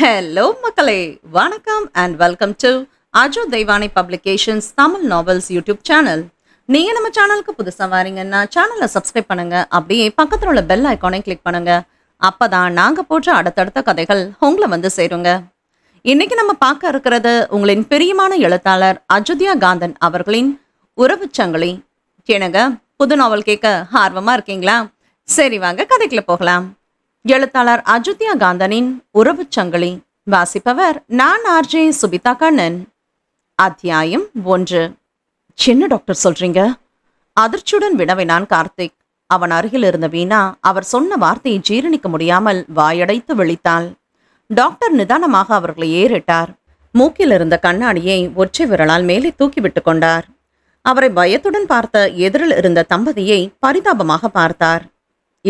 hello மக்களே வணக்கம் and welcome to அஜோ Deivanai publications Tamil novels YouTube channel நீங்கள் நம்ம சேனலுக்கு புதுசாக வரீங்கன்னா சேனலை சப்ஸ்கிரைப் பண்ணுங்க அப்படியே பக்கத்தில் உள்ள பெல் ஐக்கானே கிளிக் பண்ணுங்க அப்போ தான் நாங்கள் போற்ற அடுத்தடுத்த கதைகள் உங்களை வந்து சேருங்க இன்னைக்கு நம்ம பார்க்க இருக்கிறது உங்களின் பெரியமான எழுத்தாளர் அஜோத்யா காந்தன் அவர்களின் உறவுச்சங்கிலி கேளுங்க புது நாவல் கேட்க ஆர்வமாக இருக்கீங்களா சரி வாங்க கதைக்குள்ள போகலாம் எழுத்தாளர் அஜுத்யா காந்தனின் உறவு சங்கிலி வாசிப்பவர் நான் ஆர்ஜே சுபிதா கண்ணன் அத்தியாயம் ஒன்று சின்ன டாக்டர் சொல்றீங்க அதிர்ச்சியுடன் வினவினான் கார்த்திக் அவன் அருகில் இருந்த வீணா அவர் சொன்ன வார்த்தையை ஜீரணிக்க முடியாமல் வாயடைத்து விழித்தாள் டாக்டர் நிதானமாக அவர்களை ஏறிட்டார் மூக்கில் இருந்த கண்ணாடியை ஒற்றை விரலால் மேலே தூக்கிவிட்டு கொண்டார் அவரை பயத்துடன் பார்த்த எதிரில் இருந்த தம்பதியை பரிதாபமாக பார்த்தார்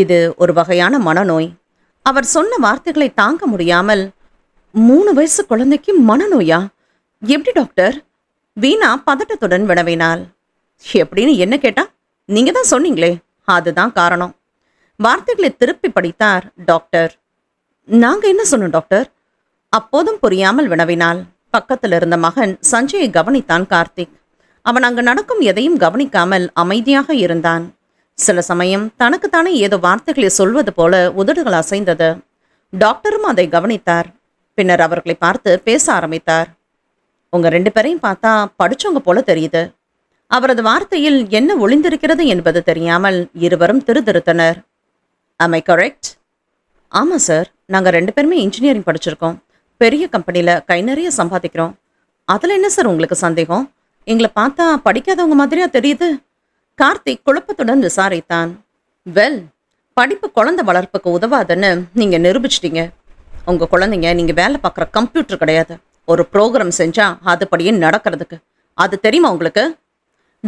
இது ஒரு வகையான மனநோய் அவர் சொன்ன வார்த்தைகளை தாங்க முடியாமல் மூணு வயசு குழந்தைக்கு மனநோயா எப்படி டாக்டர் வீணா பதட்டத்துடன் வினவினாள் எப்படின்னு என்ன கேட்டா நீங்க தான் சொன்னீங்களே அதுதான் காரணம் வார்த்தைகளை திருப்பி படித்தார் டாக்டர் நாங்க என்ன சொன்னோம் டாக்டர் அப்போதும் புரியாமல் வினவினாள் பக்கத்தில் இருந்த மகன் சஞ்சயை கவனித்தான் கார்த்திக் அவன் அங்கு நடக்கும் எதையும் கவனிக்காமல் அமைதியாக இருந்தான் சில சமயம் தனக்குத்தானே ஏதோ வார்த்தைகளை சொல்வது போல உதடுகள் அசைந்தது டாக்டரும் அதை கவனித்தார் பின்னர் அவர்களை பார்த்து பேச ஆரம்பித்தார் உங்க ரெண்டு பேரையும் பார்த்தா படிச்சவங்க போல தெரியுது அவரது வார்த்தையில் என்ன ஒளிந்திருக்கிறது என்பது தெரியாமல் இருவரும் திருதிருத்தனர் ஐ கரெக்ட் ஆமாம் சார் நாங்கள் ரெண்டு பேருமே இன்ஜினியரிங் படிச்சிருக்கோம் பெரிய கம்பெனியில் கை நிறைய சம்பாதிக்கிறோம் அதில் என்ன சார் உங்களுக்கு சந்தேகம் எங்களை பார்த்தா படிக்காதவங்க மாதிரியா தெரியுது கார்த்திக் குழப்பத்துடன் விசாரித்தான் வெல் படிப்பு குழந்தை வளர்ப்புக்கு உதவாதுன்னு நீங்கள் நிரூபிச்சிட்டீங்க உங்கள் குழந்தைங்க நீங்கள் வேலை பார்க்குற கம்ப்யூட்டர் கிடையாது ஒரு ப்ரோக்ராம் செஞ்சால் அதுபடியே நடக்கிறதுக்கு அது தெரியுமா உங்களுக்கு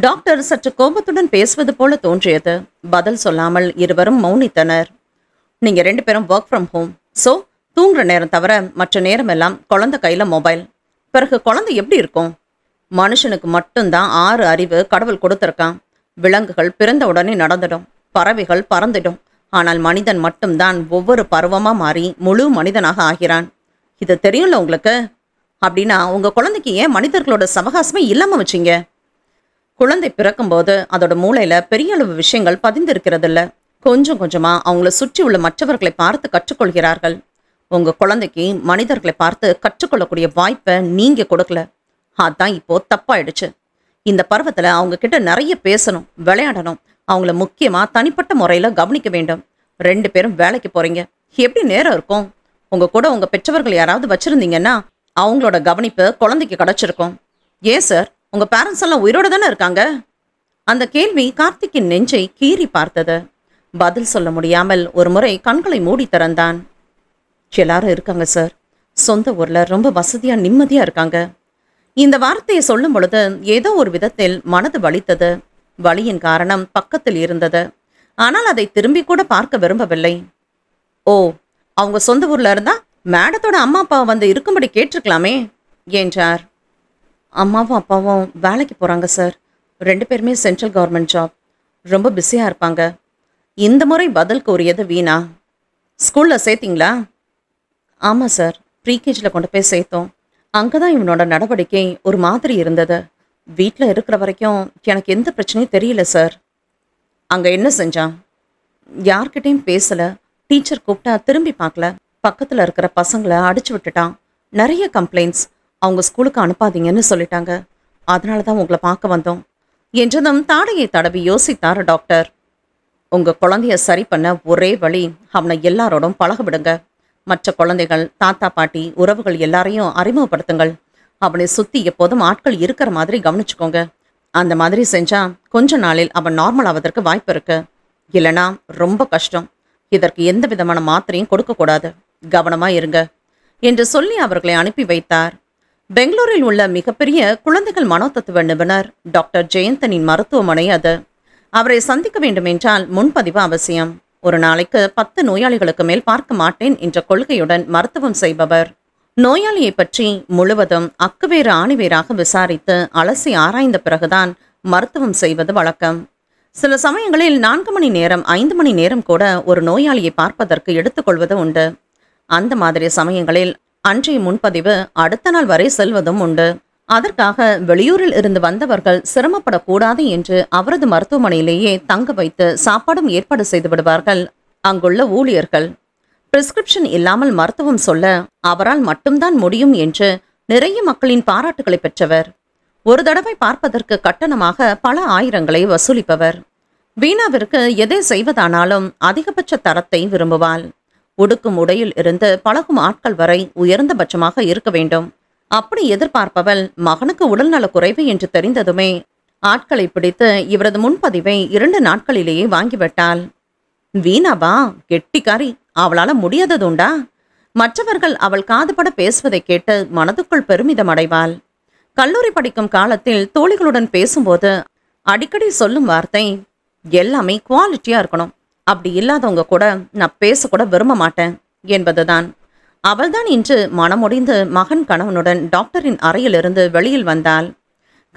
டாக்டர் சற்று கோபத்துடன் பேசுவது போல தோன்றியது பதில் சொல்லாமல் இருவரும் மௌனித்தனர் நீங்கள் ரெண்டு பேரும் ஒர்க் ஃப்ரம் ஹோம் ஸோ தூங்குற நேரம் தவிர மற்ற நேரம் எல்லாம் குழந்தை கையில் மொபைல் பிறகு குழந்தை எப்படி இருக்கும் மனுஷனுக்கு மட்டும்தான் ஆறு அறிவு கடவுள் கொடுத்துருக்கான் விலங்குகள் பிறந்த உடனே நடந்துடும் பறவைகள் பறந்துடும் ஆனால் மனிதன் மட்டும்தான் ஒவ்வொரு பருவமாக மாறி முழு மனிதனாக ஆகிறான் இது தெரியும்ல உங்களுக்கு அப்படின்னா உங்கள் குழந்தைக்கு ஏன் மனிதர்களோட சவகாசமே இல்லாமல் வச்சிங்க குழந்தை பிறக்கும்போது அதோட மூளையில் பெரிய அளவு விஷயங்கள் பதிந்திருக்கிறதில்ல கொஞ்சம் கொஞ்சமாக அவங்கள சுற்றி உள்ள மற்றவர்களை பார்த்து கற்றுக்கொள்கிறார்கள் உங்கள் குழந்தைக்கு மனிதர்களை பார்த்து கற்றுக்கொள்ளக்கூடிய வாய்ப்பை நீங்கள் கொடுக்கல அதான் இப்போ தப்பாயிடுச்சு இந்த பருவத்தில் அவங்க கிட்ட நிறைய பேசணும் விளையாடணும் அவங்கள முக்கியமாக தனிப்பட்ட முறையில் கவனிக்க வேண்டும் ரெண்டு பேரும் வேலைக்கு போகிறீங்க எப்படி நேரம் இருக்கும் உங்கள் கூட உங்கள் பெற்றவர்கள் யாராவது வச்சுருந்தீங்கன்னா அவங்களோட கவனிப்பு குழந்தைக்கு கிடச்சிருக்கும் ஏன் சார் உங்கள் பேரண்ட்ஸ் எல்லாம் உயிரோடு தானே இருக்காங்க அந்த கேள்வி கார்த்திக்கின் நெஞ்சை கீறி பார்த்தது பதில் சொல்ல முடியாமல் ஒரு முறை கண்களை மூடி திறந்தான் எல்லாரும் இருக்காங்க சார் சொந்த ஊரில் ரொம்ப வசதியாக நிம்மதியாக இருக்காங்க இந்த வார்த்தையை சொல்லும் பொழுது ஏதோ ஒரு விதத்தில் மனது வலித்தது வலியின் காரணம் பக்கத்தில் இருந்தது ஆனால் அதை திரும்பி கூட பார்க்க விரும்பவில்லை ஓ அவங்க சொந்த ஊர்ல இருந்தா மேடத்தோட அம்மா அப்பா வந்து இருக்கும்படி கேட்டிருக்கலாமே என்றார் அம்மாவும் அப்பாவும் வேலைக்கு போகிறாங்க சார் ரெண்டு பேருமே சென்ட்ரல் கவர்மெண்ட் ஜாப் ரொம்ப பிஸியாக இருப்பாங்க இந்த முறை பதில் கூறியது வீணா ஸ்கூலில் சேர்த்திங்களா ஆமாம் சார் ப்ரீகேஜியில் கொண்டு போய் சேர்த்தோம் அங்கதான் இவனோட நடவடிக்கை ஒரு மாதிரி இருந்தது வீட்டில் இருக்கிற வரைக்கும் எனக்கு எந்த பிரச்சனையும் தெரியல சார் அங்கே என்ன செஞ்சான் யார்கிட்டையும் பேசலை டீச்சர் கூப்பிட்டா திரும்பி பார்க்கல பக்கத்தில் இருக்கிற பசங்களை அடிச்சு விட்டுட்டான் நிறைய கம்ப்ளைண்ட்ஸ் அவங்க ஸ்கூலுக்கு அனுப்பாதீங்கன்னு சொல்லிட்டாங்க அதனால தான் உங்களை பார்க்க வந்தோம் என்றதும் தாடையை தடவி யோசித்தார் டாக்டர் உங்கள் குழந்தைய சரி பண்ண ஒரே வழி அவனை எல்லாரோடும் பழக விடுங்க மற்ற குழந்தைகள் தாத்தா பாட்டி உறவுகள் எல்லாரையும் அறிமுகப்படுத்துங்கள் அவனை சுற்றி எப்போதும் ஆட்கள் இருக்கிற மாதிரி கவனிச்சுக்கோங்க அந்த மாதிரி செஞ்சால் கொஞ்ச நாளில் அவன் நார்மல் ஆவதற்கு வாய்ப்பு இருக்கு இல்லைனா ரொம்ப கஷ்டம் இதற்கு எந்த விதமான மாத்திரையும் கொடுக்கக்கூடாது கவனமா இருங்க என்று சொல்லி அவர்களை அனுப்பி வைத்தார் பெங்களூரில் உள்ள மிகப்பெரிய குழந்தைகள் மனோதத்துவ நிபுணர் டாக்டர் ஜெயந்தனின் மருத்துவமனை அது அவரை சந்திக்க வேண்டுமென்றால் முன்பதிவு அவசியம் ஒரு நாளைக்கு பத்து நோயாளிகளுக்கு மேல் பார்க்க மாட்டேன் என்ற கொள்கையுடன் மருத்துவம் செய்பவர் நோயாளியை பற்றி முழுவதும் அக்குவேறு ஆணிவேராக விசாரித்து அலசி ஆராய்ந்த பிறகுதான் மருத்துவம் செய்வது வழக்கம் சில சமயங்களில் நான்கு மணி நேரம் ஐந்து மணி நேரம் கூட ஒரு நோயாளியை பார்ப்பதற்கு எடுத்துக்கொள்வது உண்டு அந்த மாதிரி சமயங்களில் அன்றைய முன்பதிவு அடுத்த நாள் வரை செல்வதும் உண்டு அதற்காக வெளியூரில் இருந்து வந்தவர்கள் சிரமப்படக்கூடாது என்று அவரது மருத்துவமனையிலேயே தங்க வைத்து சாப்பாடும் ஏற்பாடு செய்து விடுவார்கள் அங்குள்ள ஊழியர்கள் பிரிஸ்கிரிப்ஷன் இல்லாமல் மருத்துவம் சொல்ல அவரால் மட்டும்தான் முடியும் என்று நிறைய மக்களின் பாராட்டுகளை பெற்றவர் ஒரு தடவை பார்ப்பதற்கு கட்டணமாக பல ஆயிரங்களை வசூலிப்பவர் வீணாவிற்கு எதை செய்வதானாலும் அதிகபட்ச தரத்தை விரும்புவாள் உடுக்கும் உடையில் இருந்து பழகும் ஆட்கள் வரை உயர்ந்தபட்சமாக இருக்க வேண்டும் அப்படி எதிர்பார்ப்பவள் மகனுக்கு உடல்நல குறைவு என்று தெரிந்ததுமே ஆட்களை பிடித்து இவரது முன்பதிவை இரண்டு நாட்களிலேயே வாங்கிவிட்டாள் வீணாவா கெட்டிக்காரி அவளால முடியாததுண்டா மற்றவர்கள் அவள் காதுபட பேசுவதை கேட்டு மனதுக்குள் பெருமிதம் அடைவாள் கல்லூரி படிக்கும் காலத்தில் தோழிகளுடன் பேசும்போது அடிக்கடி சொல்லும் வார்த்தை எல்லாமே குவாலிட்டியாக இருக்கணும் அப்படி இல்லாதவங்க கூட நான் பேசக்கூட விரும்ப மாட்டேன் என்பதுதான் அவள்தான் இன்று மனமுடிந்து மகன் கணவனுடன் டாக்டரின் அறையிலிருந்து வெளியில் வந்தாள்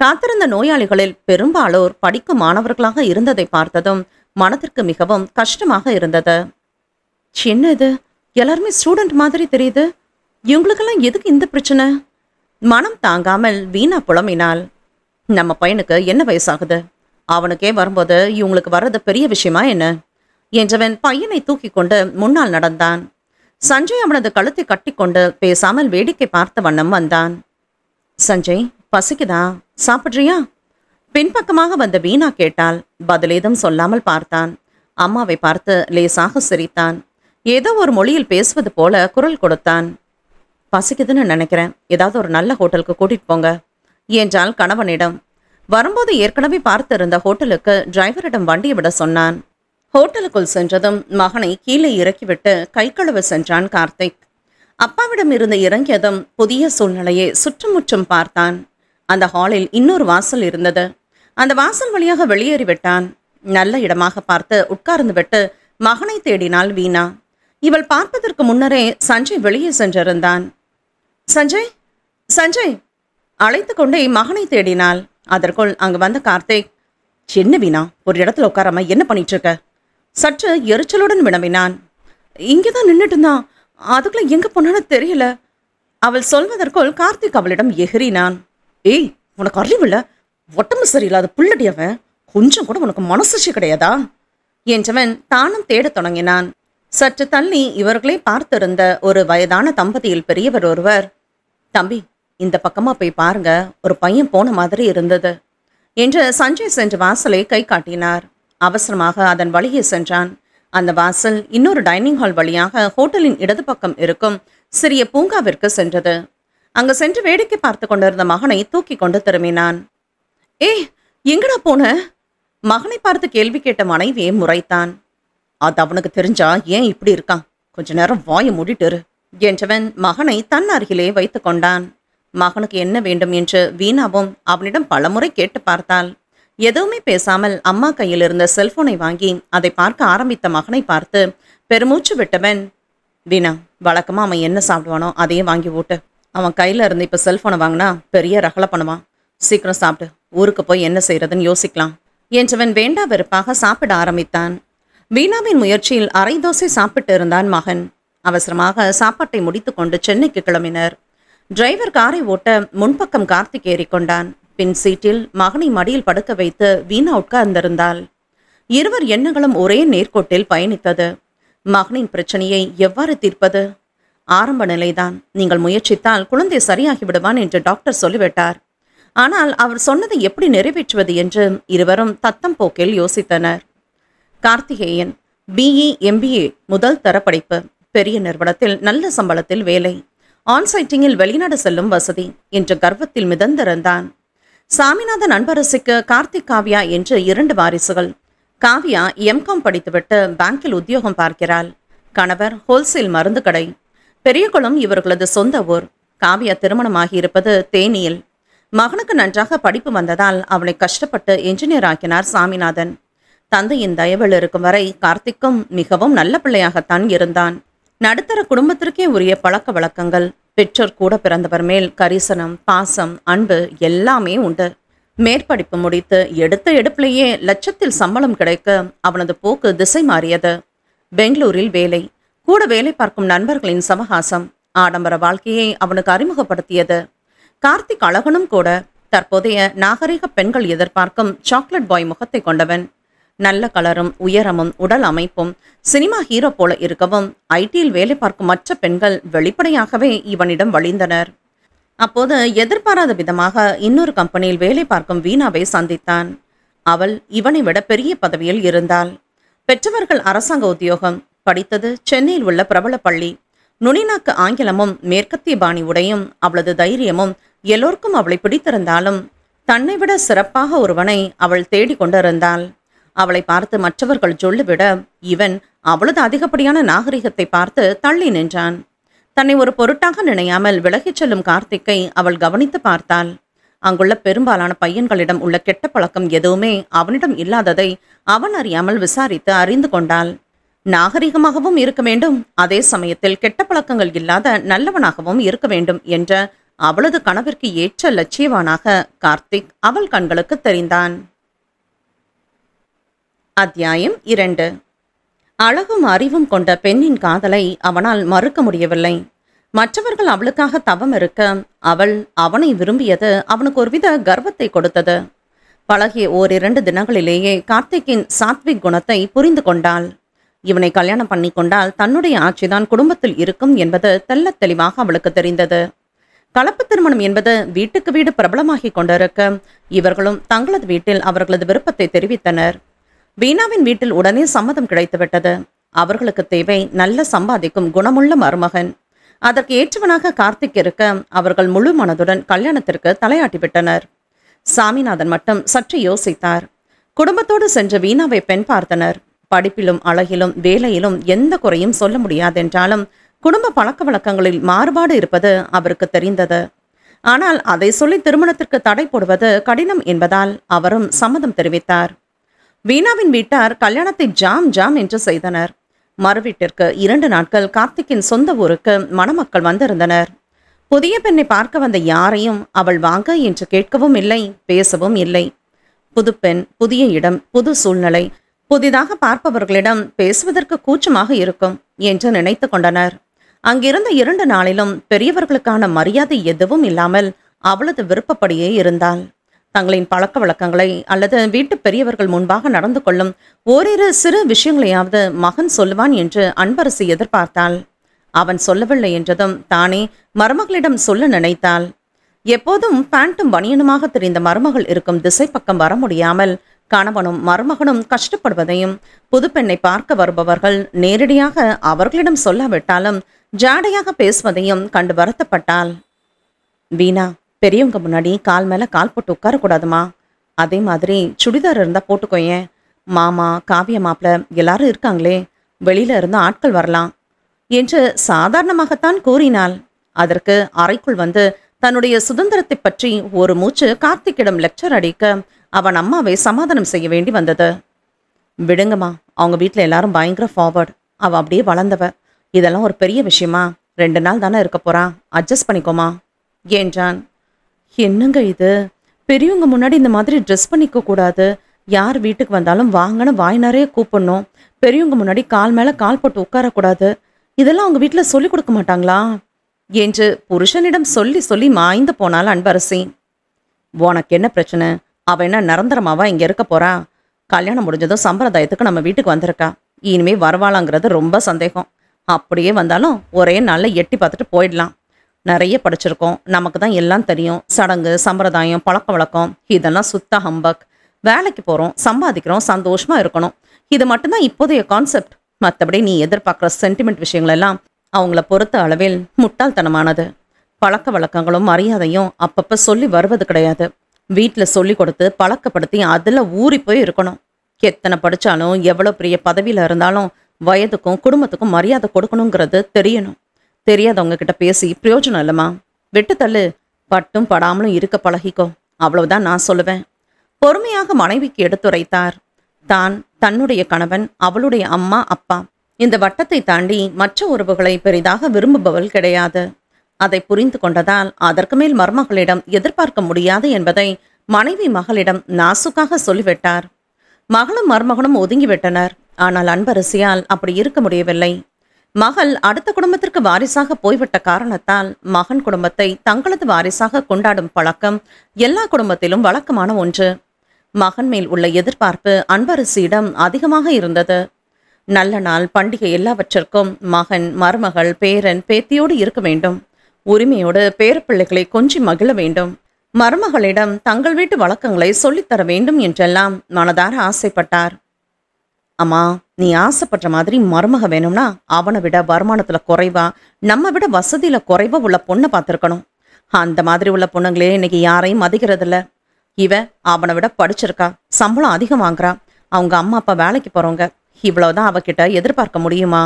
காத்திருந்த நோயாளிகளில் பெரும்பாலோர் படிக்கும் மாணவர்களாக இருந்ததை பார்த்ததும் மனதிற்கு மிகவும் கஷ்டமாக இருந்தது சின்னது எல்லாருமே ஸ்டூடெண்ட் மாதிரி தெரியுது இவங்களுக்கெல்லாம் எதுக்கு இந்த பிரச்சனை மனம் தாங்காமல் வீணா புலம்பினாள் நம்ம பையனுக்கு என்ன வயசாகுது அவனுக்கே வரும்போது இவங்களுக்கு வர்றது பெரிய விஷயமா என்ன என்றவன் பையனை தூக்கி கொண்டு முன்னால் நடந்தான் சஞ்சய் அவனது கழுத்தை கட்டிக்கொண்டு பேசாமல் வேடிக்கை பார்த்த வண்ணம் வந்தான் சஞ்சய் பசிக்குதா சாப்பிட்றியா பின்பக்கமாக வந்த வீணா கேட்டால் பதிலேதும் சொல்லாமல் பார்த்தான் அம்மாவை பார்த்து லேசாக சிரித்தான் ஏதோ ஒரு மொழியில் பேசுவது போல குரல் கொடுத்தான் பசிக்குதுன்னு நினைக்கிறேன் ஏதாவது ஒரு நல்ல ஹோட்டலுக்கு கூட்டிட்டு போங்க என்றால் கணவனிடம் வரும்போது ஏற்கனவே பார்த்திருந்த ஹோட்டலுக்கு டிரைவரிடம் வண்டியை விட சொன்னான் ஹோட்டலுக்குள் சென்றதும் மகனை கீழே இறக்கிவிட்டு கை கழுவ சென்றான் கார்த்திக் அப்பாவிடம் இருந்து இறங்கியதும் புதிய சூழ்நிலையை சுற்றுமுற்றும் பார்த்தான் அந்த ஹாலில் இன்னொரு வாசல் இருந்தது அந்த வாசல் வழியாக வெளியேறிவிட்டான் நல்ல இடமாக பார்த்து உட்கார்ந்து விட்டு மகனை தேடினாள் வீணா இவள் பார்ப்பதற்கு முன்னரே சஞ்சய் வெளியே சென்றிருந்தான் சஞ்சய் சஞ்சய் அழைத்து கொண்டே மகனை தேடினாள் அதற்குள் அங்கு வந்த கார்த்திக் என்ன வீணா ஒரு இடத்துல உட்காராம என்ன பண்ணிட்டு இருக்க சற்று எரிச்சலுடன் வினவினான் இங்கே தான் நின்றுட்டு இருந்தான் அதுக்குள்ளே எங்கே போனான்னு தெரியல அவள் சொல்வதற்குள் கார்த்திக் அவளிடம் எகிறினான் ஏய் உனக்கு அறிவில்ல ஒட்டம்பு சரியில்லாத புள்ளடியவன் கொஞ்சம் கூட உனக்கு மனசுச்சி கிடையாதா என்றவன் தானும் தேடத் தொடங்கினான் சற்று தள்ளி இவர்களை பார்த்திருந்த ஒரு வயதான தம்பதியில் பெரியவர் ஒருவர் தம்பி இந்த பக்கமா போய் பாருங்க ஒரு பையன் போன மாதிரி இருந்தது என்று சஞ்சய் சென்று வாசலை கை காட்டினார் அவசரமாக அதன் வழியே சென்றான் அந்த வாசல் இன்னொரு டைனிங் ஹால் வழியாக ஹோட்டலின் இடது பக்கம் இருக்கும் சிறிய பூங்காவிற்கு சென்றது அங்கு சென்று வேடிக்கை பார்த்து கொண்டிருந்த மகனை தூக்கி கொண்டு திரும்பினான் ஏ எங்கடா போன மகனை பார்த்து கேள்வி கேட்ட மனைவியை முறைத்தான் அது அவனுக்கு தெரிஞ்சா ஏன் இப்படி இருக்கான் கொஞ்ச நேரம் வாயை மூடிட்டுரு என்றவன் மகனை தன் அருகிலே வைத்து கொண்டான் மகனுக்கு என்ன வேண்டும் என்று வீணாவும் அவனிடம் பலமுறை கேட்டு பார்த்தாள் எதுவுமே பேசாமல் அம்மா கையில் இருந்த செல்போனை வாங்கி அதை பார்க்க ஆரம்பித்த மகனை பார்த்து பெருமூச்சு விட்டவன் வீணா வழக்கமாக அவன் என்ன சாப்பிடுவானோ அதையும் வாங்கி ஓட்டு அவன் கையில் இருந்து இப்போ செல்ஃபோனை வாங்கினா பெரிய ரகல பண்ணுவான் சீக்கிரம் சாப்பிட்டு ஊருக்கு போய் என்ன செய்கிறதுன்னு யோசிக்கலாம் என்றவன் வேண்டா வெறுப்பாக சாப்பிட ஆரம்பித்தான் வீணாவின் முயற்சியில் அரை தோசை சாப்பிட்டு இருந்தான் மகன் அவசரமாக சாப்பாட்டை முடித்துக்கொண்டு சென்னைக்கு கிளம்பினர் டிரைவர் காரை ஓட்ட முன்பக்கம் கார்த்திக் ஏறிக்கொண்டான் பின் சீட்டில் மகனை மடியில் படுக்க வைத்து வீணா உட்கார்ந்திருந்தாள் இருவர் எண்ணங்களும் ஒரே நேர்கோட்டில் பயணித்தது மகனின் பிரச்சனையை எவ்வாறு தீர்ப்பது ஆரம்ப நிலைதான் நீங்கள் முயற்சித்தால் குழந்தை சரியாகி விடுவான் என்று டாக்டர் சொல்லிவிட்டார் ஆனால் அவர் சொன்னதை எப்படி நிறைவேற்றுவது என்று இருவரும் தத்தம் போக்கில் யோசித்தனர் கார்த்திகேயன் பிஇ எம்பிஏ முதல் தர படிப்பு பெரிய நிறுவனத்தில் நல்ல சம்பளத்தில் வேலை ஆன்சைட்டிங்கில் வெளிநாடு செல்லும் வசதி என்ற கர்வத்தில் மிதந்திருந்தான் சாமிநாதன் அன்பரசுக்கு கார்த்திக் காவ்யா என்று இரண்டு வாரிசுகள் காவ்யா எம்காம் படித்துவிட்டு பேங்கில் உத்தியோகம் பார்க்கிறாள் கணவர் ஹோல்சேல் மருந்து கடை பெரியகுளம் இவர்களது சொந்த ஊர் காவ்யா திருமணமாகி இருப்பது தேனியில் மகனுக்கு நன்றாக படிப்பு வந்ததால் அவனை கஷ்டப்பட்டு என்ஜினியர் ஆக்கினார் சாமிநாதன் தந்தையின் தயவில் இருக்கும் வரை கார்த்திக்கும் மிகவும் நல்ல பிள்ளையாகத்தான் இருந்தான் நடுத்தர குடும்பத்திற்கே உரிய பழக்க வழக்கங்கள் பெற்றோர் கூட பிறந்தவர் மேல் கரிசனம் பாசம் அன்பு எல்லாமே உண்டு மேற்படிப்பு முடித்து எடுத்த எடுப்பிலேயே லட்சத்தில் சம்பளம் கிடைக்க அவனது போக்கு திசை மாறியது பெங்களூரில் வேலை கூட வேலை பார்க்கும் நண்பர்களின் சமகாசம் ஆடம்பர வாழ்க்கையை அவனுக்கு அறிமுகப்படுத்தியது கார்த்திக் அழகனும் கூட தற்போதைய நாகரிக பெண்கள் எதிர்பார்க்கும் சாக்லேட் பாய் முகத்தை கொண்டவன் நல்ல கலரும் உயரமும் உடல் அமைப்பும் சினிமா ஹீரோ போல இருக்கவும் ஐடியில் வேலை பார்க்கும் மற்ற பெண்கள் வெளிப்படையாகவே இவனிடம் வழிந்தனர் அப்போது எதிர்பாராத விதமாக இன்னொரு கம்பெனியில் வேலை பார்க்கும் வீணாவை சந்தித்தான் அவள் இவனை விட பெரிய பதவியில் இருந்தாள் பெற்றவர்கள் அரசாங்க உத்தியோகம் படித்தது சென்னையில் உள்ள பிரபல பள்ளி நுனிநாக்கு ஆங்கிலமும் மேற்கத்திய பாணி உடையும் அவளது தைரியமும் எல்லோருக்கும் அவளை பிடித்திருந்தாலும் தன்னை விட சிறப்பாக ஒருவனை அவள் தேடிக்கொண்டிருந்தாள் அவளை பார்த்து மற்றவர்கள் சொல்லிவிட இவன் அவளது அதிகப்படியான நாகரிகத்தை பார்த்து தள்ளி நின்றான் தன்னை ஒரு பொருட்டாக நினையாமல் விலகிச் செல்லும் கார்த்திக்கை அவள் கவனித்து பார்த்தாள் அங்குள்ள பெரும்பாலான பையன்களிடம் உள்ள கெட்ட பழக்கம் எதுவுமே அவனிடம் இல்லாததை அவன் அறியாமல் விசாரித்து அறிந்து கொண்டாள் நாகரிகமாகவும் இருக்க வேண்டும் அதே சமயத்தில் கெட்ட பழக்கங்கள் இல்லாத நல்லவனாகவும் இருக்க வேண்டும் என்ற அவளது கனவிற்கு ஏற்ற லட்சியவானாக கார்த்திக் அவள் கண்களுக்கு தெரிந்தான் அத்தியாயம் இரண்டு அழகும் அறிவும் கொண்ட பெண்ணின் காதலை அவனால் மறுக்க முடியவில்லை மற்றவர்கள் அவளுக்காக தவம் இருக்க அவள் அவனை விரும்பியது அவனுக்கு ஒருவித கர்வத்தை கொடுத்தது பழகிய ஓரிரண்டு தினங்களிலேயே கார்த்திக்கின் சாத்விக் குணத்தை புரிந்து கொண்டாள் இவனை கல்யாணம் பண்ணி கொண்டால் தன்னுடைய ஆட்சிதான் குடும்பத்தில் இருக்கும் என்பது தெல்ல தெளிவாக அவளுக்கு தெரிந்தது கலப்பு திருமணம் என்பது வீட்டுக்கு வீடு பிரபலமாகிக் கொண்டிருக்க இவர்களும் தங்களது வீட்டில் அவர்களது விருப்பத்தை தெரிவித்தனர் வீணாவின் வீட்டில் உடனே சம்மதம் கிடைத்துவிட்டது அவர்களுக்கு தேவை நல்ல சம்பாதிக்கும் குணமுள்ள மருமகன் அதற்கு ஏற்றவனாக கார்த்திக் இருக்க அவர்கள் முழு மனதுடன் கல்யாணத்திற்கு தலையாட்டிவிட்டனர் சாமிநாதன் மட்டும் சற்று யோசித்தார் குடும்பத்தோடு சென்ற வீணாவை பெண் பார்த்தனர் படிப்பிலும் அழகிலும் வேலையிலும் எந்த குறையும் சொல்ல முடியாதென்றாலும் குடும்ப பழக்க வழக்கங்களில் மாறுபாடு இருப்பது அவருக்கு தெரிந்தது ஆனால் அதை சொல்லி திருமணத்திற்கு தடை போடுவது கடினம் என்பதால் அவரும் சம்மதம் தெரிவித்தார் வீணாவின் வீட்டார் கல்யாணத்தை ஜாம் ஜாம் என்று செய்தனர் மறுவீட்டிற்கு இரண்டு நாட்கள் கார்த்திக்கின் சொந்த ஊருக்கு மணமக்கள் வந்திருந்தனர் புதிய பெண்ணை பார்க்க வந்த யாரையும் அவள் வாங்க என்று கேட்கவும் இல்லை பேசவும் இல்லை புது பெண் புதிய இடம் புது சூழ்நிலை புதிதாக பார்ப்பவர்களிடம் பேசுவதற்கு கூச்சமாக இருக்கும் என்று நினைத்து கொண்டனர் அங்கிருந்த இரண்டு நாளிலும் பெரியவர்களுக்கான மரியாதை எதுவும் இல்லாமல் அவளது விருப்பப்படியே இருந்தாள் தங்களின் பழக்க வழக்கங்களை அல்லது வீட்டு பெரியவர்கள் முன்பாக நடந்து கொள்ளும் ஓரிரு சிறு விஷயங்களையாவது மகன் சொல்லுவான் என்று அன்பரசி எதிர்பார்த்தாள் அவன் சொல்லவில்லை என்றதும் தானே மருமகளிடம் சொல்ல நினைத்தாள் எப்போதும் பேண்ட்டும் பனியனுமாக தெரிந்த மருமகள் இருக்கும் திசை பக்கம் வர முடியாமல் கணவனும் மருமகனும் கஷ்டப்படுவதையும் புதுப்பெண்ணை பார்க்க வருபவர்கள் நேரடியாக அவர்களிடம் சொல்லாவிட்டாலும் ஜாடையாக பேசுவதையும் கண்டு வருத்தப்பட்டாள் வீணா பெரியவங்க முன்னாடி கால் மேலே கால் போட்டு உட்காரக்கூடாதுமா அதே மாதிரி சுடிதார் இருந்தால் போட்டுக்கோயேன் மாமா காவிய மாப்பிள்ள எல்லாரும் இருக்காங்களே வெளியில இருந்து ஆட்கள் வரலாம் என்று சாதாரணமாகத்தான் கூறினாள் அதற்கு அறைக்குள் வந்து தன்னுடைய சுதந்திரத்தை பற்றி ஒரு மூச்சு கார்த்திக்கிடம் லெக்சர் அடிக்க அவன் அம்மாவை சமாதானம் செய்ய வேண்டி வந்தது விடுங்கம்மா அவங்க வீட்டில் எல்லாரும் பயங்கர ஃபார்வர்டு அவள் அப்படியே வளர்ந்தவ இதெல்லாம் ஒரு பெரிய விஷயமா ரெண்டு நாள் தானே இருக்க போறான் அட்ஜஸ்ட் பண்ணிக்கோமா என்றான் என்னங்க இது பெரியவங்க முன்னாடி இந்த மாதிரி ட்ரெஸ் பண்ணிக்க கூடாது யார் வீட்டுக்கு வந்தாலும் வாங்கன்னு வாய்னாரே கூப்பிடணும் பெரியவங்க முன்னாடி கால் மேலே கால் போட்டு உட்காரக்கூடாது இதெல்லாம் அவங்க வீட்டில் சொல்லிக் கொடுக்க மாட்டாங்களா என்று புருஷனிடம் சொல்லி சொல்லி மாய்ந்து போனால் அன்பரசி உனக்கு என்ன பிரச்சனை அவள் என்ன நிரந்தரமாவா இங்கே இருக்க போறா கல்யாணம் முடிஞ்சதும் சம்பிரதாயத்துக்கு நம்ம வீட்டுக்கு வந்திருக்கா இனிமே வரவாளாங்கிறது ரொம்ப சந்தேகம் அப்படியே வந்தாலும் ஒரே நாளில் எட்டி பார்த்துட்டு போயிடலாம் நிறைய படிச்சிருக்கோம் நமக்கு தான் எல்லாம் தெரியும் சடங்கு சம்பிரதாயம் பழக்க வழக்கம் இதெல்லாம் சுத்த ஹம்பக் வேலைக்கு போகிறோம் சம்பாதிக்கிறோம் சந்தோஷமாக இருக்கணும் இது மட்டும்தான் இப்போதைய கான்செப்ட் மற்றபடி நீ எதிர்பார்க்குற சென்டிமெண்ட் விஷயங்களெல்லாம் அவங்கள பொறுத்த அளவில் முட்டாள்தனமானது பழக்க வழக்கங்களும் மரியாதையும் அப்பப்போ சொல்லி வருவது கிடையாது வீட்டில் சொல்லி கொடுத்து பழக்கப்படுத்தி அதில் ஊறி போய் இருக்கணும் எத்தனை படித்தாலும் எவ்வளோ பெரிய பதவியில் இருந்தாலும் வயதுக்கும் குடும்பத்துக்கும் மரியாதை கொடுக்கணுங்கிறது தெரியணும் தெரியாதவங்க கிட்ட பேசி பிரயோஜனம் இல்லைம்மா வெட்டுத்தள்ளு பட்டும் படாமலும் இருக்க பழகிக்கோ அவ்வளவுதான் நான் சொல்லுவேன் பொறுமையாக மனைவிக்கு எடுத்துரைத்தார் தான் தன்னுடைய கணவன் அவளுடைய அம்மா அப்பா இந்த வட்டத்தை தாண்டி மற்ற உறவுகளை பெரிதாக விரும்புபவள் கிடையாது அதை புரிந்து கொண்டதால் அதற்கு மேல் மருமகளிடம் எதிர்பார்க்க முடியாது என்பதை மனைவி மகளிடம் நாசுக்காக சொல்லிவிட்டார் மகளும் மருமகனும் ஒதுங்கிவிட்டனர் ஆனால் அன்பரசியால் அப்படி இருக்க முடியவில்லை மகள் அடுத்த குடும்பத்திற்கு வாரிசாக போய்விட்ட காரணத்தால் மகன் குடும்பத்தை தங்களது வாரிசாக கொண்டாடும் பழக்கம் எல்லா குடும்பத்திலும் வழக்கமான ஒன்று மகன் மேல் உள்ள எதிர்பார்ப்பு அன்பரசியிடம் அதிகமாக இருந்தது நல்ல நாள் பண்டிகை எல்லாவற்றிற்கும் மகன் மருமகள் பேரன் பேத்தியோடு இருக்க வேண்டும் உரிமையோடு பேரப்பிள்ளைகளை கொஞ்சி மகிழ வேண்டும் மருமகளிடம் தங்கள் வீட்டு வழக்கங்களை சொல்லித்தர வேண்டும் என்றெல்லாம் மனதார ஆசைப்பட்டார் அம்மா நீ ஆசைப்படுற மாதிரி மருமக வேணும்னா அவனை விட வருமானத்தில் குறைவா நம்ம விட வசதியில் குறைவா உள்ள பொண்ணை பார்த்துருக்கணும் அந்த மாதிரி உள்ள பொண்ணுங்களே இன்னைக்கு யாரையும் மதிக்கிறதில்ல இவ அவனை விட படிச்சிருக்கா சம்பளம் அதிகம் வாங்குறா அவங்க அம்மா அப்பா வேலைக்கு போகிறவங்க இவ்வளோதான் அவகிட்ட எதிர்பார்க்க முடியுமா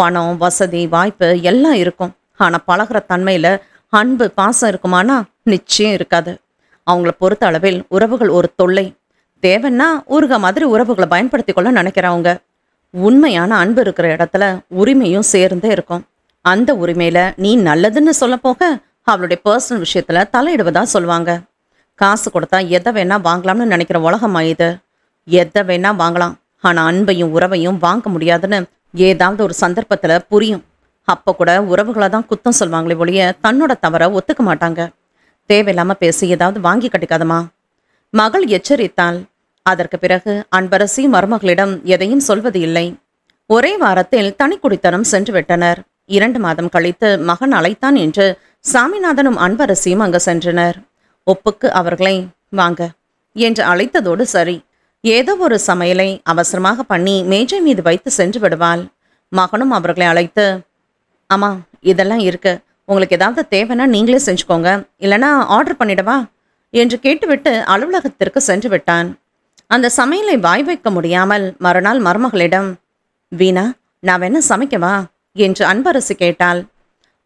பணம் வசதி வாய்ப்பு எல்லாம் இருக்கும் ஆனால் பழகிற தன்மையில் அன்பு பாசம் இருக்குமானா நிச்சயம் இருக்காது அவங்கள பொறுத்த அளவில் உறவுகள் ஒரு தொல்லை தேவைன்னா ஊருக மாதிரி உறவுகளை பயன்படுத்தி கொள்ள நினைக்கிறவங்க உண்மையான அன்பு இருக்கிற இடத்துல உரிமையும் சேர்ந்தே இருக்கும் அந்த உரிமையில நீ நல்லதுன்னு சொல்ல போக அவளுடைய பர்சனல் விஷயத்துல தலையிடுவதா சொல்லுவாங்க காசு கொடுத்தா எதை வேணா வாங்கலாம்னு நினைக்கிற உலகம் இது எதை வேணா வாங்கலாம் ஆனா அன்பையும் உறவையும் வாங்க முடியாதுன்னு ஏதாவது ஒரு சந்தர்ப்பத்துல புரியும் அப்போ கூட உறவுகளை தான் குத்தம் சொல்லுவாங்களே ஒழிய தன்னோட தவற ஒத்துக்க மாட்டாங்க தேவையில்லாம பேசி ஏதாவது வாங்கி கட்டிக்காதமா மகள் எச்சரித்தாள் அதற்கு பிறகு அன்பரசி மருமகளிடம் எதையும் சொல்வது இல்லை ஒரே வாரத்தில் தனி குடித்தனம் சென்று விட்டனர் இரண்டு மாதம் கழித்து மகன் அழைத்தான் என்று சாமிநாதனும் அன்பரசியும் அங்கு சென்றனர் ஒப்புக்கு அவர்களை வாங்க என்று அழைத்ததோடு சரி ஏதோ ஒரு சமையலை அவசரமாக பண்ணி மேஜை மீது வைத்து சென்று விடுவாள் மகனும் அவர்களை அழைத்து அம்மா இதெல்லாம் இருக்கு உங்களுக்கு ஏதாவது தேவைன்னா நீங்களே செஞ்சுக்கோங்க இல்லைனா ஆர்டர் பண்ணிடவா என்று கேட்டுவிட்டு அலுவலகத்திற்கு சென்று விட்டான் அந்த சமையலை வாய் வைக்க முடியாமல் மறுநாள் மருமகளிடம் வீணா நான் வேணா சமைக்கவா என்று அன்பரசு கேட்டாள்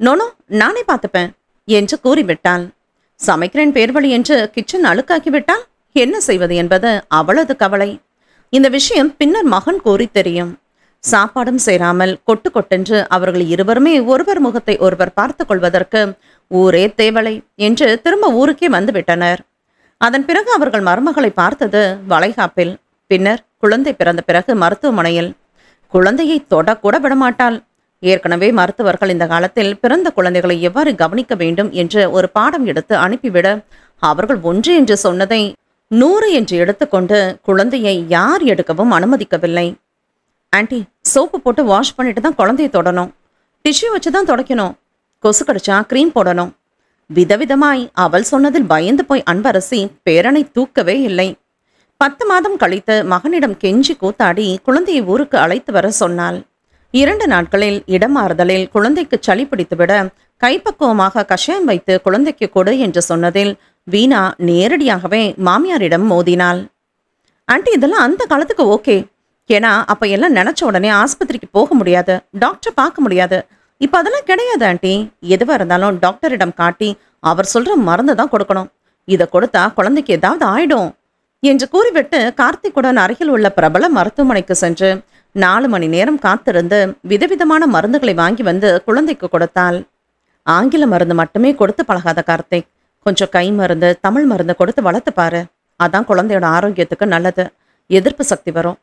நோனோ நானே பார்த்துப்பேன் என்று கூறிவிட்டாள் சமைக்கிறேன் பேர்வழி என்று கிச்சன் அழுக்காக்கிவிட்டால் என்ன செய்வது என்பது அவளது கவலை இந்த விஷயம் பின்னர் மகன் கூறி தெரியும் சாப்பாடும் சேராமல் கொட்டு கொட்டென்று அவர்கள் இருவருமே ஒருவர் முகத்தை ஒருவர் பார்த்து கொள்வதற்கு ஊரே தேவலை என்று திரும்ப ஊருக்கே வந்துவிட்டனர் அதன் பிறகு அவர்கள் மருமகளை பார்த்தது வளைகாப்பில் பின்னர் குழந்தை பிறந்த பிறகு மருத்துவமனையில் குழந்தையை தொடக்கூட விடமாட்டாள் ஏற்கனவே மருத்துவர்கள் இந்த காலத்தில் பிறந்த குழந்தைகளை எவ்வாறு கவனிக்க வேண்டும் என்று ஒரு பாடம் எடுத்து அனுப்பிவிட அவர்கள் ஒன்று என்று சொன்னதை நூறு என்று எடுத்துக்கொண்டு குழந்தையை யார் எடுக்கவும் அனுமதிக்கவில்லை ஆன்டி சோப்பு போட்டு வாஷ் பண்ணிட்டு தான் குழந்தையை தொடணும் டிஷ்யூ வச்சு தான் தொடக்கணும் கொசு கடிச்சா க்ரீம் போடணும் விதவிதமாய் அவள் சொன்னதில் பயந்து போய் அன்பரசி பேரனை தூக்கவே இல்லை பத்து மாதம் கழித்து மகனிடம் கெஞ்சி கூத்தாடி குழந்தையை ஊருக்கு அழைத்து வர சொன்னாள் இரண்டு நாட்களில் இடமாறுதலில் குழந்தைக்கு சளி பிடித்துவிட கைப்பக்குவமாக கஷாயம் வைத்து குழந்தைக்கு கொடு என்று சொன்னதில் வீணா நேரடியாகவே மாமியாரிடம் மோதினாள் ஆண்டி இதெல்லாம் அந்த காலத்துக்கு ஓகே ஏன்னா அப்போ எல்லாம் நினச்ச உடனே ஆஸ்பத்திரிக்கு போக முடியாது டாக்டர் பார்க்க முடியாது இப்போ அதெல்லாம் கிடையாது ஆண்டி எதுவாக இருந்தாலும் டாக்டரிடம் காட்டி அவர் சொல்கிற மருந்து தான் கொடுக்கணும் இதை கொடுத்தா குழந்தைக்கு ஏதாவது ஆயிடும் என்று கூறிவிட்டு கார்த்திக்குடன் அருகில் உள்ள பிரபல மருத்துவமனைக்கு சென்று நாலு மணி நேரம் காத்திருந்து விதவிதமான மருந்துகளை வாங்கி வந்து குழந்தைக்கு கொடுத்தால் ஆங்கில மருந்து மட்டுமே கொடுத்து பழகாத கார்த்திக் கொஞ்சம் கை மருந்து தமிழ் மருந்து கொடுத்து வளர்த்து பாரு அதான் குழந்தையோட ஆரோக்கியத்துக்கு நல்லது எதிர்ப்பு சக்தி வரும்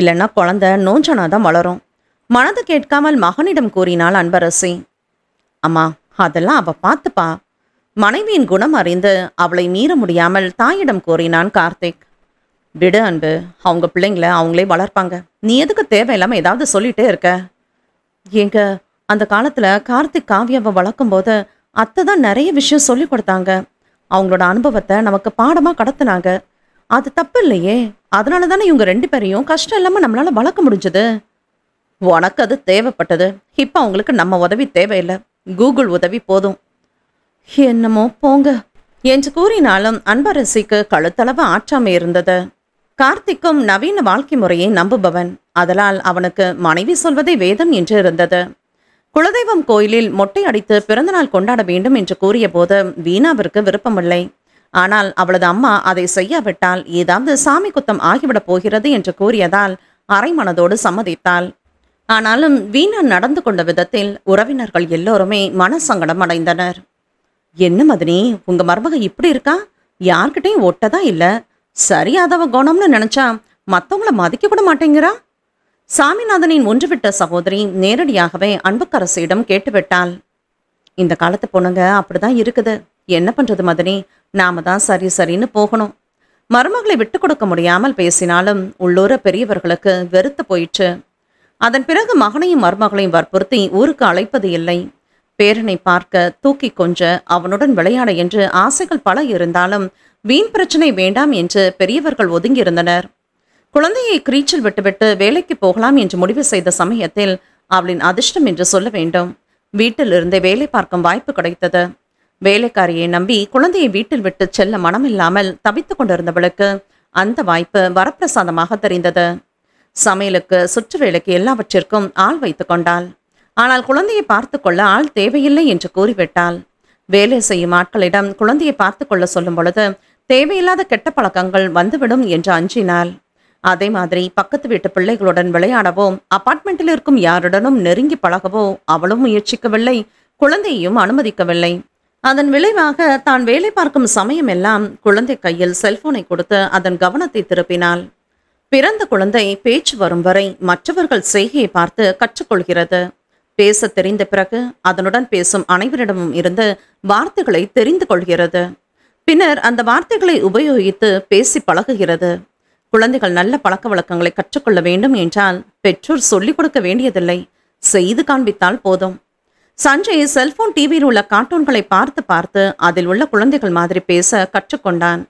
இல்லைன்னா குழந்தை நோஞ்சனா தான் வளரும் மனது கேட்காமல் மகனிடம் கூறினாள் அன்பரசி அம்மா அதெல்லாம் அவ பார்த்துப்பா மனைவியின் குணம் அறிந்து அவளை மீற முடியாமல் தாயிடம் கூறினான் கார்த்திக் விடு அன்பு அவங்க பிள்ளைங்கள அவங்களே வளர்ப்பாங்க நீ எதுக்கு தேவையில்லாமல் ஏதாவது சொல்லிகிட்டே இருக்க எங்க அந்த காலத்தில் கார்த்திக் காவியாவை வளர்க்கும் போது அத்தை தான் நிறைய விஷயம் சொல்லி கொடுத்தாங்க அவங்களோட அனுபவத்தை நமக்கு பாடமாக கடத்தினாங்க அது தப்பு இல்லையே அதனால தானே இவங்க ரெண்டு பேரையும் கஷ்டம் இல்லாமல் நம்மளால் வளர்க்க முடிஞ்சது உனக்கு அது தேவைப்பட்டது இப்போ அவங்களுக்கு நம்ம உதவி தேவையில்லை கூகுள் உதவி போதும் என்னமோ போங்க என்று கூறினாலும் அன்பரசிக்கு கழுத்தளவு ஆற்றாமை இருந்தது கார்த்திக்கும் நவீன வாழ்க்கை முறையை நம்புபவன் அதனால் அவனுக்கு மனைவி சொல்வதே வேதம் என்று இருந்தது குலதெய்வம் கோயிலில் மொட்டை அடித்து பிறந்தநாள் கொண்டாட வேண்டும் என்று கூறியபோது வீணாவிற்கு விருப்பமில்லை ஆனால் அவளது அம்மா அதை செய்யாவிட்டால் ஏதாவது சாமி குத்தம் ஆகிவிடப் போகிறது என்று கூறியதால் அரைமனதோடு சம்மதித்தாள் ஆனாலும் வீணா நடந்து கொண்ட விதத்தில் உறவினர்கள் எல்லோருமே மனசங்கடம் அடைந்தனர் என்ன மதினி உங்க மருமக இப்படி இருக்கா யார்கிட்டையும் ஒட்டதா இல்லை சரியாதவ குணம்னு நினைச்சா மற்றவங்கள மதிக்க கூட மாட்டேங்கிறா சாமிநாதனின் ஒன்றுவிட்ட சகோதரி நேரடியாகவே அன்புக்கரசியிடம் கேட்டுவிட்டாள் இந்த காலத்து பொண்ணுங்க அப்படிதான் இருக்குது என்ன பண்றது மதினி நாம தான் சரி சரின்னு போகணும் மருமகளை விட்டு கொடுக்க முடியாமல் பேசினாலும் உள்ளூர பெரியவர்களுக்கு வெறுத்து போயிடுச்சு அதன் பிறகு மகனையும் மருமகளையும் வற்புறுத்தி ஊருக்கு அழைப்பது இல்லை பேரனை பார்க்க தூக்கி கொஞ்ச அவனுடன் விளையாட என்று ஆசைகள் பல இருந்தாலும் வீண் பிரச்சனை வேண்டாம் என்று பெரியவர்கள் ஒதுங்கியிருந்தனர் குழந்தையை கிரீச்சில் விட்டுவிட்டு வேலைக்கு போகலாம் என்று முடிவு செய்த சமயத்தில் அவளின் அதிர்ஷ்டம் என்று சொல்ல வேண்டும் வீட்டிலிருந்தே வேலை பார்க்கும் வாய்ப்பு கிடைத்தது வேலைக்காரியை நம்பி குழந்தையை வீட்டில் விட்டு செல்ல மனமில்லாமல் தவித்து கொண்டிருந்தவளுக்கு அந்த வாய்ப்பு வரப்பிரசாதமாக தெரிந்தது சமையலுக்கு சுற்று வேலைக்கு எல்லாவற்றிற்கும் ஆள் வைத்து கொண்டாள் ஆனால் குழந்தையை பார்த்து கொள்ள ஆள் தேவையில்லை என்று கூறிவிட்டாள் வேலை செய்யும் ஆட்களிடம் குழந்தையை பார்த்து கொள்ள சொல்லும் பொழுது தேவையில்லாத கெட்ட பழக்கங்கள் வந்துவிடும் என்று அஞ்சினாள் அதே மாதிரி பக்கத்து வீட்டு பிள்ளைகளுடன் விளையாடவோ அப்பார்ட்மெண்ட்டில் இருக்கும் யாருடனும் நெருங்கி பழகவோ அவளும் முயற்சிக்கவில்லை குழந்தையையும் அனுமதிக்கவில்லை அதன் விளைவாக தான் வேலை பார்க்கும் சமயம் எல்லாம் குழந்தை கையில் செல்போனை கொடுத்து அதன் கவனத்தை திருப்பினாள் பிறந்த குழந்தை பேச்சு வரும் வரை மற்றவர்கள் செய்கையை பார்த்து கற்றுக்கொள்கிறது பேச தெரிந்த பிறகு அதனுடன் பேசும் அனைவரிடமும் இருந்து வார்த்தைகளை தெரிந்து கொள்கிறது பின்னர் அந்த வார்த்தைகளை உபயோகித்து பேசி பழகுகிறது குழந்தைகள் நல்ல பழக்க வழக்கங்களை கற்றுக்கொள்ள வேண்டும் என்றால் பெற்றோர் சொல்லிக் கொடுக்க வேண்டியதில்லை செய்து காண்பித்தால் போதும் சஞ்சய் செல்போன் டிவியில் உள்ள கார்ட்டூன்களை பார்த்து பார்த்து அதில் உள்ள குழந்தைகள் மாதிரி பேச கற்றுக்கொண்டான்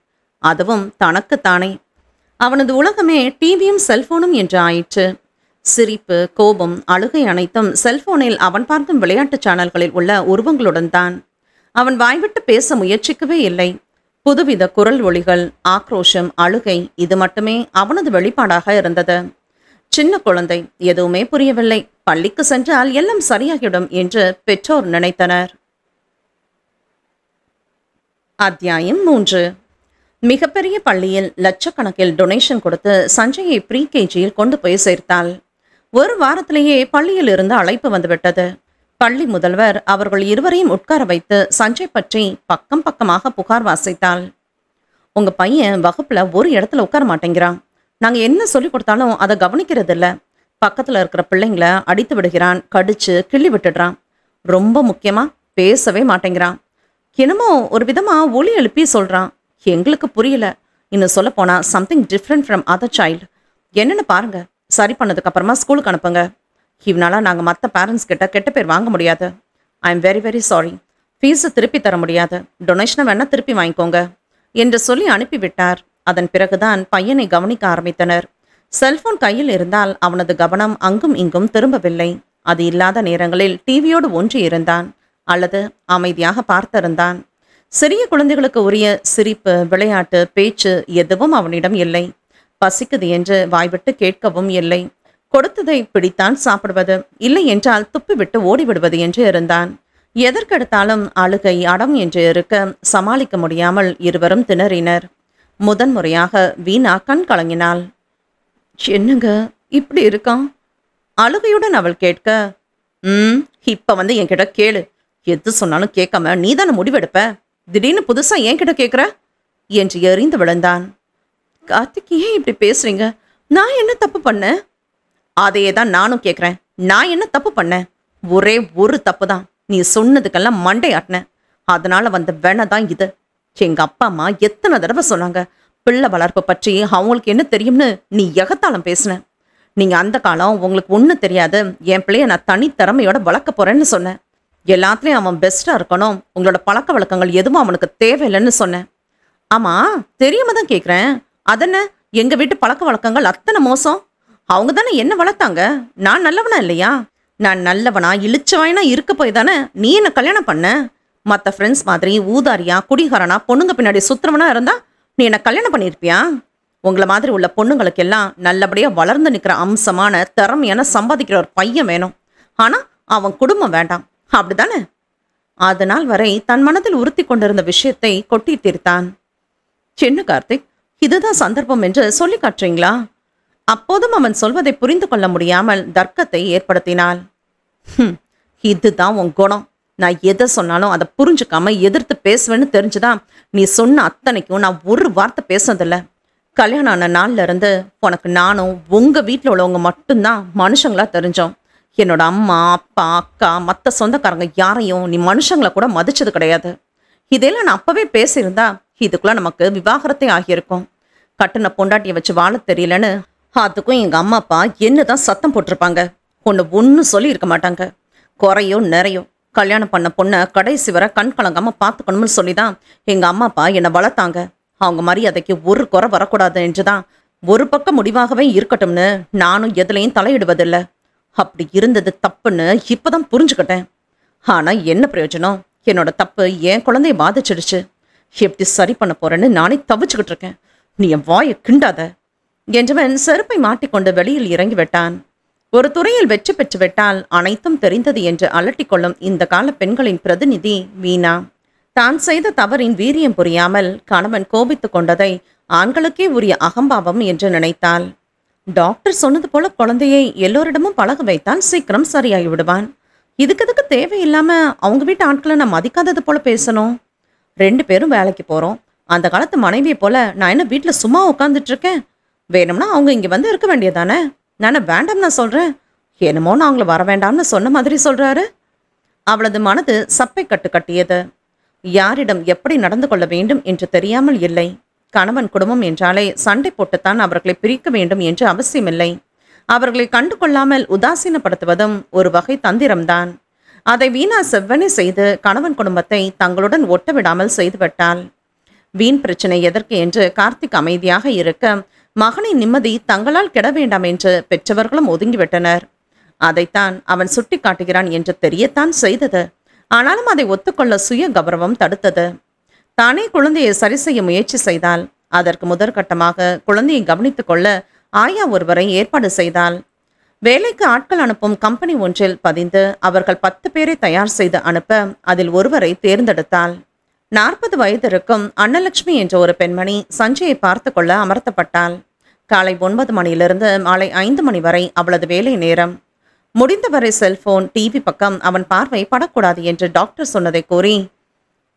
அதுவும் தனக்கு தானே அவனது உலகமே டிவியும் செல்போனும் என்று ஆயிற்று சிரிப்பு கோபம் அழுகை அனைத்தும் செல்போனில் அவன் பார்க்கும் விளையாட்டு சேனல்களில் உள்ள உருவங்களுடன் தான் அவன் வாய்விட்டு பேச முயற்சிக்கவே இல்லை புதுவித குரல் ஒளிகள் ஆக்ரோஷம் அழுகை இது மட்டுமே அவனது வெளிப்பாடாக இருந்தது சின்ன குழந்தை எதுவுமே புரியவில்லை பள்ளிக்கு சென்றால் எல்லாம் சரியாகிவிடும் என்று பெற்றோர் நினைத்தனர் அத்தியாயம் மூன்று மிகப்பெரிய பள்ளியில் லட்சக்கணக்கில் டொனேஷன் கொடுத்து சஞ்சயை ப்ரீ கேஜியில் கொண்டு போய் சேர்த்தாள் ஒரு வாரத்திலேயே பள்ளியில் இருந்து அழைப்பு வந்துவிட்டது பள்ளி முதல்வர் அவர்கள் இருவரையும் உட்கார வைத்து சஞ்சய் பற்றி பக்கம் பக்கமாக புகார் வாசித்தாள் உங்க பையன் வகுப்புல ஒரு இடத்துல உட்கார மாட்டேங்கிறான் நாங்க என்ன சொல்லி கொடுத்தாலும் அதை கவனிக்கிறது இல்ல பக்கத்துல இருக்கிற பிள்ளைங்கள அடித்து விடுகிறான் கடிச்சு கிள்ளி விட்டுடுறான் ரொம்ப முக்கியமா பேசவே மாட்டேங்கிறான் என்னமோ ஒரு விதமா ஒளி எழுப்பி சொல்றான் எங்களுக்கு புரியல இன்னும் சொல்ல போனால் something different from other child என்னென்னு பாருங்க சரி பண்ணதுக்கப்புறமா ஸ்கூலுக்கு அனுப்புங்க இவனால நாங்கள் மற்ற பேரண்ட்ஸ் கிட்ட கெட்ட பேர் வாங்க முடியாது I am very very sorry fees திருப்பி தர முடியாது டொனேஷனை வேணால் திருப்பி வாங்கிக்கோங்க என்று சொல்லி அனுப்பிவிட்டார் அதன் பிறகுதான் பையனை கவனிக்க ஆரம்பித்தனர் செல்போன் கையில் இருந்தால் அவனது கவனம் அங்கும் இங்கும் திரும்பவில்லை அது இல்லாத நேரங்களில் டிவியோடு ஒன்று இருந்தான் அல்லது அமைதியாக பார்த்திருந்தான் சிறிய குழந்தைகளுக்கு உரிய சிரிப்பு விளையாட்டு பேச்சு எதுவும் அவனிடம் இல்லை பசிக்குது என்று வாய்விட்டு கேட்கவும் இல்லை கொடுத்ததை பிடித்தான் சாப்பிடுவது இல்லை என்றால் துப்பிவிட்டு ஓடிவிடுவது என்று இருந்தான் எதற்கெடுத்தாலும் அழுகை அடம் என்று இருக்க சமாளிக்க முடியாமல் இருவரும் திணறினர் முதன்முறையாக வீணா கண் கலங்கினாள் என்னங்க இப்படி இருக்கான் அழுகையுடன் அவள் கேட்க ம் இப்போ வந்து என்கிட்ட கேளு எது சொன்னாலும் கேட்காம நீதானே முடிவெடுப்ப திடீர்னு புதுசா ஏன் கிட்ட கேட்குற என்று எறிந்து விழுந்தான் கார்த்திக் ஏன் இப்படி பேசுறீங்க நான் என்ன தப்பு பண்ணேன் அதையே தான் நானும் கேட்குறேன் நான் என்ன தப்பு பண்ணேன் ஒரே ஒரு தப்பு தான் நீ சொன்னதுக்கெல்லாம் மண்டை ஆட்டினேன் அதனால வந்த வேணை தான் இது எங்க அப்பா அம்மா எத்தனை தடவை சொன்னாங்க பிள்ளை வளர்ப்பு பற்றி அவங்களுக்கு என்ன தெரியும்னு நீ எகத்தாளம் பேசின நீங்க அந்த காலம் உங்களுக்கு ஒன்றும் தெரியாது என் பிள்ளைய நான் தனித்திறமையோட வளர்க்க போறேன்னு சொன்னேன் எல்லாத்துலேயும் அவன் பெஸ்ட்டாக இருக்கணும் உங்களோட பழக்க வழக்கங்கள் எதுவும் அவனுக்கு தேவையில்லைன்னு சொன்னேன் ஆமாம் தெரியாம தான் கேட்குறேன் அதென்ன எங்கள் வீட்டு பழக்க வழக்கங்கள் அத்தனை மோசம் அவங்க தானே என்ன வளர்த்தாங்க நான் நல்லவனா இல்லையா நான் நல்லவனா இழிச்சவாயினா இருக்க போய் தானே நீ என்ன கல்யாணம் பண்ண மற்ற ஃப்ரெண்ட்ஸ் மாதிரி ஊதாரியா குடிகாரனா பொண்ணுங்க பின்னாடி சுத்துறவனா இருந்தா நீ என்ன கல்யாணம் பண்ணியிருப்பியா உங்களை மாதிரி உள்ள பொண்ணுங்களுக்கு எல்லாம் நல்லபடியாக வளர்ந்து நிற்கிற அம்சமான திறமையான சம்பாதிக்கிற ஒரு பையன் வேணும் ஆனால் அவன் குடும்பம் வேண்டாம் அப்படிதானே அதனால் வரை தன் மனதில் உறுத்தி கொண்டிருந்த விஷயத்தை கொட்டி தீர்த்தான் சின்ன கார்த்திக் இதுதான் சந்தர்ப்பம் என்று சொல்லி காட்டுறீங்களா அப்போதும் அவன் சொல்வதை புரிந்து கொள்ள முடியாமல் தர்க்கத்தை ஏற்படுத்தினாள் இதுதான் உன் குணம் நான் எதை சொன்னாலும் அதை புரிஞ்சுக்காம எதிர்த்து பேசுவேன்னு தெரிஞ்சுதான் நீ சொன்ன அத்தனைக்கும் நான் ஒரு வார்த்தை பேசுனதில்ல கல்யாணம் ஆன நாள்ல இருந்து உனக்கு நானும் உங்க வீட்டில் உள்ளவங்க மட்டும்தான் மனுஷங்களா தெரிஞ்சோம் என்னோட அம்மா அப்பா அக்கா மற்ற சொந்தக்காரங்க யாரையும் நீ மனுஷங்களை கூட மதிச்சது கிடையாது இதெல்லாம் நான் அப்பவே பேசியிருந்தா இதுக்குள்ள நமக்கு விவாகரத்தை ஆகியிருக்கும் கட்டின பொண்டாட்டியை வச்சு வாழ தெரியலன்னு அதுக்கும் எங்கள் அம்மா அப்பா என்ன தான் சத்தம் போட்டிருப்பாங்க ஒன்று ஒன்றும் சொல்லி இருக்க மாட்டாங்க குறையோ நிறையோ கல்யாணம் பண்ண பொண்ணை கடைசி வர கண் கலங்காமல் பார்த்துக்கணும்னு சொல்லி தான் எங்கள் அம்மா அப்பா என்னை வளர்த்தாங்க அவங்க மரியாதைக்கு ஒரு குறை வரக்கூடாது என்று தான் ஒரு பக்கம் முடிவாகவே இருக்கட்டும்னு நானும் எதுலையும் தலையிடுவதில்லை அப்படி இருந்தது தப்புன்னு இப்போதான் புரிஞ்சுக்கிட்டேன் ஆனால் என்ன பிரயோஜனம் என்னோட தப்பு என் குழந்தைய பாதிச்சிடுச்சு எப்படி சரி பண்ண போறேன்னு நானே தவிச்சுக்கிட்டு இருக்கேன் நீ என் வாயை கிண்டாத என்றவன் செருப்பை மாட்டிக்கொண்டு வெளியில் இறங்கி விட்டான் ஒரு துறையில் வெற்றி பெற்று விட்டால் அனைத்தும் தெரிந்தது என்று அலட்டிக்கொள்ளும் இந்த கால பெண்களின் பிரதிநிதி வீணா தான் செய்த தவறின் வீரியம் புரியாமல் கணவன் கோபித்து கொண்டதை ஆண்களுக்கே உரிய அகம்பாவம் என்று நினைத்தாள் டாக்டர் சொன்னது போல குழந்தையை எல்லோரிடமும் பழக வைத்தான் சீக்கிரம் சரியாகி விடுவான் இதுக்கு இதுக்கு தேவையில்லாம அவங்க வீட்டு ஆட்களை நான் மதிக்காதது போல பேசணும் ரெண்டு பேரும் வேலைக்கு போகிறோம் அந்த காலத்து மனைவியை போல நான் என்ன வீட்டில் சும்மா உட்காந்துட்டு இருக்கேன் வேணும்னா அவங்க இங்கே வந்து இருக்க வேண்டியதானே நான் வேண்டாம் நான் சொல்கிறேன் என்னமோ நான் அவங்கள வர வேண்டாம்னு சொன்ன மாதிரி சொல்கிறாரு அவளது மனது சப்பை கட்டு கட்டியது யாரிடம் எப்படி நடந்து கொள்ள வேண்டும் என்று தெரியாமல் இல்லை கணவன் குடும்பம் என்றாலே சண்டை போட்டுத்தான் அவர்களை பிரிக்க வேண்டும் என்று அவசியமில்லை அவர்களை கண்டு கொள்ளாமல் உதாசீனப்படுத்துவதும் ஒரு வகை தந்திரம்தான் அதை வீணா செவ்வனே செய்து கணவன் குடும்பத்தை தங்களுடன் ஒட்டவிடாமல் செய்துவிட்டாள் வீண் பிரச்சனை எதற்கு என்று கார்த்திக் அமைதியாக இருக்க மகனின் நிம்மதி தங்களால் கெட வேண்டாம் என்று பெற்றவர்களும் ஒதுங்கிவிட்டனர் அதைத்தான் அவன் சுட்டி காட்டுகிறான் என்று தெரியத்தான் செய்தது ஆனாலும் அதை ஒத்துக்கொள்ள சுய கௌரவம் தடுத்தது தானே குழந்தையை சரி செய்ய முயற்சி செய்தால் அதற்கு முதற்கட்டமாக குழந்தையை கவனித்துக் கொள்ள ஆயா ஒருவரை ஏற்பாடு செய்தால் வேலைக்கு ஆட்கள் அனுப்பும் கம்பெனி ஒன்றில் பதிந்து அவர்கள் பத்து பேரை தயார் செய்து அனுப்ப அதில் ஒருவரை தேர்ந்தெடுத்தாள் நாற்பது இருக்கும் அன்னலட்சுமி என்ற ஒரு பெண்மணி சஞ்சயை பார்த்து கொள்ள அமர்த்தப்பட்டாள் காலை ஒன்பது மணியிலிருந்து மாலை ஐந்து மணி வரை அவளது வேலை நேரம் முடிந்தவரை செல்போன் டிவி பக்கம் அவன் பார்வை படக்கூடாது என்று டாக்டர் சொன்னதை கூறி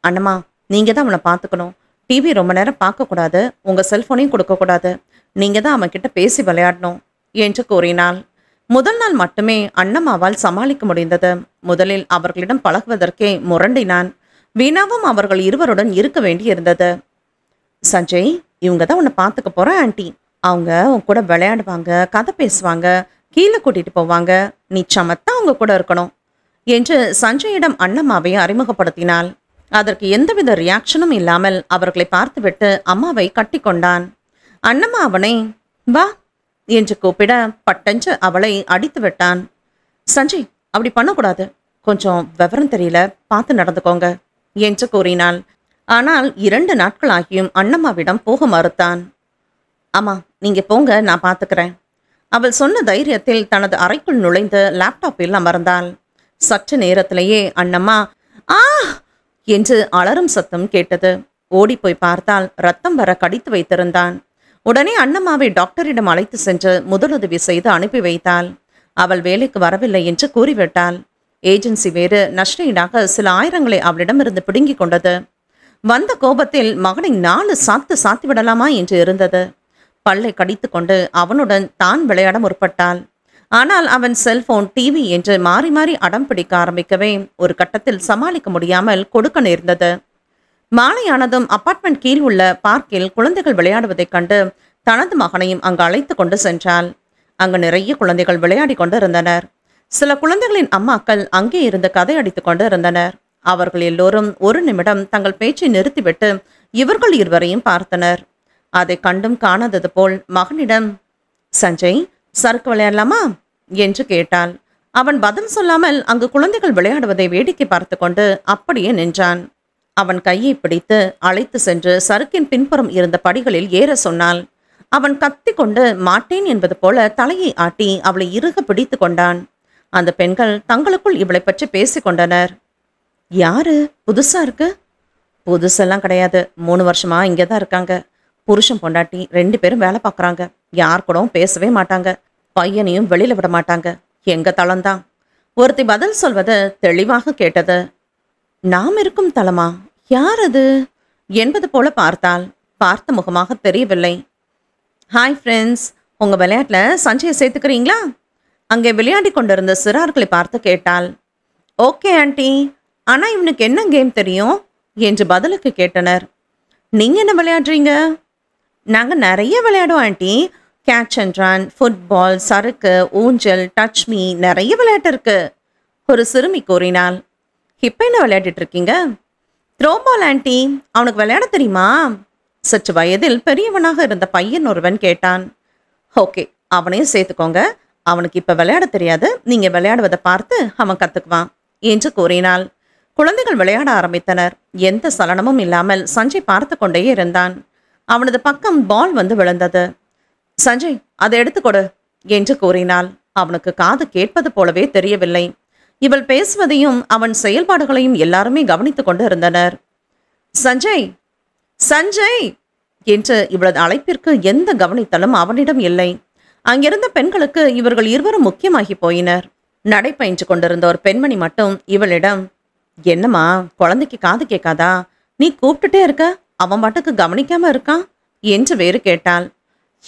அண்ணம்மா நீங்கள் தான் அவனை பார்த்துக்கணும் டிவி ரொம்ப நேரம் பார்க்கக்கூடாது உங்கள் செல்ஃபோனையும் கொடுக்கக்கூடாது நீங்கள் தான் அவன்கிட்ட பேசி விளையாடணும் என்று கூறினாள் முதல் நாள் மட்டுமே அண்ணம்மாவால் சமாளிக்க முடிந்தது முதலில் அவர்களிடம் பழகுவதற்கே முரண்டினான் வீணாவும் அவர்கள் இருவருடன் இருக்க வேண்டியிருந்தது சஞ்சய் இவங்க தான் உன்னை பார்த்துக்க போற ஆண்டி அவங்க உன் கூட விளையாடுவாங்க கதை பேசுவாங்க கீழே கூட்டிகிட்டு போவாங்க நீ சமத்தான் அவங்க கூட இருக்கணும் என்று சஞ்சயிடம் அண்ணம்மாவை அறிமுகப்படுத்தினாள் அதற்கு எந்தவித ரியாக்ஷனும் இல்லாமல் அவர்களை பார்த்துவிட்டு அம்மாவை கட்டி கொண்டான் அண்ணம்மா அவனை வா என்று கூப்பிட பட்டஞ்சு அவளை அடித்து விட்டான் சஞ்சய் அப்படி பண்ணக்கூடாது கொஞ்சம் விவரம் தெரியல பார்த்து நடந்துக்கோங்க என்று கூறினாள் ஆனால் இரண்டு நாட்கள் ஆகியும் அண்ணம்மாவிடம் போக மறுத்தான் அம்மா நீங்க போங்க நான் பார்த்துக்கிறேன் அவள் சொன்ன தைரியத்தில் தனது அறைக்குள் நுழைந்து லேப்டாப்பில் அமர்ந்தாள் சற்று நேரத்திலேயே அண்ணம்மா ஆ என்று அலறும் சத்தம் கேட்டது ஓடி போய் பார்த்தால் ரத்தம் வர கடித்து வைத்திருந்தான் உடனே அண்ணம்மாவை டாக்டரிடம் அழைத்து சென்று முதலுதவி செய்து அனுப்பி வைத்தாள் அவள் வேலைக்கு வரவில்லை என்று கூறிவிட்டாள் ஏஜென்சி வேறு நஷ்டீடாக சில ஆயிரங்களை அவளிடமிருந்து பிடுங்கி கொண்டது வந்த கோபத்தில் மகனை நாலு சாத்து சாத்தி விடலாமா என்று இருந்தது பல்லை கடித்து கொண்டு அவனுடன் தான் விளையாட முற்பட்டாள் ஆனால் அவன் செல்போன் டிவி என்று மாறி மாறி அடம் பிடிக்க ஆரம்பிக்கவே ஒரு கட்டத்தில் சமாளிக்க முடியாமல் கொடுக்க நேர்ந்தது மாலையானதும் அப்பார்ட்மெண்ட் கீழ் உள்ள பார்க்கில் குழந்தைகள் விளையாடுவதைக் கண்டு தனது மகனையும் அங்கு அழைத்து கொண்டு சென்றாள் அங்கு நிறைய குழந்தைகள் விளையாடி கொண்டு இருந்தனர் சில குழந்தைகளின் அம்மாக்கள் அங்கே இருந்து கதை அடித்து கொண்டு இருந்தனர் அவர்கள் எல்லோரும் ஒரு நிமிடம் தங்கள் பேச்சை நிறுத்திவிட்டு இவர்கள் இருவரையும் பார்த்தனர் அதை கண்டும் காணாதது போல் மகனிடம் சஞ்சய் சறுக்கு விளையாடலாமா என்று கேட்டாள் அவன் பதில் சொல்லாமல் அங்கு குழந்தைகள் விளையாடுவதை வேடிக்கை பார்த்து கொண்டு அப்படியே நின்றான் அவன் கையை பிடித்து அழைத்து சென்று சறுக்கின் பின்புறம் இருந்த படிகளில் ஏற சொன்னாள் அவன் கத்தி கொண்டு மாட்டேன் என்பது போல தலையை ஆட்டி அவளை இறுக பிடித்து கொண்டான் அந்த பெண்கள் தங்களுக்குள் இவளை பற்றி பேசிக்கொண்டனர் யாரு புதுசா இருக்கு புதுசெல்லாம் கிடையாது மூணு வருஷமா இங்கே தான் இருக்காங்க புருஷன் பொண்டாட்டி ரெண்டு பேரும் வேலை பார்க்குறாங்க யார் கூடவும் பேசவே மாட்டாங்க பையனையும் வெளியில் விட மாட்டாங்க எங்க தளம்தான் ஒருத்தி பதில் சொல்வது தெளிவாக கேட்டது நாம் இருக்கும் தளமா யார் அது என்பது போல பார்த்தால் பார்த்த முகமாக தெரியவில்லை ஹாய் ஃப்ரெண்ட்ஸ் உங்கள் விளையாட்டில் சஞ்சயை சேர்த்துக்கிறீங்களா அங்கே விளையாடி கொண்டிருந்த சிறார்களை பார்த்து கேட்டால் ஓகே ஆண்டி ஆனால் இவனுக்கு என்ன கேம் தெரியும் என்று பதிலுக்கு கேட்டனர் நீங்கள் என்ன விளையாடுறீங்க நாங்கள் நிறைய விளையாடுவோம் ஆண்டி கேட்ச் அண்ட் ரன் ஃபுட்பால் சறுக்கு ஊஞ்சல் டச் மீ நிறைய விளையாட்டு இருக்கு ஒரு சிறுமி கூறினாள் இப்போ என்ன விளையாடிட்டு இருக்கீங்க த்ரோபால் ஆண்டி அவனுக்கு விளையாட தெரியுமா சற்று வயதில் பெரியவனாக இருந்த பையன் ஒருவன் கேட்டான் ஓகே அவனையும் சேர்த்துக்கோங்க அவனுக்கு இப்போ விளையாட தெரியாது நீங்கள் விளையாடுவதை பார்த்து அவன் கற்றுக்குவான் என்று கூறினாள் குழந்தைகள் விளையாட ஆரம்பித்தனர் எந்த சலனமும் இல்லாமல் சஞ்சய் பார்த்து கொண்டே இருந்தான் அவனது பக்கம் பால் வந்து விழுந்தது சஞ்சய் அதை எடுத்துக்கொடு என்று கூறினாள் அவனுக்கு காது கேட்பது போலவே தெரியவில்லை இவள் பேசுவதையும் அவன் செயல்பாடுகளையும் எல்லாருமே கவனித்துக் கொண்டு இருந்தனர் சஞ்சய் சஞ்சய் என்று இவளது அழைப்பிற்கு எந்த கவனித்தலும் அவனிடம் இல்லை அங்கிருந்த பெண்களுக்கு இவர்கள் இருவரும் முக்கியமாகி போயினர் நடைபயின்று கொண்டிருந்த ஒரு பெண்மணி மட்டும் இவளிடம் என்னம்மா குழந்தைக்கு காது கேட்காதா நீ கூப்பிட்டுட்டே இருக்க அவன் பாட்டுக்கு கவனிக்காம இருக்கான் என்று வேறு கேட்டாள்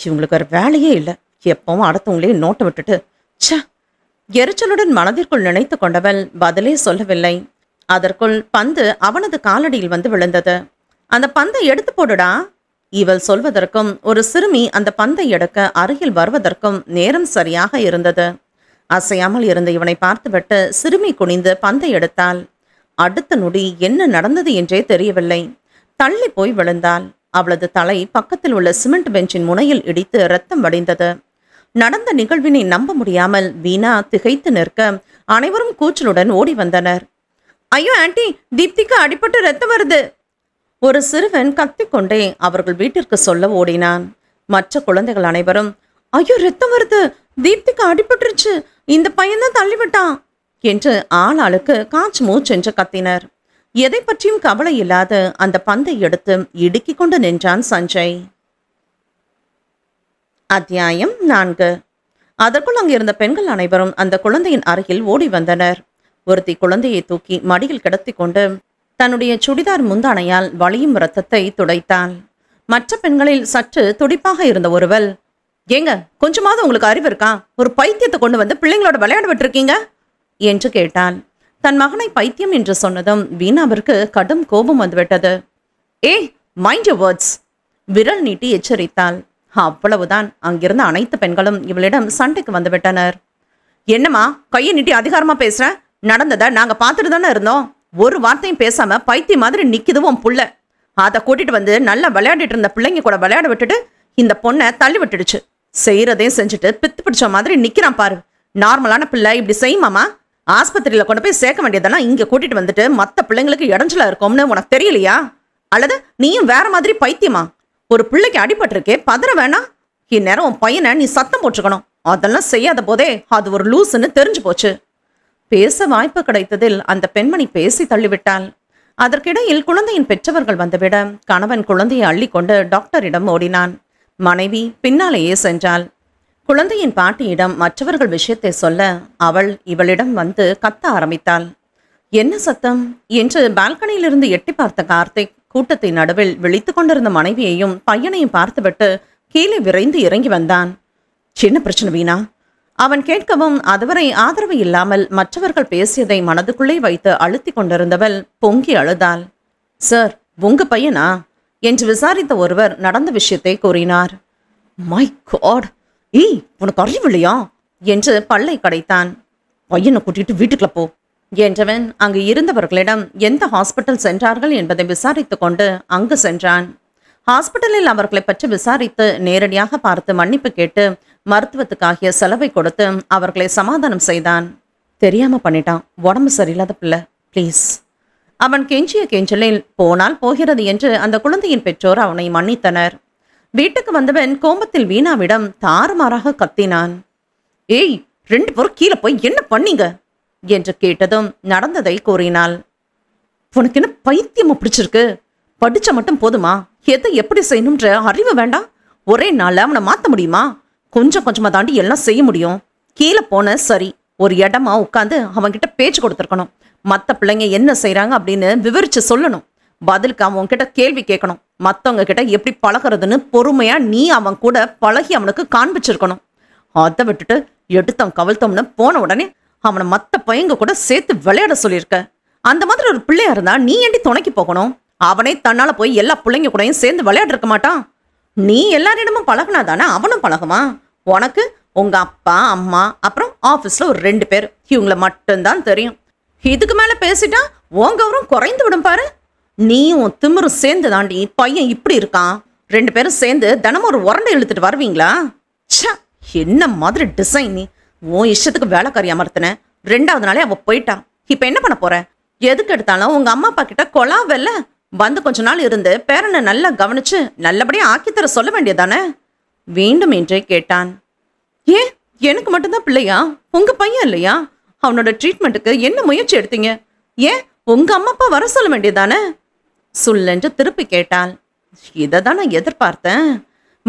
இவங்களுக்கு வேறு வேலையே இல்லை எப்பவும் அடுத்தவங்களே நோட்டை விட்டுட்டு ச எரிச்சலுடன் மனதிற்குள் நினைத்து கொண்டவள் பதிலே சொல்லவில்லை அதற்குள் பந்து அவனது காலடியில் வந்து விழுந்தது அந்த பந்தை எடுத்து போடுடா இவள் சொல்வதற்கும் ஒரு சிறுமி அந்த பந்தை எடுக்க அருகில் வருவதற்கும் நேரம் சரியாக இருந்தது அசையாமல் இருந்த இவனை பார்த்துவிட்டு சிறுமி குனிந்து பந்தை எடுத்தாள் அடுத்த நொடி என்ன நடந்தது என்றே தெரியவில்லை தள்ளி போய் விழுந்தாள் அவளது தலை பக்கத்தில் உள்ள சிமெண்ட் பெஞ்சின் முனையில் இடித்து ரத்தம் வடிந்தது நடந்த நிகழ்வினை நம்ப முடியாமல் வீணா திகைத்து நிற்க அனைவரும் கூச்சலுடன் ஓடி வந்தனர் ஐயோ ஆண்டி தீப்திக்கு அடிபட்டு ரத்தம் வருது ஒரு சிறுவன் கத்திக்கொண்டே அவர்கள் வீட்டிற்கு சொல்ல ஓடினான் மற்ற குழந்தைகள் அனைவரும் ஐயோ ரத்தம் வருது தீப்திக்கு அடிபட்டுருச்சு இந்த பையன்தான் தள்ளிவிட்டான் என்று ஆளாளுக்கு காச்சு மூச்சென்று கத்தினர் எதை பற்றியும் கவலை இல்லாத அந்த பந்தை எடுத்து இடுக்கிக் கொண்டு நின்றான் சஞ்சய் அத்தியாயம் நான்கு அதற்குள் அங்கே இருந்த பெண்கள் அனைவரும் அந்த குழந்தையின் அருகில் ஓடி வந்தனர் ஒருத்தி குழந்தையை தூக்கி மடியில் கிடத்தி கொண்டு தன்னுடைய சுடிதார் முந்தானையால் வலியும் ரத்தத்தை துடைத்தாள் மற்ற பெண்களில் சற்று துடிப்பாக இருந்த ஒருவள் ஏங்க கொஞ்சமாவது உங்களுக்கு அறிவு இருக்கா ஒரு பைத்தியத்தை கொண்டு வந்து பிள்ளைங்களோட விளையாட விட்டுருக்கீங்க என்று கேட்டாள் தன் மகனை பைத்தியம் என்று சொன்னதும் வீணாவிற்கு கடும் கோபம் வந்துவிட்டது ஏ மைண்ட் வேர்ட்ஸ் விரல் நீட்டி எச்சரித்தாள் அவ்வளவுதான் அங்கிருந்த அனைத்து பெண்களும் இவளிடம் சண்டைக்கு வந்துவிட்டனர் என்னம்மா கையை நீட்டி அதிகாரமா பேசுற நடந்ததை நாங்க பார்த்துட்டு தானே இருந்தோம் ஒரு வார்த்தையும் பேசாம பைத்தி மாதிரி நிக்குதுவும் புள்ள அதை கூட்டிட்டு வந்து நல்லா விளையாடிட்டு இருந்த பிள்ளைங்க கூட விளையாட விட்டுட்டு இந்த பொண்ணை தள்ளி விட்டுடுச்சு செய்யறதையும் செஞ்சுட்டு பித்து பிடிச்ச மாதிரி நிக்கிறான் பாரு நார்மலான பிள்ளை இப்படி செய்யுமாமா ஆஸ்பத்திரியில் கொண்டு போய் சேர்க்க வேண்டியதெல்லாம் இங்கே கூட்டிகிட்டு வந்துட்டு மற்ற பிள்ளைங்களுக்கு இடைஞ்சலாக இருக்கும்னு உனக்கு தெரியலையா அல்லது நீயும் வேற மாதிரி பைத்தியமா ஒரு பிள்ளைக்கு அடிபட்டிருக்கே பதற வேணாம் இந்நேரம் உன் பையனை நீ சத்தம் போட்டுக்கணும் அதெல்லாம் செய்யாத போதே அது ஒரு லூசுன்னு தெரிஞ்சு போச்சு பேச வாய்ப்பு கிடைத்ததில் அந்த பெண்மணி பேசி தள்ளிவிட்டாள் அதற்கிடையில் குழந்தையின் பெற்றவர்கள் வந்துவிட கணவன் குழந்தையை அள்ளிக்கொண்டு டாக்டரிடம் ஓடினான் மனைவி பின்னாலேயே சென்றாள் குழந்தையின் பாட்டியிடம் மற்றவர்கள் விஷயத்தை சொல்ல அவள் இவளிடம் வந்து கத்த ஆரம்பித்தாள் என்ன சத்தம் என்று பால்கனியிலிருந்து எட்டி பார்த்த கார்த்திக் கூட்டத்தின் நடுவில் விழித்து கொண்டிருந்த மனைவியையும் பையனையும் பார்த்துவிட்டு கீழே விரைந்து இறங்கி வந்தான் சின்ன பிரச்சனை வீணா அவன் கேட்கவும் அதுவரை ஆதரவு இல்லாமல் மற்றவர்கள் பேசியதை மனதுக்குள்ளே வைத்து அழுத்தி கொண்டிருந்தவள் பொங்கி அழுதாள் சார் உங்க பையனா என்று விசாரித்த ஒருவர் நடந்த விஷயத்தை கூறினார் மை காட் ஏய் உனக்கு அறிவில்லையா என்று பல்லை கடைத்தான் பையனை கூட்டிட்டு வீட்டுக்குள்ள போ என்றவன் அங்கு இருந்தவர்களிடம் எந்த ஹாஸ்பிட்டல் சென்றார்கள் என்பதை விசாரித்து கொண்டு அங்கு சென்றான் ஹாஸ்பிட்டலில் அவர்களை பற்றி விசாரித்து நேரடியாக பார்த்து மன்னிப்பு கேட்டு மருத்துவத்துக்காகிய செலவை கொடுத்து அவர்களை சமாதானம் செய்தான் தெரியாம பண்ணிட்டான் உடம்பு சரியில்லாத பிள்ளை ப்ளீஸ் அவன் கெஞ்சிய கெஞ்சலில் போனால் போகிறது என்று அந்த குழந்தையின் பெற்றோர் அவனை மன்னித்தனர் வீட்டுக்கு வந்தவன் கோபத்தில் வீணாவிடம் தாறுமாறாக கத்தினான் ஏய் ரெண்டு பேரும் கீழே போய் என்ன பண்ணீங்க என்று கேட்டதும் நடந்ததை கூறினாள் உனக்கு என்ன பைத்தியம் பிடிச்சிருக்கு படிச்ச மட்டும் போதுமா எதை எப்படி செய்யணுன்ற அறிவு வேண்டாம் ஒரே நாளில் அவனை மாற்ற முடியுமா கொஞ்சம் கொஞ்சமாக தாண்டி எல்லாம் செய்ய முடியும் கீழே போன சரி ஒரு இடமா உட்காந்து அவன்கிட்ட பேச்சு கொடுத்துருக்கணும் மற்ற பிள்ளைங்க என்ன செய்கிறாங்க அப்படின்னு விவரித்து சொல்லணும் பதிலுக்கு அவன் அவன்கிட்ட கேள்வி கேட்கணும் மற்றவங்க கிட்ட எப்படி பழகிறதுன்னு பொறுமையாக நீ அவன் கூட பழகி அவனுக்கு காண்பிச்சிருக்கணும் அதை விட்டுட்டு எடுத்தம் கவிழ்த்தோம்னு போன உடனே அவனை மற்ற பையங்க கூட சேர்த்து விளையாட சொல்லியிருக்க அந்த மாதிரி ஒரு பிள்ளையா இருந்தா நீ ஏண்டி துணைக்கு போகணும் அவனே தன்னால் போய் எல்லா பிள்ளைங்க கூடயும் சேர்ந்து விளையாட மாட்டான் நீ எல்லாரிடமும் பழகினாதானே தானே அவனும் பழகுமா உனக்கு உங்கள் அப்பா அம்மா அப்புறம் ஆஃபீஸில் ஒரு ரெண்டு பேர் இவங்களை மட்டும்தான் தெரியும் இதுக்கு மேலே பேசிட்டா உன் கௌரவம் குறைந்து விடும் பாரு நீயும் திமிரும் சேர்ந்து தாண்டி பையன் இப்படி இருக்கான் ரெண்டு பேரும் சேர்ந்து தினமும் ஒரு உரண்டை இழுத்துட்டு வருவீங்களா என்ன மாதிரி டிசைன் நீ உன் இஷ்டத்துக்கு வேலைக்காரி அமர்த்தின ரெண்டாவது நாளே அவள் போயிட்டான் இப்போ என்ன பண்ண போற எதுக்கு எடுத்தாலும் உங்கள் அம்மா அப்பா கிட்ட கொலா வெல்ல வந்து கொஞ்ச நாள் இருந்து பேரனை நல்லா கவனிச்சு நல்லபடியாக ஆக்கித்தர சொல்ல வேண்டியதானே வேண்டும் என்றே கேட்டான் ஏன் எனக்கு மட்டும்தான் பிள்ளையா உங்க பையன் இல்லையா அவனோட ட்ரீட்மெண்ட்டுக்கு என்ன முயற்சி எடுத்தீங்க ஏன் உங்க அம்மா அப்பா வர சொல்ல வேண்டியதானே சுல்லென்று திருப்பி கேட்டாள் இதை தான் நான் எதிர்பார்த்தேன்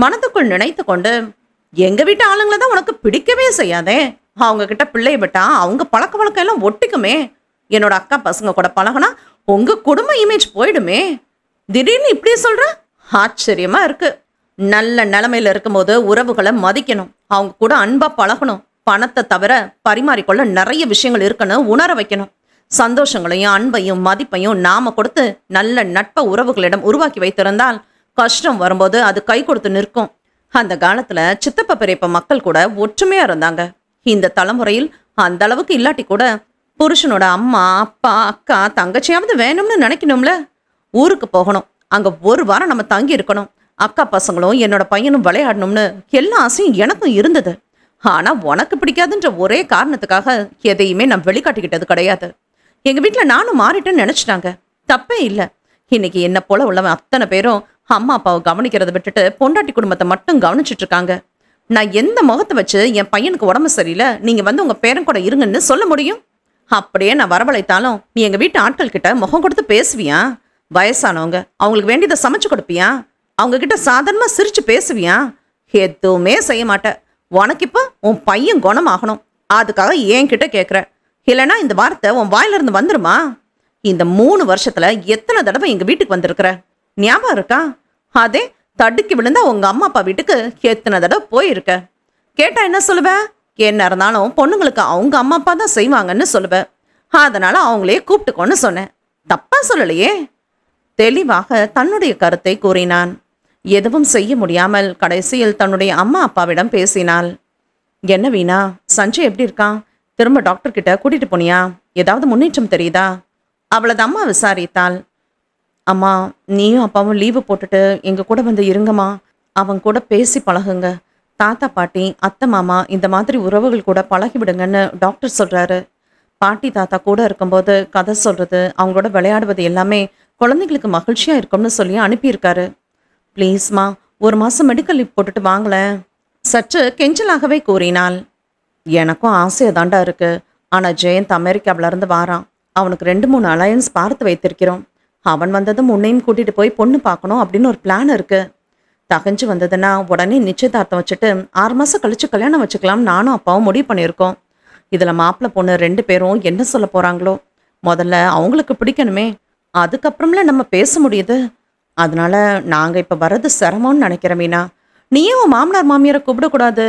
மனதுக்குள் நினைத்து கொண்டு எங்கள் வீட்டு ஆளுங்களை தான் உனக்கு பிடிக்கவே செய்யாதே அவங்க கிட்ட பிள்ளைய விட்டா அவங்க பழக்க வழக்கம் எல்லாம் ஒட்டிக்குமே என்னோட அக்கா பசங்க கூட பழகினா உங்கள் குடும்ப இமேஜ் போயிடுமே திடீர்னு இப்படி சொல்கிற ஆச்சரியமாக இருக்குது நல்ல நிலமையில் இருக்கும்போது உறவுகளை மதிக்கணும் அவங்க கூட அன்பாக பழகணும் பணத்தை தவிர பரிமாறிக்கொள்ள நிறைய விஷயங்கள் இருக்குன்னு உணர வைக்கணும் சந்தோஷங்களையும் அன்பையும் மதிப்பையும் நாம் கொடுத்து நல்ல நட்ப உறவுகளிடம் உருவாக்கி வைத்திருந்தால் கஷ்டம் வரும்போது அது கை கொடுத்து நிற்கும் அந்த காலத்தில் சித்தப்ப பெரியப்ப மக்கள் கூட ஒற்றுமையாக இருந்தாங்க இந்த தலைமுறையில் அந்த அளவுக்கு இல்லாட்டி கூட புருஷனோட அம்மா அப்பா அக்கா தங்கச்சியாவது வேணும்னு நினைக்கணும்ல ஊருக்கு போகணும் அங்கே ஒரு வாரம் நம்ம தங்கி இருக்கணும் அக்கா பசங்களும் என்னோட பையனும் விளையாடணும்னு எல்லா ஆசையும் எனக்கும் இருந்தது ஆனால் உனக்கு பிடிக்காதுன்ற ஒரே காரணத்துக்காக எதையுமே நான் வெளிக்காட்டிக்கிட்டது கிடையாது எங்கள் வீட்டில் நானும் மாறிட்டேன்னு நினச்சிட்டாங்க தப்பே இல்லை இன்னைக்கு என்ன போல உள்ளவன் அத்தனை பேரும் அம்மா அப்பாவை கவனிக்கிறத விட்டுட்டு பொண்டாட்டி குடும்பத்தை மட்டும் கவனிச்சிட்டு இருக்காங்க நான் எந்த முகத்தை வச்சு என் பையனுக்கு உடம்பு சரியில்லை நீங்கள் வந்து உங்கள் பேரன் கூட இருங்கன்னு சொல்ல முடியும் அப்படியே நான் வரவழைத்தாலும் நீ எங்கள் வீட்டு ஆட்கள் கிட்ட முகம் கொடுத்து பேசுவியா வயசானவங்க அவங்களுக்கு வேண்டியதை சமைச்சு கொடுப்பியா அவங்க கிட்ட சாதாரணமாக சிரிச்சு பேசுவியா எதுவுமே செய்ய மாட்டேன் உனக்கு இப்போ உன் பையன் குணமாகணும் அதுக்காக என்கிட்ட கேட்குறேன் இல்லைனா இந்த வார்த்தை உன் வாயிலிருந்து வந்துருமா இந்த மூணு வருஷத்துல எத்தனை தடவை எங்க வீட்டுக்கு வந்திருக்கிற ஞாபகம் இருக்கா அதே தடுக்கி விழுந்தா உங்க அம்மா அப்பா வீட்டுக்கு எத்தனை தடவை போயிருக்க கேட்டா என்ன சொல்லுவேன் என்ன இருந்தாலும் பொண்ணுங்களுக்கு அவங்க அம்மா அப்பா தான் செய்வாங்கன்னு சொல்லுவேன் அதனால அவங்களே கூப்பிட்டுக்கோன்னு சொன்னேன் தப்பா சொல்லலையே தெளிவாக தன்னுடைய கருத்தை கூறினான் எதுவும் செய்ய முடியாமல் கடைசியில் தன்னுடைய அம்மா அப்பாவிடம் பேசினாள் என்ன வீணா சஞ்சய் எப்படி இருக்கான் திரும்ப டாக்டர் கிட்ட கூட்டிட்டு போனியா ஏதாவது முன்னேற்றம் தெரியுதா அவளது அம்மா விசாரித்தாள் அம்மா நீயும் அப்பாவும் லீவு போட்டுட்டு எங்கள் கூட வந்து இருங்கம்மா அவங்க கூட பேசி பழகுங்க தாத்தா பாட்டி அத்தை மாமா இந்த மாதிரி உறவுகள் கூட பழகிவிடுங்கன்னு டாக்டர் சொல்கிறாரு பாட்டி தாத்தா கூட இருக்கும்போது கதை சொல்கிறது அவங்களோட விளையாடுவது எல்லாமே குழந்தைங்களுக்கு மகிழ்ச்சியாக இருக்கும்னு சொல்லி அனுப்பியிருக்காரு ப்ளீஸ்மா ஒரு மாதம் மெடிக்கல் லீவ் போட்டுட்டு வாங்களேன் சற்று கெஞ்சலாகவே கூறினாள் எனக்கும் ஆசையை தாண்டா இருக்குது ஆனால் ஜெயந்த் அமெரிக்காவிலேருந்து வாரான் அவனுக்கு ரெண்டு மூணு அலையன்ஸ் பார்த்து வைத்திருக்கிறோம் அவன் வந்ததும் உன்னையும் கூட்டிகிட்டு போய் பொண்ணு பார்க்கணும் அப்படின்னு ஒரு பிளான் இருக்குது தகஞ்சு வந்ததுன்னா உடனே நிச்சயதார்த்தம் வச்சுட்டு ஆறு மாதம் கழித்து கல்யாணம் வச்சுக்கலாம் நானும் அப்பாவும் முடிவு பண்ணியிருக்கோம் இதில் மாப்பிள்ளை பொண்ணு ரெண்டு பேரும் என்ன சொல்ல போகிறாங்களோ முதல்ல அவங்களுக்கு பிடிக்கணுமே அதுக்கப்புறம்ல நம்ம பேச முடியுது அதனால நாங்கள் இப்போ வர்றது சிரமம்னு நினைக்கிறேன் மீனா நீயும் மாமனார் மாமியாரை கூப்பிடக்கூடாது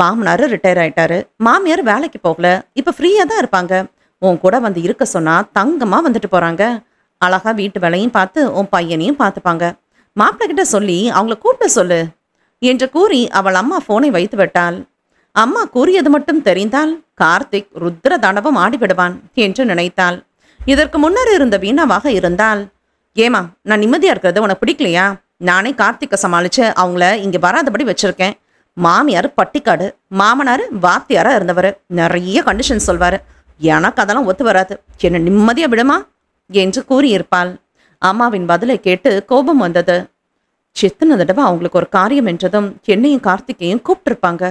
மாமனார் ரிட்டையர் ஆயிட்டாரு மாமியார் வேலைக்கு போகல இப்போ ஃப்ரீயாக தான் இருப்பாங்க உன் கூட வந்து இருக்க சொன்னா தங்கமாக வந்துட்டு போகிறாங்க அழகா வீட்டு வேலையும் பார்த்து உன் பையனையும் பார்த்துப்பாங்க கிட்ட சொல்லி அவங்கள கூப்பிட்ட சொல்லு என்று கூறி அவள் அம்மா ஃபோனை வைத்து விட்டாள் அம்மா கூறியது மட்டும் தெரிந்தால் கார்த்திக் ருத்ர தண்டவம் ஆடிவிடுவான் என்று நினைத்தாள் இதற்கு முன்னர் இருந்த வீணாவாக இருந்தால் ஏமா நான் நிம்மதியாக இருக்கிறது உனக்கு பிடிக்கலையா நானே கார்த்திக்கை சமாளித்து அவங்கள இங்கே வராதபடி வச்சுருக்கேன் மாமியார் பட்டிக்காடு மாமனார் வாத்தியாராக இருந்தவர் நிறைய கண்டிஷன் சொல்வார் எனக்கு அதெல்லாம் ஒத்து வராது என்னை நிம்மதியாக விடுமா என்று கூறியிருப்பாள் அம்மாவின் பதிலை கேட்டு கோபம் வந்தது சித்தன தடவை அவங்களுக்கு ஒரு காரியம் என்றதும் என்னையும் கார்த்திகையும் கூப்பிட்டுருப்பாங்க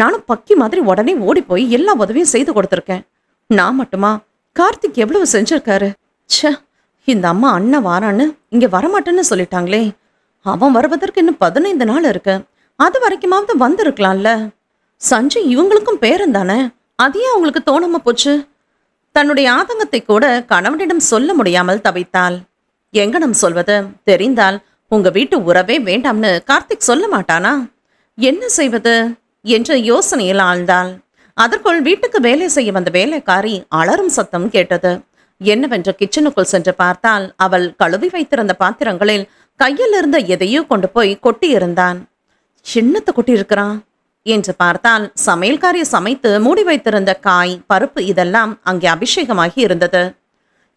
நானும் பக்கி மாதிரி உடனே ஓடி போய் எல்லா உதவியும் செய்து கொடுத்துருக்கேன் நான் மட்டுமா கார்த்திக் எவ்வளவு செஞ்சிருக்காரு ச்சே இந்த அம்மா அண்ணன் வாரான்னு இங்கே வரமாட்டேன்னு சொல்லிட்டாங்களே அவன் வருவதற்கு இன்னும் பதினைந்து நாள் இருக்குது அது வரைக்குமாவது வந்திருக்கலாம்ல சஞ்சய் இவங்களுக்கும் பேரன் தானே அதையே அவங்களுக்கு தோணாம போச்சு தன்னுடைய ஆதங்கத்தை கூட கணவனிடம் சொல்ல முடியாமல் தவித்தாள் எங்கனம் சொல்வது தெரிந்தால் உங்க வீட்டு உறவே வேண்டாம்னு கார்த்திக் சொல்ல மாட்டானா என்ன செய்வது என்ற யோசனையில் ஆழ்ந்தாள் அதற்குள் வீட்டுக்கு வேலை செய்ய வந்த வேலைக்காரி அலறும் சத்தம் கேட்டது என்னவென்று கிச்சனுக்குள் சென்று பார்த்தால் அவள் கழுவி வைத்திருந்த பாத்திரங்களில் கையில் இருந்த எதையோ கொண்டு போய் கொட்டியிருந்தான் சின்னத்தை கொட்டியிருக்கிறான் என்று பார்த்தால் சமையல்காரி சமைத்து மூடி வைத்திருந்த காய் பருப்பு இதெல்லாம் அங்கே அபிஷேகமாகி இருந்தது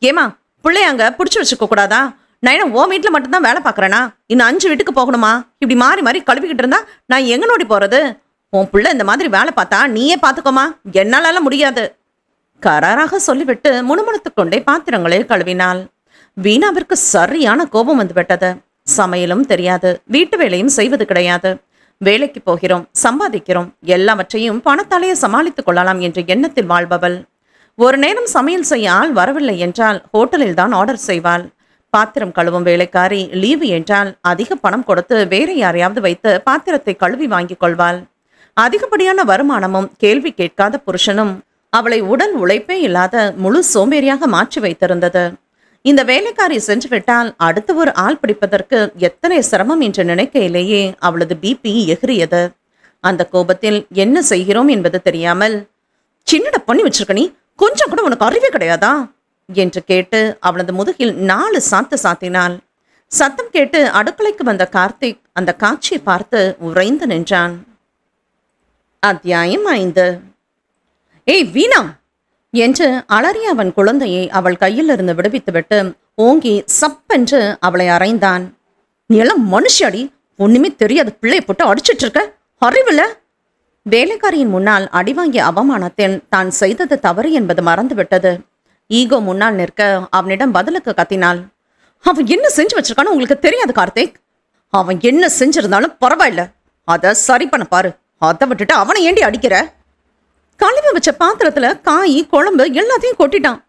ஏமா பிள்ளை அங்க பிடிச்சி வச்சுக்க கூடாதா நான் என்ன ஓ வீட்டில் மட்டும்தான் வேலை பார்க்குறேனா இன்னும் அஞ்சு வீட்டுக்கு போகணுமா இப்படி மாறி மாறி கழுவிக்கிட்டு இருந்தா நான் எங்க நோடி போகிறது உன் பிள்ளை இந்த மாதிரி வேலை பார்த்தா நீயே பார்த்துக்கோமா என்னால முடியாது கராராக சொல்லிவிட்டு முணுமுணுத்து கொண்டே பாத்திரங்களை கழுவினாள் வீணாவிற்கு சரியான கோபம் வந்துவிட்டது சமையலும் தெரியாது வீட்டு வேலையும் செய்வது கிடையாது வேலைக்கு போகிறோம் சம்பாதிக்கிறோம் எல்லாவற்றையும் பணத்தாலேயே சமாளித்துக் கொள்ளலாம் என்ற எண்ணத்தில் வாழ்பவள் ஒரு நேரம் சமையல் செய்ய ஆள் வரவில்லை என்றால் ஹோட்டலில் தான் ஆர்டர் செய்வாள் பாத்திரம் கழுவும் வேலைக்காரி லீவு என்றால் அதிக பணம் கொடுத்து வேறு யாரையாவது வைத்து பாத்திரத்தை கழுவி வாங்கிக் கொள்வாள் அதிகப்படியான வருமானமும் கேள்வி கேட்காத புருஷனும் அவளை உடல் உழைப்பே இல்லாத முழு சோம்பேறியாக மாற்றி வைத்திருந்தது இந்த வேலைக்காரி சென்றுவிட்டால் அடுத்த ஒரு ஆள் பிடிப்பதற்கு எத்தனை சிரமம் என்று நினைக்கையிலேயே அவளது பிபி எகிறியது அந்த கோபத்தில் என்ன செய்கிறோம் என்பது தெரியாமல் சின்னட பண்ணி வச்சிருக்க நீ கொஞ்சம் கூட உனக்கு அறிவே கிடையாதா என்று கேட்டு அவளது முதுகில் நாலு சாத்து சாத்தினாள் சத்தம் கேட்டு அடுக்கலைக்கு வந்த கார்த்திக் அந்த காட்சியை பார்த்து உறைந்து நின்றான் அத்தியாயம் ஐந்து ஏய் வீணா என்று அலறி அவன் குழந்தையை அவள் கையிலிருந்து விடுவித்துவிட்டு ஓங்கி சப்பென்று அவளை அறைந்தான் நீ எல்லாம் மனுஷடி ஒண்ணுமே தெரியாது பிள்ளை போட்டு அடிச்சிட்டு இருக்க அறிவில்ல வேலைக்காரியின் முன்னால் அடிவாங்கிய அவமானத்தில் தான் செய்தது தவறு என்பது மறந்துவிட்டது ஈகோ முன்னால் நிற்க அவனிடம் பதிலுக்கு கத்தினாள் அவன் என்ன செஞ்சு வச்சிருக்கான்னு உங்களுக்கு தெரியாது கார்த்திக் அவன் என்ன செஞ்சிருந்தாலும் பரவாயில்ல அதை சரி பண்ண பாரு அதை விட்டுட்டு அவனை ஏண்டி அடிக்கிற கழுவி வச்ச பாத்திரத்துல காய் குழம்பு எல்லாத்தையும் கொட்டிட்டான்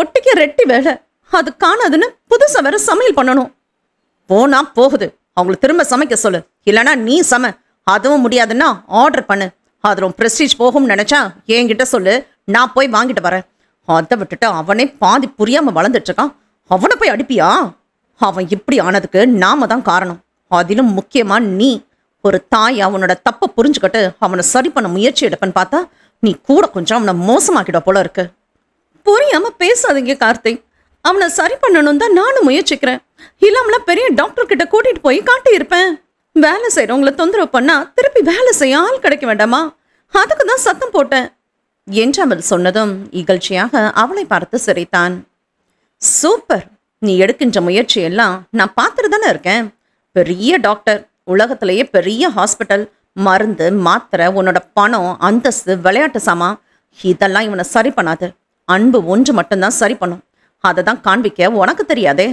ஒட்டிக்க ரெட்டி வேலை அது காணாதுன்னு புதுசா வேற சமையல் பண்ணணும் போனா போகுது அவங்களுக்கு திரும்ப சமைக்க சொல்லு இல்லைனா நீ சம அதுவும் முடியாதுன்னா ஆர்டர் பண்ணு அதில் ப்ரெஸ்டீஜ் போகும்னு நினச்சா என்கிட்ட சொல்லு நான் போய் வாங்கிட்டு வரேன் அதை விட்டுட்டு அவனே பாதி புரியாமல் வளர்ந்துட்டுருக்கான் அவனை போய் அடிப்பியா அவன் இப்படி ஆனதுக்கு நாம தான் காரணம் அதிலும் முக்கியமாக நீ ஒரு தாய் அவனோட தப்பை புரிஞ்சுக்கிட்டு அவனை சரி பண்ண முயற்சி எடுப்பேன்னு பார்த்தா நீ கூட கொஞ்சம் அவனை மோசமாக்கிட போல இருக்கு புரியாம பேசாதீங்க கார்த்திக் அவனை சரி பண்ணணும் தான் நானும் முயற்சிக்கிறேன் இல்லாமல பெரிய டாக்டர் கிட்ட கூட்டிட்டு போய் காட்டியிருப்பேன் வேலை செய்யறவங்கள தொந்தரவு பண்ணா திருப்பி வேலை செய்ய ஆள் கிடைக்க வேண்டாமா அதுக்கு தான் சத்தம் போட்டேன் என்று அவள் சொன்னதும் இகழ்ச்சியாக அவளை பார்த்து சிரித்தான் சூப்பர் நீ எடுக்கின்ற முயற்சியெல்லாம் நான் பார்த்துட்டு தானே இருக்கேன் பெரிய டாக்டர் உலகத்திலேயே பெரிய ஹாஸ்பிட்டல் மருந்து மாத்திரை உன்னோட பணம் அந்தஸ்து விளையாட்டு சாமா இதெல்லாம் இவனை சரி பண்ணாது அன்பு ஒன்று மட்டும்தான் சரி பண்ணும் அதை தான் காண்பிக்க உனக்கு தெரியாதே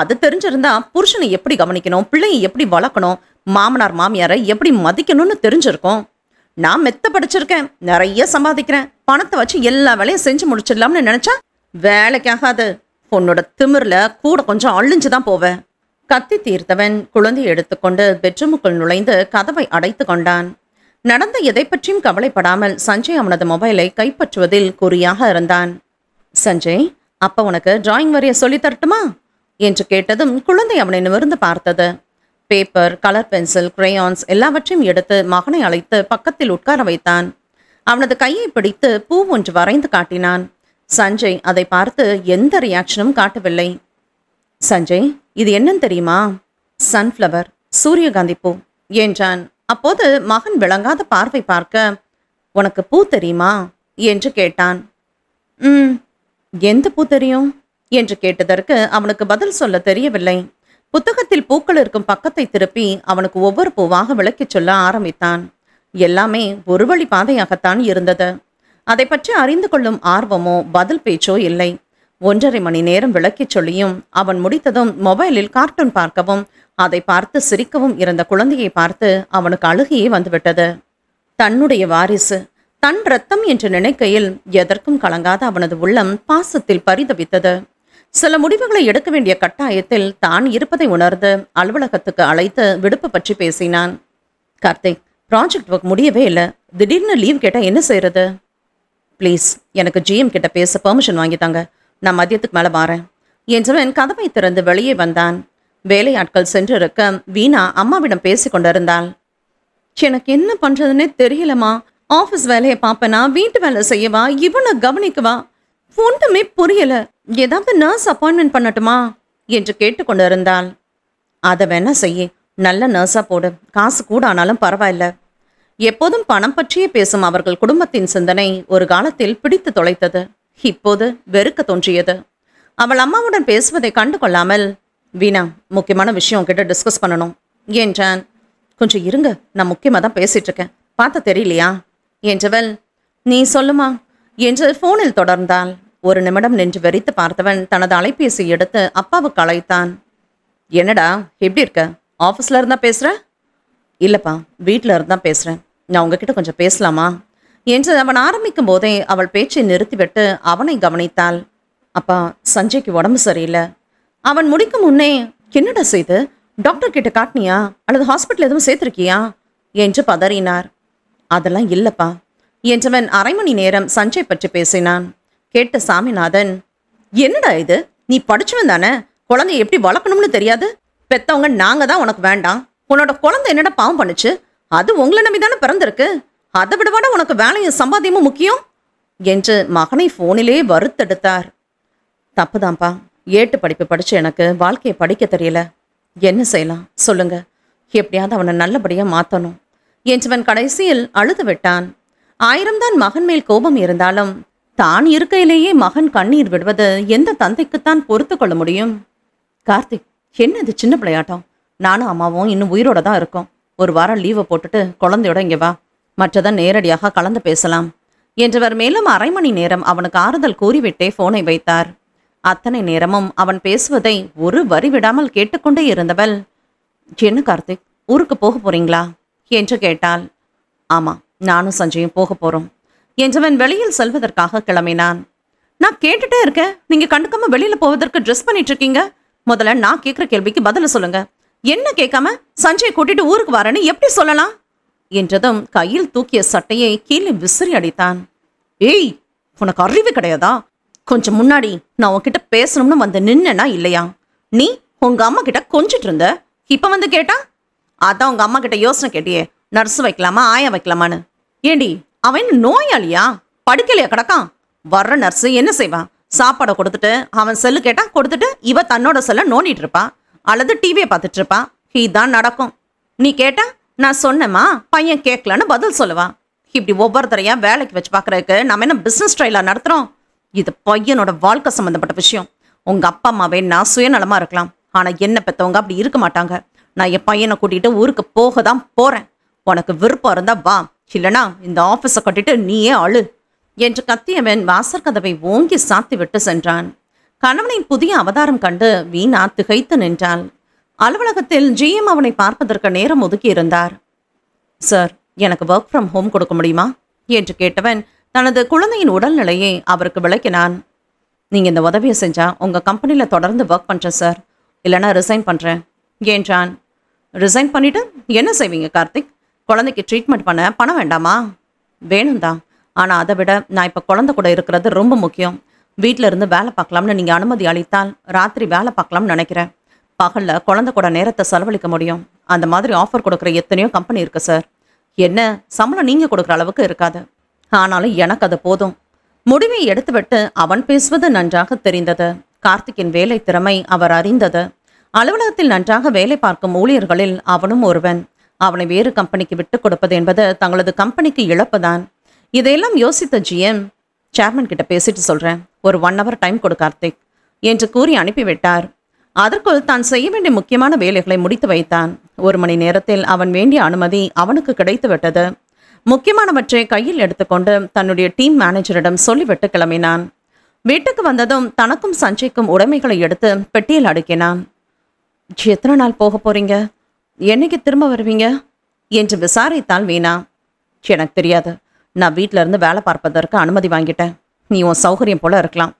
அது தெரிஞ்சிருந்தா புருஷனை எப்படி கவனிக்கணும் பிள்ளையை எப்படி வளர்க்கணும் மாமனார் மாமியாரை எப்படி மதிக்கணும்னு தெரிஞ்சிருக்கோம் நான் மெத்த படிச்சிருக்கேன் நிறைய சம்பாதிக்கிறேன் பணத்தை வச்சு எல்லா வேலையும் செஞ்சு முடிச்சிடலாம்னு நினைச்சா வேலைக்காகாது உன்னோட திமிரில் கூட கொஞ்சம் அழிஞ்சு தான் போவேன் கத்தி தீர்த்தவன் குழந்தை எடுத்துக்கொண்டு பெட்ரூமுக்குள் நுழைந்து கதவை அடைத்து கொண்டான் நடந்த எதை பற்றியும் கவலைப்படாமல் சஞ்சய் அவனது மொபைலை கைப்பற்றுவதில் குறியாக இருந்தான் சஞ்சய் அப்ப உனக்கு டிராயிங் வரைய சொல்லி தரட்டுமா என்று கேட்டதும் குழந்தை அவனை நிமிர்ந்து பார்த்தது பேப்பர் கலர் பென்சில் கிரேயான்ஸ் எல்லாவற்றையும் எடுத்து மகனை அழைத்து பக்கத்தில் உட்கார வைத்தான் அவனது கையை பிடித்து பூ ஒன்று வரைந்து காட்டினான் சஞ்சய் அதை பார்த்து எந்த ரியாக்ஷனும் காட்டவில்லை சஞ்சய் இது என்னன்னு தெரியுமா சன்ஃப்ளவர் சூரியகாந்தி பூ என்றான் அப்போது மகன் விளங்காத பார்வை பார்க்க உனக்கு பூ தெரியுமா என்று கேட்டான் ம் எந்த பூ தெரியும் என்று கேட்டதற்கு அவனுக்கு பதில் சொல்ல தெரியவில்லை புத்தகத்தில் பூக்கள் இருக்கும் பக்கத்தை திருப்பி அவனுக்கு ஒவ்வொரு பூவாக விளக்கிச் சொல்ல ஆரம்பித்தான் எல்லாமே ஒரு வழி பாதையாகத்தான் இருந்தது அதை பற்றி அறிந்து கொள்ளும் ஆர்வமோ பதில் பேச்சோ இல்லை ஒன்றரை மணி நேரம் விளக்கிச் சொல்லியும் அவன் முடித்ததும் மொபைலில் கார்ட்டூன் பார்க்கவும் அதை பார்த்து சிரிக்கவும் இருந்த குழந்தையை பார்த்து அவனுக்கு அழுகையே வந்துவிட்டது தன்னுடைய வாரிசு தன் ரத்தம் என்று நினைக்கையில் எதற்கும் கலங்காத அவனது உள்ளம் பாசத்தில் பரிதவித்தது சில முடிவுகளை எடுக்க வேண்டிய கட்டாயத்தில் தான் இருப்பதை உணர்ந்து அலுவலகத்துக்கு அழைத்து விடுப்பு பற்றி பேசினான் கார்த்திக் ப்ராஜெக்ட் ஒர்க் முடியவே இல்லை திடீர்னு லீவ் கேட்டால் என்ன செய்யறது ப்ளீஸ் எனக்கு ஜிஎம் கிட்ட பேச பெர்மிஷன் வாங்கி தாங்க நான் மதியத்துக்கு மேலே வாரேன் என்றவன் கதவை திறந்து வெளியே வந்தான் வேலையாட்கள் சென்றிருக்க வீணா அம்மாவிடம் பேசி கொண்டிருந்தாள் எனக்கு என்ன பண்றதுன்னே தெரியலம்மா ஆஃபீஸ் வேலையை பார்ப்பனா வீட்டு வேலை செய்யவா இவனை கவனிக்கவா ஒன்றுமே புரியல ஏதாவது நர்ஸ் அப்பாயின்மெண்ட் பண்ணட்டுமா என்று கேட்டுக்கொண்டிருந்தாள் அதை வேணா செய்ய நல்ல நர்ஸாக போடு காசு கூட ஆனாலும் பரவாயில்ல எப்போதும் பணம் பற்றியே பேசும் அவர்கள் குடும்பத்தின் சிந்தனை ஒரு காலத்தில் பிடித்து தொலைத்தது இப்போது வெறுக்க தோன்றியது அவள் அம்மாவுடன் பேசுவதை கண்டு கொள்ளாமல் வீணா முக்கியமான விஷயம் கிட்ட டிஸ்கஸ் பண்ணணும் என்றான் கொஞ்சம் இருங்க நான் முக்கியமாக தான் பேசிட்டு இருக்கேன் பார்த்த தெரியலையா என்றவள் நீ சொல்லுமா என்று ஃபோனில் தொடர்ந்தாள் ஒரு நிமிடம் நின்று வெறித்து பார்த்தவன் தனது அலைபேசி எடுத்து அப்பாவுக்கு அழைத்தான் என்னடா எப்படி இருக்க ஆஃபீஸில் இருந்தால் பேசுகிற இல்லைப்பா வீட்டில் இருந்தா பேசுகிறேன் நான் உங்ககிட்ட கொஞ்சம் பேசலாமா என்று அவன் ஆரம்பிக்கும் போதே அவள் பேச்சை நிறுத்திவிட்டு அவனை கவனித்தாள் அப்பா சஞ்சய்க்கு உடம்பு சரியில்லை அவன் முடிக்கும் முன்னே என்னடா செய்து டாக்டர் கிட்ட காட்டினியா அல்லது ஹாஸ்பிட்டல் எதுவும் சேர்த்துருக்கியா என்று பதறினார் அதெல்லாம் இல்லப்பா என்றவன் அரை மணி நேரம் சஞ்சய் பற்றி பேசினான் கேட்ட சாமிநாதன் என்னடா இது நீ படிச்சவன் தானே குழந்தை எப்படி வளர்க்கணும்னு தெரியாது பெத்தவங்க நாங்க தான் உனக்கு வேண்டாம் உன்னோட குழந்தை என்னடா பாவம் பண்ணுச்சு அது உங்களை நம்பி தானே பிறந்திருக்கு அதை விடவாட உனக்கு வேலையும் சம்பாத்தியமும் முக்கியம் என்று மகனை ஃபோனிலே வறுத்தெடுத்தார் தப்புதான்ப்பா ஏட்டு படிப்பு படித்து எனக்கு வாழ்க்கையை படிக்க தெரியல என்ன செய்யலாம் சொல்லுங்க எப்படியாவது அவனை நல்லபடியாக மாற்றணும் என்றவன் கடைசியில் அழுது விட்டான் ஆயிரம்தான் மகன் மேல் கோபம் இருந்தாலும் தான் இருக்கையிலேயே மகன் கண்ணீர் விடுவது எந்த தந்தைக்குத்தான் பொறுத்து கொள்ள முடியும் கார்த்திக் என்ன இது சின்ன பிள்ளையாட்டம் நானும் அம்மாவும் இன்னும் உயிரோட தான் இருக்கோம் ஒரு வாரம் லீவை போட்டுட்டு குழந்தையோட இங்கே வா மற்றதன் நேரடியாக கலந்து பேசலாம் என்றவர் மேலும் அரை மணி நேரம் அவனுக்கு ஆறுதல் கூறிவிட்டே போனை வைத்தார் அத்தனை நேரமும் அவன் பேசுவதை ஒரு வரி விடாமல் கேட்டுக்கொண்டே இருந்தவள் என்ன கார்த்திக் ஊருக்கு போக போறீங்களா என்று கேட்டாள் ஆமாம் நானும் சஞ்சயும் போக போறோம் என்றவன் வெளியில் செல்வதற்காக கிளம்பினான் நான் கேட்டுட்டே இருக்கேன் நீங்க கண்டுக்காம வெளியில போவதற்கு ட்ரெஸ் பண்ணிட்டு இருக்கீங்க முதல்ல நான் கேட்குற கேள்விக்கு பதில சொல்லுங்க என்ன கேட்காம சஞ்சய் கூட்டிட்டு ஊருக்கு வரேன்னு எப்படி சொல்லலாம் என்றதும் கையில் தூக்கிய சட்டையை கீழே விசிறி அடித்தான் ஏய் உனக்கு அறிவு கிடையாதா கொஞ்சம் முன்னாடி நான் உன்கிட்ட பேசணும்னு வந்து நின்னேனா இல்லையா நீ உங்க அம்மா கிட்ட கொஞ்சிட்டு இருந்த இப்ப வந்து கேட்டா அதான் உங்க அம்மா கிட்ட யோசனை கேட்டியே நர்ஸ் வைக்கலாமா ஆயா வைக்கலாமான்னு ஏண்டி அவன் நோயாளியா படுக்கலையா கிடக்கான் வர்ற நர்ஸு என்ன செய்வான் சாப்பாடை கொடுத்துட்டு அவன் செல்லு கேட்டா கொடுத்துட்டு இவ தன்னோட செல்ல நோண்டிட்டு இருப்பா அல்லது டிவியை பார்த்துட்டு இருப்பா இதுதான் நடக்கும் நீ கேட்டா நான் சொன்னேம்மா பையன் கேட்கலன்னு பதில் சொல்லுவான் இப்படி ஒவ்வொருத்தரையா வேலைக்கு வச்சு பார்க்குறதுக்கு நம்ம என்ன பிஸ்னஸ் ட்ரைலாக நடத்துகிறோம் இது பையனோட வாழ்க்கை சம்மந்தப்பட்ட விஷயம் உங்கள் அப்பா அம்மாவே நான் சுயநலமாக இருக்கலாம் ஆனால் என்ன பெற்றவங்க அப்படி இருக்க மாட்டாங்க நான் என் பையனை கூட்டிகிட்டு ஊருக்கு போக தான் போகிறேன் உனக்கு விருப்பம் இருந்தால் வா இல்லைனா இந்த ஆஃபீஸை கட்டிட்டு நீயே அழு என்று கத்தியவன் வாசர் கதவை ஓங்கி சாத்தி விட்டு சென்றான் கணவனின் புதிய அவதாரம் கண்டு வீணா திகைத்து நின்றாள் அலுவலகத்தில் ஜிஎம் அவனை பார்ப்பதற்கு நேரம் ஒதுக்கியிருந்தார் சார் எனக்கு ஒர்க் ஃப்ரம் ஹோம் கொடுக்க முடியுமா என்று கேட்டவன் தனது குழந்தையின் உடல்நிலையை அவருக்கு விளக்கினான் நீங்கள் இந்த உதவியை செஞ்சால் உங்கள் கம்பெனியில் தொடர்ந்து ஒர்க் பண்ணுறேன் சார் இல்லைனா ரிசைன் பண்ணுறேன் என்றான் ரிசைன் பண்ணிவிட்டு என்ன செய்வீங்க கார்த்திக் குழந்தைக்கு ட்ரீட்மெண்ட் பண்ண பணம் வேண்டாமா வேணும் தான் ஆனால் அதை விட நான் இப்போ குழந்தை கூட இருக்கிறது ரொம்ப முக்கியம் வீட்டில் இருந்து வேலை பார்க்கலாம்னு நீங்கள் அனுமதி அளித்தால் ராத்திரி வேலை பார்க்கலாம்னு நினைக்கிறேன் பகலில் குழந்தை கூட நேரத்தை செலவழிக்க முடியும் அந்த மாதிரி ஆஃபர் கொடுக்குற எத்தனையோ கம்பெனி இருக்குது சார் என்ன சம்பளம் நீங்கள் கொடுக்குற அளவுக்கு இருக்காது ஆனாலும் எனக்கு அது போதும் முடிவை எடுத்துவிட்டு அவன் பேசுவது நன்றாக தெரிந்தது கார்த்திக்கின் வேலை திறமை அவர் அறிந்தது அலுவலகத்தில் நன்றாக வேலை பார்க்கும் ஊழியர்களில் அவனும் ஒருவன் அவனை வேறு கம்பெனிக்கு விட்டுக் கொடுப்பது என்பது தங்களது கம்பெனிக்கு இழப்பு தான் இதையெல்லாம் யோசித்த ஜிஎம் சேர்மன் கிட்ட பேசிட்டு சொல்றேன் ஒரு ஒன் ஹவர் டைம் கொடு கார்த்திக் என்று கூறி அனுப்பிவிட்டார் அதற்குள் தான் செய்ய வேண்டிய முக்கியமான வேலைகளை முடித்து வைத்தான் ஒரு மணி நேரத்தில் அவன் வேண்டிய அனுமதி அவனுக்கு கிடைத்துவிட்டது முக்கியமானவற்றை கையில் எடுத்துக்கொண்டு தன்னுடைய டீம் மேனேஜரிடம் சொல்லிவிட்டு கிளம்பினான் வீட்டுக்கு வந்ததும் தனக்கும் சஞ்சய்க்கும் உடைமைகளை எடுத்து பெட்டியில் அடுக்கினான் எத்தனை நாள் போக போறீங்க என்னைக்கு திரும்ப வருவீங்க என்று விசாரித்தால் வீணா எனக்கு தெரியாது நான் வீட்டிலேருந்து இருந்து வேலை பார்ப்பதற்கு அனுமதி வாங்கிட்டேன் நீ உன் சௌகரியம் போல இருக்கலாம்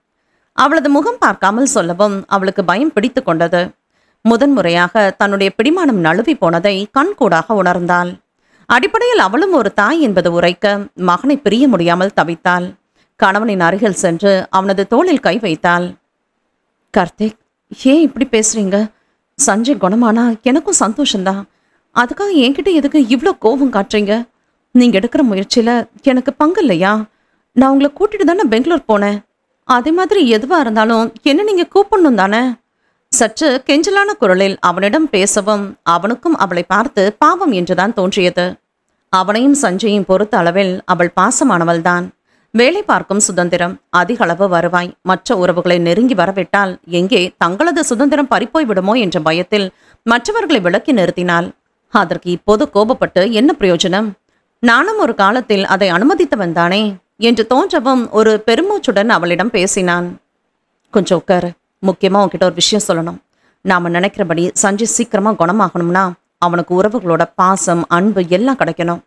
அவளது முகம் பார்க்காமல் சொல்லவும் அவளுக்கு பயம் பிடித்து கொண்டது முதன்முறையாக தன்னுடைய பிடிமானம் நழுவி போனதை கண்கூடாக உணர்ந்தாள் அடிப்படையில் அவளும் ஒரு தாய் என்பது உரைக்க மகனை பிரிய முடியாமல் தவித்தாள் கணவனின் அருகில் சென்று அவனது தோளில் கை வைத்தாள் கார்த்திக் ஏன் இப்படி பேசுறீங்க சஞ்சய் குணமானா எனக்கும் சந்தோஷம்தான் அதுக்காக என்கிட்ட எதுக்கு இவ்வளோ கோபம் காட்டுறீங்க நீங்கள் எடுக்கிற முயற்சியில் எனக்கு பங்கு இல்லையா நான் உங்களை கூட்டிட்டு தானே பெங்களூர் போனேன் அதே மாதிரி எதுவாக இருந்தாலும் என்ன நீங்கள் கூப்பிடணும் தானே சற்று கெஞ்சலான குரலில் அவனிடம் பேசவும் அவனுக்கும் அவளை பார்த்து பாவம் என்றுதான் தோன்றியது அவனையும் சஞ்சயும் பொறுத்த அளவில் அவள் பாசமானவள்தான் வேலை பார்க்கும் சுதந்திரம் அதிக அளவு வருவாய் மற்ற உறவுகளை நெருங்கி வரவிட்டால் எங்கே தங்களது சுதந்திரம் பறிப்போய் விடுமோ என்ற பயத்தில் மற்றவர்களை விளக்கி நிறுத்தினாள் அதற்கு இப்போது கோபப்பட்டு என்ன பிரயோஜனம் நானும் ஒரு காலத்தில் அதை அனுமதித்தவன் தானே என்று தோன்றவும் ஒரு பெருமூச்சுடன் அவளிடம் பேசினான் கொஞ்சம் உட்கார் முக்கியமாக உன்கிட்ட ஒரு விஷயம் சொல்லணும் நாம் நினைக்கிறபடி சஞ்சய் சீக்கிரமாக குணமாகணும்னா அவனுக்கு உறவுகளோட பாசம் அன்பு எல்லாம் கிடைக்கணும்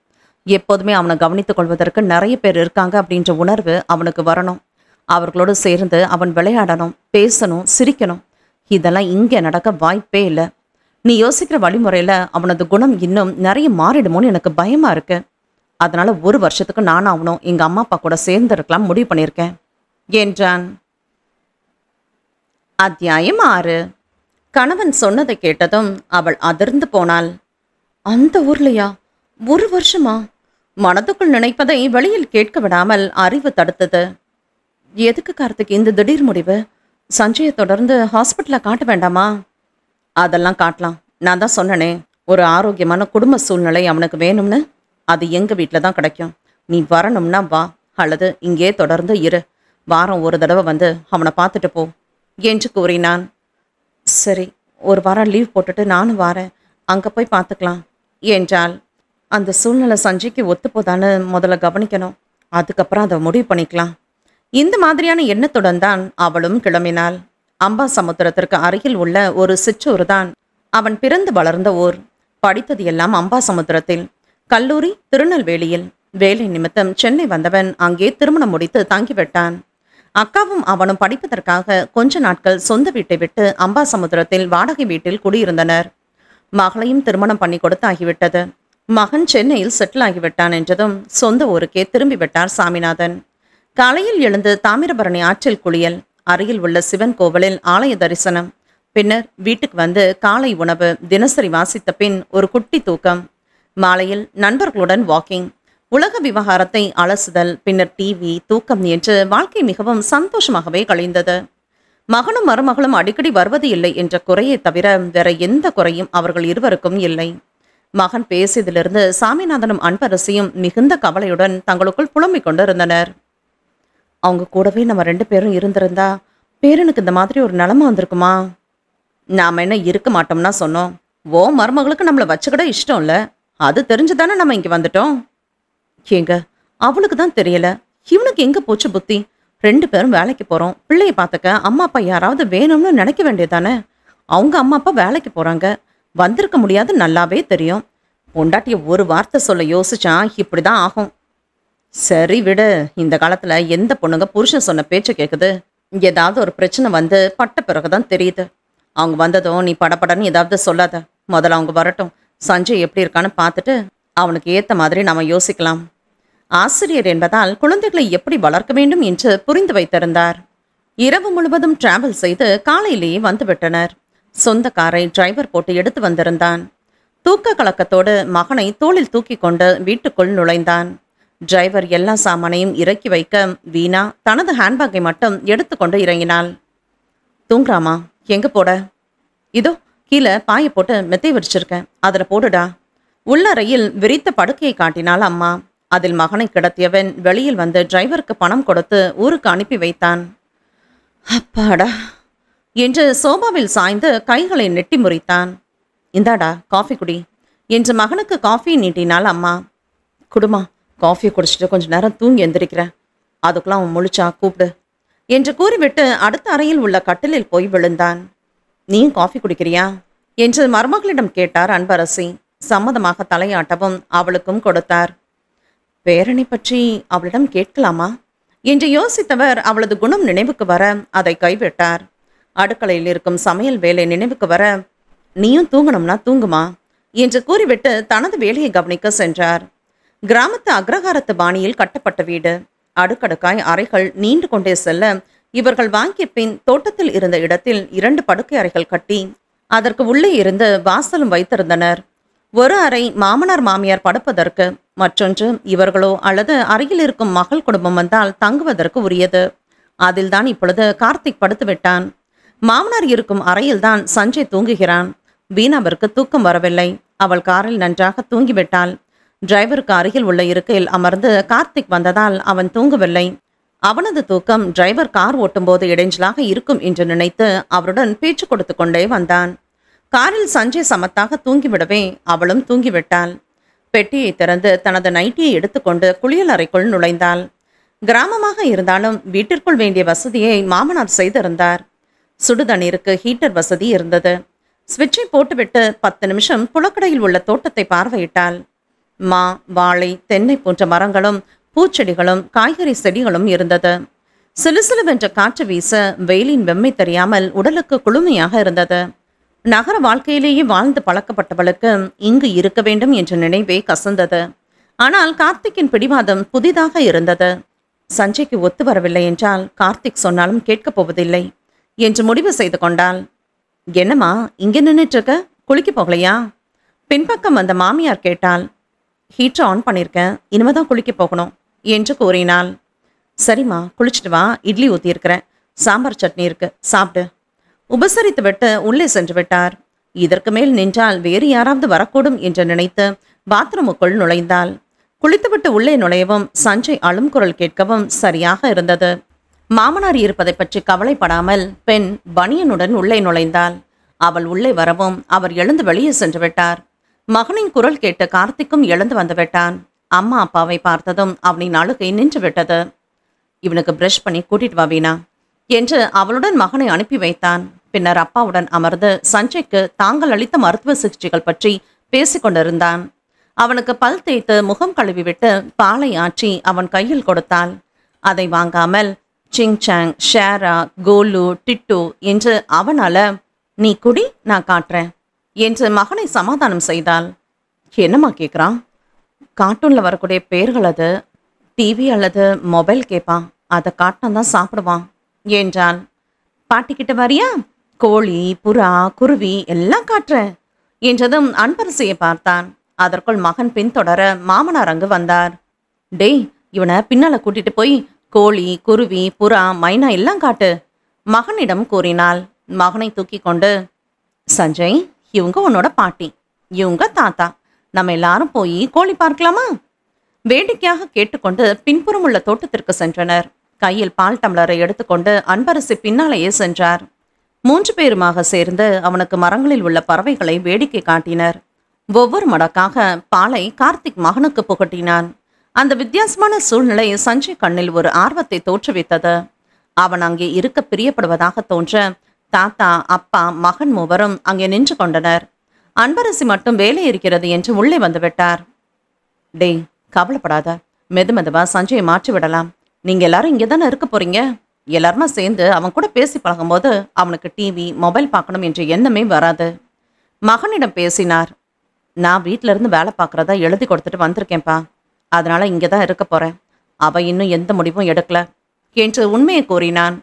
எப்போதுமே அவனை கவனித்துக் கொள்வதற்கு நிறைய பேர் இருக்காங்க அப்படின்ற உணர்வு அவனுக்கு வரணும் அவர்களோடு சேர்ந்து அவன் விளையாடணும் பேசணும் சிரிக்கணும் இதெல்லாம் இங்கே நடக்க வாய்ப்பே இல்லை நீ யோசிக்கிற வழிமுறையில் அவனது குணம் இன்னும் நிறைய மாறிடுமோன்னு எனக்கு பயமாக இருக்குது அதனால் ஒரு வருஷத்துக்கு நான் ஆகணும் எங்கள் அம்மா அப்பா கூட சேர்ந்து இருக்கலாம் முடிவு பண்ணியிருக்கேன் என்றான் அத்தியாயம் ஆறு கணவன் சொன்னதை கேட்டதும் அவள் அதிர்ந்து போனாள் அந்த ஊர்லையா ஒரு வருஷமா மனதுக்குள் நினைப்பதை வெளியில் கேட்க விடாமல் அறிவு தடுத்தது எதுக்கு கார்த்திக் இந்த திடீர் முடிவு சஞ்சயை தொடர்ந்து ஹாஸ்பிட்டலில் காட்ட வேண்டாமா அதெல்லாம் காட்டலாம் நான் தான் சொன்னனே ஒரு ஆரோக்கியமான குடும்ப சூழ்நிலை அவனுக்கு வேணும்னு அது எங்கள் வீட்டில் தான் கிடைக்கும் நீ வரணும்னா வா அல்லது இங்கே தொடர்ந்து இரு வாரம் ஒரு தடவை வந்து அவனை பார்த்துட்டு போ என்று கூறினான் சரி ஒரு வாரம் லீவ் போட்டுட்டு நானும் வாரேன் அங்கே போய் பார்த்துக்கலாம் என்றால் அந்த சூழ்நிலை சஞ்சய்க்கு ஒத்துப்போதான்னு முதல்ல கவனிக்கணும் அதுக்கப்புறம் அதை முடிவு பண்ணிக்கலாம் இந்த மாதிரியான எண்ணத்துடன் தான் அவளும் கிளம்பினாள் அம்பா சமுத்திரத்திற்கு அருகில் உள்ள ஒரு சிற்றூர் தான் அவன் பிறந்து வளர்ந்த ஊர் படித்தது எல்லாம் அம்பா சமுத்திரத்தில் கல்லூரி திருநெல்வேலியில் வேலை நிமித்தம் சென்னை வந்தவன் அங்கே திருமணம் முடித்து தங்கிவிட்டான் அக்காவும் அவனும் படிப்பதற்காக கொஞ்ச நாட்கள் சொந்த வீட்டை விட்டு அம்பாசமுத்திரத்தில் வாடகை வீட்டில் குடியிருந்தனர் மகளையும் திருமணம் பண்ணி கொடுத்து ஆகிவிட்டது மகன் சென்னையில் செட்டில் ஆகிவிட்டான் என்றதும் சொந்த ஊருக்கே திரும்பிவிட்டார் சாமிநாதன் காலையில் எழுந்து தாமிரபரணி ஆற்றில் குளியல் அருகில் உள்ள சிவன் கோவிலில் ஆலய தரிசனம் பின்னர் வீட்டுக்கு வந்து காலை உணவு தினசரி வாசித்த பின் ஒரு குட்டி தூக்கம் மாலையில் நண்பர்களுடன் வாக்கிங் உலக விவகாரத்தை அலசுதல் பின்னர் டிவி தூக்கம் என்று வாழ்க்கை மிகவும் சந்தோஷமாகவே கழிந்தது மகனும் மருமகளும் அடிக்கடி வருவது இல்லை என்ற குறையை தவிர வேற எந்த குறையும் அவர்கள் இருவருக்கும் இல்லை மகன் பேசியதிலிருந்து சாமிநாதனும் அன்பரசியும் மிகுந்த கவலையுடன் தங்களுக்குள் புலம்பிக் கொண்டிருந்தனர் அவங்க கூடவே நம்ம ரெண்டு பேரும் இருந்திருந்தா பேரனுக்கு இந்த மாதிரி ஒரு நிலமை வந்திருக்குமா நாம் என்ன இருக்க மாட்டோம்னா சொன்னோம் ஓ மருமகளுக்கு நம்மளை வச்சுக்கிட இஷ்டம் இல்லை அது தெரிஞ்சுதானே நம்ம இங்கே வந்துட்டோம் ஏங்க அவளுக்கு தான் தெரியல இவனுக்கு எங்கே போச்சு புத்தி ரெண்டு பேரும் வேலைக்கு போகிறோம் பிள்ளைய பார்த்துக்க அம்மா அப்பா யாராவது வேணும்னு நினைக்க வேண்டியதானே அவங்க அம்மா அப்பா வேலைக்கு போகிறாங்க வந்திருக்க முடியாது நல்லாவே தெரியும் பொண்டாட்டிய ஒரு வார்த்தை சொல்ல யோசிச்சா இப்படி தான் ஆகும் சரி விடு இந்த காலத்தில் எந்த பொண்ணுங்க புருஷன் சொன்ன பேச்சை கேட்குது ஏதாவது ஒரு பிரச்சனை வந்து பட்ட பிறகு தான் தெரியுது அவங்க வந்ததும் நீ படப்படன்னு ஏதாவது சொல்லாத முதல்ல அவங்க வரட்டும் சஞ்சய் எப்படி இருக்கான்னு பார்த்துட்டு அவனுக்கு ஏற்ற மாதிரி நாம் யோசிக்கலாம் ஆசிரியர் என்பதால் குழந்தைகளை எப்படி வளர்க்க வேண்டும் என்று புரிந்து வைத்திருந்தார் இரவு முழுவதும் டிராவல் செய்து காலையிலேயே வந்துவிட்டனர் சொந்த காரை டிரைவர் போட்டு எடுத்து வந்திருந்தான் தூக்க கலக்கத்தோடு மகனை தோளில் தூக்கி கொண்டு வீட்டுக்குள் நுழைந்தான் டிரைவர் எல்லா சாமானையும் இறக்கி வைக்க வீணா தனது ஹேண்ட்பேக்கை மட்டும் எடுத்துக்கொண்டு இறங்கினாள் தூங்குறாமா எங்க போட இதோ கீழே பாயை போட்டு மெத்தை விரிச்சிருக்கேன் அதில் போடுடா உள்ளறையில் விரித்த படுக்கையை காட்டினாள் அம்மா அதில் மகனை கிடத்தியவன் வெளியில் வந்து டிரைவருக்கு பணம் கொடுத்து ஊருக்கு அனுப்பி வைத்தான் அப்பாடா என்று சோபாவில் சாய்ந்து கைகளை நெட்டி முறித்தான் இந்தாடா காஃபி குடி என்று மகனுக்கு காஃபி நீட்டினாள் அம்மா குடுமா காஃபி குடிச்சிட்டு கொஞ்சம் நேரம் தூங்கி எந்திரிக்கிறேன் அதுக்கெல்லாம் அவன் முழிச்சா கூப்பிடு என்று கூறிவிட்டு அடுத்த அறையில் உள்ள கட்டிலில் போய் விழுந்தான் நீயும் காஃபி குடிக்கிறியா என்று மருமகளிடம் கேட்டார் அன்பரசி சம்மதமாக தலையாட்டவும் அவளுக்கும் கொடுத்தார் பேரனை பற்றி அவளிடம் கேட்கலாமா என்று யோசித்தவர் அவளது குணம் நினைவுக்கு வர அதை கைவிட்டார் அடுக்கலையில் இருக்கும் சமையல் வேலை நினைவுக்கு வர நீயும் தூங்கணும்னா தூங்குமா என்று கூறிவிட்டு தனது வேலையை கவனிக்க சென்றார் கிராமத்து அக்ரஹாரத்து பாணியில் கட்டப்பட்ட வீடு அடுக்கடுக்காய் அறைகள் நீண்டு கொண்டே செல்ல இவர்கள் வாங்கிய பின் தோட்டத்தில் இருந்த இடத்தில் இரண்டு படுக்கை அறைகள் கட்டி அதற்கு உள்ளே இருந்து வாசலும் வைத்திருந்தனர் ஒரு அறை மாமனார் மாமியார் படுப்பதற்கு மற்றொன்று இவர்களோ அல்லது அறையில் இருக்கும் மகள் குடும்பம் வந்தால் தங்குவதற்கு உரியது அதில்தான் இப்பொழுது கார்த்திக் படுத்துவிட்டான் மாமனார் இருக்கும் அறையில்தான் சஞ்சய் தூங்குகிறான் வீணாவிற்கு தூக்கம் வரவில்லை அவள் காரில் நன்றாக தூங்கிவிட்டாள் டிரைவருக்கு அருகில் உள்ள இருக்கையில் அமர்ந்து கார்த்திக் வந்ததால் அவன் தூங்கவில்லை அவனது தூக்கம் டிரைவர் கார் ஓட்டும்போது இடைஞ்சலாக இருக்கும் என்று நினைத்து அவருடன் பேச்சு கொடுத்து கொண்டே வந்தான் காரில் சஞ்சய் சமத்தாக தூங்கிவிடவே அவளும் தூங்கிவிட்டாள் பெட்டியை திறந்து தனது நைட்டியை எடுத்துக்கொண்டு குளியல் அறைக்குள் நுழைந்தாள் கிராமமாக இருந்தாலும் வீட்டிற்குள் வேண்டிய வசதியை மாமனார் செய்திருந்தார் சுடுதண்ணீருக்கு ஹீட்டர் வசதி இருந்தது சுவிட்சை போட்டுவிட்டு பத்து நிமிஷம் புலக்கடையில் உள்ள தோட்டத்தை பார்வையிட்டாள் மா வாழை தென்னை போன்ற மரங்களும் பூச்செடிகளும் காய்கறி செடிகளும் இருந்தது சிலுசிலுவென்ற காற்று வீச வெயிலின் வெம்மை தெரியாமல் உடலுக்கு குளுமையாக இருந்தது நகர வாழ்க்கையிலேயே வாழ்ந்து பழக்கப்பட்டவளுக்கு இங்கு இருக்க வேண்டும் என்ற நினைவே கசந்தது ஆனால் கார்த்திக்கின் பிடிவாதம் புதிதாக இருந்தது சஞ்சய்க்கு ஒத்து வரவில்லை என்றால் கார்த்திக் சொன்னாலும் கேட்கப் போவதில்லை என்று முடிவு செய்து கொண்டாள் என்னம்மா இங்கே இருக்க குளிக்க போகலையா பின்பக்கம் வந்த மாமியார் கேட்டால் ஹீட்டர் ஆன் பண்ணியிருக்கேன் இனிமே தான் குளிக்க போகணும் என்று கூறினாள் சரிம்மா குளிச்சுட்டு வா இட்லி ஊற்றியிருக்கிறேன் சாம்பார் சட்னி இருக்கு சாப்பிடு உபசரித்து விட்டு உள்ளே சென்று விட்டார் இதற்கு மேல் நின்றால் வேறு யாராவது வரக்கூடும் என்று நினைத்து பாத்ரூமுக்குள் நுழைந்தாள் குளித்துவிட்டு உள்ளே நுழையவும் சஞ்சய் அழும் குரல் கேட்கவும் சரியாக இருந்தது மாமனார் இருப்பதை பற்றி கவலைப்படாமல் பெண் பனியனுடன் உள்ளே நுழைந்தாள் அவள் உள்ளே வரவும் அவர் எழுந்து வெளியே சென்று விட்டார் மகனின் குரல் கேட்டு கார்த்திக்கும் எழுந்து வந்துவிட்டான் அம்மா அப்பாவை பார்த்ததும் அவனின் அழுகை நின்று விட்டது இவனுக்கு பிரஷ் பண்ணி கூட்டிட்டு வா வீணா என்று அவளுடன் மகனை அனுப்பி வைத்தான் பின்னர் அப்பாவுடன் அமர்ந்து சஞ்சய்க்கு தாங்கள் அளித்த மருத்துவ சிகிச்சைகள் பற்றி பேசிக்கொண்டிருந்தான் அவனுக்கு பல் தேய்த்து முகம் கழுவிவிட்டு பாலை ஆற்றி அவன் கையில் கொடுத்தாள் அதை வாங்காமல் சிங் சாங் ஷேரா கோலு டிட்டு என்று அவனால நீ குடி நான் காட்டுறேன் என்று மகனை சமாதானம் செய்தாள் என்னம்மா கேட்குறான் கார்ட்டூனில் வரக்கூடிய பெயர்கள் அது டிவி அல்லது மொபைல் கேட்பான் அதை காட்டன் தான் சாப்பிடுவான் என்றான் பாட்டிக்கிட்ட வரியா கோழி புறா குருவி எல்லாம் காட்டுறேன் என்றதும் அன்பரசையை பார்த்தான் அதற்குள் மகன் பின்தொடர மாமனார் அங்கு வந்தார் டேய் இவனை பின்னால் கூட்டிட்டு போய் கோழி குருவி புறா மைனா எல்லாம் காட்டு மகனிடம் கூறினாள் மகனை தூக்கி கொண்டு சஞ்சய் இவங்க உன்னோட பாட்டி இவங்க தாத்தா நம்ம எல்லாரும் போய் கோழி பார்க்கலாமா வேடிக்கையாக கேட்டுக்கொண்டு பின்புறம் உள்ள தோட்டத்திற்கு சென்றனர் கையில் பால் டம்ளரை எடுத்துக்கொண்டு அன்பரசி பின்னாலேயே சென்றார் மூன்று பேருமாக சேர்ந்து அவனுக்கு மரங்களில் உள்ள பறவைகளை வேடிக்கை காட்டினர் ஒவ்வொரு மடக்காக பாலை கார்த்திக் மகனுக்கு புகட்டினான் அந்த வித்தியாசமான சூழ்நிலை சஞ்சய் கண்ணில் ஒரு ஆர்வத்தை தோற்றுவித்தது அவன் அங்கே இருக்க பிரியப்படுவதாக தோன்ற தாத்தா அப்பா மகன் மூவரும் அங்கே நின்று கொண்டனர் அன்பரசி மட்டும் வேலை இருக்கிறது என்று உள்ளே வந்துவிட்டார் டேய் கவலைப்படாத மெது மெதுவா சஞ்சயை மாற்றி விடலாம் நீங்கள் எல்லாரும் இங்கே தானே இருக்க போறீங்க எல்லாருமா சேர்ந்து அவன் கூட பேசி பழகும்போது அவனுக்கு டிவி மொபைல் பார்க்கணும் என்ற எண்ணமே வராது மகனிடம் பேசினார் நான் இருந்து வேலை பார்க்குறதா எழுதி கொடுத்துட்டு வந்திருக்கேன்ப்பா அதனால் இங்கே தான் இருக்க போகிறேன் அவள் இன்னும் எந்த முடிவும் எடுக்கல என்று உண்மையை கூறினான்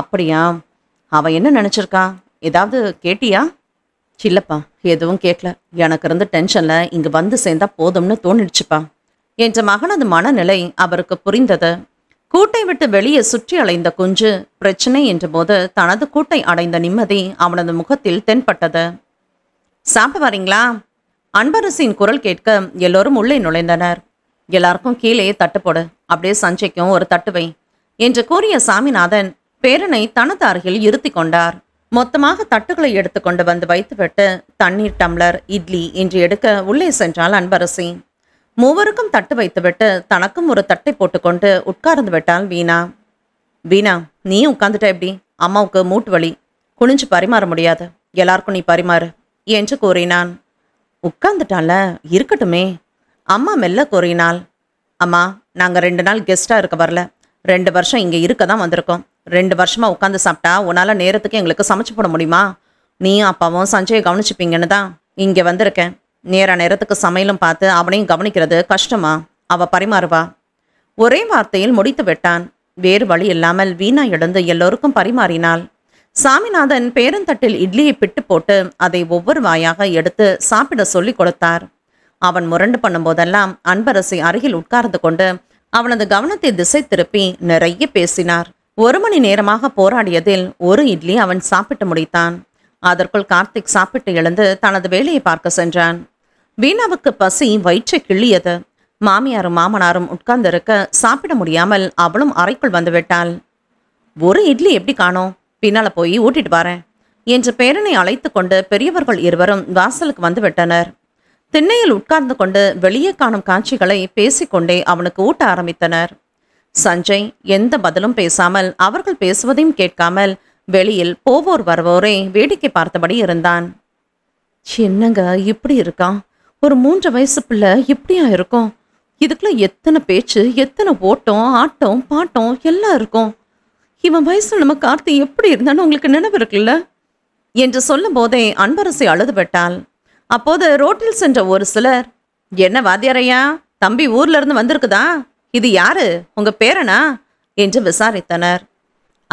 அப்படியா அவள் என்ன நினச்சிருக்கா ஏதாவது கேட்டியா இல்லைப்பா எதுவும் கேட்கல எனக்கு இருந்த டென்ஷனில் இங்கே வந்து சேர்ந்தா போதும்னு தோணிடுச்சுப்பா என்ற மகனது மனநிலை அவருக்கு புரிந்தது கூட்டை விட்டு வெளியே சுற்றி அலைந்த குஞ்சு பிரச்சனை என்றபோது தனது கூட்டை அடைந்த நிம்மதி அவனது முகத்தில் தென்பட்டது சாப்பிட்டு வரீங்களா அன்பரசின் குரல் கேட்க எல்லோரும் உள்ளே நுழைந்தனர் எல்லாருக்கும் கீழே தட்டு போடு அப்படியே சஞ்சய்க்கும் ஒரு தட்டுவை என்று கூறிய சாமிநாதன் பேரனை தனது அருகில் இருத்தி கொண்டார் மொத்தமாக தட்டுகளை எடுத்துக்கொண்டு வந்து வைத்துவிட்டு தண்ணீர் டம்ளர் இட்லி என்று எடுக்க உள்ளே சென்றாள் அன்பரசி மூவருக்கும் தட்டு வைத்துவிட்டு தனக்கும் ஒரு தட்டை போட்டுக்கொண்டு உட்கார்ந்து விட்டாள் வீணா வீணா நீ உட்காந்துட்ட எப்படி அம்மாவுக்கு மூட்டு வலி குனிஞ்சு பரிமாற முடியாது எல்லாருக்கும் நீ பரிமாறு என்று கூறினான் உட்கார்ந்துட்டால இருக்கட்டுமே அம்மா மெல்ல கூறினாள் அம்மா நாங்கள் ரெண்டு நாள் கெஸ்ட்டாக இருக்க வரல ரெண்டு வருஷம் இங்கே இருக்க தான் வந்திருக்கோம் ரெண்டு வருஷமாக உட்காந்து சாப்பிட்டா உன்னால் நேரத்துக்கு எங்களுக்கு சமைச்சு போட முடியுமா நீயும் அப்பாவும் சஞ்சயை கவனிச்சுப்பீங்கன்னு தான் இங்கே வந்திருக்கேன் நேர நேரத்துக்கு சமையலும் பார்த்து அவனையும் கவனிக்கிறது கஷ்டமா அவ பரிமாறுவா ஒரே வார்த்தையில் முடித்து விட்டான் வேறு வழி இல்லாமல் வீணா எழுந்து எல்லோருக்கும் பரிமாறினாள் சாமிநாதன் பேருந்தட்டில் இட்லியை பிட்டு போட்டு அதை ஒவ்வொரு வாயாக எடுத்து சாப்பிட சொல்லி கொடுத்தார் அவன் முரண்டு பண்ணும்போதெல்லாம் அன்பரசி அருகில் உட்கார்ந்து கொண்டு அவனது கவனத்தை திசை திருப்பி நிறைய பேசினார் ஒரு மணி நேரமாக போராடியதில் ஒரு இட்லி அவன் சாப்பிட்டு முடித்தான் அதற்குள் கார்த்திக் சாப்பிட்டு எழுந்து தனது வேலையை பார்க்க சென்றான் வீணாவுக்கு பசி வயிற்றை கிள்ளியது மாமியாரும் மாமனாரும் உட்கார்ந்திருக்க சாப்பிட முடியாமல் அவளும் அறைக்குள் வந்துவிட்டாள் ஒரு இட்லி எப்படி காணோம் பின்னால போய் ஊட்டிட்டு வரேன் என்று பேரனை அழைத்து கொண்டு பெரியவர்கள் இருவரும் வாசலுக்கு வந்துவிட்டனர் திண்ணையில் உட்கார்ந்து கொண்டு வெளியே காணும் காட்சிகளை பேசிக்கொண்டே அவனுக்கு ஊட்ட ஆரம்பித்தனர் சஞ்சய் எந்த பதிலும் பேசாமல் அவர்கள் பேசுவதையும் கேட்காமல் வெளியில் போவோர் வருவோரே வேடிக்கை பார்த்தபடி இருந்தான் என்னங்க இப்படி இருக்கான் ஒரு மூன்று வயசு பிள்ளை இப்படியா இருக்கும் இதுக்குள்ள எத்தனை பேச்சு எத்தனை ஓட்டம் ஆட்டம் பாட்டம் எல்லாம் இருக்கும் இவன் வயசுல நம்ம கார்த்தி எப்படி இருந்தான்னு உங்களுக்கு நினைவு இருக்குல்ல என்று சொல்லும் போதே அன்பரசை அழுது விட்டாள் அப்போது ரோட்டில் சென்ற ஒரு சிலர் என்ன வாத்தியாரையா தம்பி ஊர்ல இருந்து வந்திருக்குதா இது யாரு உங்க பேரனா என்று விசாரித்தனர்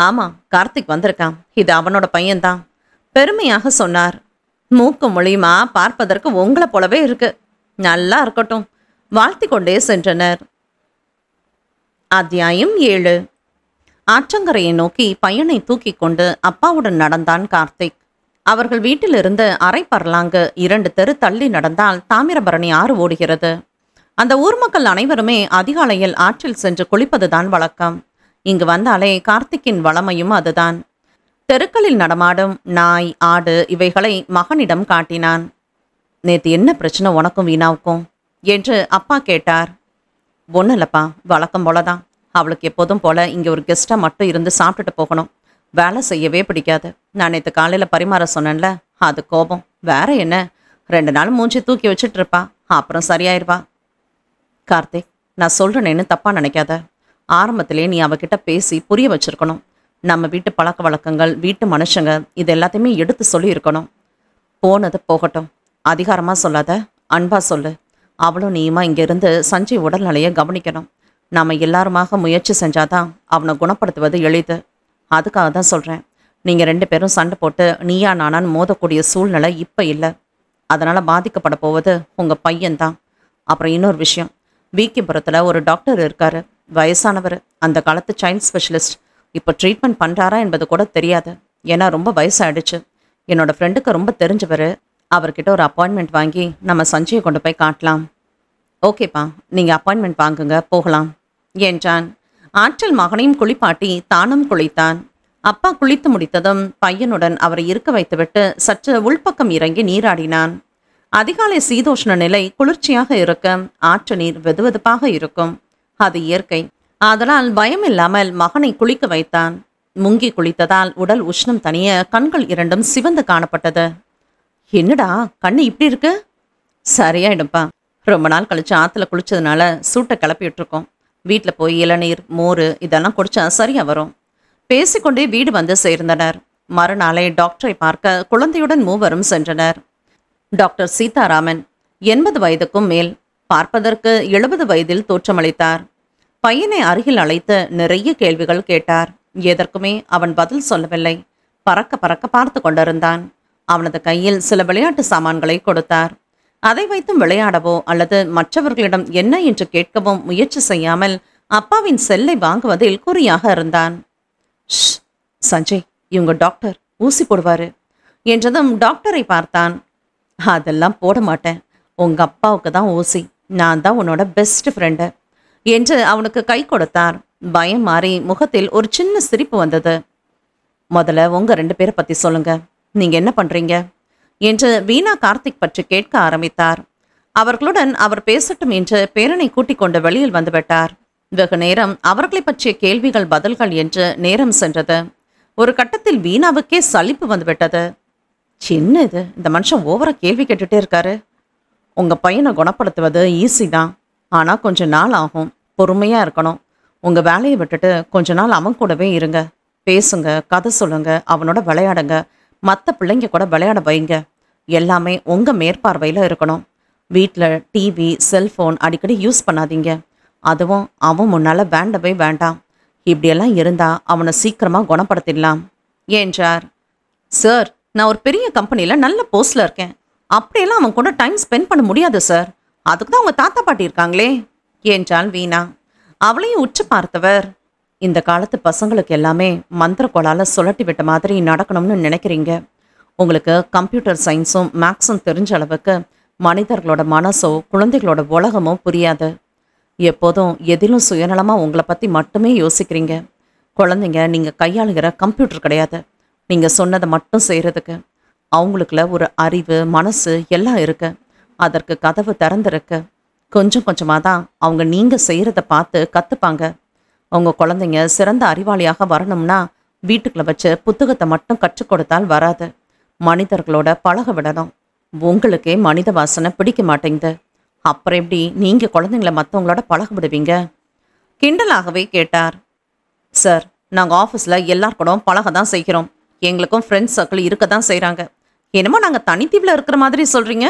ஆமா கார்த்திக் வந்திருக்கான் இது அவனோட பையன்தான் பெருமையாக சொன்னார் மூக்கு மொழியுமா பார்ப்பதற்கு உங்களை போலவே இருக்கு நல்லா இருக்கட்டும் வாழ்த்தி கொண்டே சென்றனர் அத்தியாயம் ஏழு ஆற்றங்கரையை நோக்கி பையனை தூக்கி கொண்டு அப்பாவுடன் நடந்தான் கார்த்திக் அவர்கள் வீட்டிலிருந்து அரை பரலாங்கு இரண்டு தெரு தள்ளி நடந்தால் தாமிரபரணி ஆறு ஓடுகிறது அந்த ஊர் மக்கள் அனைவருமே அதிகாலையில் ஆற்றில் சென்று குளிப்பதுதான் வழக்கம் இங்கு வந்தாலே கார்த்திக்கின் வளமையும் அதுதான் தெருக்களில் நடமாடும் நாய் ஆடு இவைகளை மகனிடம் காட்டினான் நேற்று என்ன பிரச்சனை உனக்கும் வீணாவுக்கும் என்று அப்பா கேட்டார் ஒன்றும் இல்லப்பா வழக்கம் போல தான் அவளுக்கு எப்போதும் போல இங்கே ஒரு கெஸ்ட்டாக மட்டும் இருந்து சாப்பிட்டுட்டு போகணும் வேலை செய்யவே பிடிக்காது நான் நேற்று காலையில் பரிமாற சொன்னேன்ல அது கோபம் வேற என்ன ரெண்டு நாள் மூஞ்சி தூக்கி வச்சுட்டு இருப்பா அப்புறம் சரியாயிருவா கார்த்திக் நான் சொல்கிறேனேன்னு தப்பாக நினைக்காத ஆரம்பத்திலே நீ அவகிட்ட பேசி புரிய வச்சிருக்கணும் நம்ம வீட்டு பழக்க வழக்கங்கள் வீட்டு மனுஷங்க இது எல்லாத்தையுமே எடுத்து சொல்லியிருக்கணும் போனது போகட்டும் அதிகாரமாக சொல்லாத அன்பாக சொல்லு அவளும் நீயுமா இங்கேருந்து சஞ்சய் உடல்நிலையை கவனிக்கணும் நாம் எல்லாருமாக முயற்சி செஞ்சாதான் அவனை குணப்படுத்துவது எளிது அதுக்காக தான் சொல்கிறேன் நீங்கள் ரெண்டு பேரும் சண்டை போட்டு நீயா நானான்னு மோதக்கூடிய சூழ்நிலை இப்போ இல்லை அதனால் பாதிக்கப்பட போவது உங்கள் பையன்தான் அப்புறம் இன்னொரு விஷயம் வீக்கிபுரத்தில் ஒரு டாக்டர் இருக்கார் வயசானவர் அந்த காலத்து சைல்ட் ஸ்பெஷலிஸ்ட் இப்போ ட்ரீட்மெண்ட் பண்ணுறாரா என்பது கூட தெரியாது ஏன்னா ரொம்ப வயசாயிடுச்சு என்னோடய ஃப்ரெண்டுக்கு ரொம்ப தெரிஞ்சவர் அவர்கிட்ட ஒரு அப்பாயின்மெண்ட் வாங்கி நம்ம சஞ்சயை கொண்டு போய் காட்டலாம் ஓகேப்பா நீங்கள் அப்பாயின்மெண்ட் வாங்குங்க போகலாம் என்றான் ஆற்றல் மகனையும் குளிப்பாட்டி தானும் குளித்தான் அப்பா குளித்து முடித்ததும் பையனுடன் அவரை இருக்க வைத்துவிட்டு சற்று உள்பக்கம் இறங்கி நீராடினான் அதிகாலை சீதோஷ்ண நிலை குளிர்ச்சியாக இருக்க ஆற்று நீர் வெதுவெதுப்பாக இருக்கும் அது இயற்கை அதனால் பயம் இல்லாமல் மகனை குளிக்க வைத்தான் முங்கி குளித்ததால் உடல் உஷ்ணம் தனிய கண்கள் இரண்டும் சிவந்து காணப்பட்டது என்னடா கண்ணு இப்படி இருக்கு சரியாயிடும்பா ரொம்ப நாள் கழிச்சு ஆற்றுல குளிச்சதுனால சூட்டை கிளப்பிட்டு இருக்கோம் வீட்டில் போய் இளநீர் மோர் இதெல்லாம் குடித்தா சரியாக வரும் பேசிக்கொண்டே வீடு வந்து சேர்ந்தனர் மறுநாளை டாக்டரை பார்க்க குழந்தையுடன் மூவரும் சென்றனர் டாக்டர் சீதாராமன் எண்பது வயதுக்கும் மேல் பார்ப்பதற்கு எழுபது வயதில் தோற்றமளித்தார் பையனை அருகில் அழைத்து நிறைய கேள்விகள் கேட்டார் எதற்குமே அவன் பதில் சொல்லவில்லை பறக்க பறக்க பார்த்து கொண்டிருந்தான் அவனது கையில் சில விளையாட்டு சாமான்களை கொடுத்தார் அதை வைத்தும் விளையாடவோ அல்லது மற்றவர்களிடம் என்ன என்று கேட்கவோ முயற்சி செய்யாமல் அப்பாவின் செல்லை வாங்குவதில் குறியாக இருந்தான் சஞ்சய் இவங்க டாக்டர் ஊசி போடுவாரு என்றதும் டாக்டரை பார்த்தான் அதெல்லாம் போட மாட்டேன் உங்க அப்பாவுக்கு தான் ஊசி நான் தான் உன்னோட பெஸ்ட் ஃப்ரெண்டு என்று அவனுக்கு கை கொடுத்தார் பயம் மாறி முகத்தில் ஒரு சின்ன சிரிப்பு வந்தது முதல்ல உங்க ரெண்டு பேரை பத்தி சொல்லுங்க நீங்க என்ன பண்றீங்க என்று வீணா கார்த்திக் பற்றி கேட்க ஆரம்பித்தார் அவர்களுடன் அவர் பேசட்டும் என்று பேரனை கூட்டிக் கொண்டு வெளியில் வந்துவிட்டார் வெகு நேரம் அவர்களை பற்றிய கேள்விகள் பதில்கள் என்று நேரம் சென்றது ஒரு கட்டத்தில் வீணாவுக்கே சலிப்பு வந்துவிட்டது சின்ன இது இந்த மனுஷன் ஓவரா கேள்வி கேட்டுட்டே இருக்காரு உங்கள் பையனை குணப்படுத்துவது ஈஸி தான் ஆனால் கொஞ்ச நாள் ஆகும் பொறுமையாக இருக்கணும் உங்கள் வேலையை விட்டுட்டு கொஞ்ச நாள் அவன் கூடவே இருங்க பேசுங்க கதை சொல்லுங்க அவனோட விளையாடுங்க மற்ற பிள்ளைங்க கூட விளையாட வைங்க எல்லாமே உங்கள் மேற்பார்வையில் இருக்கணும் வீட்டில் டிவி செல்ஃபோன் அடிக்கடி யூஸ் பண்ணாதீங்க அதுவும் அவன் முன்னால் வேண்டவே வேண்டாம் இப்படியெல்லாம் இருந்தால் அவனை சீக்கிரமாக குணப்படுத்திடலாம் என்றார் சார் நான் ஒரு பெரிய கம்பெனியில் நல்ல போஸ்டில் இருக்கேன் அப்படியெல்லாம் அவன் கூட டைம் ஸ்பெண்ட் பண்ண முடியாது சார் அதுக்கு தான் அவங்க தாத்தா பாட்டி இருக்காங்களே என்றாள் வீணா அவளையும் உற்று பார்த்தவர் இந்த காலத்து பசங்களுக்கு எல்லாமே மந்திர கோளால் சுழட்டி விட்ட மாதிரி நடக்கணும்னு நினைக்கிறீங்க உங்களுக்கு கம்ப்யூட்டர் சயின்ஸும் மேக்ஸும் தெரிஞ்ச அளவுக்கு மனிதர்களோட மனசோ குழந்தைகளோட உலகமோ புரியாது எப்போதும் எதிலும் சுயநலமாக உங்களை பற்றி மட்டுமே யோசிக்கிறீங்க குழந்தைங்க நீங்கள் கையாளுகிற கம்ப்யூட்டர் கிடையாது நீங்கள் சொன்னதை மட்டும் செய்கிறதுக்கு அவங்களுக்குள்ள ஒரு அறிவு மனசு எல்லாம் இருக்கு அதற்கு கதவு திறந்துருக்கு கொஞ்சம் கொஞ்சமாக தான் அவங்க நீங்கள் செய்கிறத பார்த்து கற்றுப்பாங்க உங்கள் குழந்தைங்க சிறந்த அறிவாளியாக வரணும்னா வீட்டுக்குள்ள வச்சு புத்தகத்தை மட்டும் கற்றுக் கொடுத்தால் வராது மனிதர்களோட பழக விடணும் உங்களுக்கே மனித வாசனை பிடிக்க மாட்டேங்குது அப்புறம் எப்படி நீங்கள் குழந்தைங்கள மற்றவங்களோட பழக விடுவீங்க கிண்டலாகவே கேட்டார் சார் நாங்கள் ஆஃபீஸில் எல்லாருக்கூடவும் பழக தான் செய்கிறோம் எங்களுக்கும் ஃப்ரெண்ட்ஸ் சர்க்கிள் இருக்க தான் செய்கிறாங்க என்னமோ நாங்கள் தனித்தீவில் இருக்கிற மாதிரி சொல்கிறீங்க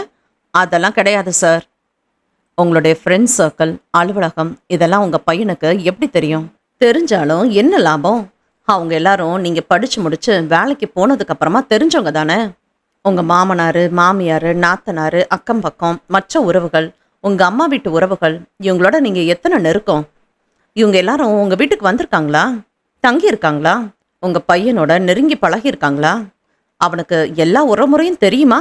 அதெல்லாம் கிடையாது சார் உங்களுடைய ஃப்ரெண்ட்ஸ் சர்க்கிள் அலுவலகம் இதெல்லாம் உங்கள் பையனுக்கு எப்படி தெரியும் தெரிஞ்சாலும் என்ன லாபம் அவங்க எல்லாரும் நீங்கள் படித்து முடித்து வேலைக்கு போனதுக்கப்புறமா தெரிஞ்சவங்க தானே உங்கள் மாமனார் மாமியார் நாத்தனார் அக்கம் பக்கம் மற்ற உறவுகள் உங்கள் அம்மா வீட்டு உறவுகள் இவங்களோட நீங்கள் எத்தனை நெருக்கம் இவங்க எல்லாரும் உங்கள் வீட்டுக்கு வந்திருக்காங்களா தங்கியிருக்காங்களா உங்கள் பையனோட நெருங்கி பழகியிருக்காங்களா அவனுக்கு எல்லா உறமுறையும் தெரியுமா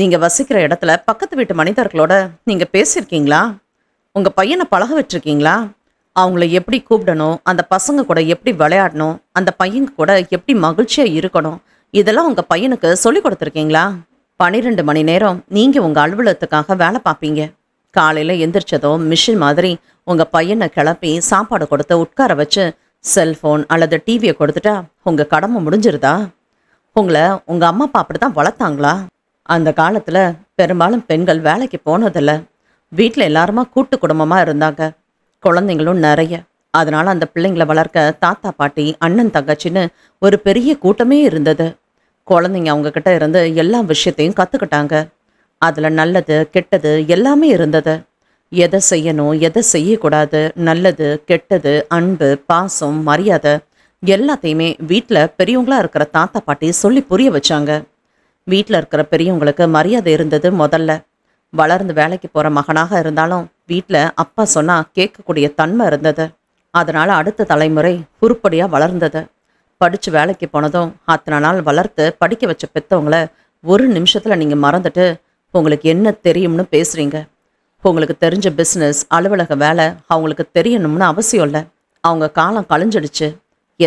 நீங்கள் வசிக்கிற இடத்துல பக்கத்து வீட்டு மனிதர்களோட நீங்கள் பேசியிருக்கீங்களா உங்கள் பையனை பழக வச்சுருக்கீங்களா அவங்கள எப்படி கூப்பிடணும் அந்த பசங்க கூட எப்படி விளையாடணும் அந்த பையங்க கூட எப்படி மகிழ்ச்சியாக இருக்கணும் இதெல்லாம் உங்கள் பையனுக்கு சொல்லி கொடுத்துருக்கீங்களா பன்னிரெண்டு மணி நேரம் நீங்கள் உங்கள் அலுவலகத்துக்காக வேலை பார்ப்பீங்க காலையில் எந்திரிச்சதும் மிஷின் மாதிரி உங்கள் பையனை கிளப்பி சாப்பாடு கொடுத்து உட்கார வச்சு செல்ஃபோன் அல்லது டிவியை கொடுத்துட்டா உங்கள் கடமை முடிஞ்சிருதா உங்களை உங்கள் அம்மா அப்பா அப்படி தான் வளர்த்தாங்களா அந்த காலத்தில் பெரும்பாலும் பெண்கள் வேலைக்கு போனதில்ல வீட்டில் எல்லாருமா கூட்டு குடும்பமாக இருந்தாங்க குழந்தைங்களும் நிறைய அதனால் அந்த பிள்ளைங்களை வளர்க்க தாத்தா பாட்டி அண்ணன் தங்கச்சின்னு ஒரு பெரிய கூட்டமே இருந்தது குழந்தைங்க அவங்கக்கிட்ட இருந்து எல்லா விஷயத்தையும் கற்றுக்கிட்டாங்க அதில் நல்லது கெட்டது எல்லாமே இருந்தது எதை செய்யணும் எதை செய்யக்கூடாது நல்லது கெட்டது அன்பு பாசம் மரியாதை எல்லாத்தையுமே வீட்டில் பெரியவங்களாக இருக்கிற தாத்தா பாட்டி சொல்லி புரிய வச்சாங்க வீட்டில் இருக்கிற பெரியவங்களுக்கு மரியாதை இருந்தது முதல்ல வளர்ந்து வேலைக்கு போகிற மகனாக இருந்தாலும் வீட்டில் அப்பா சொன்னால் கேட்கக்கூடிய தன்மை இருந்தது அதனால் அடுத்த தலைமுறை உருப்படியாக வளர்ந்தது படித்து வேலைக்கு போனதும் அத்தனை நாள் வளர்த்து படிக்க வச்ச பெற்றவங்கள ஒரு நிமிஷத்தில் நீங்கள் மறந்துட்டு உங்களுக்கு என்ன தெரியும்னு பேசுகிறீங்க உங்களுக்கு தெரிஞ்ச பிஸ்னஸ் அலுவலக வேலை அவங்களுக்கு தெரியணும்னு அவசியம் இல்லை அவங்க காலம் கழிஞ்சிடுச்சு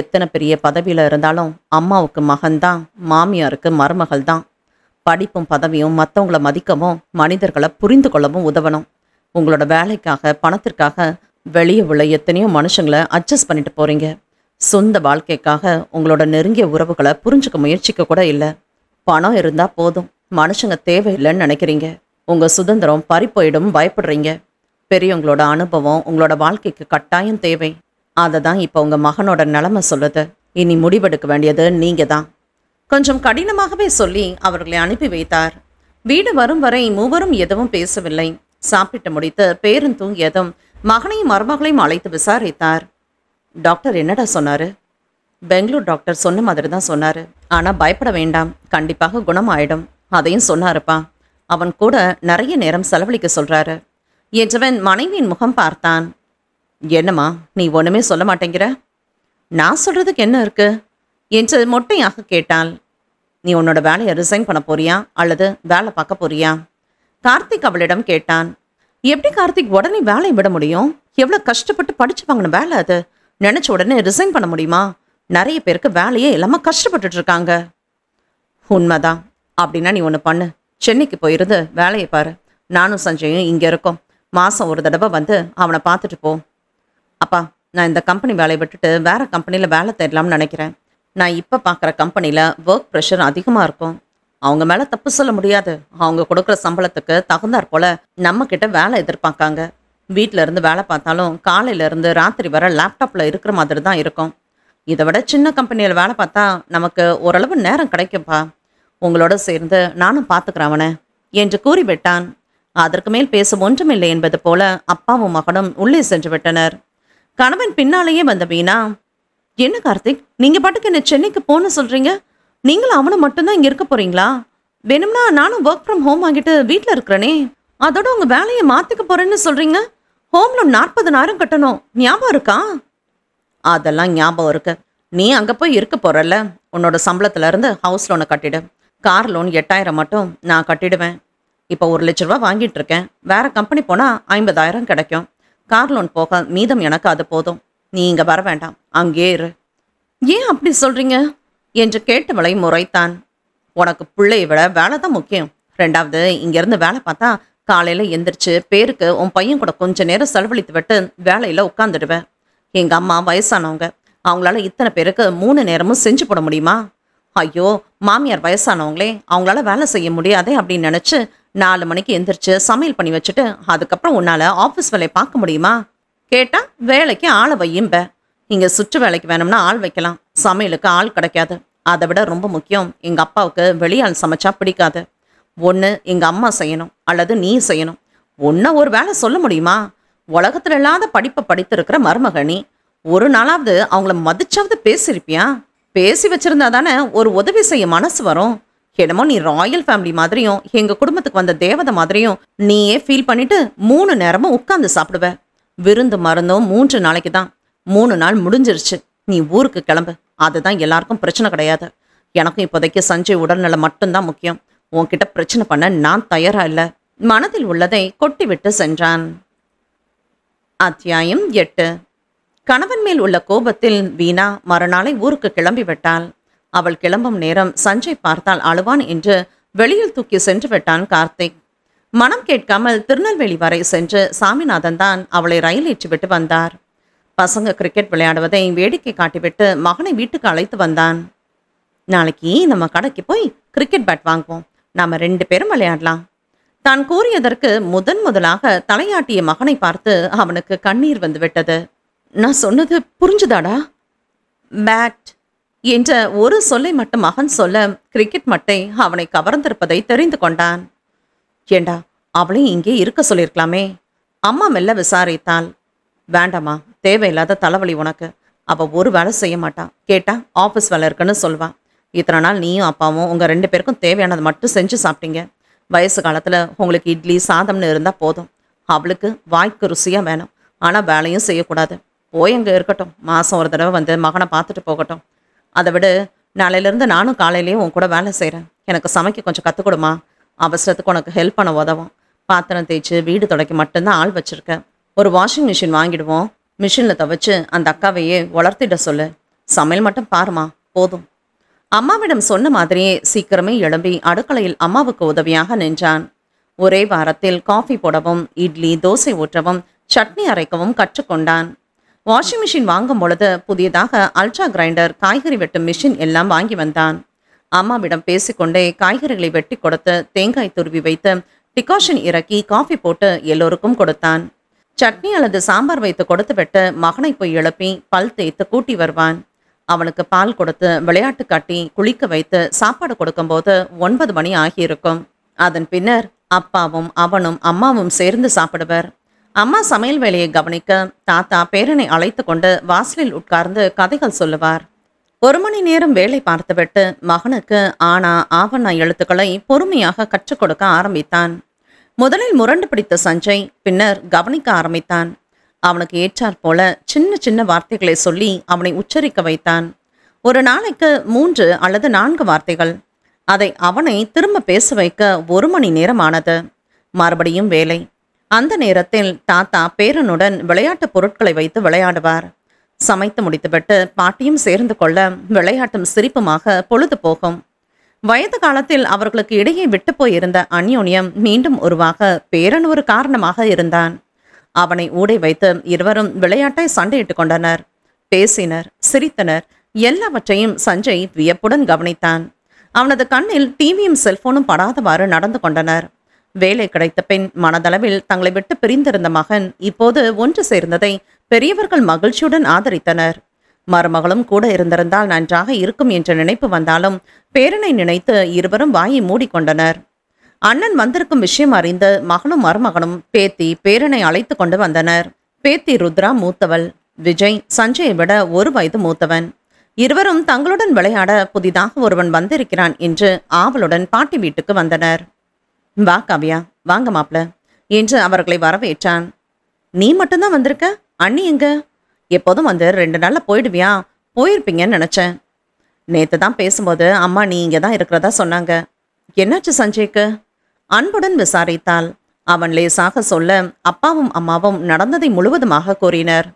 எத்தனை பெரிய பதவியில் இருந்தாலும் அம்மாவுக்கு மகன்தான் மாமியாருக்கு மருமகள் தான் படிப்பும் பதவியும் மற்றவங்களை மதிக்கவும் மனிதர்களை புரிந்து கொள்ளவும் உதவணும் உங்களோட வேலைக்காக பணத்திற்காக வெளியே உள்ள எத்தனையோ மனுஷங்களை அட்ஜஸ்ட் பண்ணிட்டு போகிறீங்க சொந்த வாழ்க்கைக்காக உங்களோட நெருங்கிய உறவுகளை புரிஞ்சுக்க முயற்சிக்க கூட இல்லை பணம் இருந்தால் போதும் மனுஷங்க தேவையில்லைன்னு நினைக்கிறீங்க உங்கள் சுதந்திரம் பறிப்போயிடும் பயப்படுறீங்க பெரியவங்களோட அனுபவம் உங்களோட வாழ்க்கைக்கு கட்டாயம் தேவை அதை தான் இப்போ உங்கள் மகனோட நிலமை சொல்லுது இனி முடிவெடுக்க வேண்டியது நீங்கள் தான் கொஞ்சம் கடினமாகவே சொல்லி அவர்களை அனுப்பி வைத்தார் வீடு வரும் வரை மூவரும் எதுவும் பேசவில்லை சாப்பிட்டு முடித்து பேரும் தூங்கியதும் மகனையும் மருமகளையும் அழைத்து விசாரித்தார் டாக்டர் என்னடா சொன்னார் பெங்களூர் டாக்டர் சொன்ன மாதிரி தான் சொன்னார் ஆனால் பயப்பட வேண்டாம் கண்டிப்பாக குணம் ஆயிடும் அதையும் சொன்னாருப்பா அவன் கூட நிறைய நேரம் செலவழிக்க சொல்கிறாரு என்றவன் மனைவியின் முகம் பார்த்தான் என்னம்மா நீ ஒன்றுமே சொல்ல மாட்டேங்கிற நான் சொல்கிறதுக்கு என்ன இருக்குது என்று மொட்டையாக கேட்டாள் நீ உன்னோட வேலையை ரிசைன் பண்ண போறியா அல்லது வேலை பார்க்க போறியா கார்த்திக் அவளிடம் கேட்டான் எப்படி கார்த்திக் உடனே வேலையை விட முடியும் எவ்வளோ கஷ்டப்பட்டு படிச்சு வாங்கின வேலை அது நினச்ச உடனே ரிசைன் பண்ண முடியுமா நிறைய பேருக்கு வேலையே இல்லாமல் கஷ்டப்பட்டுட்டு இருக்காங்க உண்மைதான் அப்படின்னா நீ ஒன்று பண்ணு சென்னைக்கு போயிருந்து வேலையை பாரு நானும் சஞ்சயும் இங்கே இருக்கோம் மாதம் ஒரு தடவை வந்து அவனை பார்த்துட்டு போ அப்பா நான் இந்த கம்பெனி வேலையை விட்டுட்டு வேறு கம்பெனியில் வேலை தேடலாம்னு நினைக்கிறேன் நான் இப்போ பார்க்குற கம்பெனியில் ஒர்க் ப்ரெஷர் அதிகமாக இருக்கும் அவங்க மேலே தப்பு சொல்ல முடியாது அவங்க கொடுக்குற சம்பளத்துக்கு தகுந்தாற் போல் நம்மக்கிட்ட வேலை எதிர்பார்க்காங்க வீட்டில் இருந்து வேலை பார்த்தாலும் காலையிலேருந்து ராத்திரி வர லேப்டாப்பில் இருக்கிற மாதிரி தான் இருக்கும் இதை விட சின்ன கம்பெனியில் வேலை பார்த்தா நமக்கு ஓரளவு நேரம் கிடைக்கும்பா உங்களோட சேர்ந்து நானும் பார்த்துக்கிறவனே என்று கூறிவிட்டான் அதற்கு மேல் பேச ஒன்றுமில்லை என்பது போல அப்பாவும் மகனும் உள்ளே சென்று விட்டனர் கணவன் பின்னாலேயே வந்த வீணா என்ன கார்த்திக் நீங்கள் பாட்டுக்கு என்ன சென்னைக்கு போகணும் சொல்கிறீங்க நீங்களும் அவனும் மட்டும்தான் இங்கே இருக்க போகிறீங்களா வேணும்னா நானும் ஒர்க் ஃப்ரம் ஹோம் ஆகிட்டு வீட்டில் இருக்கிறேனே அதோட உங்கள் வேலையை மாற்றிக்க போகிறேன்னு சொல்கிறீங்க ஹோம் லோன் நாற்பதனாயிரம் கட்டணும் ஞாபகம் இருக்கா அதெல்லாம் ஞாபகம் இருக்கு நீ அங்கே போய் இருக்க போகிறல்ல உன்னோட சம்பளத்துலேருந்து ஹவுஸ் லோனை கட்டிடு கார் லோன் எட்டாயிரம் மட்டும் நான் கட்டிடுவேன் இப்போ ஒரு லட்ச ரூபா வாங்கிட்டு இருக்கேன் வேற கம்பெனி போனால் ஐம்பதாயிரம் கிடைக்கும் கார் லோன் போக மீதம் எனக்கு அது போதும் நீ இங்கே வர வேண்டாம் அங்கே இரு ஏன் அப்படி சொல்கிறீங்க என்று கேட்டவளை முறைத்தான் உனக்கு பிள்ளையை விட வேலை தான் முக்கியம் ரெண்டாவது இங்கேருந்து வேலை பார்த்தா காலையில் எந்திரிச்சு பேருக்கு உன் பையன் கூட கொஞ்ச நேரம் செலவழித்து விட்டு வேலையில் உட்காந்துடுவேன் எங்கள் அம்மா வயசானவங்க அவங்களால இத்தனை பேருக்கு மூணு நேரமும் செஞ்சு போட முடியுமா ஐயோ மாமியார் வயசானவங்களே அவங்களால வேலை செய்ய முடியாதே அப்படின்னு நினச்சி நாலு மணிக்கு எந்திரிச்சு சமையல் பண்ணி வச்சுட்டு அதுக்கப்புறம் உன்னால் ஆஃபீஸ் வேலையை பார்க்க முடியுமா கேட்டால் வேலைக்கு ஆளை வையும்ப இங்கே சுற்று வேலைக்கு வேணும்னா ஆள் வைக்கலாம் சமையலுக்கு ஆள் கிடைக்காது அதை விட ரொம்ப முக்கியம் எங்கள் அப்பாவுக்கு வெளியால் சமைச்சா பிடிக்காது ஒன்று எங்கள் அம்மா செய்யணும் அல்லது நீ செய்யணும் ஒன்றை ஒரு வேலை சொல்ல முடியுமா உலகத்தில் இல்லாத படிப்பை படித்திருக்கிற மருமகனி ஒரு நாளாவது அவங்கள மதிச்சாவது பேசியிருப்பியா பேசி வச்சிருந்தா தானே ஒரு உதவி செய்ய மனசு வரும் என்னமோ நீ ராயல் ஃபேமிலி மாதிரியும் எங்கள் குடும்பத்துக்கு வந்த தேவதை மாதிரியும் நீயே ஃபீல் பண்ணிட்டு மூணு நேரமும் உட்காந்து சாப்பிடுவேன் விருந்து மருந்தும் மூன்று நாளைக்கு தான் மூணு நாள் முடிஞ்சிருச்சு நீ ஊருக்கு கிளம்பு அதுதான் எல்லாருக்கும் பிரச்சனை கிடையாது எனக்கும் இப்போதைக்கு சஞ்சய் உடல்நிலை மட்டும்தான் முக்கியம் உன்கிட்ட பிரச்சனை பண்ண நான் தயாரா இல்லை மனதில் உள்ளதை கொட்டிவிட்டு சென்றான் அத்தியாயம் எட்டு கணவன் மேல் உள்ள கோபத்தில் வீணா மறுநாளை ஊருக்கு கிளம்பி விட்டாள் அவள் கிளம்பும் நேரம் சஞ்சய் பார்த்தால் அழுவான் என்று வெளியில் தூக்கி சென்று விட்டான் கார்த்திக் மனம் கேட்காமல் திருநெல்வேலி வரை சென்று சாமிநாதன் தான் அவளை ரயில் ஏற்றிவிட்டு வந்தார் பசங்க கிரிக்கெட் விளையாடுவதை வேடிக்கை காட்டிவிட்டு மகனை வீட்டுக்கு அழைத்து வந்தான் நாளைக்கு நம்ம கடைக்கு போய் கிரிக்கெட் பேட் வாங்குவோம் நாம் ரெண்டு பேரும் விளையாடலாம் தான் கூறியதற்கு முதன் முதலாக தலையாட்டிய மகனை பார்த்து அவனுக்கு கண்ணீர் வந்துவிட்டது நான் சொன்னது புரிஞ்சுதாடா பேட் என்ற ஒரு சொல்லை மட்டும் மகன் சொல்ல கிரிக்கெட் மட்டை அவனை கவர்ந்திருப்பதை தெரிந்து கொண்டான் ஏண்டா அவளையும் இங்கே இருக்க சொல்லியிருக்கலாமே அம்மா மெல்ல விசாரித்தாள் வேண்டாமா தேவையில்லாத தலைவலி உனக்கு அவள் ஒரு வேலை செய்ய மாட்டான் கேட்டால் ஆஃபீஸ் வேலை இருக்குன்னு சொல்வான் இத்தனை நாள் நீயும் அப்பாவும் உங்கள் ரெண்டு பேருக்கும் தேவையானது மட்டும் செஞ்சு சாப்பிட்டீங்க வயசு காலத்தில் உங்களுக்கு இட்லி சாதம்னு இருந்தால் போதும் அவளுக்கு வாய்க்கு ருசியாக வேணும் ஆனால் வேலையும் செய்யக்கூடாது போய் அங்கே இருக்கட்டும் மாதம் ஒரு தடவை வந்து மகனை பார்த்துட்டு போகட்டும் அதை விட நாளையிலேருந்து நானும் காலையிலேயே உன் கூட வேலை செய்கிறேன் எனக்கு சமைக்க கொஞ்சம் கற்றுக்கொடுமா அவசரத்துக்கு உனக்கு ஹெல்ப் பண்ண உதவும் பாத்திரம் தேய்ச்சி வீடு துடைக்க மட்டும்தான் ஆள் வச்சுருக்கேன் ஒரு வாஷிங் மிஷின் வாங்கிடுவோம் மிஷினில் துவைச்சு அந்த அக்காவையே வளர்த்திட சொல்லு சமையல் மட்டும் பாருமா போதும் அம்மாவிடம் சொன்ன மாதிரியே சீக்கிரமே எழும்பி அடுக்கலையில் அம்மாவுக்கு உதவியாக நின்றான் ஒரே வாரத்தில் காஃபி போடவும் இட்லி தோசை ஊற்றவும் சட்னி அரைக்கவும் கற்றுக்கொண்டான் வாஷிங் மிஷின் வாங்கும் பொழுது புதியதாக அல்ட்ரா கிரைண்டர் காய்கறி வெட்டும் மிஷின் எல்லாம் வாங்கி வந்தான் அம்மாவிடம் பேசிக்கொண்டே காய்கறிகளை வெட்டி கொடுத்து தேங்காய் துருவி வைத்து டிகாஷன் இறக்கி காஃபி போட்டு எல்லோருக்கும் கொடுத்தான் சட்னி அல்லது சாம்பார் வைத்து கொடுத்துவிட்டு மகனை போய் எழுப்பி பல் தேய்த்து கூட்டி வருவான் அவனுக்கு பால் கொடுத்து விளையாட்டு காட்டி குளிக்க வைத்து சாப்பாடு கொடுக்கும்போது ஒன்பது மணி ஆகியிருக்கும் அதன் பின்னர் அப்பாவும் அவனும் அம்மாவும் சேர்ந்து சாப்பிடுவர் அம்மா சமையல் வேலையை கவனிக்க தாத்தா பேரனை அழைத்து கொண்டு வாசலில் உட்கார்ந்து கதைகள் சொல்லுவார் ஒரு மணி நேரம் வேலை பார்த்துவிட்டு மகனுக்கு ஆனா ஆவண்ணா எழுத்துக்களை பொறுமையாக கற்றுக் கொடுக்க ஆரம்பித்தான் முதலில் முரண்டு பிடித்த சஞ்சய் பின்னர் கவனிக்க ஆரம்பித்தான் அவனுக்கு ஏற்றாற் போல சின்ன சின்ன வார்த்தைகளை சொல்லி அவனை உச்சரிக்க வைத்தான் ஒரு நாளைக்கு மூன்று அல்லது நான்கு வார்த்தைகள் அதை அவனை திரும்ப பேச வைக்க ஒரு மணி நேரம் ஆனது மறுபடியும் வேலை அந்த நேரத்தில் தாத்தா பேரனுடன் விளையாட்டு பொருட்களை வைத்து விளையாடுவார் சமைத்து முடித்துவிட்டு பாட்டியும் சேர்ந்து கொள்ள விளையாட்டும் சிரிப்புமாக பொழுது போகும் வயது காலத்தில் அவர்களுக்கு இடையே விட்டு போயிருந்த அந்யோன்யம் மீண்டும் உருவாக பேரன் ஒரு காரணமாக இருந்தான் அவனை ஊடை வைத்து இருவரும் விளையாட்டை சண்டையிட்டு கொண்டனர் பேசினர் சிரித்தனர் எல்லாவற்றையும் சஞ்சய் வியப்புடன் கவனித்தான் அவனது கண்ணில் டிவியும் செல்போனும் படாதவாறு நடந்து கொண்டனர் வேலை கிடைத்த பின் மனதளவில் தங்களை விட்டு பிரிந்திருந்த மகன் இப்போது ஒன்று சேர்ந்ததை பெரியவர்கள் மகிழ்ச்சியுடன் ஆதரித்தனர் மருமகளும் கூட இருந்திருந்தால் நன்றாக இருக்கும் என்ற நினைப்பு வந்தாலும் பேரனை நினைத்து இருவரும் வாயை மூடிக்கொண்டனர் அண்ணன் வந்திருக்கும் விஷயம் அறிந்து மகளும் மருமகனும் பேத்தி பேரனை அழைத்து கொண்டு வந்தனர் பேத்தி ருத்ரா மூத்தவள் விஜய் சஞ்சயை விட ஒரு வயது மூத்தவன் இருவரும் தங்களுடன் விளையாட புதிதாக ஒருவன் வந்திருக்கிறான் என்று ஆவலுடன் பாட்டி வீட்டுக்கு வந்தனர் வா காவியா வாங்க மாப்ள என்று அவர்களை வரவேற்றான் நீ மட்டும்தான் வந்திருக்க அண்ணி எங்க எப்போதும் வந்து ரெண்டு நாளில் போயிடுவியா போயிருப்பீங்கன்னு நினச்சேன் நேற்று தான் பேசும்போது அம்மா நீ இங்கே தான் இருக்கிறதா சொன்னாங்க என்னாச்சு சஞ்சய்க்கு அன்புடன் விசாரித்தாள் அவன் லேசாக சொல்ல அப்பாவும் அம்மாவும் நடந்ததை முழுவதுமாக கூறினர்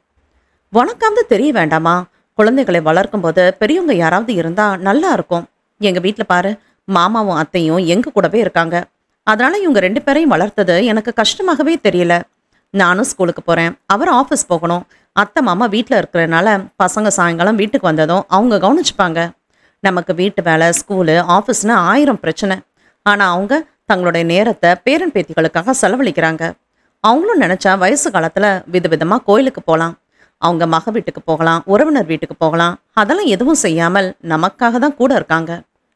உனக்காவது தெரிய வேண்டாமா குழந்தைகளை வளர்க்கும்போது பெரியவங்க யாராவது இருந்தால் நல்லா இருக்கும் எங்கள் வீட்டில் பாரு மாமாவும் அத்தையும் எங்கள் கூடவே இருக்காங்க அதனால் இவங்க ரெண்டு பேரையும் வளர்த்தது எனக்கு கஷ்டமாகவே தெரியல நானும் ஸ்கூலுக்கு போகிறேன் அவர் ஆஃபீஸ் போகணும் அத்தை மாமா வீட்டில் இருக்கிறனால பசங்க சாயங்காலம் வீட்டுக்கு வந்ததும் அவங்க கவனிச்சுப்பாங்க நமக்கு வீட்டு வேலை ஸ்கூலு ஆஃபீஸ்னு ஆயிரம் பிரச்சனை ஆனால் அவங்க தங்களுடைய நேரத்தை பேரன் பேத்திகளுக்காக செலவழிக்கிறாங்க அவங்களும் நினச்சா வயசு காலத்தில் விதவிதமாக கோயிலுக்கு போகலாம் அவங்க மக வீட்டுக்கு போகலாம் உறவினர் வீட்டுக்கு போகலாம் அதெல்லாம் எதுவும் செய்யாமல் நமக்காக தான் கூட இருக்காங்க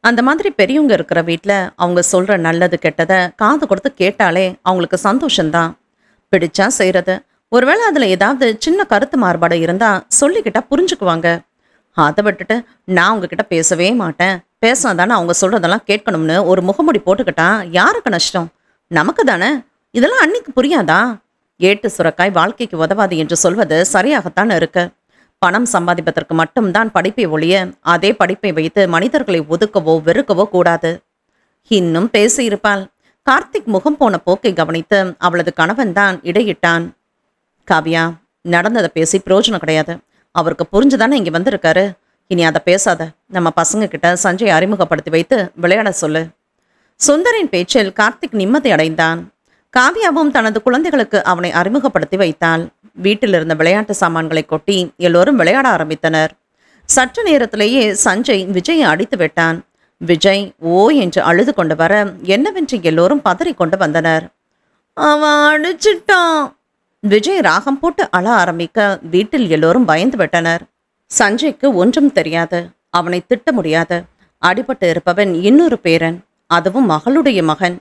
அந்த மாதிரி பெரியவங்க இருக்கிற வீட்டில் அவங்க சொல்கிற நல்லது கெட்டதை காது கொடுத்து கேட்டாலே அவங்களுக்கு சந்தோஷம்தான் பிடிச்சா செய்கிறது ஒருவேளை அதில் ஏதாவது சின்ன கருத்து மாறுபாடு இருந்தால் சொல்லிக்கிட்டா புரிஞ்சுக்குவாங்க அதை விட்டுட்டு நான் உங்ககிட்ட பேசவே மாட்டேன் பேசினா தானே அவங்க சொல்கிறதெல்லாம் கேட்கணும்னு ஒரு முகமுடி போட்டுக்கிட்டா யாருக்கு நஷ்டம் நமக்கு தானே இதெல்லாம் அன்னைக்கு புரியாதா ஏட்டு சுரக்காய் வாழ்க்கைக்கு உதவாது என்று சொல்வது சரியாகத்தான் இருக்கு பணம் சம்பாதிப்பதற்கு மட்டும்தான் படிப்பை ஒழிய அதே படிப்பை வைத்து மனிதர்களை ஒதுக்கவோ வெறுக்கவோ கூடாது இன்னும் பேசியிருப்பாள் கார்த்திக் முகம் போன போக்கை கவனித்து அவளது கணவன் தான் இடையிட்டான் காவியா நடந்ததை பேசி பிரயோஜனம் கிடையாது அவருக்கு புரிஞ்சுதானே இங்கே வந்திருக்காரு இனி அதை பேசாத நம்ம பசங்க கிட்ட சஞ்சய் அறிமுகப்படுத்தி வைத்து விளையாட சொல்லு சுந்தரின் பேச்சில் கார்த்திக் நிம்மதி அடைந்தான் காவியாவும் தனது குழந்தைகளுக்கு அவனை அறிமுகப்படுத்தி வைத்தாள் வீட்டில் இருந்த விளையாட்டு சாமான்களை கொட்டி எல்லோரும் விளையாட ஆரம்பித்தனர் சற்று நேரத்திலேயே சஞ்சய் விஜயை அடித்து விட்டான் விஜய் ஓ என்று அழுது கொண்டு வர என்னவென்று எல்லோரும் பதறிக்கொண்டு வந்தனர் அவன் அடிச்சிட்டான் விஜய் ராகம் போட்டு அழ ஆரம்பிக்க வீட்டில் எல்லோரும் பயந்து விட்டனர் சஞ்சய்க்கு ஒன்றும் தெரியாது அவனை திட்ட முடியாது அடிபட்டு இருப்பவன் இன்னொரு பேரன் அதுவும் மகளுடைய மகன்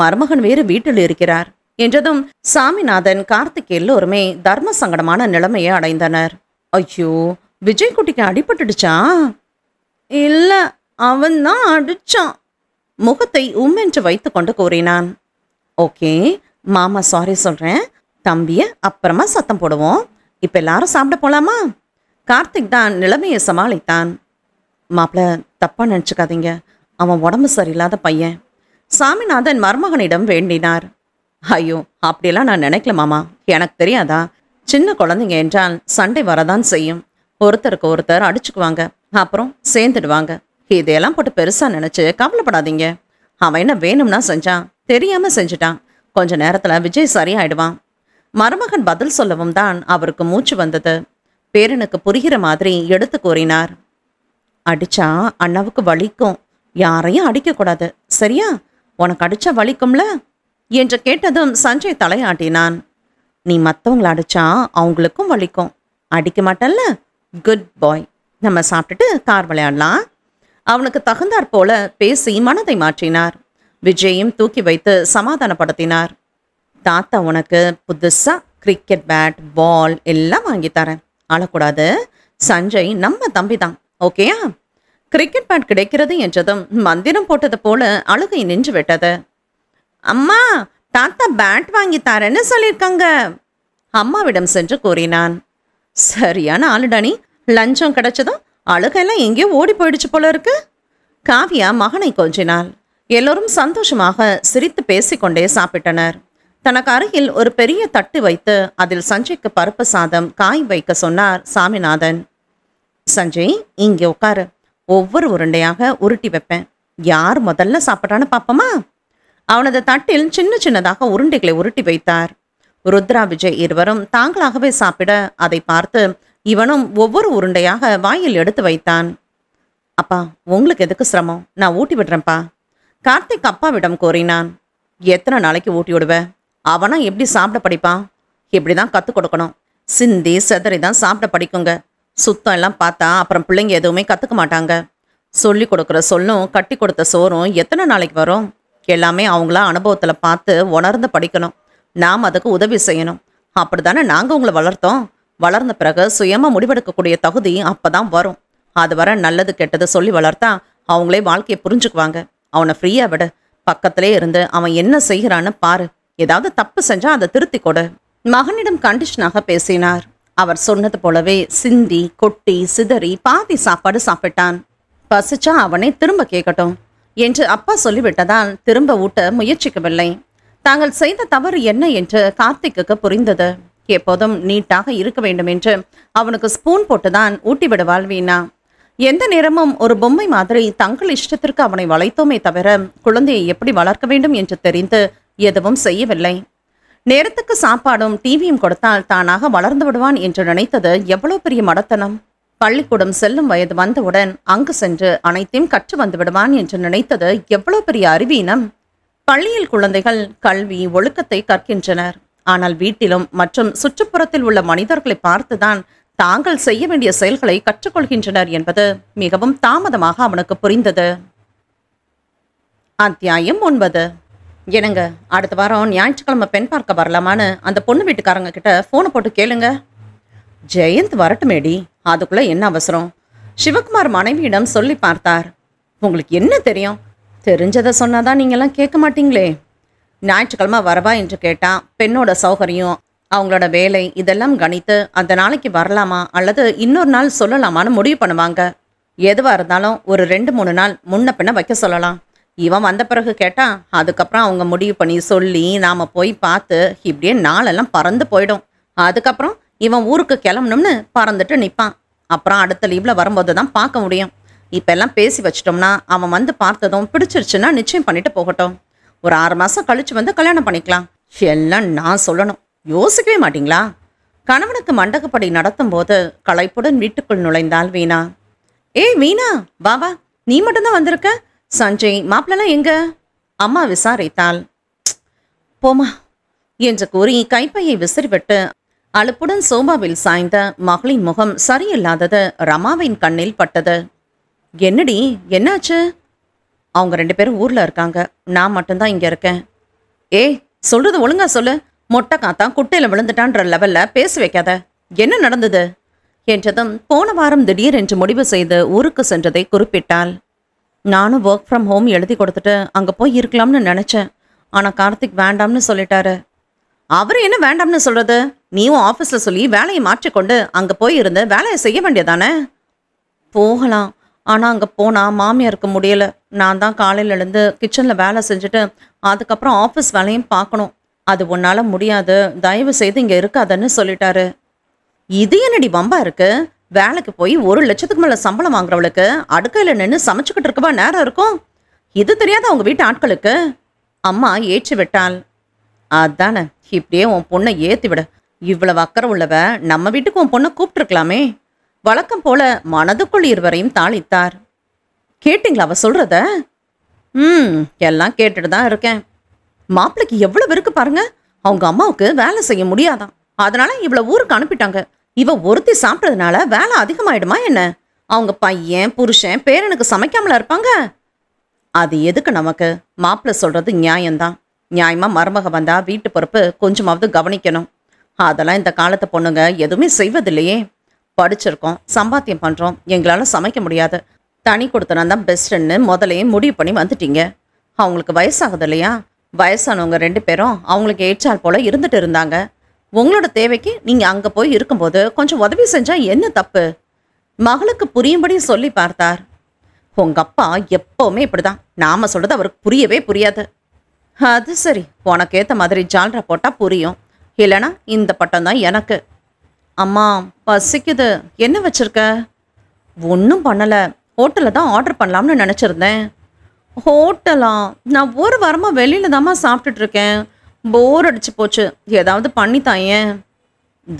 மருமகன் வேறு வீட்டில் இருக்கிறார் என்றதும் சாமிநாதன் கார்த்திக் எல்லோருமே தர்ம சங்கடமான நிலைமையை அடைந்தனர் ஐயோ விஜய் குட்டிக்கு அடிபட்டுடுச்சா இல்லை அவன் தான் அடிச்சான் முகத்தை உம்மென்று வைத்து கொண்டு கூறினான் ஓகே மாமா சாரி சொல்கிறேன் தம்பியை அப்புறமா சத்தம் போடுவோம் இப்போ எல்லாரும் சாப்பிட போகலாமா கார்த்திக் தான் நிலைமையை சமாளித்தான் மாப்பிள தப்பாக நினச்சிக்காதீங்க அவன் உடம்பு சரியில்லாத பையன் சாமிநாதன் மருமகனிடம் வேண்டினார் ஐயோ அப்படியெல்லாம் நான் நினைக்கல மாமா எனக்கு தெரியாதா சின்ன குழந்தைங்க என்றால் சண்டை வரதான் செய்யும் ஒருத்தருக்கு ஒருத்தர் அடிச்சுக்குவாங்க அப்புறம் சேர்ந்துடுவாங்க இதையெல்லாம் போட்டு பெருசாக நினச்சி கவலைப்படாதீங்க அவன் என்ன வேணும்னா செஞ்சான் தெரியாமல் செஞ்சுட்டான் கொஞ்ச நேரத்தில் விஜய் சரியாயிடுவான் மருமகன் பதில் சொல்லவும் தான் அவருக்கு மூச்சு வந்தது பேரனுக்கு புரிகிற மாதிரி எடுத்து கூறினார் அடிச்சா அண்ணாவுக்கு வலிக்கும் யாரையும் அடிக்கக்கூடாது சரியா உனக்கு அடிச்சா வலிக்கும்ல என்று கேட்டதும் சஞ்சய் தலையாட்டினான் நீ மற்றவங்கள அடிச்சா அவங்களுக்கும் வலிக்கும் அடிக்க மாட்டல்ல குட் பாய் நம்ம சாப்பிட்டுட்டு கார் விளையாடலாம் அவனுக்கு தகுந்தாற் போல பேசி மனதை மாற்றினார் விஜயும் தூக்கி வைத்து சமாதானப்படுத்தினார் தாத்தா உனக்கு புதுசாக கிரிக்கெட் பேட் பால் எல்லாம் வாங்கி தரேன் அழக்கூடாது சஞ்சய் நம்ம தம்பி தான் ஓகேயா கிரிக்கெட் பேட் கிடைக்கிறது என்றதும் மந்திரம் போட்டது போல அழுகை நின்று விட்டது அம்மா தாத்தா பேட் வாங்கி தரேன்னு சொல்லியிருக்காங்க அம்மாவிடம் சென்று கூறினான் சரியான ஆளுடனி லஞ்சம் கிடைச்சதும் அழுகெல்லாம் எங்கேயோ ஓடி போயிடுச்சு போல இருக்கு காவியா மகனை கொஞ்சினாள் எல்லோரும் சந்தோஷமாக சிரித்து பேசிக்கொண்டே சாப்பிட்டனர் தனக்கு அருகில் ஒரு பெரிய தட்டு வைத்து அதில் சஞ்சய்க்கு பருப்பு சாதம் காய் வைக்க சொன்னார் சாமிநாதன் சஞ்சய் இங்கே உட்காரு ஒவ்வொரு உருண்டையாக உருட்டி வைப்பேன் யார் முதல்ல சாப்பிட்றான்னு பாப்பமா அவனது தட்டில் சின்ன சின்னதாக உருண்டைகளை உருட்டி வைத்தார் ருத்ரா விஜய் இருவரும் தாங்களாகவே சாப்பிட அதை பார்த்து இவனும் ஒவ்வொரு உருண்டையாக வாயில் எடுத்து வைத்தான் அப்பா உங்களுக்கு எதுக்கு சிரமம் நான் ஊட்டி விடுறேன்ப்பா கார்த்திக் அப்பாவிடம் கோரினான் எத்தனை நாளைக்கு ஊட்டி விடுவ அவனா எப்படி சாப்பிட படிப்பான் இப்படி தான் கற்றுக் கொடுக்கணும் சிந்தி செதறி தான் சாப்பிட படிக்குங்க சுத்தம் எல்லாம் பார்த்தா அப்புறம் பிள்ளைங்க எதுவுமே கற்றுக்க மாட்டாங்க சொல்லி கொடுக்குற சொல்லும் கட்டி கொடுத்த சோறும் எத்தனை நாளைக்கு வரும் எல்லாமே அவங்களா அனுபவத்தில் பார்த்து உணர்ந்து படிக்கணும் நாம் அதுக்கு உதவி செய்யணும் அப்படி தானே நாங்கள் உங்களை வளர்த்தோம் வளர்ந்த பிறகு சுயமாக முடிவெடுக்கக்கூடிய தகுதி அப்போ தான் வரும் அது வர நல்லது கெட்டது சொல்லி வளர்த்தா அவங்களே வாழ்க்கையை புரிஞ்சுக்குவாங்க அவனை ஃப்ரீயாக விட பக்கத்திலே இருந்து அவன் என்ன செய்கிறான்னு பாரு ஏதாவது தப்பு செஞ்சால் அதை திருத்தி கொடு மகனிடம் கண்டிஷனாக பேசினார் அவர் சொன்னது போலவே சிந்தி கொட்டி சிதறி பாதி சாப்பாடு சாப்பிட்டான் பசிச்சா அவனை திரும்ப கேட்கட்டும் என்று அப்பா சொல்லிவிட்டதால் திரும்ப ஊட்ட முயற்சிக்கவில்லை தாங்கள் செய்த தவறு என்ன என்று கார்த்திக்கு புரிந்தது எப்போதும் நீட்டாக இருக்க வேண்டும் என்று அவனுக்கு ஸ்பூன் போட்டுதான் ஊட்டி விடுவாள் வீணா எந்த நேரமும் ஒரு பொம்மை மாதிரி தங்கள் இஷ்டத்திற்கு அவனை வளைத்தோமே தவிர குழந்தையை எப்படி வளர்க்க வேண்டும் என்று தெரிந்து எதுவும் செய்யவில்லை நேரத்துக்கு சாப்பாடும் டிவியும் கொடுத்தால் தானாக வளர்ந்து விடுவான் என்று நினைத்தது எவ்வளவு பெரிய மடத்தனம் பள்ளிக்கூடம் செல்லும் வயது வந்தவுடன் அங்கு சென்று அனைத்தையும் கற்று வந்து விடுவான் என்று நினைத்தது எவ்வளவு பெரிய அறிவீனம் பள்ளியில் குழந்தைகள் கல்வி ஒழுக்கத்தை கற்கின்றனர் ஆனால் வீட்டிலும் மற்றும் சுற்றுப்புறத்தில் உள்ள மனிதர்களை பார்த்துதான் தாங்கள் செய்ய வேண்டிய செயல்களை கற்றுக்கொள்கின்றனர் என்பது மிகவும் தாமதமாக அவனுக்கு புரிந்தது அத்தியாயம் ஒன்பது என்னங்க அடுத்த வாரம் ஞாயிற்றுக்கிழமை பெண் பார்க்க வரலாமான்னு அந்த பொண்ணு வீட்டுக்காரங்க கிட்ட ஃபோனை போட்டு கேளுங்க ஜெயந்த் வரட்டுமேடி அதுக்குள்ளே என்ன அவசரம் சிவகுமார் மனைவியிடம் சொல்லி பார்த்தார் உங்களுக்கு என்ன தெரியும் தெரிஞ்சதை சொன்னாதான் நீங்கள்லாம் கேட்க மாட்டீங்களே ஞாயிற்றுக்கிழமை வரவா என்று கேட்டான் பெண்ணோட சௌகரியம் அவங்களோட வேலை இதெல்லாம் கணித்து அந்த நாளைக்கு வரலாமா அல்லது இன்னொரு நாள் சொல்லலாமான்னு முடிவு பண்ணுவாங்க எதுவாக இருந்தாலும் ஒரு ரெண்டு மூணு நாள் முன்ன பின்ன வைக்க சொல்லலாம் இவன் வந்த பிறகு கேட்டால் அதுக்கப்புறம் அவங்க முடிவு பண்ணி சொல்லி நாம் போய் பார்த்து இப்படியே நாளெல்லாம் பறந்து போயிடும் அதுக்கப்புறம் இவன் ஊருக்கு கிளம்பணும்னு பறந்துட்டு நிற்பான் அப்புறம் அடுத்த லீவில் வரும்போது தான் பார்க்க முடியும் இப்போ எல்லாம் பேசி வச்சிட்டோம்னா அவன் வந்து பார்த்ததும் பிடிச்சிருச்சுன்னா நிச்சயம் பண்ணிட்டு போகட்டும் ஒரு ஆறு மாதம் கழித்து வந்து கல்யாணம் பண்ணிக்கலாம் எல்லாம் நான் சொல்லணும் யோசிக்கவே மாட்டிங்களா கணவனுக்கு மண்டகப்படி நடத்தும் போது களைப்புடன் வீட்டுக்குள் நுழைந்தால் வீணா ஏய் வீணா பாபா நீ மட்டும்தான் வந்திருக்க சஞ்சய் மாப்பிள்ளலாம் எங்க அம்மா விசாரித்தாள் போமா என்று கூறி கைப்பையை விசிறிவிட்டு அழுப்புடன் சோபாவில் சாய்ந்த மகளின் முகம் சரியில்லாதது ரமாவின் கண்ணில் பட்டது என்னடி என்னாச்சு அவங்க ரெண்டு பேரும் ஊரில் இருக்காங்க நான் மட்டும்தான் இங்கே இருக்கேன் ஏய் சொல்கிறது ஒழுங்கா சொல்லு மொட்டை காத்தான் குட்டையில் விழுந்துட்டான்ற லெவலில் பேச வைக்காத என்ன நடந்தது என்றதும் போன வாரம் திடீர் என்று முடிவு செய்து ஊருக்கு சென்றதை குறிப்பிட்டாள் நானும் ஒர்க் ஃப்ரம் ஹோம் எழுதி கொடுத்துட்டு அங்கே போய் இருக்கலாம்னு நினச்சேன் ஆனால் கார்த்திக் வேண்டாம்னு சொல்லிட்டாரு அவர் என்ன வேண்டாம்னு சொல்கிறது நீயும் ஆஃபீஸில் சொல்லி வேலையை மாற்றிக்கொண்டு அங்கே போய் இருந்து வேலையை செய்ய வேண்டியதானே போகலாம் ஆனால் அங்கே போனால் மாமியாருக்கு முடியலை நான் தான் எழுந்து கிச்சனில் வேலை செஞ்சுட்டு அதுக்கப்புறம் ஆஃபீஸ் வேலையும் பார்க்கணும் அது உன்னால் முடியாது தயவு செய்து இங்கே இருக்காதன்னு சொல்லிட்டாரு இது என்னடி வம்பா இருக்கு வேலைக்கு போய் ஒரு லட்சத்துக்கு மேலே சம்பளம் வாங்குறவளுக்கு அடுக்கையில் நின்று சமைச்சுக்கிட்டு இருக்கவா நேரம் இருக்கும் இது தெரியாத அவங்க வீட்டு ஆட்களுக்கு அம்மா ஏற்றி விட்டாள் அதானே இப்படியே உன் பொண்ணை ஏற்றி விட இவ்வளவு அக்கறை உள்ளவ நம்ம வீட்டுக்கு உன் பொண்ணை கூப்பிட்டுருக்கலாமே வழக்கம் போல மனதுக்குள் இருவரையும் தாளித்தார் கேட்டிங்களா அவ சொல்கிறத ம் எல்லாம் கேட்டுட்டு தான் இருக்கேன் மாப்பிள்ளைக்கு எவ்வளோ வெறுக்கு பாருங்க அவங்க அம்மாவுக்கு வேலை செய்ய முடியாதான் அதனால இவ்வளோ ஊருக்கு அனுப்பிட்டாங்க இவ ஒருத்தி சாப்பிட்றதுனால வேலை அதிகமாயிடுமா என்ன அவங்க பையன் புருஷன் பேரனுக்கு சமைக்காமல இருப்பாங்க அது எதுக்கு நமக்கு மாப்பிள்ளை சொல்கிறது நியாயம்தான் நியாயமாக மருமக வந்தா வீட்டு பொறுப்பு கொஞ்சமாவது கவனிக்கணும் அதெல்லாம் இந்த காலத்து பொண்ணுங்க எதுவுமே செய்வதில்லையே படிச்சிருக்கோம் சம்பாத்தியம் பண்ணுறோம் எங்களால் சமைக்க முடியாது தனி கொடுத்தனா தான் பெஸ்ட்டுன்னு முதலையும் முடிவு பண்ணி வந்துட்டீங்க அவங்களுக்கு வயசாகுது இல்லையா வயசானவங்க ரெண்டு பேரும் அவங்களுக்கு ஏற்றால் போல் இருந்துட்டு இருந்தாங்க உங்களோட தேவைக்கு நீங்கள் அங்கே போய் இருக்கும்போது கொஞ்சம் உதவி செஞ்சால் என்ன தப்பு மகளுக்கு புரியும்படி சொல்லி பார்த்தார் உங்கள் அப்பா எப்போவுமே இப்படி தான் நாம் சொல்கிறது அவருக்கு புரியவே புரியாது அது சரி உனக்கு ஏற்ற மாதிரி ஜால்ரா போட்டால் புரியும் இல்லைனா இந்த பட்டம் தான் எனக்கு அம்மா பசிக்குது என்ன வச்சுருக்க ஒன்றும் பண்ணலை ஹோட்டலில் தான் ஆர்டர் பண்ணலாம்னு நினச்சிருந்தேன் ஹோட்டலா நான் ஒரு வாரமாக வெளியில் தாம்மா சாப்பிட்டுட்ருக்கேன் போர் அடிச்சு போச்சு ஏதாவது பண்ணித்தாயே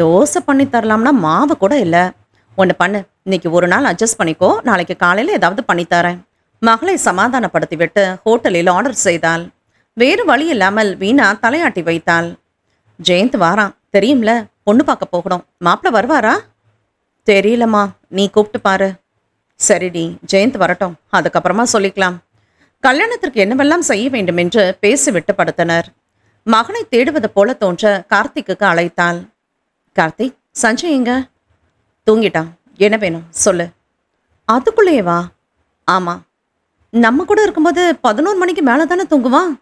தோசை பண்ணி தரலாம்னா மாவு கூட இல்லை ஒன்று பண்ணு இன்னைக்கு ஒரு நாள் அட்ஜஸ்ட் பண்ணிக்கோ நாளைக்கு காலையில் ஏதாவது பண்ணித்தரேன் மகளை சமாதானப்படுத்தி விட்டு ஹோட்டலில் ஆர்டர் செய்தால் வேறு வழி இல்லாமல் வீணா தலையாட்டி வைத்தாள் ஜெயந்த் வாரான் தெரியும்ல பொண்ணு பார்க்க போகணும் மாப்பிள்ள வருவாரா தெரியலம்மா நீ கூப்பிட்டு பாரு சரிடி ஜெயந்த் வரட்டும் அதுக்கப்புறமா சொல்லிக்கலாம் கல்யாணத்திற்கு என்னவெல்லாம் செய்ய வேண்டும் என்று பேசிவிட்டு படுத்தனர் மகனை தேடுவது போல தோன்ற கார்த்திக்கு அழைத்தாள் கார்த்திக் சஞ்சய் எங்க தூங்கிட்டான் என்ன வேணும் சொல்லு அதுக்குள்ளேயே வா ஆமாம் நம்ம கூட இருக்கும்போது பதினோரு மணிக்கு மேலே தானே தூங்குவான்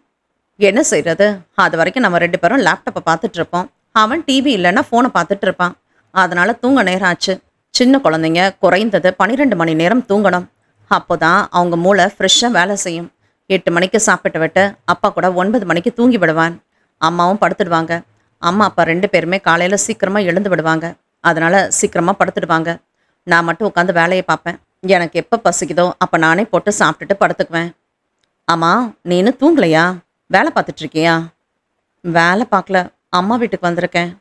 என்ன செய்கிறது அது வரைக்கும் நம்ம ரெண்டு பேரும் லேப்டாப்பை பார்த்துட்ருப்போம் அவன் டிவி இல்லைன்னா ஃபோனை பார்த்துட்டு இருப்பான் அதனால் தூங்க நேரம் ஆச்சு சின்ன குழந்தைங்க குறைந்தது பன்னிரெண்டு மணி நேரம் தூங்கணும் அப்போ தான் அவங்க மூளை ஃப்ரெஷ்ஷாக வேலை செய்யும் எட்டு மணிக்கு சாப்பிட்டு விட்டு அப்பா கூட ஒன்பது மணிக்கு தூங்கி விடுவான் அம்மாவும் படுத்துடுவாங்க அம்மா அப்பா ரெண்டு பேருமே காலையில் சீக்கிரமாக எழுந்து விடுவாங்க அதனால் சீக்கிரமாக படுத்துடுவாங்க நான் மட்டும் உட்காந்து வேலையை பார்ப்பேன் எனக்கு எப்போ பசிக்குதோ அப்போ நானே போட்டு சாப்பிட்டுட்டு படுத்துக்குவேன் அம்மா நீனு தூங்கலையா வேலை பார்த்துட்ருக்கியா வேலை பார்க்கல அம்மா வீட்டுக்கு வந்திருக்கேன்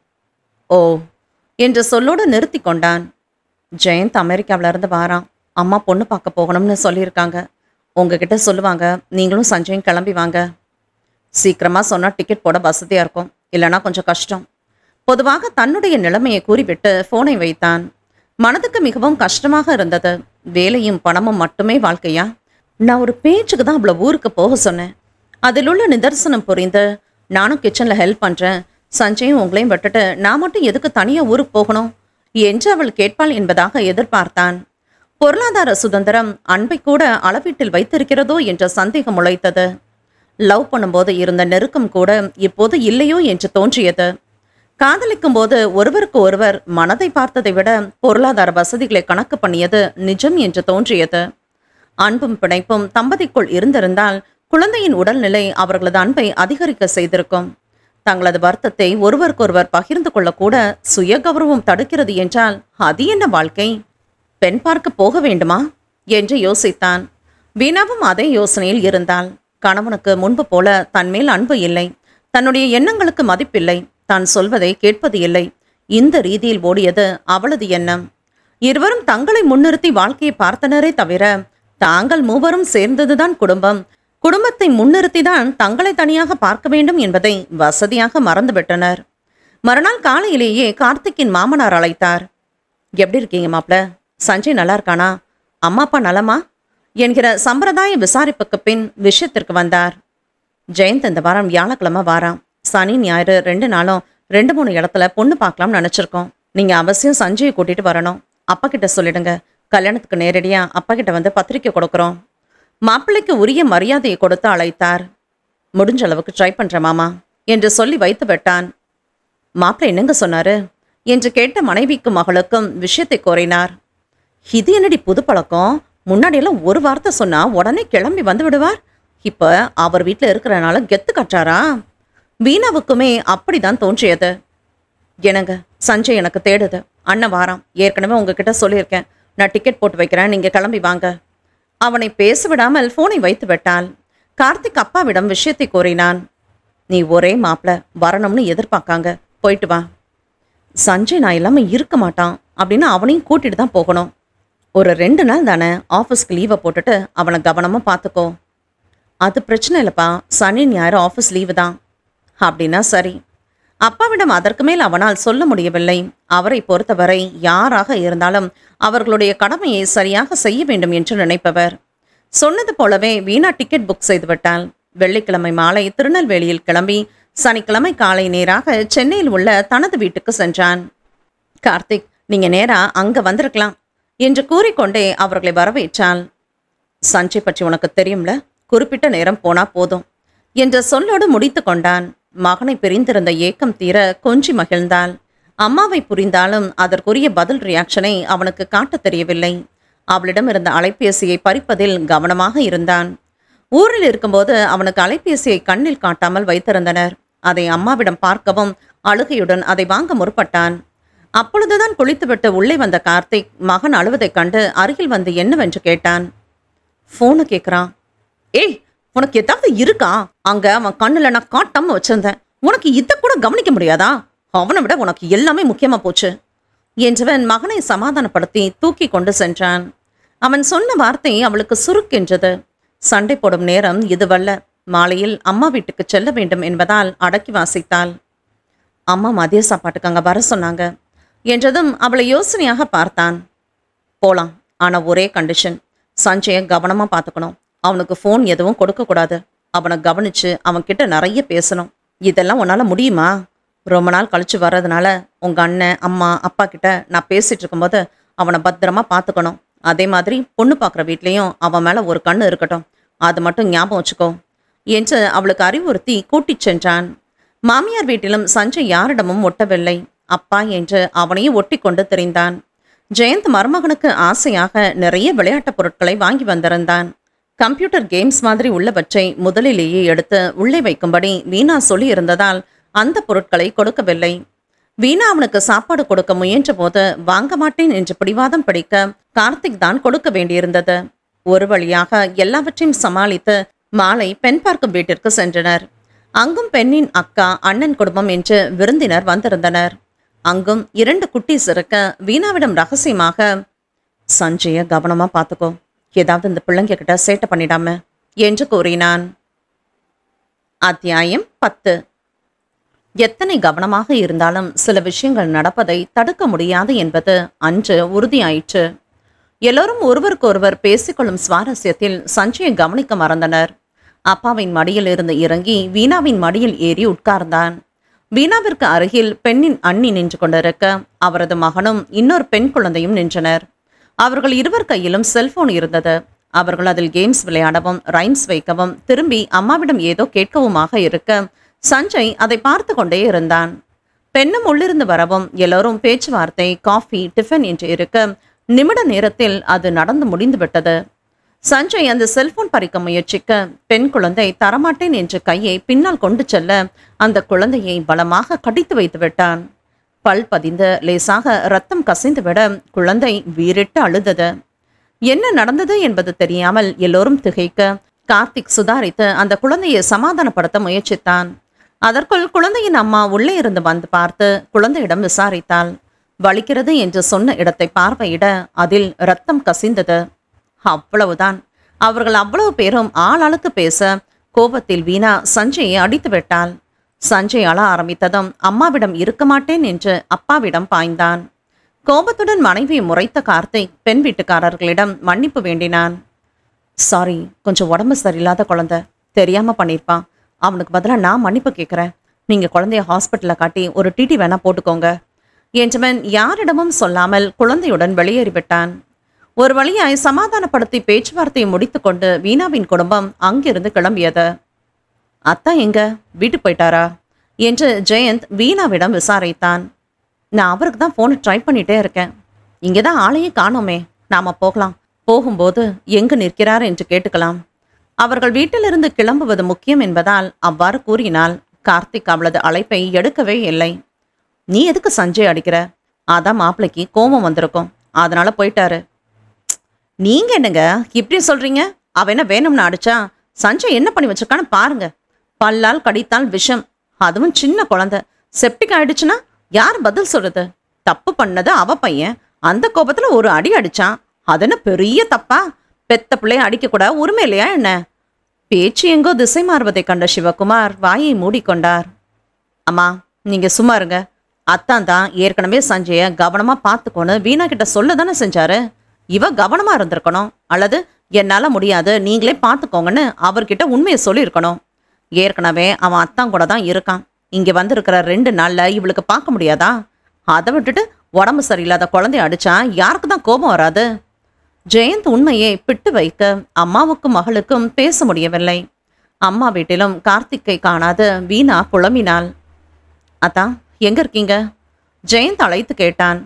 ஓ என்று சொல்லோடு நிறுத்தி கொண்டான் ஜெயந்த் அமெரிக்காவிலேருந்து வாரான் அம்மா பொண்ணு பார்க்க போகணும்னு சொல்லியிருக்காங்க உங்ககிட்ட சொல்லுவாங்க நீங்களும் சஞ்சயம் கிளம்பி வாங்க சீக்கிரமாக சொன்னால் டிக்கெட் போட வசதியாக இருக்கும் இல்லைனா கொஞ்சம் கஷ்டம் பொதுவாக தன்னுடைய நிலைமையை கூறிவிட்டு ஃபோனை வைத்தான் மனதுக்கு மிகவும் கஷ்டமாக இருந்தது வேலையும் பணமும் மட்டுமே வாழ்க்கையா நான் ஒரு பேச்சுக்கு தான் அவ்வளோ ஊருக்கு போக சொன்னேன் அதில் உள்ள நிதர்சனம் புரிந்து நானும் கிச்சனில் ஹெல்ப் பண்ணுறேன் சஞ்சயும் உங்களையும் விட்டுட்டு நான் மட்டும் எதுக்கு தனியாக ஊருக்கு போகணும் என்று அவள் கேட்பாள் என்பதாக எதிர்பார்த்தான் பொருளாதார சுதந்திரம் அன்பை கூட அளவீட்டில் வைத்திருக்கிறதோ என்ற சந்தேகம் உழைத்தது லவ் பண்ணும்போது இருந்த நெருக்கம் கூட இப்போது இல்லையோ என்று தோன்றியது காதலிக்கும் போது ஒருவருக்கு ஒருவர் மனதை பார்த்ததை விட பொருளாதார வசதிகளை கணக்கு பண்ணியது நிஜம் என்று தோன்றியது அன்பும் பிணைப்பும் தம்பதிக்குள் இருந்திருந்தால் குழந்தையின் உடல்நிலை அவர்களது அன்பை அதிகரிக்க செய்திருக்கும் தங்களது வருத்தத்தை ஒருவருக்கொருவர் பகிர்ந்து கொள்ளக்கூட சுய கௌரவம் தடுக்கிறது என்றால் அது என்ன வாழ்க்கை பெண் பார்க்க போக வேண்டுமா என்று யோசித்தான் வினவும் அதே யோசனையில் இருந்தால் கணவனுக்கு முன்பு போல தன்மேல் அன்பு இல்லை தன்னுடைய எண்ணங்களுக்கு மதிப்பில்லை தான் சொல்வதை கேட்பது இல்லை இந்த ரீதியில் ஓடியது அவளது எண்ணம் இருவரும் தங்களை முன்னிறுத்தி வாழ்க்கையை பார்த்தனரே தவிர தாங்கள் மூவரும் சேர்ந்ததுதான் குடும்பம் குடும்பத்தை முன்னிறுத்தி தான் தங்களை தனியாக பார்க்க வேண்டும் என்பதை வசதியாக மறந்துவிட்டனர் மறுநாள் காலையிலேயே கார்த்திக்கின் மாமனார் அழைத்தார் எப்படி இருக்கீங்க மாப்பிள சஞ்சய் நல்லா இருக்கானா அம்மா அப்பா நலமா என்கிற சம்பிரதாய விசாரிப்புக்கு பின் விஷயத்திற்கு வந்தார் ஜெயந்த் இந்த வாரம் வியாழக்கிழமை வாராம் சனி ஞாயிறு ரெண்டு நாளும் ரெண்டு மூணு இடத்துல பொண்ணு பார்க்கலாம்னு நினச்சிருக்கோம் நீங்கள் அவசியம் சஞ்சயை கூட்டிகிட்டு வரணும் அப்பா கிட்ட சொல்லிடுங்க கல்யாணத்துக்கு நேரடியாக அப்பா கிட்ட வந்து பத்திரிக்கை கொடுக்குறோம் மாப்பிள்ளைக்கு உரிய மரியாதையை கொடுத்து அழைத்தார் முடிஞ்ச அளவுக்கு ட்ரை பண்ணுற மாமா என்று சொல்லி வைத்து விட்டான் மாப்பிள்ளை என்னங்க சொன்னாரு என்று கேட்ட மனைவிக்கும் மகளுக்கும் விஷயத்தை கோரினார் இது என்னடி புது பழக்கம் முன்னாடியெல்லாம் ஒரு வார்த்தை சொன்னா உடனே கிளம்பி வந்து விடுவார் இப்போ அவர் வீட்டில் இருக்கிறனால கெத்து கட்டாரா வீணாவுக்குமே அப்படிதான் தோன்றியது எனங்க சஞ்சய் எனக்கு தேடுது அண்ணன் வாரம் ஏற்கனவே உங்ககிட்ட சொல்லியிருக்கேன் நான் டிக்கெட் போட்டு வைக்கிறேன் நீங்கள் கிளம்பி வாங்க அவனை பேசவிடாமல் போனை வைத்து விட்டாள் கார்த்திக் அப்பாவிடம் விஷயத்தை கூறினான் நீ ஒரே மாப்பிள வரணும்னு எதிர்பார்க்காங்க போயிட்டு வா சஞ்சய் நான் இல்லாமல் இருக்க மாட்டான் அப்படின்னு அவனையும் கூட்டிட்டு தான் போகணும் ஒரு ரெண்டு நாள் தானே ஆஃபீஸ்க்கு லீவை போட்டுட்டு அவனை கவனமாக பார்த்துக்கோ அது பிரச்சனை இல்லைப்பா சனி ஞாயிறு ஆஃபீஸ் லீவு தான் அப்படின்னா சரி அப்பாவிடம் அதற்கு மேல் அவனால் சொல்ல முடியவில்லை அவரை பொறுத்தவரை யாராக இருந்தாலும் அவர்களுடைய கடமையை சரியாக செய்ய வேண்டும் என்று நினைப்பவர் சொன்னது போலவே வீணா டிக்கெட் புக் செய்துவிட்டால் வெள்ளிக்கிழமை மாலை திருநெல்வேலியில் கிளம்பி சனிக்கிழமை காலை நேராக சென்னையில் உள்ள தனது வீட்டுக்கு சென்றான் கார்த்திக் நீங்க நேரா அங்க வந்திருக்கலாம் என்று கூறிக்கொண்டே அவர்களை வரவேற்றாள் சஞ்சய் பற்றி உனக்கு தெரியும்ல குறிப்பிட்ட நேரம் போனா போதும் என்ற சொல்லோடு முடித்து கொண்டான் மகனை பிரிந்திருந்த ஏக்கம் தீர கொஞ்சி மகிழ்ந்தாள் அம்மாவை புரிந்தாலும் அதற்குரிய பதில் ரியாக்ஷனை அவனுக்கு காட்டத் தெரியவில்லை அவளிடம் இருந்த அலைபேசியை பறிப்பதில் கவனமாக இருந்தான் ஊரில் இருக்கும்போது அவனுக்கு அலைபேசியை கண்ணில் காட்டாமல் வைத்திருந்தனர் அதை அம்மாவிடம் பார்க்கவும் அழுகையுடன் அதை வாங்க முற்பட்டான் அப்பொழுதுதான் குளித்துவிட்டு உள்ளே வந்த கார்த்திக் மகன் அழுவதைக் கண்டு அருகில் வந்து என்னவென்று கேட்டான் ஃபோனு கேட்குறான் ஏய் உனக்கு ஏதாவது இருக்கா அங்க அவன் கண்ணுல நான் காட்டாம வச்சிருந்தேன் உனக்கு இதை கூட கவனிக்க முடியாதா அவனை விட உனக்கு எல்லாமே முக்கியமா போச்சு என்றவன் மகனை சமாதானப்படுத்தி தூக்கி கொண்டு சென்றான் அவன் சொன்ன வார்த்தை அவளுக்கு சுருக்கென்றது சண்டை போடும் நேரம் இதுவல்ல மாலையில் அம்மா வீட்டுக்கு செல்ல வேண்டும் என்பதால் அடக்கி வாசித்தாள் அம்மா மதிய சாப்பாட்டுக்கு அங்கே வர சொன்னாங்க என்றதும் அவளை யோசனையாக பார்த்தான் போலாம் ஆனால் ஒரே கண்டிஷன் சஞ்சயை கவனமாக பார்த்துக்கணும் அவனுக்கு ஃபோன் எதுவும் கொடுக்கக்கூடாது அவனை கவனித்து அவன்கிட்ட நிறைய பேசணும் இதெல்லாம் உன்னால் முடியுமா ரொம்ப நாள் கழித்து வர்றதுனால உங்கள் அண்ணன் அம்மா அப்பா கிட்ட நான் பேசிகிட்டு இருக்கும்போது அவனை பத்திரமா பார்த்துக்கணும் அதே மாதிரி பொண்ணு பார்க்குற வீட்லேயும் அவன் மேலே ஒரு கண்ணு இருக்கட்டும் அது மட்டும் ஞாபகம் வச்சுக்கோ என்று அவளுக்கு அறிவுறுத்தி கூட்டிச் சென்றான் மாமியார் வீட்டிலும் சஞ்சய் யாரிடமும் ஒட்டவில்லை அப்பா என்று அவனையும் ஒட்டி கொண்டு திரிந்தான் ஜெயந்த் மருமகனுக்கு ஆசையாக நிறைய விளையாட்டுப் பொருட்களை வாங்கி வந்திருந்தான் கம்ப்யூட்டர் கேம்ஸ் மாதிரி உள்ளவற்றை முதலிலேயே எடுத்து உள்ளே வைக்கும்படி வீணா சொல்லி இருந்ததால் அந்த பொருட்களை கொடுக்கவில்லை வீணா அவனுக்கு சாப்பாடு கொடுக்க முயன்ற போது வாங்க மாட்டேன் என்று பிடிவாதம் பிடிக்க கார்த்திக் தான் கொடுக்க வேண்டியிருந்தது ஒரு வழியாக எல்லாவற்றையும் சமாளித்து மாலை பெண் பார்க்கும் வீட்டிற்கு சென்றனர் அங்கும் பெண்ணின் அக்கா அண்ணன் குடும்பம் என்று விருந்தினர் வந்திருந்தனர் அங்கும் இரண்டு குட்டி இருக்க வீணாவிடம் ரகசியமாக சஞ்சய கவனமாக பார்த்துக்கோ ஏதாவது இந்த பிள்ளைங்க கிட்ட சேட்டை பண்ணிடாம என்று கூறினான் அத்தியாயம் பத்து எத்தனை கவனமாக இருந்தாலும் சில விஷயங்கள் நடப்பதை தடுக்க முடியாது என்பது அன்று உறுதியாயிற்று எல்லோரும் ஒருவருக்கொருவர் பேசிக்கொள்ளும் சுவாரஸ்யத்தில் சஞ்சயை கவனிக்க மறந்தனர் அப்பாவின் மடியில் இருந்து இறங்கி வீணாவின் மடியில் ஏறி உட்கார்ந்தான் வீணாவிற்கு அருகில் பெண்ணின் அண்ணி நின்று கொண்டிருக்க அவரது மகனும் இன்னொரு பெண் குழந்தையும் நின்றனர் அவர்கள் இருவர் கையிலும் செல்போன் இருந்தது அவர்கள் அதில் கேம்ஸ் விளையாடவும் ரைம்ஸ் வைக்கவும் திரும்பி அம்மாவிடம் ஏதோ கேட்கவுமாக இருக்க சஞ்சய் அதை பார்த்து கொண்டே இருந்தான் பெண்ணும் உள்ளிருந்து வரவும் எல்லோரும் பேச்சுவார்த்தை காஃபி டிஃபன் என்று இருக்க நிமிட நேரத்தில் அது நடந்து முடிந்துவிட்டது சஞ்சய் அந்த செல்போன் பறிக்க முயற்சிக்க பெண் குழந்தை தரமாட்டேன் என்ற கையை பின்னால் கொண்டு செல்ல அந்த குழந்தையை பலமாக கடித்து வைத்து விட்டான் பல் பதிந்த லேசாக ரத்தம் கசைந்துவிட குழந்தை வீரிட்டு அழுதது என்ன நடந்தது என்பது தெரியாமல் எல்லோரும் திகைக்க கார்த்திக் சுதாரித்து அந்த குழந்தையை சமாதானப்படுத்த முயற்சித்தான் அதற்குள் குழந்தையின் அம்மா உள்ளே இருந்து வந்து பார்த்து குழந்தையிடம் விசாரித்தாள் வலிக்கிறது என்று சொன்ன இடத்தை பார்வையிட அதில் ரத்தம் கசிந்தது அவ்வளவுதான் அவர்கள் அவ்வளவு பேரும் ஆளாளுக்கு பேச கோபத்தில் வீணா சஞ்சயை அடித்து விட்டாள் சஞ்சய் அழ ஆரம்பித்ததும் அம்மாவிடம் இருக்க மாட்டேன் என்று அப்பாவிடம் பாய்ந்தான் கோபத்துடன் மனைவியை முறைத்த கார்த்தை பெண் வீட்டுக்காரர்களிடம் மன்னிப்பு வேண்டினான் சாரி கொஞ்சம் உடம்பு சரியில்லாத குழந்தை தெரியாமல் பண்ணியிருப்பான் அவனுக்கு பதிலாக நான் மன்னிப்பு கேட்குறேன் நீங்கள் குழந்தைய ஹாஸ்பிட்டலில் காட்டி ஒரு டிடி வேணால் போட்டுக்கோங்க என்றவன் யாரிடமும் சொல்லாமல் குழந்தையுடன் வெளியேறிவிட்டான் ஒரு வழியாய் சமாதானப்படுத்தி பேச்சுவார்த்தையை முடித்துக்கொண்டு வீணாவின் குடும்பம் அங்கிருந்து கிளம்பியது அத்தா எங்க வீட்டுக்கு போயிட்டாரா என்று ஜெயந்த் வீணாவிடம் விசாரித்தான் நான் அவருக்கு தான் ஃபோனை ட்ரை பண்ணிகிட்டே இருக்கேன் இங்கே தான் ஆளையும் காணோமே நாம் போகலாம் போகும்போது எங்கு நிற்கிறார் என்று கேட்டுக்கலாம் அவர்கள் வீட்டிலிருந்து கிளம்புவது முக்கியம் என்பதால் அவ்வாறு கூறினால் கார்த்திக் அவளது அழைப்பை எடுக்கவே இல்லை நீ எதுக்கு சஞ்சய் அடிக்கிற அதான் மாப்பிள்ளைக்கு கோபம் வந்திருக்கும் அதனால போயிட்டாரு நீங்க என்னங்க இப்படி சொல்றீங்க அவ என்ன வேணும்னு அடிச்சா சஞ்சய் என்ன பண்ணி வச்சிருக்கான்னு பாருங்க பல்லால் கடித்தால் விஷம் அதுவும் சின்ன குழந்தை செப்டிக் ஆயிடுச்சுன்னா யார் பதில் சொல்றது தப்பு பண்ணது அவ பையன் அந்த கோபத்துல ஒரு அடி அடிச்சான் அதுன்னு பெரிய தப்பா பெத்த பிள்ளைய கூட உரிமை இல்லையா என்ன பேச்சு எங்கோ திசை மாறுவதை கண்ட சிவகுமார் வாயை மூடிக்கொண்டார் அம்மா நீங்க சும்மா இருங்க அத்தான் தான் ஏற்கனவே சஞ்சய கவனமா பார்த்துக்கோன்னு வீணா கிட்ட சொல்ல தானே செஞ்சாரு இவ கவனமா இருந்திருக்கணும் அல்லது என்னால முடியாது நீங்களே பார்த்துக்கோங்கன்னு அவர்கிட்ட உண்மையை சொல்லியிருக்கணும் ஏற்கனவே அவன் அத்தான் கூட தான் இருக்கான் இங்கே வந்திருக்கிற ரெண்டு நாளில் இவளுக்கு பார்க்க முடியாதா அதை விட்டுட்டு உடம்பு சரியில்லாத குழந்தைய அடிச்சா யாருக்கு தான் கோபம் வராது ஜெயந்த் உண்மையை பிட்டு வைக்க அம்மாவுக்கும் மகளுக்கும் பேச முடியவில்லை அம்மா வீட்டிலும் கார்த்திக்கை காணாது வீணா புலம்பினாள் அத்தா எங்க இருக்கீங்க ஜெயந்த் அழைத்து கேட்டான்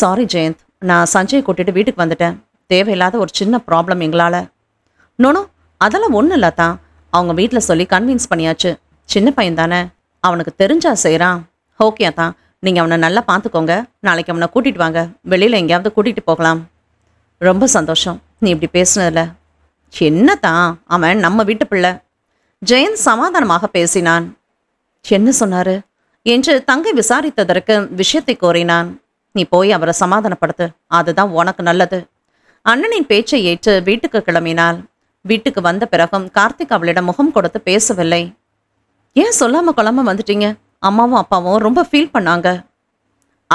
சாரி ஜெயந்த் நான் சஞ்சய் கூட்டிட்டு வீட்டுக்கு வந்துட்டேன் தேவையில்லாத ஒரு சின்ன ப்ராப்ளம் எங்களால் நோனோ அதெல்லாம் ஒன்றும் இல்லாதான் அவங்க வீட்டில் சொல்லி கன்வின்ஸ் பண்ணியாச்சு சின்ன பையன் தானே அவனுக்கு தெரிஞ்சா செய்கிறான் ஓகே தான் நீங்கள் அவனை நல்லா பார்த்துக்கோங்க நாளைக்கு அவனை கூட்டிகிட்டு வாங்க வெளியில் எங்கேயாவது கூட்டிகிட்டு போகலாம் ரொம்ப சந்தோஷம் நீ இப்படி பேசுனதில்ல என்னதான் அவன் நம்ம வீட்டு பிள்ளை ஜெயந்த் சமாதானமாக பேசினான் என்ன சொன்னார் என்று தங்கை விசாரித்ததற்கு விஷயத்தை கோரினான் நீ போய் அவரை சமாதானப்படுத்து அதுதான் உனக்கு நல்லது அண்ணனின் பேச்சை ஏற்று வீட்டுக்கு கிளம்பினாள் வீட்டுக்கு வந்த பிறகும் கார்த்திக் அவளிடம் முகம் கொடுத்து பேசவில்லை ஏன் சொல்லாம குழம்ப வந்துட்டீங்க அம்மாவும் அப்பாவும் ரொம்ப ஃபீல் பண்ணாங்க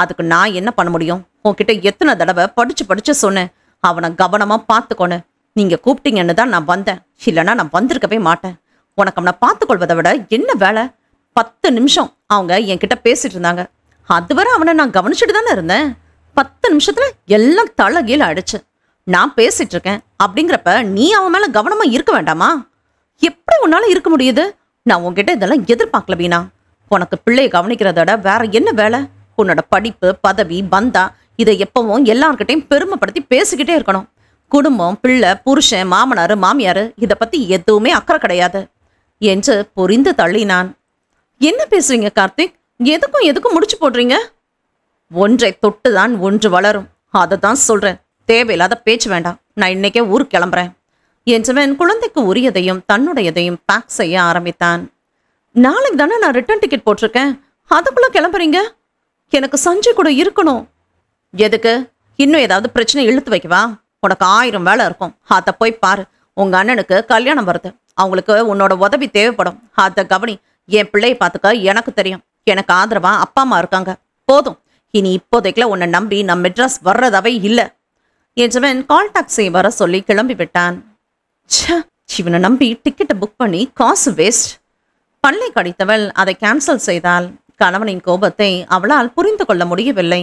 அதுக்கு நான் என்ன பண்ண முடியும் உன்கிட்ட எத்தனை தடவை படிச்சு படிச்சு சொன்னேன் அவனை கவனமா பார்த்துக்கோனு நீங்க கூப்பிட்டீங்கன்னு தான் நான் வந்தேன் இல்லைன்னா நான் வந்திருக்கவே மாட்டேன் உனக்கு அவனை பார்த்துக்கொள்வதை விட என்ன வேலை பத்து நிமிஷம் அவங்க என்கிட்ட பேசிட்டு இருந்தாங்க அதுவரை அவனை நான் கவனிச்சுட்டு தானே இருந்தேன் பத்து நிமிஷத்துல எல்லாம் தலகீழ அடிச்சு நான் பேசிட்டு இருக்கேன் அப்படிங்கிறப்ப நீ அவன் மேலே கவனமாக இருக்க வேண்டாமா எப்படி உன்னால இருக்க முடியுது நான் உன்கிட்ட இதெல்லாம் எதிர்பார்க்கல வீணா உனக்கு பிள்ளையை கவனிக்கிறதோட வேற என்ன வேலை உன்னோட படிப்பு பதவி பந்தா இதை எப்பவும் எல்லார்கிட்டையும் பெருமைப்படுத்தி பேசிக்கிட்டே இருக்கணும் குடும்பம் பிள்ளை புருஷன் மாமனார் மாமியார் இதை பற்றி எதுவுமே அக்கறை கிடையாது என்று புரிந்து தள்ளினான் என்ன பேசுறீங்க கார்த்திக் எதுக்கும் எதுக்கும் முடிச்சு போடுறீங்க ஒன்றை தொட்டு தான் ஒன்று வளரும் அதை தான் சொல்கிறேன் தேவையில்லாத பேச்சு வேண்டாம் நான் இன்னைக்கே ஊருக்கு கிளம்புறேன் என்றவன் குழந்தைக்கு உரியதையும் தன்னுடையதையும் பேக் செய்ய ஆரம்பித்தான் நாளைக்கு தானே நான் ரிட்டர்ன் டிக்கெட் போட்டிருக்கேன் அதுக்குள்ள கிளம்புறீங்க எனக்கு சஞ்சய் கூட இருக்கணும் எதுக்கு இன்னும் ஏதாவது பிரச்சனை இழுத்து வைக்கவா உனக்கு ஆயிரம் வேலை இருக்கும் அதை போய் பாரு உங்கள் அண்ணனுக்கு கல்யாணம் வருது அவங்களுக்கு உன்னோட உதவி தேவைப்படும் அதை கவனி என் பிள்ளையை பார்த்துக்க எனக்கு தெரியும் எனக்கு ஆதரவா அப்பா அம்மா இருக்காங்க போதும் இனி இப்போதைக்குள்ள உன்னை நம்பி நான் மெட்ராஸ் வர்றதாவே இல்லை என்றவன் கால் டாக்ஸி வர சொல்லி கிளம்பி விட்டான் இவனை நம்பி டிக்கெட்டை புக் பண்ணி காசு வேஸ்ட் பள்ளி கடித்தவள் அதை கேன்சல் செய்தால் கணவனின் கோபத்தை அவளால் புரிந்து கொள்ள முடியவில்லை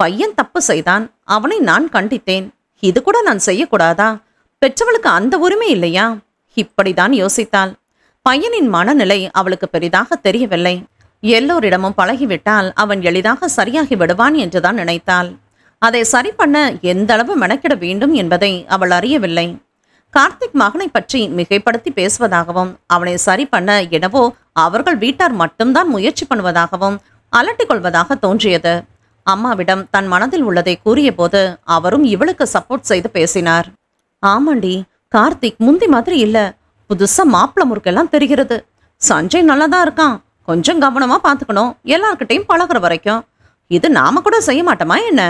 பையன் தப்பு செய்தான் அவனை நான் கண்டித்தேன் இது கூட நான் செய்யக்கூடாதா பெற்றவளுக்கு அந்த உரிமை இல்லையா இப்படிதான் யோசித்தாள் பையனின் மனநிலை அவளுக்கு பெரிதாக தெரியவில்லை எல்லோரிடமும் பழகிவிட்டால் அவன் எளிதாக சரியாகி விடுவான் என்றுதான் நினைத்தாள் அதை சரி பண்ண எந்த அளவு மெனக்கிட வேண்டும் என்பதை அவள் அறியவில்லை கார்த்திக் மகனை பற்றி மிகைப்படுத்தி பேசுவதாகவும் அவனை சரி பண்ண எனவோ அவர்கள் வீட்டார் மட்டும்தான் முயற்சி பண்ணுவதாகவும் அலட்டிக் கொள்வதாக தோன்றியது அம்மாவிடம் தன் மனதில் உள்ளதை கூறிய போது அவரும் இவளுக்கு சப்போர்ட் செய்து பேசினார் ஆமாண்டி கார்த்திக் முந்தி மாதிரி இல்லை புதுசாக மாப்பிள்ள முறுக்கெல்லாம் தெரிகிறது சஞ்சய் நல்லா தான் இருக்கான் கொஞ்சம் கவனமாக பார்த்துக்கணும் எல்லார்கிட்டையும் பழகிற வரைக்கும் இது நாம கூட செய்ய மாட்டோமா என்ன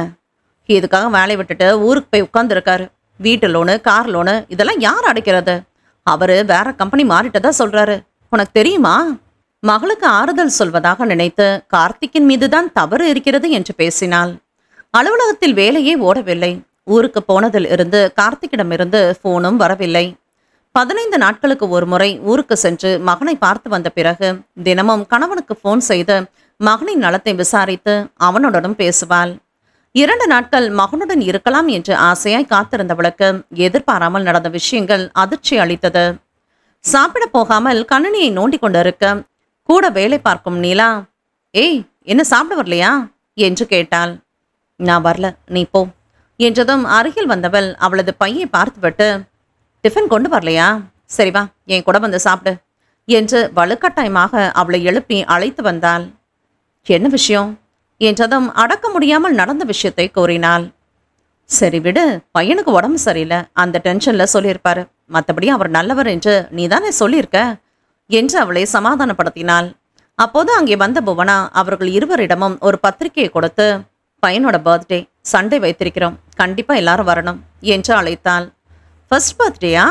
இதுக்காக வேலையை விட்டுட்டு ஊருக்கு போய் உட்காந்துருக்காரு வீட்டு லோனு கார் லோனு இதெல்லாம் யார் அடைக்கிறது அவர் வேற கம்பெனி மாறிட்டதா சொல்கிறாரு உனக்கு தெரியுமா மகளுக்கு ஆறுதல் சொல்வதாக நினைத்து கார்த்திக்கின் மீது தான் தவறு இருக்கிறது என்று பேசினாள் அலுவலகத்தில் வேலையே ஓடவில்லை ஊருக்கு போனதில் இருந்து கார்த்திக்கிடமிருந்து ஃபோனும் வரவில்லை பதினைந்து நாட்களுக்கு ஒரு முறை ஊருக்கு சென்று மகனை பார்த்து வந்த பிறகு தினமும் கணவனுக்கு ஃபோன் செய்து மகனின் நலத்தை விசாரித்து அவனுடனும் பேசுவாள் இரண்டு நாட்கள் மகனுடன் இருக்கலாம் என்று ஆசையாய் காத்திருந்தவளுக்கு எதிர்பாராமல் நடந்த விஷயங்கள் அதிர்ச்சி அளித்தது சாப்பிட போகாமல் கணினியை நோண்டி கொண்டிருக்க கூட வேலை பார்க்கும் நீலா ஏய் என்ன சாப்பிட வரலையா என்று கேட்டாள் நான் வரல நீ போ என்றதும் அருகில் வந்தவள் அவளது பையை பார்த்துவிட்டு டிஃபன் கொண்டு வரலையா சரி வா என் கூட வந்து சாப்பிடு என்று வலுக்கட்டாயமாக அவளை எழுப்பி அழைத்து வந்தாள் என்ன விஷயம் என்றதும் அடக்க முடியாமல் நடந்த விஷயத்தை கூறினாள் சரி விடு பையனுக்கு உடம்பு சரியில்லை அந்த டென்ஷனில் சொல்லியிருப்பாரு மற்றபடி அவர் நல்லவர் என்று நீ தானே சொல்லியிருக்க என்று அவளை சமாதானப்படுத்தினாள் அப்போது அங்கே வந்த புவனா அவர்கள் இருவரிடமும் ஒரு பத்திரிகையை கொடுத்து பையனோட பர்த்டே சண்டே வைத்திருக்கிறோம் கண்டிப்பாக எல்லாரும் வரணும் என்று அழைத்தாள் ஃபர்ஸ்ட் பர்த்டேயா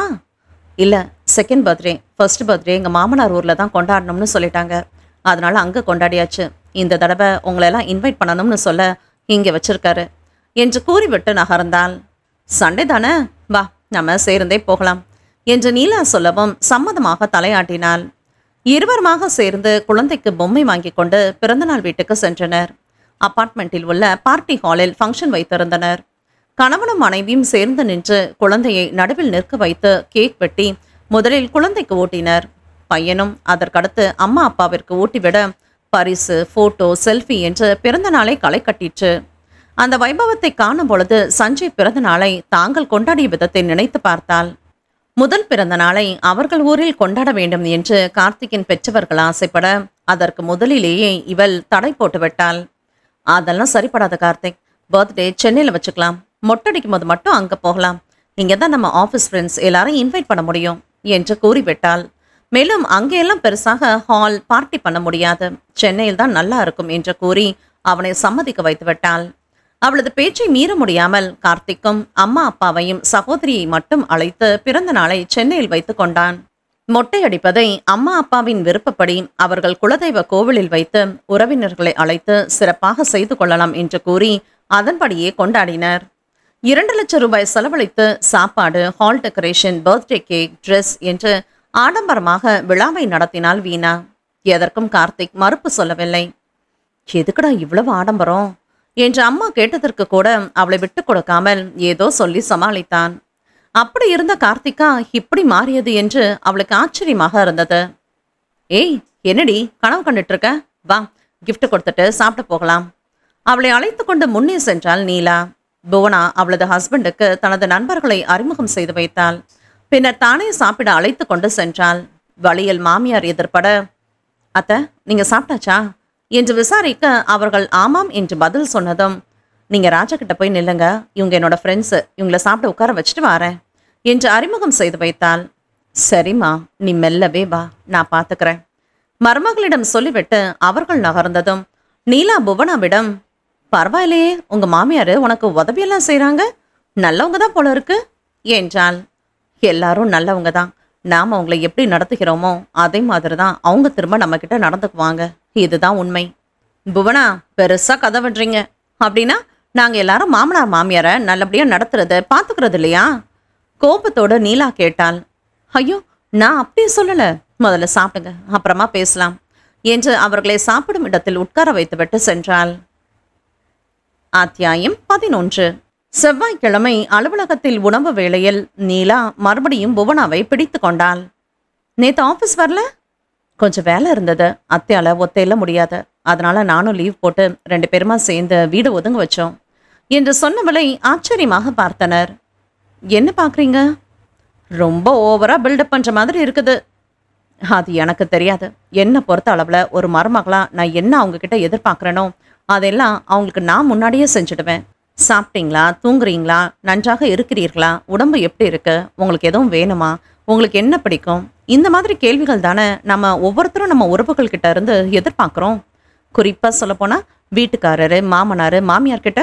இல்லை செகண்ட் பர்த்டே ஃபர்ஸ்ட் பர்த்டே எங்கள் மாமனார் ஊரில் தான் கொண்டாடணும்னு சொல்லிட்டாங்க அதனால் அங்கே கொண்டாடியாச்சு இந்த தடவை உங்களெல்லாம் இன்வைட் பண்ணணும்னு சொல்ல இங்கே வச்சிருக்காரு என்று கூறிவிட்டு நகர்ந்தால் சண்டே தானே வா நம்ம சேர்ந்தே போகலாம் என்று நீலா சொல்லவும் சம்மதமாக தலையாட்டினாள் இருவருமாக சேர்ந்து குழந்தைக்கு பொம்மை வாங்கி கொண்டு பிறந்தநாள் வீட்டுக்கு சென்றனர் அப்பார்ட்மெண்ட்டில் உள்ள பார்ட்டி ஹாலில் ஃபங்க்ஷன் வைத்திருந்தனர் கணவனும் மனைவியும் சேர்ந்து நின்று குழந்தையை நடுவில் நிற்க வைத்து கேக் வெட்டி முதலில் குழந்தைக்கு ஊட்டினர் பையனும் அதற்கடுத்து அம்மா அப்பாவிற்கு ஊட்டிவிட பரிசு ஃபோட்டோ செல்ஃபி என்று பிறந்த நாளை களை கட்டிற்று அந்த வைபவத்தை காணும் பொழுது சஞ்சய் பிறந்த நாளை தாங்கள் கொண்டாடிய விதத்தை நினைத்து பார்த்தாள் முதல் பிறந்த நாளை அவர்கள் ஊரில் கொண்டாட வேண்டும் என்று கார்த்திகின் பெற்றவர்கள் ஆசைப்பட அதற்கு முதலிலேயே இவள் தடை போட்டுவிட்டாள் அதெல்லாம் சரிப்படாத கார்த்திக் பர்த்டே சென்னையில் வச்சுக்கலாம் மொட்டடிக்கும் போது மட்டும் அங்கே போகலாம் இங்கே தான் நம்ம ஆஃபீஸ் ஃப்ரெண்ட்ஸ் எல்லாரையும் இன்வைட் பண்ண முடியும் என்று கூறிவிட்டாள் மேலும் அங்கேயெல்லாம் பெருசாக ஹால் பார்ட்டி பண்ண முடியாது சென்னையில் தான் நல்லா இருக்கும் என்று கூறி அவனை சம்மதிக்க வைத்து விட்டாள் அவளது பேச்சை மீற முடியாமல் கார்த்திக்கும் அம்மா அப்பாவையும் சகோதரியை மட்டும் அழைத்து பிறந்த நாளை சென்னையில் வைத்து கொண்டான் மொட்டையடிப்பதை அம்மா அப்பாவின் விருப்பப்படி அவர்கள் குலதெய்வ கோவிலில் வைத்து உறவினர்களை அழைத்து சிறப்பாக செய்து கொள்ளலாம் என்று கூறி அதன்படியே கொண்டாடினர் இரண்டு லட்சம் ரூபாய் செலவழித்து சாப்பாடு hall decoration birthday cake dress என்று ஆடம்பரமாக விழாவை நடத்தினாள் வீணா எதற்கும் கார்த்திக் மறுப்பு சொல்லவில்லை எதுக்குடா இவ்வளவு ஆடம்பரம் என்று அம்மா கேட்டதற்கு கூட அவளை விட்டு கொடுக்காமல் ஏதோ சொல்லி சமாளித்தான் அப்படி இருந்த கார்த்திகா இப்படி மாறியது என்று அவளுக்கு ஆச்சரியமாக இருந்தது ஏய் என்னடி கனவு கண்டுட்டு இருக்க வா கிஃப்ட் கொடுத்துட்டு சாப்பிட்டு போகலாம் அவளை அழைத்து கொண்டு முன்னே சென்றாள் நீலா புவனா அவளது ஹஸ்பண்டுக்கு தனது நண்பர்களை அறிமுகம் செய்து வைத்தாள் பின்னர் தானே சாப்பிட அழைத்து கொண்டு சென்றாள் வழியில் மாமியார் எதிர்பட அத்த நீங்க சாப்பிட்டாச்சா என்று விசாரிக்க அவர்கள் ஆமாம் என்று பதில் சொன்னதும் நீங்க ராஜா கிட்ட போய் நில்லுங்க இவங்க என்னோட ஃப்ரெண்ட்ஸு இவங்களை சாப்பிட உட்கார வச்சுட்டு வாரேன் என்று அறிமுகம் செய்து வைத்தாள் சரிம்மா நீ மெல்லவே வா நான் பார்த்துக்கிறேன் மருமகளிடம் சொல்லிவிட்டு அவர்கள் நகர்ந்ததும் நீலா புவனாவிடம் பரவாயில்லையே உங்க மாமியார் உனக்கு உதவியெல்லாம் செய்கிறாங்க நல்லவங்க தான் போல இருக்கு என்றாள் எல்லாரும் நல்லவங்க தான் நாம் அவங்கள எப்படி நடத்துகிறோமோ அதே மாதிரி தான் அவங்க திரும்ப நம்மக்கிட்ட நடந்துக்குவாங்க இதுதான் உண்மை புவனா பெருசாக கதை விடுறீங்க அப்படின்னா நாங்கள் எல்லாரும் மாமனார் மாமியாரை நல்லபடியாக நடத்துறத பார்த்துக்கிறது இல்லையா கோபத்தோட நீலா கேட்டால் ஐயோ நான் அப்படியே சொல்லலை முதல்ல சாப்பிடுங்க அப்புறமா பேசலாம் என்று அவர்களை சாப்பிடும் இடத்தில் உட்கார வைத்துவிட்டு சென்றாள் அத்தியாயம் பதினொன்று செவ்வாய்க்கிழமை அலுவலகத்தில் உணவு வேளையில் நீலா மறுபடியும் புவனாவை பிடித்து கொண்டாள் நேற்று ஆஃபீஸ் வரல கொஞ்சம் வேலை இருந்தது அத்தையால் ஒத்தையில முடியாது அதனால் நானும் லீவ் போட்டு ரெண்டு பேருமா சேர்ந்து வீடு ஒதுங்க வச்சோம் என்று சொன்னவளை ஆச்சரியமாக பார்த்தனர் என்ன பார்க்குறீங்க ரொம்ப ஓவராக பில்டப் பண்ணுற மாதிரி இருக்குது அது எனக்கு தெரியாது என்னை பொறுத்த அளவில் ஒரு மருமகளாக நான் என்ன அவங்கக்கிட்ட எதிர்பார்க்குறேனோ அதெல்லாம் அவங்களுக்கு நான் முன்னாடியே செஞ்சுடுவேன் சாப்பிட்டீங்களா தூங்குறீங்களா நன்றாக இருக்கிறீர்களா உடம்பு எப்படி இருக்கு உங்களுக்கு எதுவும் வேணுமா உங்களுக்கு என்ன பிடிக்கும் இந்த மாதிரி கேள்விகள் தானே நம்ம ஒவ்வொருத்தரும் நம்ம உறவுகள் கிட்ட இருந்து எதிர்பார்க்குறோம் குறிப்பாக சொல்லப்போனால் வீட்டுக்காரர் மாமனார் மாமியார்கிட்ட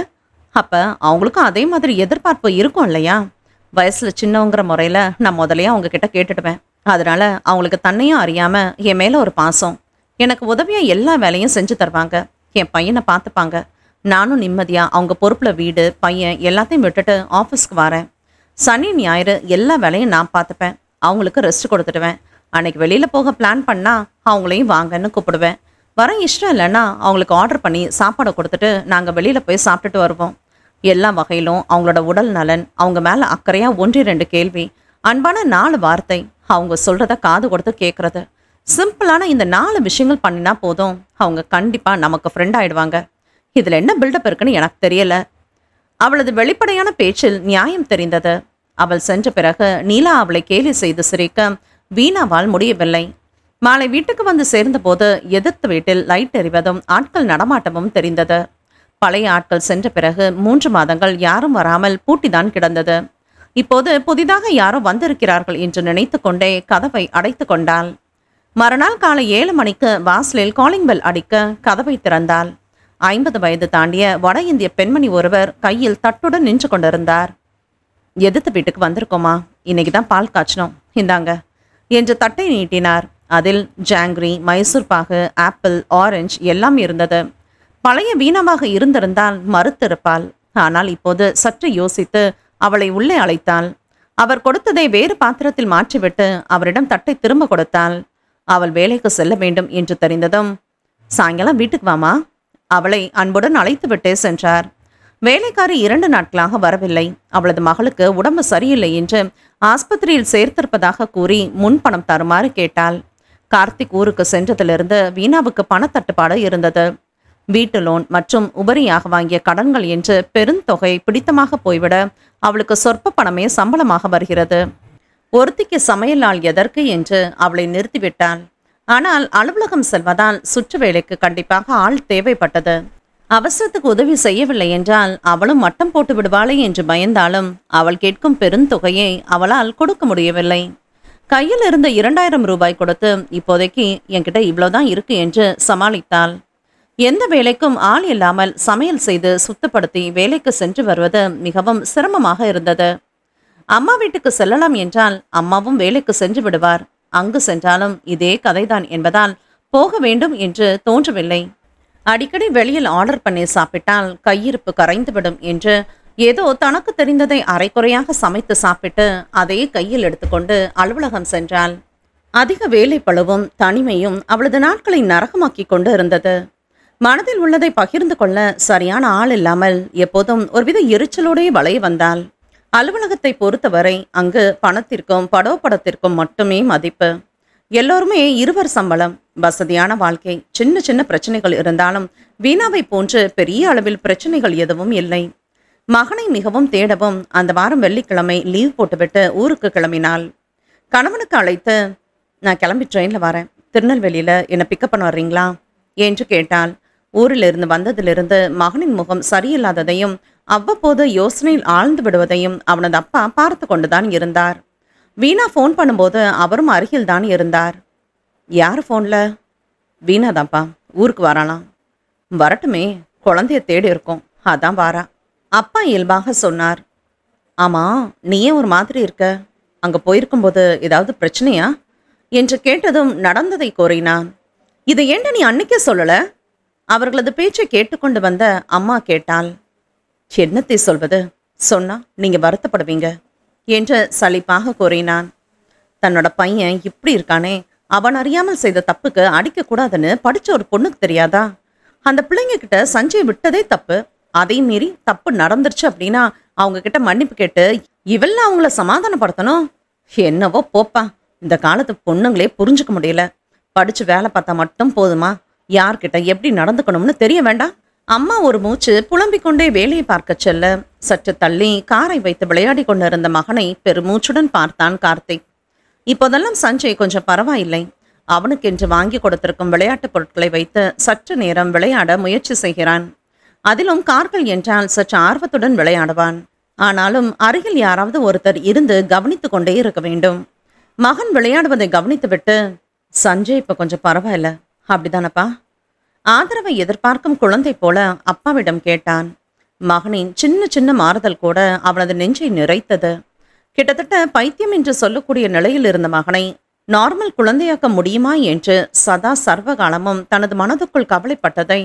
அப்போ அவங்களுக்கும் அதே மாதிரி எதிர்பார்ப்பு இருக்கும் இல்லையா வயசில் சின்னவங்கிற முறையில் நான் முதலையே அவங்கக்கிட்ட கேட்டுடுவேன் அதனால் அவங்களுக்கு தன்னையும் அறியாமல் என் மேலே ஒரு பாசம் எனக்கு உதவியாக எல்லா வேலையும் செஞ்சு தருவாங்க என் பையனை பார்த்துப்பாங்க நானும் நிம்மதியாக அவங்க பொறுப்பில் வீடு பையன் எல்லாத்தையும் விட்டுட்டு ஆஃபீஸ்க்கு வரேன் சனி ஞாயிறு எல்லா வேலையும் நான் பார்த்துப்பேன் அவங்களுக்கு ரெஸ்ட் கொடுத்துடுவேன் அன்னைக்கு வெளியில் போக பிளான் பண்ணால் அவங்களையும் வாங்கன்னு கூப்பிடுவேன் வர இஷ்டம் இல்லைன்னா அவங்களுக்கு ஆர்டர் பண்ணி சாப்பாடை கொடுத்துட்டு நாங்கள் வெளியில் போய் சாப்பிட்டுட்டு வருவோம் எல்லா வகையிலும் அவங்களோட உடல் நலன் அவங்க மேலே அக்கறையாக ஒன்று ரெண்டு கேள்வி அன்பான நாலு வார்த்தை அவங்க சொல்கிறத காது கொடுத்து கேட்குறது சிம்பிளான இந்த நாலு விஷயங்கள் பண்ணினா போதும் அவங்க கண்டிப்பாக நமக்கு ஃப்ரெண்ட் ஆகிடுவாங்க இதில் என்ன பில்டப் இருக்குன்னு எனக்கு தெரியல அவளது வெளிப்படையான பேச்சில் நியாயம் தெரிந்தது அவள் சென்ற பிறகு நீலா அவளை கேலி செய்து சிரிக்க வீணாவால் முடியவில்லை மாலை வீட்டுக்கு வந்து சேர்ந்தபோது எதிர்த்த வீட்டில் லைட் எறிவதும் ஆட்கள் நடமாட்டமும் தெரிந்தது பழைய ஆட்கள் சென்ற பிறகு மூன்று மாதங்கள் யாரும் வராமல் பூட்டிதான் கிடந்தது இப்போது புதிதாக யாரோ வந்திருக்கிறார்கள் என்று நினைத்து கொண்டே கதவை அடைத்து கொண்டாள் மறுநாள் காலை ஏழு மணிக்கு வாசலில் காலிங் பெல் அடிக்க கதவை திறந்தாள் ஐம்பது வயது தாண்டிய வட இந்திய பெண்மணி ஒருவர் கையில் தட்டுடன் நின்று கொண்டிருந்தார் எதிர்த்து வீட்டுக்கு வந்திருக்கோமா இன்னைக்கு தான் பால் காய்ச்சினோம் இந்தாங்க என்று தட்டை நீட்டினார் அதில் ஜாங்கிரி மைசூர் பாகு ஆப்பிள் ஆரஞ்சு எல்லாம் இருந்தது பழைய வீணமாக இருந்திருந்தால் மறுத்திருப்பாள் ஆனால் இப்போது சற்று யோசித்து அவளை உள்ளே அழைத்தாள் அவர் கொடுத்ததை வேறு பாத்திரத்தில் மாற்றிவிட்டு அவரிடம் தட்டை திரும்ப கொடுத்தாள் அவள் வேலைக்கு செல்ல வேண்டும் என்று தெரிந்ததும் சாயங்காலம் வீட்டுக்கு வாமா அவளை அன்புடன் அழைத்துவிட்டு சென்றார் வேலைக்காரி இரண்டு நாட்களாக வரவில்லை அவளது மகளுக்கு உடம்பு சரியில்லை என்று ஆஸ்பத்திரியில் சேர்த்திருப்பதாக கூறி முன்பணம் தருமாறு கேட்டாள் கார்த்திக் ஊருக்கு சென்றதிலிருந்து வீணாவுக்கு பணத்தட்டுப்பாடு இருந்தது வீட்டு லோன் மற்றும் உபரியாக வாங்கிய கடன்கள் என்று பெருந்தொகை பிடித்தமாக போய்விட அவளுக்கு சொற்ப பணமே சம்பளமாக வருகிறது ஒருத்திக்கு சமையல் நாள் எதற்கு என்று அவளை நிறுத்திவிட்டாள் ஆனால் அலுவலகம் செல்வதால் சுற்று வேலைக்கு கண்டிப்பாக ஆள் தேவைப்பட்டது அவசரத்துக்கு உதவி செய்யவில்லை என்றால் அவளும் மட்டம் போட்டு விடுவாளே என்று பயந்தாலும் அவள் கேட்கும் பெருந்தொகையை அவளால் கொடுக்க முடியவில்லை கையில் இருந்த இரண்டாயிரம் ரூபாய் கொடுத்து இப்போதைக்கு என்கிட்ட இவ்வளோதான் இருக்கு என்று சமாளித்தாள் எந்த வேலைக்கும் ஆள் இல்லாமல் சமையல் செய்து சுத்தப்படுத்தி வேலைக்கு சென்று வருவது மிகவும் சிரமமாக இருந்தது அம்மா வீட்டுக்கு செல்லலாம் என்றால் அம்மாவும் வேலைக்கு சென்று விடுவார் அங்கு சென்றாலும் இதே கதைதான் என்பதால் போக வேண்டும் என்று தோன்றவில்லை அடிக்கடி வெளியில் ஆர்டர் பண்ணி சாப்பிட்டால் கையிருப்பு கரைந்துவிடும் என்று ஏதோ தனக்கு தெரிந்ததை அரைக்குறையாக சமைத்து சாப்பிட்டு அதையே கையில் எடுத்துக்கொண்டு அலுவலகம் சென்றாள் அதிக வேலைப்பளவும் தனிமையும் அவளது நாட்களை நரகமாக்கி கொண்டு இருந்தது மனதில் உள்ளதை பகிர்ந்து கொள்ள சரியான ஆள் இல்லாமல் எப்போதும் ஒருவித எரிச்சலோடே வளைய வந்தாள் அலுவலகத்தை பொறுத்தவரை அங்கு பணத்திற்கும் படோப்படத்திற்கும் மட்டுமே மதிப்பு எல்லோருமே இருவர் சம்பளம் வசதியான வாழ்க்கை சின்ன சின்ன பிரச்சனைகள் இருந்தாலும் வீணாவை போன்று பெரிய அளவில் பிரச்சனைகள் எதுவும் இல்லை மகனை மிகவும் தேடவும் அந்த வாரம் வெள்ளிக்கிழமை லீவ் போட்டுவிட்டு ஊருக்கு கிளம்பினாள் கணவனுக்கு அழைத்து நான் கிளம்பி ட்ரெயினில் வரேன் திருநெல்வேலியில் என்னை பிக்கப் பண்ண வர்றீங்களா என்று கேட்டால் ஊரிலிருந்து வந்ததிலிருந்து மகனின் முகம் சரியில்லாததையும் அவ்வப்போது யோசனையில் ஆழ்ந்து விடுவதையும் அவனது அப்பா பார்த்து கொண்டுதான் இருந்தார் வீணா ஃபோன் பண்ணும்போது அவரும் அருகில் தான் இருந்தார் யார் ஃபோனில் வீணா தான்ப்பா ஊருக்கு வரலாம் வரட்டுமே குழந்தைய தேடி இருக்கோம் அதான் வாரா அப்பா இயல்பாக சொன்னார் ஆமாம் நீயே ஒரு மாதிரி இருக்க அங்கே போயிருக்கும்போது ஏதாவது பிரச்சனையா என்று கேட்டதும் நடந்ததை கோரினான் இதை ஏண்ட நீ அன்னைக்கே சொல்லலை அவர்களது பேச்சை கேட்டுக்கொண்டு வந்த அம்மா கேட்டாள் என்னத்தை சொல்வது சொன்னா நீங்க வருத்தப்படுவீங்க என்று சலிப்பாக கூறினான் தன்னோட பையன் இப்படி இருக்கானே அவன் அறியாமல் செய்த தப்புக்கு அடிக்கக்கூடாதுன்னு படித்த ஒரு பொண்ணுக்கு தெரியாதா அந்த பிள்ளைங்க கிட்ட சஞ்சய் விட்டதே தப்பு அதே மீறி தப்பு நடந்துருச்சு அப்படின்னா அவங்க கிட்ட மன்னிப்பு கேட்டு இவள்ல அவங்கள சமாதானப்படுத்தணும் என்னவோ போப்பா இந்த காலத்து பொண்ணுங்களே புரிஞ்சுக்க முடியல படிச்சு வேலை பார்த்தா மட்டும் போதுமா யார்கிட்ட எப்படி நடந்துக்கணும்னு தெரிய வேண்டாம் அம்மா ஒரு மூச்சு புலம்பிக் கொண்டே வேலையை பார்க்கச் செல்ல சற்று தள்ளி காரை வைத்து விளையாடி கொண்டிருந்த மகனை பெருமூச்சுடன் பார்த்தான் கார்த்திக் இப்போதெல்லாம் சஞ்சய் கொஞ்சம் பரவாயில்லை அவனுக்கு என்று வாங்கி கொடுத்திருக்கும் விளையாட்டுப் பொருட்களை வைத்து சற்று நேரம் விளையாட முயற்சி செய்கிறான் அதிலும் கார்கள் என்றால் சற்று ஆர்வத்துடன் விளையாடுவான் ஆனாலும் அருகில் யாராவது ஒருத்தர் இருந்து கவனித்து கொண்டே இருக்க வேண்டும் மகன் விளையாடுவதை கவனித்துவிட்டு சஞ்சய் இப்போ கொஞ்சம் பரவாயில்ல அப்படிதானப்பா ஆதரவை எதிர்பார்க்கும் குழந்தை போல அப்பாவிடம் கேட்டான் மகனின் சின்ன சின்ன மாறுதல் கூட அவனது நெஞ்சை நிறைத்தது கிட்டத்தட்ட பைத்தியம் என்று சொல்லக்கூடிய நிலையில் இருந்த மகனை நார்மல் குழந்தையாக்க முடியுமா என்று சதா சர்வகாலமும் தனது மனதுக்குள் கவலைப்பட்டதை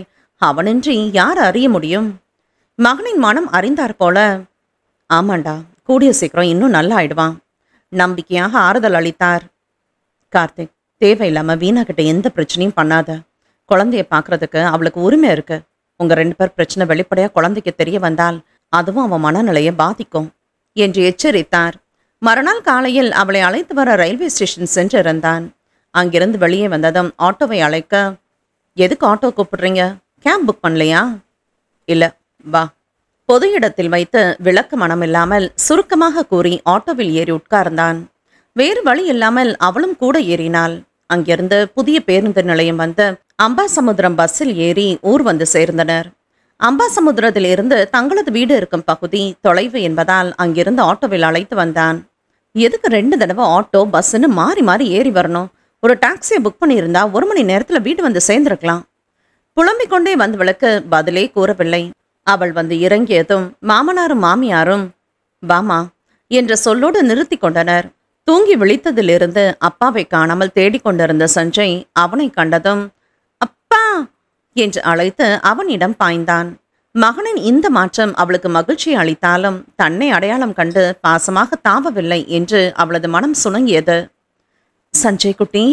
அவனின்றி யார் அறிய முடியும் மகனின் மனம் அறிந்தார் போல ஆமாண்டா கூடிய சீக்கிரம் இன்னும் நல்லா ஆயிடுவான் நம்பிக்கையாக ஆறுதல் அளித்தார் கார்த்திக் தேவையில்லாம வீணாகிட்ட எந்த பிரச்சனையும் பண்ணாத குழந்தைய பார்க்கறதுக்கு அவளுக்கு உரிமை இருக்கு உங்க ரெண்டு பேர் பிரச்சனை வெளிப்படையா குழந்தைக்கு தெரிய வந்தால் அதுவும் அவன் மனநிலையை பாதிக்கும் என்று எச்சரித்தார் மறுநாள் காலையில் அவளை அழைத்து வர ரயில்வே ஸ்டேஷன் சென்றிருந்தான் அங்கிருந்து வெளியே வந்ததும் ஆட்டோவை அழைக்க எதுக்கு ஆட்டோ கூப்பிடுறீங்க கேப் புக் பண்ணலையா இல்லை வா பொது இடத்தில் வைத்து விளக்கு மனம் இல்லாமல் சுருக்கமாக கூறி ஆட்டோவில் ஏறி உட்கார்ந்தான் வேறு வழி இல்லாமல் அவளும் கூட ஏறினாள் அங்கிருந்து புதிய பேருந்து நிலையம் வந்து அம்பாசமுத்திரம் பஸ்ஸில் ஏறி ஊர் வந்து சேர்ந்தனர் அம்பாசமுத்திரத்தில் இருந்து தங்களது வீடு இருக்கும் பகுதி தொலைவு என்பதால் அங்கிருந்து ஆட்டோவில் அழைத்து வந்தான் எதுக்கு ரெண்டு தடவை ஆட்டோ பஸ்ஸுன்னு மாறி மாறி ஏறி வரணும் ஒரு டாக்ஸியை புக் பண்ணியிருந்தா ஒரு மணி நேரத்தில் வீடு வந்து சேர்ந்துருக்கலாம் புலம்பிக் கொண்டே வந்தவளுக்கு பதிலே கூறவில்லை அவள் வந்து இறங்கியதும் மாமனாரும் மாமியாரும் பாமா என்ற சொல்லோடு நிறுத்தி கொண்டனர் தூங்கி விழித்ததிலிருந்து அப்பாவை காணாமல் தேடிக்கொண்டிருந்த சஞ்சய் அவனை கண்டதும் அப்பா என்று அழைத்து அவனிடம் பாய்ந்தான் மகனின் இந்த மாற்றம் அவளுக்கு மகிழ்ச்சி அளித்தாலும் தன்னை அடையாளம் கண்டு பாசமாக தாவவில்லை என்று அவளது மனம் சுணங்கியது சஞ்சய் குட்டி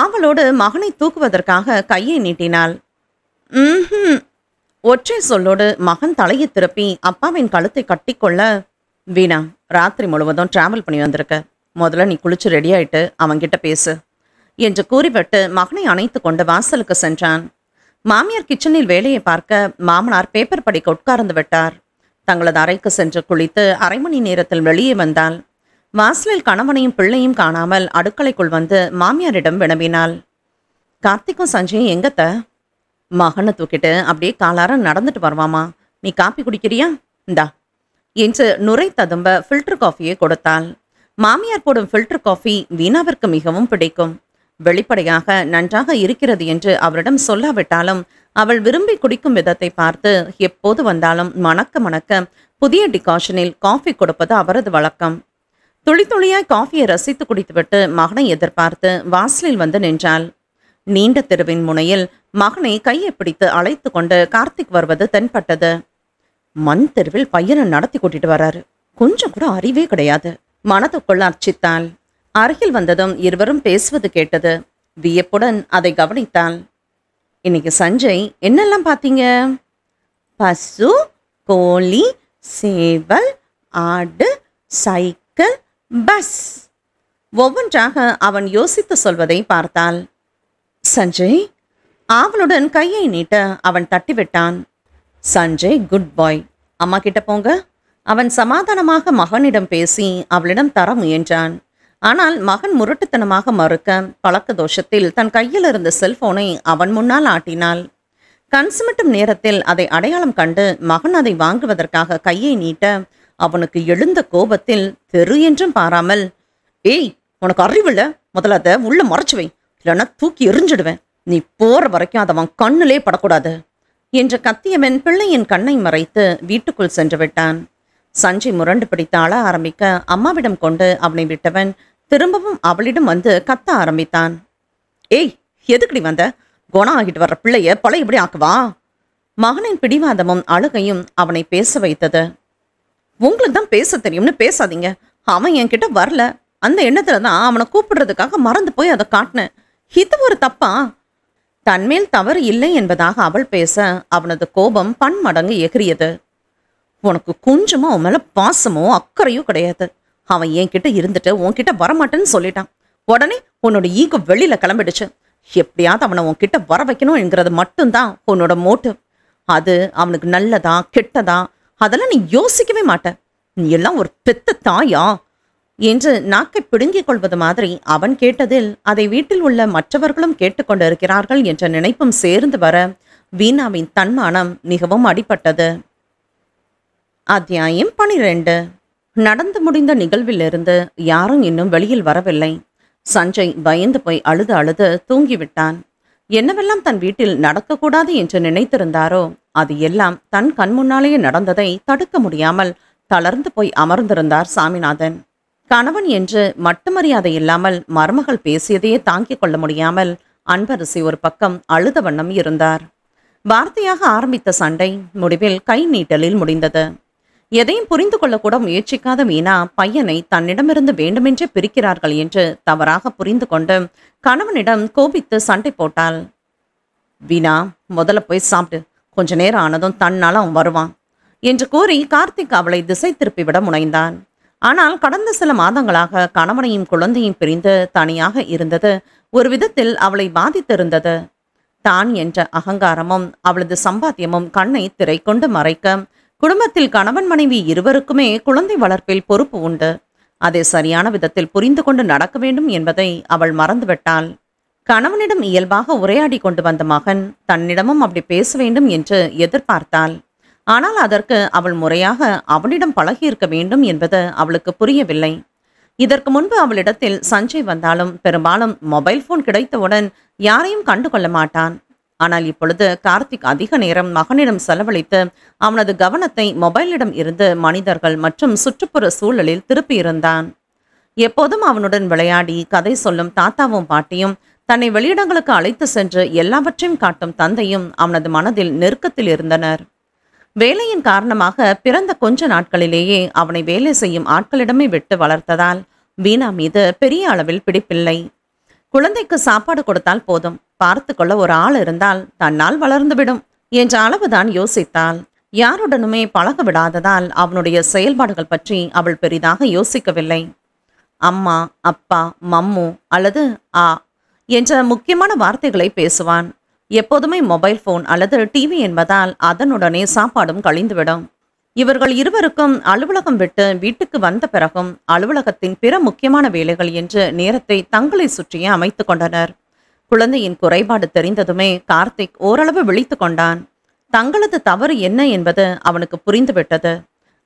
ஆவலோடு மகனை தூக்குவதற்காக கையை நீட்டினாள் ம் ஒற்றை சொல்லோடு மகன் தலையை திருப்பி அப்பாவின் கழுத்தை கட்டிக்கொள்ள வீணா ராத்திரி முழுவதும் டிராவல் பண்ணி வந்திருக்க முதல்ல நீ குளிச்சு ரெடி ஆயிட்டு அவன்கிட்ட பேசு என்று கூறிவிட்டு மகனை அணைத்து கொண்டு வாசலுக்கு சென்றான் மாமியார் கிச்சனில் வேலையை பார்க்க மாமனார் பேப்பர் படி உட்கார்ந்து விட்டார் தங்களது அறைக்கு சென்று குளித்து அரை மணி நேரத்தில் வெளியே வந்தாள் வாசலில் கணவனையும் பிள்ளையும் காணாமல் அடுக்கலைக்குள் வந்து மாமியாரிடம் வினவினாள் கார்த்திக்கும் சஞ்சயும் எங்கத்த மகனை தூக்கிட்டு அப்படியே காலார நடந்துட்டு வருவாமா நீ காப்பி குடிக்கிறியா இந்தா என்று நுரை ததும்ப ஃபில்டர் காஃபியை கொடுத்தாள் மாமியார் போடும் ஃபில்டர் காஃபி வீணாவிற்கு மிகவும் பிடிக்கும் வெளிப்படையாக நன்றாக இருக்கிறது என்று அவரிடம் சொல்லாவிட்டாலும் அவள் விரும்பி குடிக்கும் விதத்தை பார்த்து எப்போது வந்தாலும் மணக்க மணக்க புதிய டிகாஷனில் காஃபி கொடுப்பது அவரது வழக்கம் துளி துளியாய் காஃபியை ரசித்து குடித்துவிட்டு மகனை எதிர்பார்த்து வாசலில் வந்து நின்றாள் நீண்ட தெருவின் முனையில் மகனை கையை பிடித்து அழைத்து கொண்டு கார்த்திக் வருவது தென்பட்டது மண் தெருவில் பையனை நடத்தி கூட்டிட்டு வர்றாரு கொஞ்சம் கூட அறிவே கிடையாது மனதுக்குள் அர்ச்சித்தாள் அருகில் வந்ததும் இருவரும் பேசுவது கேட்டது வியப்புடன் அதை கவனித்தாள் இன்னைக்கு சஞ்சய் என்னெல்லாம் பார்த்தீங்க பசு கோழி சேவல் ஆடு சைக்கிள் பஸ் ஒவ்வொன்றாக அவன் யோசித்து சொல்வதை பார்த்தாள் சஞ்சய் ஆவலுடன் கையை நீட்ட அவன் தட்டிவிட்டான் சஞ்சய் குட் பாய் அம்மா கிட்ட போங்க அவன் சமாதானமாக மகனிடம் பேசி அவளிடம் தர முயன்றான் ஆனால் மகன் முரட்டுத்தனமாக மறுக்க பழக்க தோஷத்தில் தன் கையில் இருந்த செல்போனை அவன் முன்னால் ஆட்டினாள் கண் நேரத்தில் அதை அடையாளம் கண்டு மகன் அதை வாங்குவதற்காக கையை நீட்ட அவனுக்கு எழுந்த கோபத்தில் தெரு என்றும் பாராமல் ஏய் உனக்கு அறிவில்ல முதல்ல அதை உள்ள மறைச்சுவை இல்லைன்னா தூக்கி எரிஞ்சிடுவேன் நீ போற வரைக்கும் அதை அவன் கண்ணிலே படக்கூடாது என்று கத்தியவன் பிள்ளையின் கண்ணை மறைத்து வீட்டுக்குள் சென்று விட்டான் சஞ்சய் முரண்டு பிடித்து அழ ஆரம்பிக்க அம்மாவிடம் கொண்டு அவனை விட்டவன் திரும்பவும் அவளிடம் வந்து கத்த ஆரம்பித்தான் ஏய் எதுக்குடி வந்த குணம் ஆகிட்டு வர்ற பிள்ளைய பழைய இப்படி ஆக்குவா மகனின் பிடிவாதமும் அழுகையும் அவனை பேச வைத்தது உங்களுக்கு தான் பேச தெரியும்னு பேசாதீங்க அவன் என்கிட்ட வரல அந்த எண்ணத்துல தான் அவனை கூப்பிடுறதுக்காக மறந்து போய் அதை காட்டினேன் இது ஒரு தப்பா தன்மேல் தவறு இல்லை என்பதாக அவள் பேச அவனது கோபம் பன்மடங்கு எகிரியது உனக்கு கொஞ்சமோ மேல பாசமோ அக்கறையோ கிடையாது அவன் என்கிட்ட இருந்துட்டு உன்கிட்ட வரமாட்டேன்னு சொல்லிட்டான் உடனே உன்னோட ஈகோ வெளியில கிளம்பிடுச்சு எப்படியாவது அவனை உன்கிட்ட வர வைக்கணும்ங்கிறது மட்டும்தான் உன்னோட மோட்டிவ் அது அவனுக்கு நல்லதா கெட்டதா அதெல்லாம் நீ யோசிக்கவே மாட்ட நீ எல்லாம் ஒரு பெத்த தாயா என்று நாக்கை பிடுங்கிக் கொள்வது மாதிரி அவன் கேட்டதில் அதை வீட்டில் உள்ள மற்றவர்களும் கேட்டுக்கொண்டிருக்கிறார்கள் என்ற நினைப்பும் சேர்ந்து வர வீணாவின் தன்மானம் மிகவும் அடிப்பட்டது அத்தியாயம் பனிரெண்டு நடந்து முடிந்த நிகழ்விலிருந்து யாரும் இன்னும் வெளியில் வரவில்லை சஞ்சய் பயந்து போய் அழுது அழுது தூங்கிவிட்டான் என்னவெல்லாம் தன் வீட்டில் நடக்கக்கூடாது என்று நினைத்திருந்தாரோ அது எல்லாம் தன் கண் முன்னாலேயே நடந்ததை தடுக்க முடியாமல் தளர்ந்து போய் அமர்ந்திருந்தார் சாமிநாதன் கணவன் என்று மட்டுமரியாதை இல்லாமல் மருமகள் பேசியதையே தாங்கிக் கொள்ள முடியாமல் அன்பரசி ஒரு பக்கம் அழுத வண்ணம் இருந்தார் வார்த்தையாக ஆரம்பித்த சண்டை முடிவில் கை நீட்டலில் முடிந்தது எதையும் புரிந்து கொள்ளக்கூட முயற்சிக்காத மீனா பையனை தன்னிடமிருந்து வேண்டுமென்றே பிரிக்கிறார்கள் என்று தவறாக புரிந்து கொண்டு கணவனிடம் கோபித்து சண்டை போட்டாள் வீணா முதல்ல போய் சாப்பிட்டு கொஞ்ச நேரம் ஆனதும் தன்னால் அவன் வருவான் என்று கூறி கார்த்திக் அவளை திசை திருப்பிவிட முனைந்தான் ஆனால் கடந்த சில மாதங்களாக கணவனையும் குழந்தையும் பிரிந்து தனியாக இருந்தது ஒரு விதத்தில் அவளை பாதித்திருந்தது தான் என்ற அகங்காரமும் அவளது சம்பாத்தியமும் கண்ணை திரை கொண்டு மறைக்க குடும்பத்தில் கணவன் மனைவி இருவருக்குமே குழந்தை வளர்ப்பில் பொறுப்பு உண்டு அதை சரியான விதத்தில் புரிந்து கொண்டு நடக்க வேண்டும் என்பதை அவள் மறந்துவிட்டாள் கணவனிடம் இயல்பாக உரையாடி கொண்டு வந்த மகன் தன்னிடமும் அப்படி பேச வேண்டும் என்று எதிர்பார்த்தாள் ஆனால் அதற்கு அவள் முறையாக அவனிடம் பழகியிருக்க வேண்டும் என்பது அவளுக்கு புரியவில்லை இதற்கு முன்பு அவளிடத்தில் சஞ்சய் வந்தாலும் பெரும்பாலும் மொபைல் போன் கிடைத்தவுடன் யாரையும் கண்டு கொள்ள மாட்டான் ஆனால் இப்பொழுது கார்த்திக் அதிக நேரம் மகனிடம் செலவழித்து அவனது கவனத்தை மொபைலிடம் இருந்து மனிதர்கள் மற்றும் சுற்றுப்புற சூழலில் திருப்பியிருந்தான் எப்போதும் அவனுடன் விளையாடி கதை சொல்லும் தாத்தாவும் பாட்டியும் தன்னை வெளியிடங்களுக்கு அழைத்து சென்று எல்லாவற்றையும் காட்டும் தந்தையும் அவனது மனதில் நெருக்கத்தில் இருந்தனர் வேலையின் காரணமாக பிறந்த கொஞ்ச நாட்களிலேயே அவனை வேலை செய்யும் ஆட்களிடமே விட்டு வளர்த்ததால் வீணா மீது பெரிய அளவில் பிடிப்பில்லை குழந்தைக்கு சாப்பாடு கொடுத்தால் போதும் பார்த்து கொள்ள ஒரு ஆள் இருந்தால் தன்னால் வளர்ந்துவிடும் என்ற அளவுதான் யோசித்தாள் யாருடனுமே பழக விடாததால் அவனுடைய செயல்பாடுகள் பற்றி அவள் பெரிதாக யோசிக்கவில்லை அம்மா அப்பா மம்மு அல்லது ஆ என்ற முக்கியமான வார்த்தைகளை பேசுவான் எப்போதுமே மொபைல் ஃபோன் அல்லது டிவி என்பதால் அதனுடனே சாப்பாடும் கழிந்துவிடும் இவர்கள் இருவருக்கும் அலுவலகம் விட்டு வீட்டுக்கு வந்த பிறகும் அலுவலகத்தின் பிற முக்கியமான வேலைகள் என்று நேரத்தை தங்களை சுற்றியே அமைத்து கொண்டனர் குழந்தையின் குறைபாடு தெரிந்ததுமே கார்த்திக் ஓரளவு விழித்து கொண்டான் தங்களது தவறு என்ன என்பது அவனுக்கு புரிந்துவிட்டது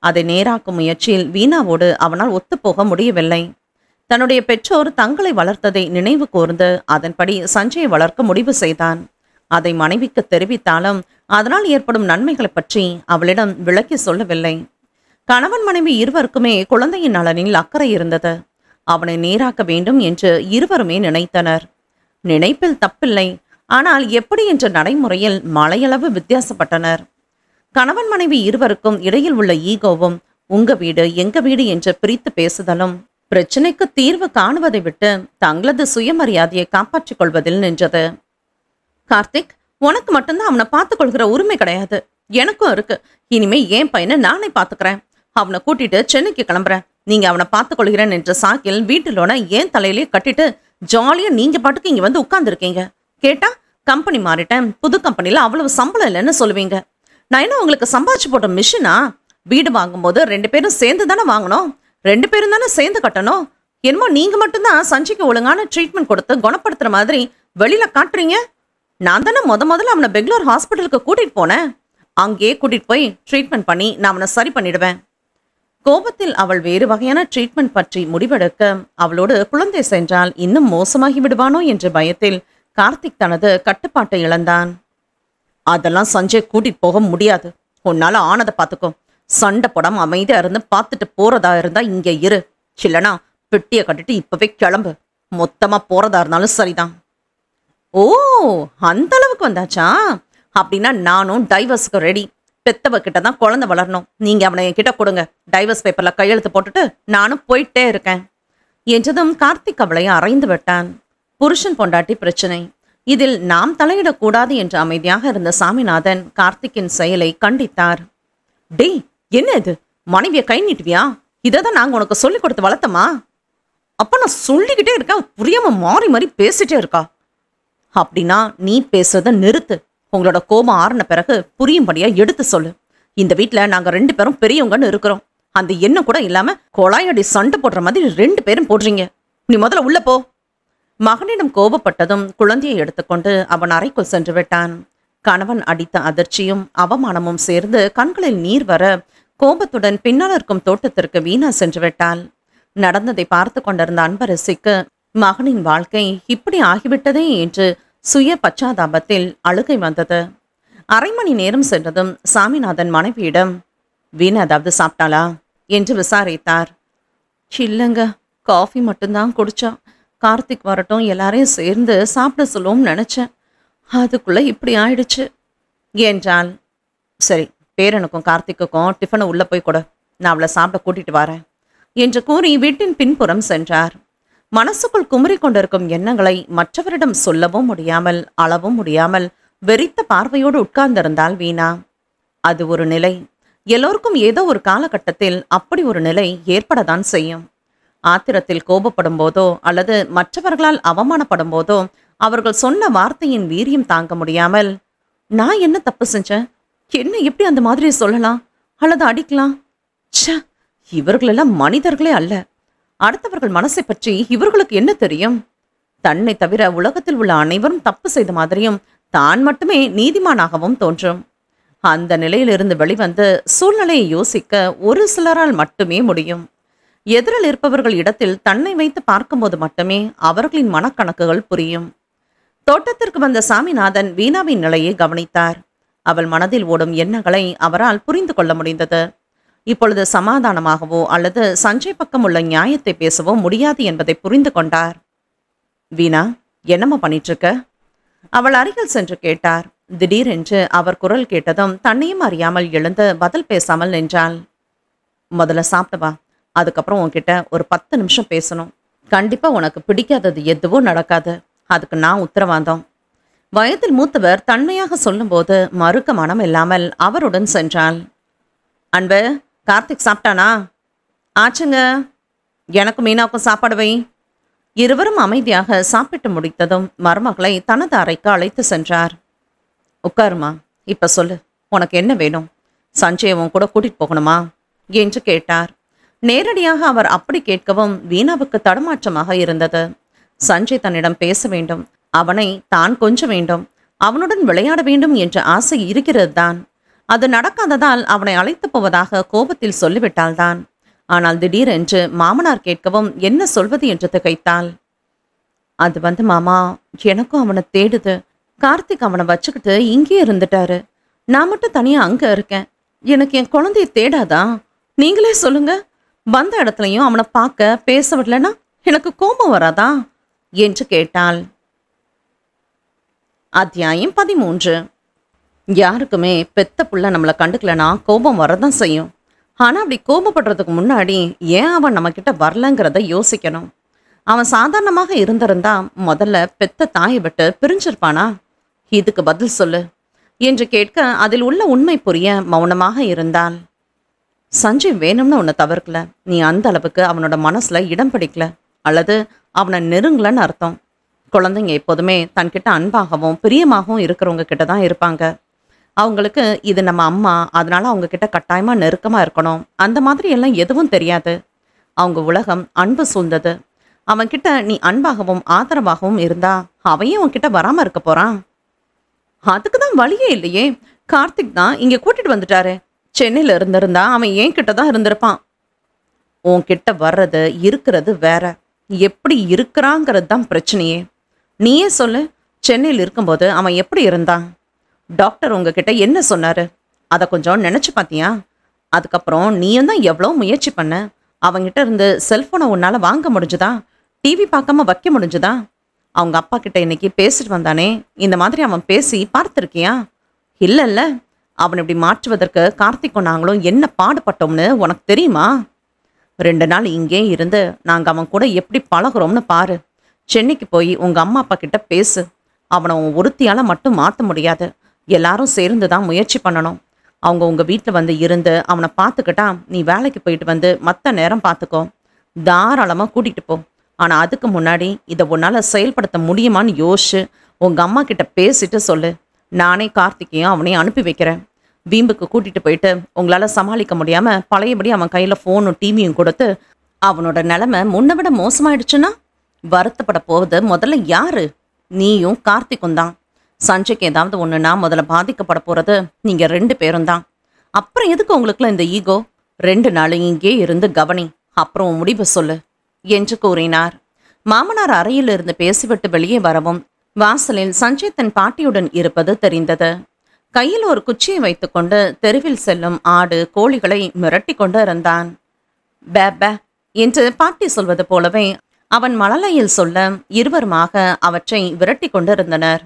அதை நேராக்கும் முயற்சியில் வீணாவோடு அவனால் ஒத்துப்போக முடியவில்லை தன்னுடைய பெற்றோர் தங்களை வளர்த்ததை நினைவு கூர்ந்து அதன்படி சஞ்சயை வளர்க்க முடிவு செய்தான் அதை மனைவிக்கு தெரிவித்தாலும் அதனால் ஏற்படும் நன்மைகளை பற்றி அவளிடம் விளக்கி சொல்லவில்லை கணவன் மனைவி இருவருக்குமே குழந்தையின் நலனில் அக்கறை இருந்தது அவனை நேராக்க வேண்டும் என்று இருவருமே நினைத்தனர் நினைப்பில் தப்பில்லை ஆனால் எப்படி என்ற நடைமுறையில் மலையளவு வித்தியாசப்பட்டனர் கணவன் மனைவி இருவருக்கும் இடையில் உள்ள ஈகோவும் உங்க வீடு எங்க வீடு என்று பிரித்து பேசுதலும் பிரச்சனைக்கு தீர்வு காணுவதை விட்டு தங்களது சுயமரியாதையை காப்பாற்றிக் கொள்வதில் நின்றது கார்த்திக் உனக்கு மட்டும்தான் அவனை பார்த்துக்கொள்கிற உரிமை கிடையாது எனக்கும் இருக்கு இனிமே என் பையனை நானே பார்த்துக்கிறேன் அவனை கூட்டிட்டு சென்னைக்கு கிளம்புறேன் நீங்க அவனை பார்த்துக்கொள்கிறேன் என்ற சாக்கில் வீட்டிலோட ஏன் தலையிலே கட்டிட்டு ஜாலியாக நீங்கள் பாட்டுக்கு இங்கே வந்து உட்காந்துருக்கீங்க கேட்டால் கம்பெனி மாறிட்டேன் புது கம்பெனியில் அவ்வளவு சம்பளம் இல்லைன்னு சொல்லுவீங்க நான் என்ன உங்களுக்கு சம்பாதிச்சு போட்ட மிஷினா வீடு வாங்கும்போது ரெண்டு பேரும் சேர்ந்து தானே வாங்கணும் ரெண்டு பேரும் தானே சேர்ந்து கட்டணும் என்னமோ நீங்கள் மட்டும்தான் சஞ்சிக்கு ஒழுங்கான ட்ரீட்மெண்ட் கொடுத்து குணப்படுத்துகிற மாதிரி வெளியில் காட்டுறீங்க நான் தானே முத முதல்ல அவனை பெங்களூர் ஹாஸ்பிட்டலுக்கு கூட்டிகிட்டு போனேன் அங்கேயே கூட்டிகிட்டு போய் ட்ரீட்மெண்ட் பண்ணி நான் அவனை சரி பண்ணிடுவேன் கோபத்தில் அவள் வேறு வகையான ட்ரீட்மெண்ட் பற்றி முடிவெடுக்க அவளோடு குழந்தை சென்றால் இன்னும் மோசமாகி விடுவானோ என்ற பயத்தில் கார்த்திக் தனது கட்டுப்பாட்டை இழந்தான் அதெல்லாம் சஞ்சய் கூட்டிட்டு போக முடியாது உன்னால ஆனதை பார்த்துக்கோ சண்டை படம் அமைதியா இருந்து பார்த்துட்டு போறதா இருந்தா இங்க இரு இல்லனா பெட்டியை கட்டிட்டு இப்பவே கிளம்பு மொத்தமா போறதா இருந்தாலும் சரிதான் ஓ அந்த அளவுக்கு வந்தாச்சா அப்படின்னா நானும் டைவர்ஸ்க்கு ரெடி பெத்தவ தான் குழந்தை வளரணும் நீங்கள் அவனை என்கிட்ட கொடுங்க டைவர்ஸ் பேப்பரில் கையெழுத்து போட்டுட்டு நானும் போயிட்டே இருக்கேன் என்றதும் கார்த்திக் அவளை அரைந்து விட்டான் புருஷன் பொண்டாட்டி பிரச்சனை இதில் நாம் தலையிடக்கூடாது என்று அமைதியாக இருந்த சாமிநாதன் கார்த்திக்கின் செயலை கண்டித்தார் டேய் என்ன இது மனைவியை கை நீட்டுவியா இதை தான் நாங்கள் உனக்கு சொல்லிக் கொடுத்து வளர்த்தமா அப்போ நான் சொல்லிக்கிட்டே இருக்கேன் புரியாமல் மாறி மாறி பேசிட்டே இருக்கா அப்படின்னா நீ பேசுறத நிறுத்து உங்களோட கோபம் ஆறின பிறகு புரியும்படியா எடுத்து சொல்லு இந்த வீட்டில் நாங்கள் ரெண்டு பேரும் பெரியவங்கன்னு இருக்கிறோம் அந்த எண்ணம் கூட இல்லாமல் கொழாயடி சண்டை போடுற மாதிரி ரெண்டு பேரும் போடுறீங்க நீ முதல்ல உள்ள போ மகனிடம் கோபப்பட்டதும் குழந்தையை எடுத்துக்கொண்டு அவன் அறைக்குள் சென்று விட்டான் கணவன் அடித்த அதிர்ச்சியும் அவமானமும் சேர்ந்து கண்களில் நீர் வர கோபத்துடன் பின்னால் இருக்கும் தோட்டத்திற்கு வீணா சென்று விட்டாள் நடந்ததை பார்த்து கொண்டிருந்த அன்பரசிக்கு மகனின் வாழ்க்கை இப்படி ஆகிவிட்டதே என்று சுய பச்சாதாபத்தில் அழுகை வந்தது அரை மணி நேரம் சென்றதும் சாமிநாதன் மனைவியிடம் வீண் அதாவது சாப்பிட்டாளா என்று விசாரித்தார் இல்லைங்க காஃபி மட்டும்தான் குடிச்சா கார்த்திக் வரட்டும் எல்லாரையும் சேர்ந்து சாப்பிட சொல்லுவோம்னு நினச்சேன் அதுக்குள்ளே இப்படி ஆயிடுச்சு என்றால் சரி பேரனுக்கும் கார்த்திக்குக்கும் டிஃபனை உள்ளே போய் கூட நான் அவளை சாப்பிட கூட்டிகிட்டு வரேன் என்று கூறி வீட்டின் பின்புறம் சென்றார் மனசுக்குள் குமரி கொண்டிருக்கும் எண்ணங்களை மற்றவரிடம் சொல்லவும் முடியாமல் அளவும் முடியாமல் வெறித்த பார்வையோடு உட்கார்ந்திருந்தாள் வீணா அது ஒரு நிலை எல்லோருக்கும் ஏதோ ஒரு காலகட்டத்தில் அப்படி ஒரு நிலை ஏற்படத்தான் செய்யும் ஆத்திரத்தில் கோபப்படும் போதோ அல்லது மற்றவர்களால் அவமானப்படும் போதோ அவர்கள் சொன்ன வார்த்தையின் வீரியம் தாங்க முடியாமல் நான் என்ன தப்பு செஞ்சேன் என்ன எப்படி அந்த மாதிரி சொல்லலாம் அல்லது அடிக்கலாம் ச இவர்களெல்லாம் மனிதர்களே அல்ல அடுத்தவர்கள் மனசை பற்றி இவர்களுக்கு என்ன தெரியும் தன்னை தவிர உலகத்தில் உள்ள அனைவரும் தப்பு செய்த மாதிரியும் தான் மட்டுமே நீதிமானாகவும் தோன்றும் அந்த நிலையிலிருந்து வெளிவந்து சூழ்நிலையை யோசிக்க ஒரு சிலரால் மட்டுமே முடியும் எதிரில் இருப்பவர்கள் இடத்தில் தன்னை வைத்து பார்க்கும்போது மட்டுமே அவர்களின் மனக்கணக்குகள் புரியும் தோட்டத்திற்கு வந்த சாமிநாதன் வீணாவின் நிலையை கவனித்தார் அவள் மனதில் ஓடும் எண்ணங்களை அவரால் புரிந்து கொள்ள முடிந்தது இப்பொழுது சமாதானமாகவோ அல்லது சஞ்சய் பக்கம் உள்ள நியாயத்தை பேசவோ முடியாது என்பதை புரிந்து கொண்டார் வீணா என்னம்மா இருக்க அவள் அருகில் சென்று கேட்டார் திடீரென்று அவர் குரல் கேட்டதும் தன்னையும் அறியாமல் எழுந்து பதில் பேசாமல் நின்றாள் முதல்ல சாப்பிட்டவா அதுக்கப்புறம் உன்கிட்ட ஒரு பத்து நிமிஷம் பேசணும் கண்டிப்பாக உனக்கு பிடிக்காதது எதுவும் நடக்காது அதுக்கு நான் உத்தரவாதம் வயதில் மூத்தவர் தன்மையாக சொல்லும்போது மறுக்க மனம் இல்லாமல் அவருடன் சென்றாள் அன்பு கார்த்திக் சாப்பிட்டானா ஆச்சுங்க எனக்கு மீனாவுக்கும் சாப்பாடு வை இருவரும் அமைதியாக சாப்பிட்டு முடித்ததும் மருமகளை தனது அறைக்கு அழைத்து சென்றார் உட்காருமா இப்போ சொல்லு உனக்கு என்ன வேணும் சஞ்சயவும் கூட கூட்டிட்டு போகணுமா என்று கேட்டார் நேரடியாக அவர் அப்படி கேட்கவும் வீணாவுக்கு தடுமாற்றமாக இருந்தது சஞ்சய் தன்னிடம் பேச வேண்டும் அவனை தான் கொஞ்ச வேண்டும் அவனுடன் விளையாட வேண்டும் என்ற ஆசை இருக்கிறது தான் அது நடக்காததால் அவனை அழைத்து போவதாக கோபத்தில் சொல்லிவிட்டாள்தான் ஆனால் திடீரென்று மாமனார் கேட்கவும் என்ன சொல்வது என்று திகைத்தாள் அது வந்து மாமா எனக்கும் அவனை தேடுது கார்த்திக் அவனை வச்சுக்கிட்டு இங்கே இருந்துட்டாரு நான் மட்டும் தனியாக அங்கே இருக்கேன் எனக்கு என் குழந்தைய தேடாதா நீங்களே சொல்லுங்க வந்த இடத்துலையும் அவனை பார்க்க பேச விடலனா எனக்கு கோபம் வராதா என்று கேட்டாள் அத்தியாயம் பதிமூன்று யாருக்குமே பெத்த புள்ள நம்மளை கண்டுக்கலைன்னா கோபம் வரதான் செய்யும் ஆனால் அப்படி கோபப்படுறதுக்கு முன்னாடி ஏன் அவன் நம்மக்கிட்ட வரலங்கிறத யோசிக்கணும் அவன் சாதாரணமாக இருந்திருந்தா முதல்ல பெத்த தாயை விட்டு பிரிஞ்சிருப்பானா இதுக்கு பதில் சொல்லு என்று கேட்க அதில் உள்ள உண்மை புரிய மௌனமாக இருந்தாள் சஞ்சய் வேணும்னு உன்னை தவிர்க்கல நீ அந்த அளவுக்கு அவனோட மனசில் இடம் பிடிக்கல அல்லது அவனை நெருங்கலன்னு அர்த்தம் குழந்தைங்க எப்போதுமே தன்கிட்ட அன்பாகவும் பிரியமாகவும் இருக்கிறவங்க கிட்ட தான் இருப்பாங்க அவங்களுக்கு இது நம்ம அம்மா அதனால அவங்க கிட்ட கட்டாயமாக நெருக்கமாக இருக்கணும் அந்த மாதிரி எல்லாம் எதுவும் தெரியாது அவங்க உலகம் அன்பு சூழ்ந்தது அவன்கிட்ட நீ அன்பாகவும் ஆதரவாகவும் இருந்தா அவையும் உன்கிட்ட வராமல் இருக்க போகிறான் அதுக்கு தான் வழியே இல்லையே கார்த்திக் தான் இங்கே கூட்டிட்டு வந்துட்டாரு சென்னையில் இருந்திருந்தா அவன் ஏன் கிட்ட தான் இருந்திருப்பான் உன்கிட்ட வர்றது இருக்கிறது வேற எப்படி இருக்கிறாங்கிறது தான் பிரச்சனையே நீயே சொல்லு சென்னையில் இருக்கும்போது அவன் எப்படி இருந்தான் டாக்டர் உங்ககிட்ட என்ன சொன்னார் அதை கொஞ்சம் நினச்சி பார்த்தியா அதுக்கப்புறம் நீயும் தான் எவ்வளோ முயற்சி பண்ண அவங்ககிட்ட இருந்து செல்ஃபோனை உன்னால் வாங்க முடிஞ்சுதா டிவி பார்க்காம வைக்க முடிஞ்சுதா அவங்க அப்பா கிட்ட இன்னைக்கு பேசிட்டு வந்தானே இந்த மாதிரி அவன் பேசி பார்த்துருக்கியா இல்லை இல்லை அவன் இப்படி மாற்றுவதற்கு கார்த்திகோ நாங்களும் என்ன பாடுபட்டோம்னு உனக்கு தெரியுமா ரெண்டு நாள் இங்கே இருந்து நாங்கள் அவன் கூட எப்படி பழகிறோம்னு பாரு சென்னைக்கு போய் உங்கள் அம்மா அப்பா கிட்ட பேசு அவனை உன் ஒருத்தியால் மட்டும் மாற்ற முடியாது எல்லாரும் சேர்ந்து தான் முயற்சி பண்ணணும் அவங்க உங்கள் வீட்டில் வந்து இருந்து அவனை பார்த்துக்கிட்டா நீ வேலைக்கு போயிட்டு வந்து மற்ற நேரம் பார்த்துக்கோ தாராளமாக கூட்டிகிட்டு போ ஆனால் அதுக்கு முன்னாடி இதை உன்னால் செயல்படுத்த முடியுமான்னு யோசிச்சு உங்கள் அம்மா கிட்ட பேசிட்டு சொல்லு நானே கார்த்திகையும் அவனையும் அனுப்பி வைக்கிறேன் வீம்புக்கு கூட்டிகிட்டு போயிட்டு உங்களால் சமாளிக்க முடியாமல் பழையபடி அவன் கையில் ஃபோனும் டிவியும் கொடுத்து அவனோட நிலமை முன்ன விட மோசமாயிடுச்சுன்னா வருத்தப்பட போவது முதல்ல யாரு நீயும் கார்த்திக்கும் தான் சஞ்சய்க்கு ஏதாவது ஒன்றுனா முதல்ல பாதிக்கப்பட போகிறது நீங்கள் ரெண்டு பேரும் தான் அப்புறம் எதுக்கு உங்களுக்குலாம் இந்த ஈகோ ரெண்டு நாள் இங்கே இருந்து கவனி அப்புறம் முடிவு சொல்லு என்று கூறினார் மாமனார் அறையிலிருந்து பேசிவிட்டு வெளியே வரவும் வாசலில் சஞ்சய் தன் பாட்டியுடன் இருப்பது தெரிந்தது கையில் ஒரு குச்சியை வைத்துக்கொண்டு தெருவில் செல்லும் ஆடு கோழிகளை மிரட்டி கொண்டு இருந்தான் பே என்று பாட்டி சொல்வது போலவே அவன் மழலையில் சொல்ல இருவருமாக அவற்றை விரட்டி கொண்டிருந்தனர்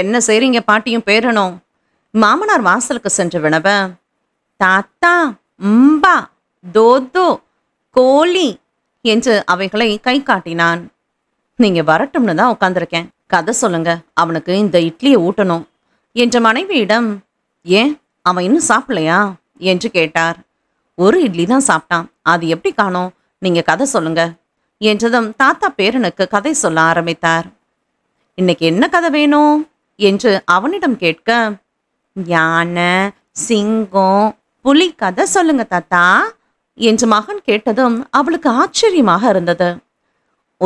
என்ன செய்றீங்க பாட்டியும் பேரணும் மாமனார் வாசலுக்கு சென்று வினவ தாத்தா ம்பா தோதோ கோழி என்று அவைகளை கை காட்டினான் நீங்க வரட்டும்னு தான் உட்காந்துருக்கேன் கதை சொல்லுங்க அவனுக்கு இந்த இட்லியை ஊட்டணும் என்ற மனைவியிடம் ஏன் அவன் இன்னும் சாப்பிடலையா என்று கேட்டார் ஒரு இட்லி தான் சாப்பிட்டான் அது எப்படி காணும் நீங்க கதை சொல்லுங்க என்றதும் தாத்தா பேரனுக்கு கதை சொல்ல ஆரம்பித்தார் இன்னைக்கு என்ன கதை வேணும் என்று அவனிடம் கேட்க யானை சிங்கம் புலி கதை சொல்லுங்க தாத்தா என்று மகன் கேட்டதும் அவளுக்கு ஆச்சரியமாக இருந்தது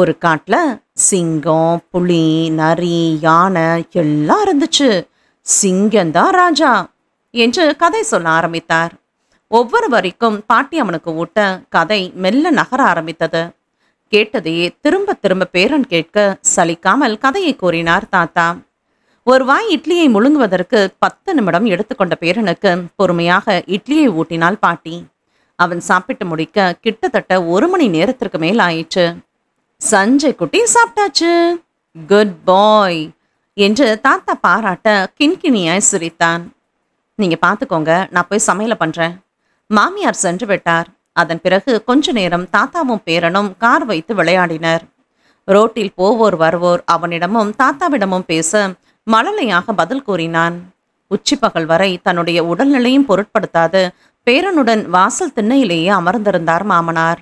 ஒரு காட்டில் சிங்கம் புலி நரி யானை எல்லாம் இருந்துச்சு சிங்கந்தான் ராஜா என்று கதை சொல்ல ஆரம்பித்தார் ஒவ்வொரு வரைக்கும் பாட்டி அவனுக்கு ஊட்ட கதை மெல்ல நகர ஆரம்பித்தது கேட்டதையே திரும்ப திரும்ப பேரன் கேட்க சலிக்காமல் கதையை கூறினார் தாத்தா ஒரு வாய் இட்லியை முழுங்குவதற்கு பத்து நிமிடம் எடுத்துக்கொண்ட பேரனுக்கு பொறுமையாக இட்லியை ஊட்டினாள் பாட்டி அவன் சாப்பிட்டு முடிக்க கிட்டத்தட்ட ஒரு மணி நேரத்திற்கு மேல் ஆயிற்று சஞ்சய் குட்டி சாப்பிட்டாச்சு குட் பாய் என்று தாத்தா பாராட்ட கிண்கிணியாய் சிரித்தான் நீங்கள் பார்த்துக்கோங்க நான் போய் சமையலை பண்ணுறேன் மாமியார் சென்று விட்டார் அதன் பிறகு கொஞ்ச நேரம் தாத்தாவும் பேரனும் கார் வைத்து விளையாடினர் ரோட்டில் போவோர் வருவோர் அவனிடமும் தாத்தாவிடமும் பேச மழலையாக பதில் கூறினான் உச்சி பகல் வரை தன்னுடைய உடல்நிலையும் பொருட்படுத்தாது பேரனுடன் வாசல் திண்ணையிலேயே அமர்ந்திருந்தார் மாமனார்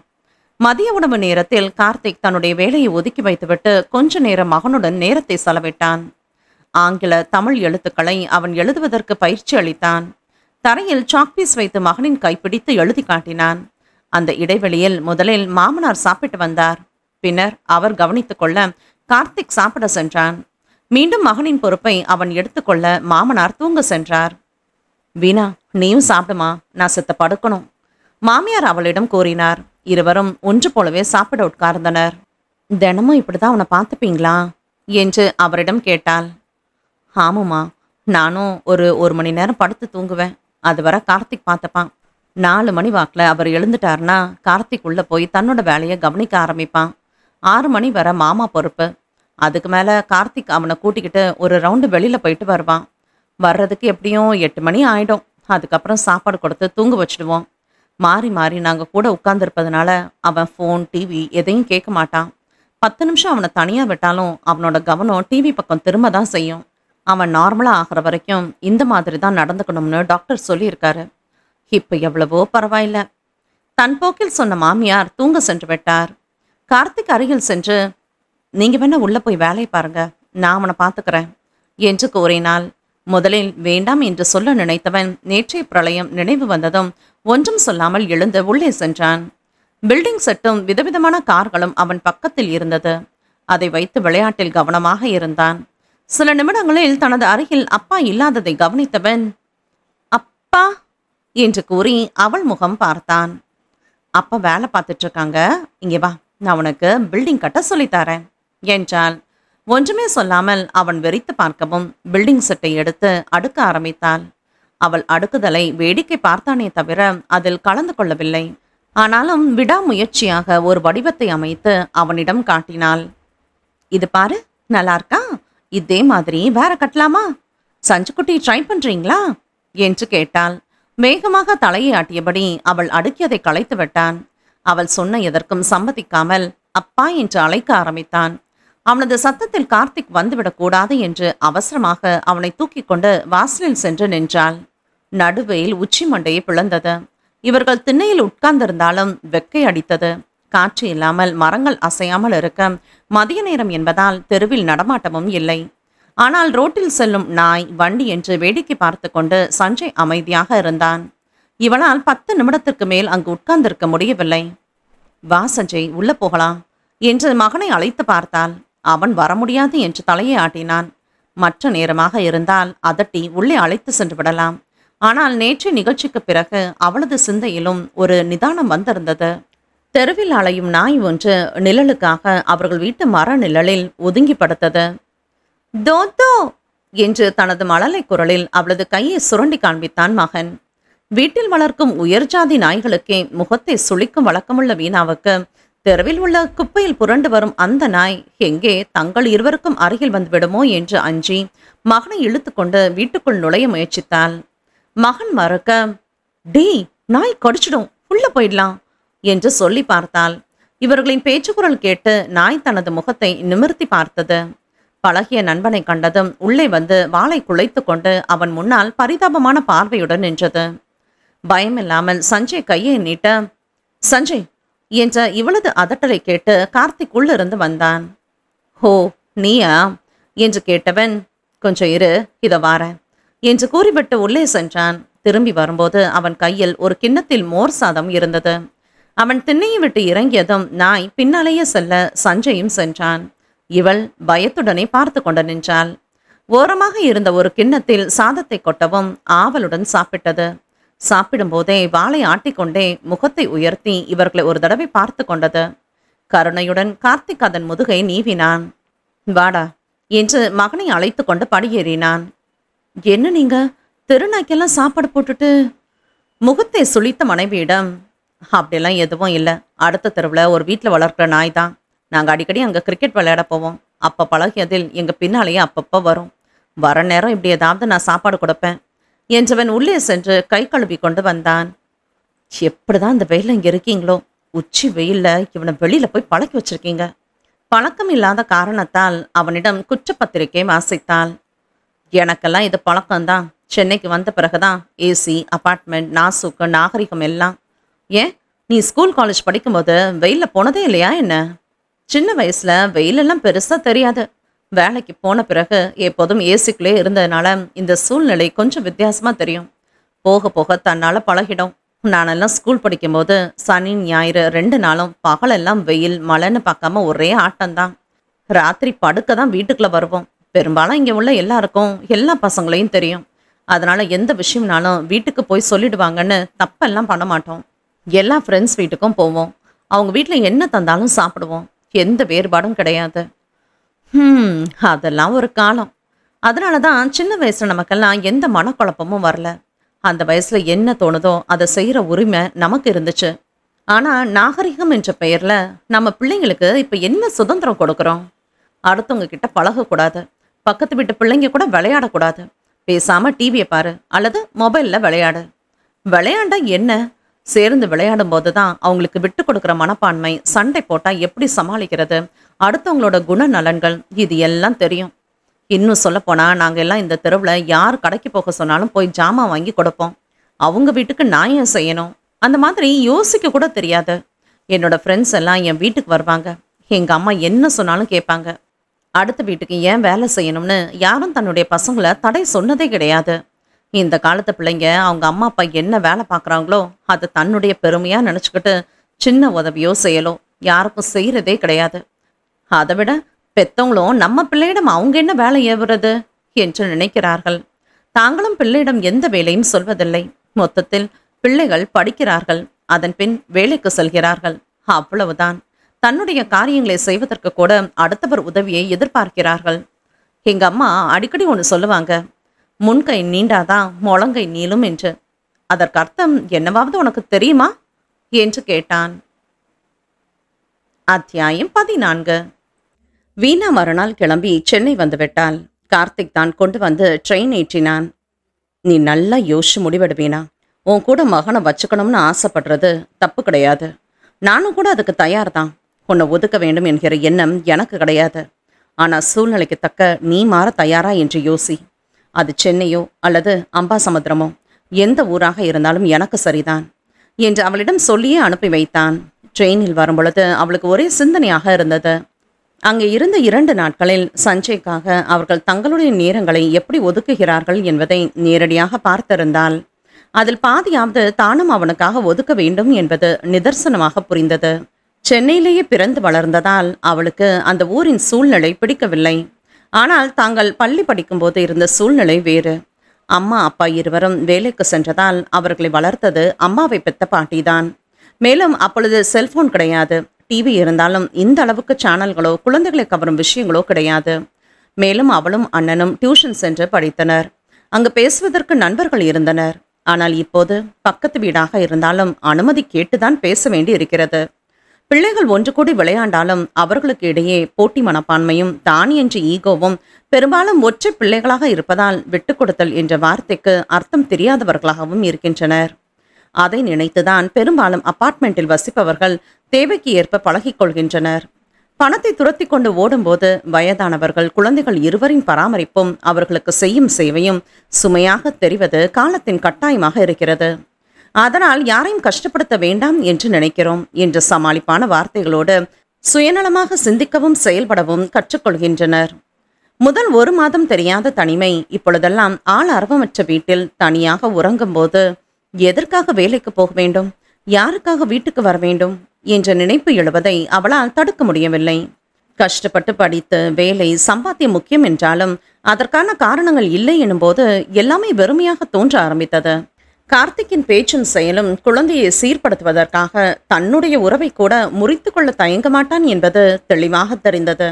மதிய உணவு நேரத்தில் கார்த்திக் தன்னுடைய வேலையை ஒதுக்கி வைத்துவிட்டு கொஞ்ச நேரம் மகனுடன் நேரத்தை செலவிட்டான் ஆங்கில தமிழ் எழுத்துக்களை அவன் எழுதுவதற்கு பயிற்சி அளித்தான் தரையில் சாக்பீஸ் வைத்து மகனின் கைப்பிடித்து எழுதி காட்டினான் அந்த இடைவெளியில் முதலில் மாமனார் சாப்பிட்டு வந்தார் பின்னர் அவர் கவனித்துக் கொள்ள கார்த்திக் சாப்பிட சென்றான் மீண்டும் மகனின் பொறுப்பை அவன் எடுத்துக்கொள்ள மாமனார் தூங்க சென்றார் வீணா நீயும் சாப்பிடுமா நான் செத்த படுக்கணும் மாமியார் அவளிடம் கூறினார் இருவரும் ஒன்று போலவே சாப்பிட உட்கார்ந்தனர் தினமும் இப்படி தான் அவனை பார்த்துப்பீங்களா என்று அவரிடம் கேட்டாள் ஆமாம்மா நானும் ஒரு ஒரு மணி நேரம் படுத்து தூங்குவேன் அது வர கார்த்திக் பார்த்துப்பான் நாலு மணி வாக்கில் அவர் எழுந்துட்டார்னா கார்த்திக் உள்ளே போய் தன்னோட வேலையை கவனிக்க ஆரம்பிப்பான் ஆறு மணி வர மாமா பொறுப்பு அதுக்கு மேலே கார்த்திக் அவனை கூட்டிக்கிட்டு ஒரு ரவுண்டு வெளியில் போயிட்டு வருவான் வர்றதுக்கு எப்படியும் எட்டு மணி ஆகிடும் அதுக்கப்புறம் சாப்பாடு கொடுத்து தூங்க வச்சுடுவோம் மாறி மாறி நாங்கள் கூட உட்காந்துருப்பதுனால அவன் ஃபோன் டிவி எதையும் கேட்க மாட்டான் பத்து நிமிஷம் அவனை தனியாக விட்டாலும் அவனோட கவனம் டிவி பக்கம் திரும்ப தான் செய்யும் அவன் நார்மலாக ஆகிற வரைக்கும் இந்த மாதிரி தான் நடந்துக்கணும்னு டாக்டர் சொல்லியிருக்காரு இப்போ எவ்வளவோ பரவாயில்ல தன் போக்கில் சொன்ன மாமியார் தூங்க சென்று விட்டார் கார்த்திக் அருகில் சென்று நீங்கள் வேணா உள்ளே போய் வேலையை பாருங்க நான் அவனை பார்த்துக்கிறேன் என்று கூறினாள் முதலில் வேண்டாம் என்று சொல்ல நினைத்தவன் நேற்றைய பிரளயம் நினைவு வந்ததும் ஒன்றும் சொல்லாமல் எழுந்து உள்ளே சென்றான் பில்டிங் செட்டும் விதவிதமான கார்களும் அவன் பக்கத்தில் இருந்தது அதை வைத்து விளையாட்டில் கவனமாக இருந்தான் சில நிமிடங்களில் தனது அருகில் அப்பா இல்லாததை கவனித்தவன் அப்பா என்று கூறி அவள் முகம் பார்த்தான் அப்பா வேலை பார்த்துட்ருக்காங்க இங்கே வா நான் உனக்கு பில்டிங் கட்ட சொல்லித்தாரேன் என்றாள் ஒன்றுமே சொல்லாமல் அவன் வெறித்து பார்க்கவும் பில்டிங் செட்டை எடுத்து அடுக்க ஆரம்பித்தாள் அவள் அடுக்குதலை வேடிக்கை பார்த்தானே தவிர அதில் கலந்து கொள்ளவில்லை ஆனாலும் விடாமுயற்சியாக ஒரு வடிவத்தை அமைத்து அவனிடம் காட்டினாள் இது பாரு நல்லா இருக்கா இதே மாதிரி வேற கட்டலாமா சஞ்சுக்குட்டி ட்ரை பண்றீங்களா என்று கேட்டாள் வேகமாக தலையை ஆட்டியபடி அவள் அடுக்கியதை களைத்து விட்டான் அவள் சொன்ன எதற்கும் சம்மதிக்காமல் அப்பா என்று அழைக்க ஆரம்பித்தான் அவனது சத்தத்தில் கார்த்திக் வந்துவிடக்கூடாது என்று அவசரமாக அவனை தூக்கி கொண்டு வாசலில் சென்று நின்றாள் நடுவையில் உச்சி மண்டையை பிளந்தது இவர்கள் திண்ணையில் உட்கார்ந்திருந்தாலும் வெக்கை அடித்தது காற்று இல்லாமல் மரங்கள் அசையாமல் இருக்க மதிய நேரம் என்பதால் தெருவில் நடமாட்டமும் இல்லை ஆனால் ரோட்டில் செல்லும் நாய் வண்டி என்று வேடிக்கை பார்த்து கொண்டு சஞ்சய் அமைதியாக இருந்தான் இவனால் பத்து நிமிடத்திற்கு மேல் அங்கு உட்கார்ந்திருக்க முடியவில்லை வா சஞ்சய் உள்ள போகலாம் என்று மகனை அழைத்து பார்த்தாள் அவன் வர முடியாது என்று தலையை ஆட்டினான் மற்ற நேரமாக இருந்தால் அதட்டி உள்ளே அழைத்து சென்று விடலாம் ஆனால் நேற்று நிகழ்ச்சிக்கு பிறகு அவளது சிந்தையிலும் ஒரு நிதானம் வந்திருந்தது தெருவில் அலையும் நாய் ஒன்று நிழலுக்காக அவர்கள் வீட்டு மர நிழலில் ஒதுங்கி படுத்தது தோதோ என்று தனது மழலை குரலில் அவளது கையை சுரண்டி காண்பித்தான் மகன் வீட்டில் வளர்க்கும் உயர்ஜாதி நாய்களுக்கே முகத்தை சுளிக்கும் வழக்கமுள்ள வீணாவுக்கு தெருவில் உள்ள குப்பையில் புரண்டு வரும் அந்த நாய் எங்கே தங்கள் இருவருக்கும் அருகில் வந்துவிடுமோ என்று அஞ்சி மகனை இழுத்துக்கொண்டு வீட்டுக்குள் நுழைய முயற்சித்தாள் மகன் மறக்க டே நாய் கடிச்சிடும் உள்ள போயிடலாம் என்று சொல்லி பார்த்தாள் இவர்களின் பேச்சுக்குரல் கேட்டு நாய் தனது முகத்தை நிமிர்த்தி பார்த்தது பழகிய நண்பனை கண்டதும் உள்ளே வந்து வாளை குலைத்து கொண்டு அவன் முன்னால் பரிதாபமான பார்வையுடன் நின்றது பயமில்லாமல் சஞ்சய் கையை நீட்ட சஞ்சய் என்ற இவளது அதட்டலை கேட்டு கார்த்திக் உள்ளிருந்து வந்தான் ஹோ நீயா என்று கேட்டவன் கொஞ்சம் இரு இதை வாரேன் என்று கூறிவிட்டு உள்ளே சென்றான் திரும்பி வரும்போது அவன் கையில் ஒரு கிண்ணத்தில் மோர் சாதம் இருந்தது அவன் திண்ணையை விட்டு இறங்கியதும் நாய் பின்னாலேயே செல்ல சஞ்சயும் சென்றான் இவள் பயத்துடனே பார்த்து கொண்டு நின்றாள் ஓரமாக இருந்த ஒரு கிண்ணத்தில் சாதத்தை கொட்டவும் ஆவலுடன் சாப்பிட்டது சாப்பிடும்போதே வாளை ஆட்டிக்கொண்டே முகத்தை உயர்த்தி இவர்களை ஒரு தடவை பார்த்து கொண்டது கருணையுடன் கார்த்திக் அதன் முதுகை நீவினான் வாடா என்று மகனை அழைத்து கொண்டு படியேறினான் என்ன நீங்க திருநாய்க்கெல்லாம் சாப்பாடு போட்டுட்டு முகத்தை சுழித்த மனைவியிடம் அப்படிலாம் எதுவும் இல்லை அடுத்த தெருவில் ஒரு வீட்டில் வளர்க்குற நாய் தான் நாங்கள் அடிக்கடி அங்கே கிரிக்கெட் விளையாட போவோம் அப்போ பழகியதில் எங்கள் பின்னாலேயே அப்பப்போ வரும் வர நேரம் இப்படி ஏதாவது நான் சாப்பாடு கொடுப்பேன் என்றவன் உள்ளே சென்று கை கழுவி கொண்டு வந்தான் எப்படிதான் இந்த வெயில் இங்கே இருக்கீங்களோ உச்சி வெயிலில் இவனை வெளியில் போய் பழக்கி வச்சிருக்கீங்க பழக்கம் இல்லாத காரணத்தால் அவனிடம் குற்றப்பத்திரிக்கையும் வாசித்தாள் எனக்கெல்லாம் இது பழக்கம்தான் சென்னைக்கு வந்த பிறகுதான் ஏசி அப்பார்ட்மெண்ட் நாசுக்கு நாகரிகம் எல்லாம் ஏன் நீ ஸ்கூல் காலேஜ் படிக்கும்போது வெயிலில் போனதே இல்லையா என்ன சின்ன வயசில் வெயிலெல்லாம் பெருசாக தெரியாது வேலைக்கு போன பிறகு எப்போதும் ஏசிக்குள்ளே இருந்ததுனால இந்த சூழ்நிலை கொஞ்சம் வித்தியாசமாக தெரியும் போக போக தன்னால் பழகிடும் நானெல்லாம் ஸ்கூல் படிக்கும்போது சனி ஞாயிறு ரெண்டு நாளும் பகலெல்லாம் வெயில் மழைன்னு பார்க்காம ஒரே ஆட்டம்தான் ராத்திரி படுக்க தான் வீட்டுக்குள்ளே வருவோம் பெரும்பாலும் இங்கே உள்ள எல்லாருக்கும் எல்லா பசங்களையும் தெரியும் அதனால் எந்த விஷயம்னாலும் வீட்டுக்கு போய் சொல்லிடுவாங்கன்னு தப்பெல்லாம் பண்ண மாட்டோம் எல்லா ஃப்ரெண்ட்ஸ் வீட்டுக்கும் போவோம் அவங்க வீட்டில் என்ன தந்தாலும் சாப்பிடுவோம் எந்த வேறுபாடும் கிடையாது ம் அதெல்லாம் ஒரு காலம் அதனால தான் சின்ன வயசில் நமக்கெல்லாம் எந்த மனக்குழப்பமும் வரல அந்த வயசில் என்ன தோணுதோ அதை செய்கிற உரிமை நமக்கு இருந்துச்சு ஆனால் நாகரிகம் என்ற பெயரில் நம்ம பிள்ளைங்களுக்கு இப்போ என்ன சுதந்திரம் கொடுக்குறோம் அடுத்தவங்க கிட்ட பழகக்கூடாது பக்கத்து வீட்டு பிள்ளைங்க கூட விளையாடக்கூடாது பேசாமல் டிவியை பாரு அல்லது மொபைலில் விளையாடு விளையாண்டா என்ன சேர்ந்து விளையாடும் போது தான் அவங்களுக்கு விட்டு கொடுக்குற மனப்பான்மை சண்டை போட்டால் எப்படி சமாளிக்கிறது அடுத்தவங்களோட குண நலன்கள் இது எல்லாம் தெரியும் இன்னும் சொல்லப்போனால் நாங்கள் எல்லாம் இந்த தெருவில் யார் கடைக்கு போக சொன்னாலும் போய் ஜாமான் வாங்கி கொடுப்போம் அவங்க வீட்டுக்கு நான் ஏன் செய்யணும் அந்த மாதிரி யோசிக்க கூட தெரியாது என்னோட ஃப்ரெண்ட்ஸ் எல்லாம் என் வீட்டுக்கு வருவாங்க எங்கள் அம்மா என்ன சொன்னாலும் கேட்பாங்க அடுத்த வீட்டுக்கு ஏன் வேலை செய்யணும்னு யாரும் தன்னுடைய பசங்களை தடை சொன்னதே கிடையாது இந்த காலத்து பிள்ளைங்க அவங்க அம்மா அப்பா என்ன வேலை பார்க்குறாங்களோ அதை தன்னுடைய பெருமையாக நினச்சிக்கிட்டு சின்ன உதவியோ செயலோ யாருக்கும் செய்கிறதே கிடையாது அதை விட பெத்தவங்களும் நம்ம பிள்ளையிடம் அவங்க என்ன வேலை ஏவுறது என்று நினைக்கிறார்கள் தாங்களும் பிள்ளையிடம் எந்த வேலையும் சொல்வதில்லை மொத்தத்தில் பிள்ளைகள் படிக்கிறார்கள் அதன் பின் வேலைக்கு செல்கிறார்கள் அவ்வளவுதான் தன்னுடைய காரியங்களை செய்வதற்கு கூட அடுத்தவர் உதவியை எதிர்பார்க்கிறார்கள் எங்கள் அம்மா அடிக்கடி ஒன்று சொல்லுவாங்க முன்கை நீண்டாதான் முழங்கை நீளும் என்று அதற்கு அர்த்தம் என்னவாவது உனக்கு தெரியுமா என்று கேட்டான் அத்தியாயம் பதினான்கு வீணா மறுநாள் கிளம்பி சென்னை வந்துவிட்டால் கார்த்திக் தான் கொண்டு வந்து ட்ரெயின் ஏற்றினான் நீ நல்லா யோசிச்சு வீணா உன் கூட மகனை வச்சுக்கணும்னு ஆசைப்படுறது தப்பு கிடையாது நானும் கூட அதுக்கு தயார் தான் உன்னை ஒதுக்க வேண்டும் என்கிற எண்ணம் எனக்கு கிடையாது ஆனால் சூழ்நிலைக்கு தக்க நீ மாற தயாரா என்று யோசி அது சென்னையோ அல்லது அம்பாசமுத்திரமோ எந்த ஊராக இருந்தாலும் எனக்கு சரிதான் என்று அவளிடம் சொல்லியே அனுப்பி வைத்தான் ட்ரெயினில் வரும்பொழுது அவளுக்கு ஒரே சிந்தனையாக இருந்தது அங்கே இருந்த இரண்டு நாட்களில் சஞ்சய்க்காக அவர்கள் தங்களுடைய நேரங்களை எப்படி ஒதுக்குகிறார்கள் என்பதை நேரடியாக பார்த்திருந்தாள் அதில் பாதியாவது தானும் அவனுக்காக ஒதுக்க வேண்டும் என்பது நிதர்சனமாக புரிந்தது சென்னையிலேயே பிறந்து வளர்ந்ததால் அவளுக்கு அந்த ஊரின் சூழ்நிலை பிடிக்கவில்லை ஆனால் தாங்கள் பள்ளி படிக்கும்போது இருந்த சூழ்நிலை வேறு அம்மா அப்பா இருவரும் வேலைக்கு சென்றதால் அவர்களை வளர்த்தது அம்மாவை பெத்த பாட்டிதான் மேலும் அப்பொழுது செல்போன் கிடையாது டிவி இருந்தாலும் இந்த அளவுக்கு சேனல்களோ குழந்தைகளை கவரும் விஷயங்களோ கிடையாது மேலும் அவளும் அண்ணனும் டியூஷன் சென்று படித்தனர் அங்கு பேசுவதற்கு நண்பர்கள் இருந்தனர் ஆனால் இப்போது பக்கத்து வீடாக இருந்தாலும் அனுமதி கேட்டுதான் பேச வேண்டி இருக்கிறது பிள்ளைகள் ஒன்று கூடி விளையாண்டாலும் அவர்களுக்கு இடையே போட்டி மனப்பான்மையும் தானியன்று ஈகோவும் பெரும்பாலும் ஒற்றை பிள்ளைகளாக இருப்பதால் விட்டுக்கொடுத்தல் கொடுத்தல் என்ற வார்த்தைக்கு அர்த்தம் தெரியாதவர்களாகவும் இருக்கின்றனர் அதை நினைத்துதான் பெரும்பாலும் அப்பார்ட்மெண்ட்டில் வசிப்பவர்கள் தேவைக்கு ஏற்ப பழகிக் கொள்கின்றனர் பணத்தை துரத்தி கொண்டு ஓடும்போது வயதானவர்கள் குழந்தைகள் இருவரின் பராமரிப்பும் அவர்களுக்கு செய்யும் சேவையும் சுமையாக தெரிவது காலத்தின் கட்டாயமாக இருக்கிறது அதனால் யாரையும் கஷ்டப்படுத்த வேண்டாம் என்று நினைக்கிறோம் என்ற சமாளிப்பான வார்த்தைகளோடு சுயநலமாக சிந்திக்கவும் செயல்படவும் கற்றுக்கொள்கின்றனர் முதல் ஒரு மாதம் தெரியாத தனிமை இப்பொழுதெல்லாம் ஆள் அரவமற்ற வீட்டில் தனியாக உறங்கும் போது எதற்காக வேலைக்கு போக வேண்டும் யாருக்காக வீட்டுக்கு வர வேண்டும் என்ற நினைப்பு எழுவதை அவளால் தடுக்க முடியவில்லை கஷ்டப்பட்டு படித்து வேலை சம்பாத்தியம் முக்கியம் என்றாலும் அதற்கான காரணங்கள் இல்லை எனும்போது எல்லாமே வெறுமையாக தோன்ற ஆரம்பித்தது கார்த்திக்கின் பேச்சும் செயலும் குழந்தையை சீர்படுத்துவதற்காக தன்னுடைய உறவை கூட முறித்து கொள்ள தயங்க மாட்டான் என்பது தெளிவாக தெரிந்தது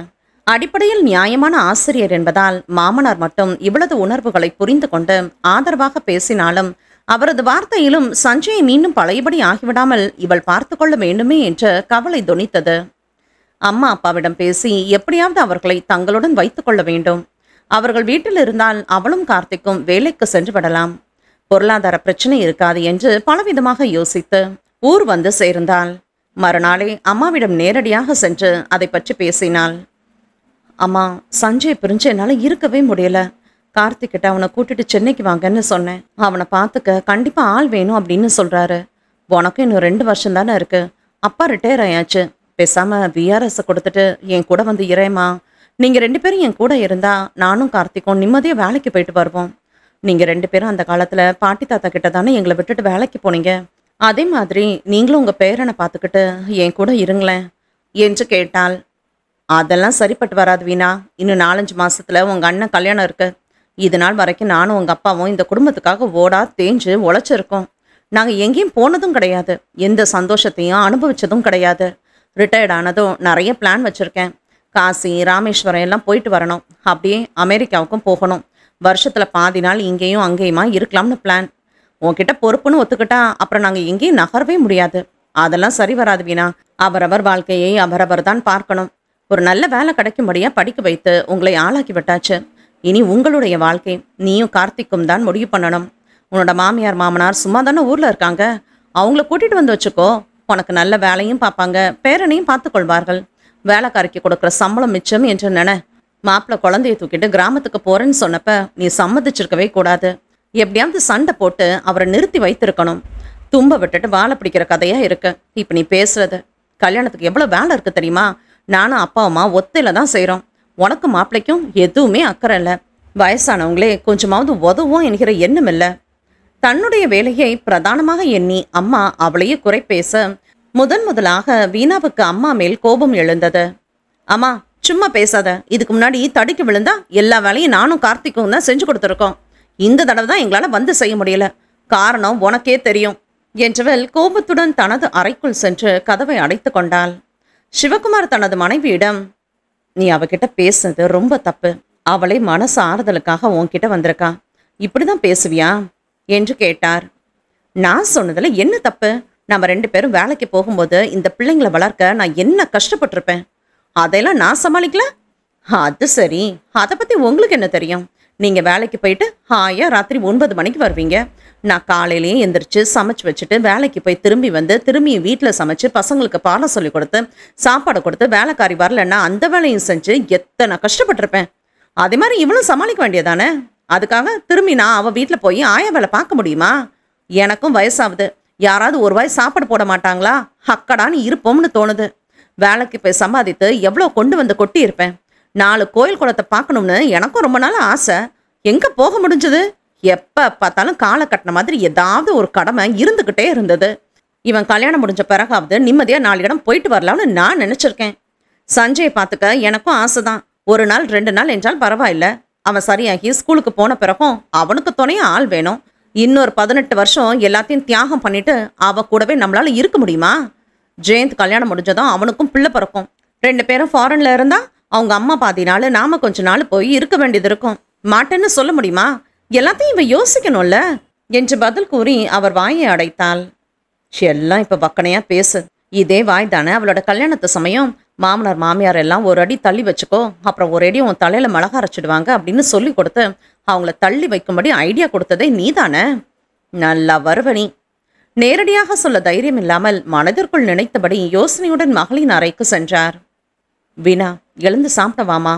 அடிப்படையில் நியாயமான ஆசிரியர் என்பதால் மாமனார் மட்டும் இவளது உணர்வுகளை புரிந்து கொண்டு ஆதரவாக பேசினாலும் அவரது வார்த்தையிலும் சஞ்சயை மீண்டும் பழையபடி ஆகிவிடாமல் இவள் பார்த்து கொள்ள வேண்டுமே என்று கவலை துணித்தது அம்மா அப்பாவிடம் பேசி எப்படியாவது அவர்களை தங்களுடன் வைத்து கொள்ள வேண்டும் அவர்கள் வீட்டில் இருந்தால் அவளும் கார்த்திக்கும் வேலைக்கு சென்று விடலாம் பொருளாதார பிரச்சனை இருக்காது என்று பலவிதமாக யோசித்து ஊர் வந்து சேர்ந்தாள் மறுநாளே அம்மாவிடம் நேரடியாக சென்று அதை பற்றி பேசினாள் அம்மா சஞ்சய் பிரிஞ்சு என்னால் இருக்கவே முடியல கார்த்திக்கிட்ட அவனை கூட்டிட்டு சென்னைக்கு வாங்கன்னு சொன்னேன் அவனை பார்த்துக்க கண்டிப்பாக ஆள் வேணும் அப்படின்னு சொல்கிறாரு உனக்கும் இன்னும் ரெண்டு வருஷம் தானே இருக்கு அப்பா ரிட்டையர் ஆயாச்சு பேசாமல் விஆர்எஸை கொடுத்துட்டு என் கூட வந்து இறையம்மா நீங்கள் ரெண்டு பேரும் என் கூட இருந்தால் நானும் கார்த்திக்கும் நிம்மதியாக வேலைக்கு போயிட்டு வருவோம் நீங்கள் ரெண்டு பேரும் அந்த காலத்தில் பாட்டி தாத்தா கிட்ட தானே எங்களை விட்டுட்டு வேலைக்கு போனீங்க அதே மாதிரி நீங்களும் உங்கள் பேரனை பார்த்துக்கிட்டு என் கூட இருங்களேன் என்று கேட்டால் அதெல்லாம் சரிப்பட்டு வராது வீணா இன்னும் நாலஞ்சு மாதத்தில் உங்கள் அண்ணன் கல்யாணம் இருக்குது இது நாள் வரைக்கும் நானும் உங்கள் அப்பாவும் இந்த குடும்பத்துக்காக ஓடா தேஞ்சு உழைச்சிருக்கோம் நாங்கள் எங்கேயும் போனதும் கிடையாது எந்த சந்தோஷத்தையும் அனுபவித்ததும் கிடையாது ரிட்டையர்ட் ஆனதும் நிறைய பிளான் வச்சுருக்கேன் காசி ராமேஸ்வரம் எல்லாம் போயிட்டு வரணும் அப்படியே அமெரிக்காவுக்கும் போகணும் வருஷத்தில் பாதி நாள் இங்கேயும் அங்கேயுமா இருக்கலாம்னு பிளான் உன்கிட்ட பொறுப்புன்னு ஒத்துக்கிட்டா அப்புறம் நாங்கள் எங்கேயும் நகரவே முடியாது அதெல்லாம் சரி வராது வீணா அவரவர் வாழ்க்கையை அவரவர் தான் பார்க்கணும் ஒரு நல்ல வேலை கிடைக்கும்படியாக படிக்க வைத்து உங்களை ஆளாக்கி விட்டாச்சு இனி உங்களுடைய வாழ்க்கை நீயும் கார்த்திக்கும் தான் முடிவு பண்ணணும் உன்னோட மாமியார் மாமனார் சும்மா தானே ஊரில் இருக்காங்க அவங்கள கூட்டிகிட்டு வந்து வச்சுக்கோ உனக்கு நல்ல வேலையும் பார்ப்பாங்க பேரனையும் பார்த்துக்கொள்வார்கள் வேலைக்காரிக்கு கொடுக்குற சம்பளம் மிச்சம் என்று நினை மாப்பிள்ள குழந்தைய தூக்கிட்டு கிராமத்துக்கு போறேன்னு சொன்னப்ப நீ சம்மதிச்சிருக்கவே கூடாது எப்படியாவது சண்டை போட்டு அவரை நிறுத்தி வைத்திருக்கணும் தும்ப விட்டுட்டு வாழை பிடிக்கிற கதையா இருக்கு இப்போ நீ பேசுறது கல்யாணத்துக்கு எவ்வளோ வேலை இருக்கு தெரியுமா நானும் அப்பா அம்மா ஒத்தையில தான் செய்கிறோம் உனக்கு மாப்பிள்ளைக்கும் எதுவுமே அக்கறை இல்லை வயசானவங்களே கொஞ்சமாவது உதவும் என்கிற எண்ணம் இல்லை தன்னுடைய வேலையை பிரதானமாக எண்ணி அம்மா அவளையே குறை பேச முதன் முதலாக வீணாவுக்கு அம்மா மேல் கோபம் எழுந்தது அம்மா சும்மா பேசாத இதுக்கு முன்னாடி தடுக்கி விழுந்தா எல்லா வேலையும் நானும் கார்த்திக்கும் தான் செஞ்சு கொடுத்துருக்கோம் இந்த தடவை தான் எங்களால் வந்து செய்ய முடியல காரணம் உனக்கே தெரியும் என்றவள் கோபத்துடன் தனது அறைக்குள் சென்று கதவை அடைத்து கொண்டாள் சிவகுமார் தனது மனைவியிடம் நீ அவகிட்ட பேசுனது ரொம்ப தப்பு அவளை மனசு ஆறுதலுக்காக உன்கிட்ட வந்திருக்கா இப்படி தான் பேசுவியா என்று கேட்டார் நான் சொன்னதில் என்ன தப்பு நம்ம ரெண்டு பேரும் வேலைக்கு போகும்போது இந்த பிள்ளைங்களை வளர்க்க நான் என்ன கஷ்டப்பட்டிருப்பேன் அதையெல்லாம் நான் சமாளிக்கல அது சரி அதை பற்றி உங்களுக்கு என்ன தெரியும் நீங்கள் வேலைக்கு போயிட்டு ஹாயாக ராத்திரி ஒன்பது மணிக்கு வருவீங்க நான் காலையிலேயே எந்திரிச்சு சமைச்சு வச்சுட்டு வேலைக்கு போய் திரும்பி வந்து திரும்பி வீட்டில் சமைச்சு பசங்களுக்கு பாடம் சொல்லி கொடுத்து சாப்பாடு கொடுத்து வேலைக்காரி வரலன்னா அந்த வேலையும் செஞ்சு எத்தனை கஷ்டப்பட்டிருப்பேன் அதே மாதிரி இவளும் சமாளிக்க வேண்டியதானே அதுக்காக திரும்பி நான் அவள் வீட்டில் போய் ஆயா வேலை பார்க்க முடியுமா எனக்கும் வயசாகுது யாராவது ஒரு வாய் சாப்பாடு போட மாட்டாங்களா அக்கடான்னு இருப்போம்னு தோணுது வேலைக்கு போய் சம்பாதித்து எவ்வளோ கொண்டு வந்து கொட்டியிருப்பேன் நாலு கோயில் குளத்தை பார்க்கணும்னு எனக்கும் ரொம்ப நாள் ஆசை எங்கே போக முடிஞ்சது எப்போ பார்த்தாலும் காலை கட்டின மாதிரி ஏதாவது ஒரு கடமை இருந்துக்கிட்டே இருந்தது இவன் கல்யாணம் முடிஞ்ச பிறகாவது நிம்மதியாக நாலு இடம் போயிட்டு வரலாம்னு நான் நினச்சிருக்கேன் சஞ்சயை பார்த்துக்க எனக்கும் ஆசை தான் ஒரு நாள் ரெண்டு நாள் என்றால் பரவாயில்ல அவன் சரியாகி ஸ்கூலுக்கு போன பிறகும் அவனுக்கு துணையும் ஆள் வேணும் இன்னொரு பதினெட்டு வருஷம் எல்லாத்தையும் தியாகம் பண்ணிட்டு அவ கூடவே நம்மளால இருக்க முடியுமா ஜெயந்த் கல்யாணம் முடிஞ்சதும் அவனுக்கும் பிள்ளை பிறக்கும் ரெண்டு பேரும் ஃபாரின்ல இருந்தால் அவங்க அம்மா பாதி நாள் நாம கொஞ்ச நாள் போய் இருக்க வேண்டியது இருக்கும் மாட்டேன்னு சொல்ல முடியுமா எல்லாத்தையும் இவன் யோசிக்கணும்ல என்று பதில் கூறி அவர் வாயை அடைத்தாள் எல்லாம் இப்போ பக்கனையாக பேசு இதே வாய் தானே அவளோட கல்யாணத்து சமயம் மாமனார் மாமியார் எல்லாம் ஒரு அடி தள்ளி வச்சுக்கோ அப்புறம் ஒரு அடி உன் தலையில் மிளகா அரைச்சிடுவாங்க அப்படின்னு சொல்லி கொடுத்து அவங்கள தள்ளி வைக்கும்படி ஐடியா கொடுத்ததே நீ தானே நல்லா வருவனி நேரடியாக சொல்ல தைரியம் இல்லாமல் மனதிற்குள் நினைத்தபடி யோசனையுடன் மகளின் அறைக்கு சென்றார் வினா எழுந்து சாப்பிட்டவாமா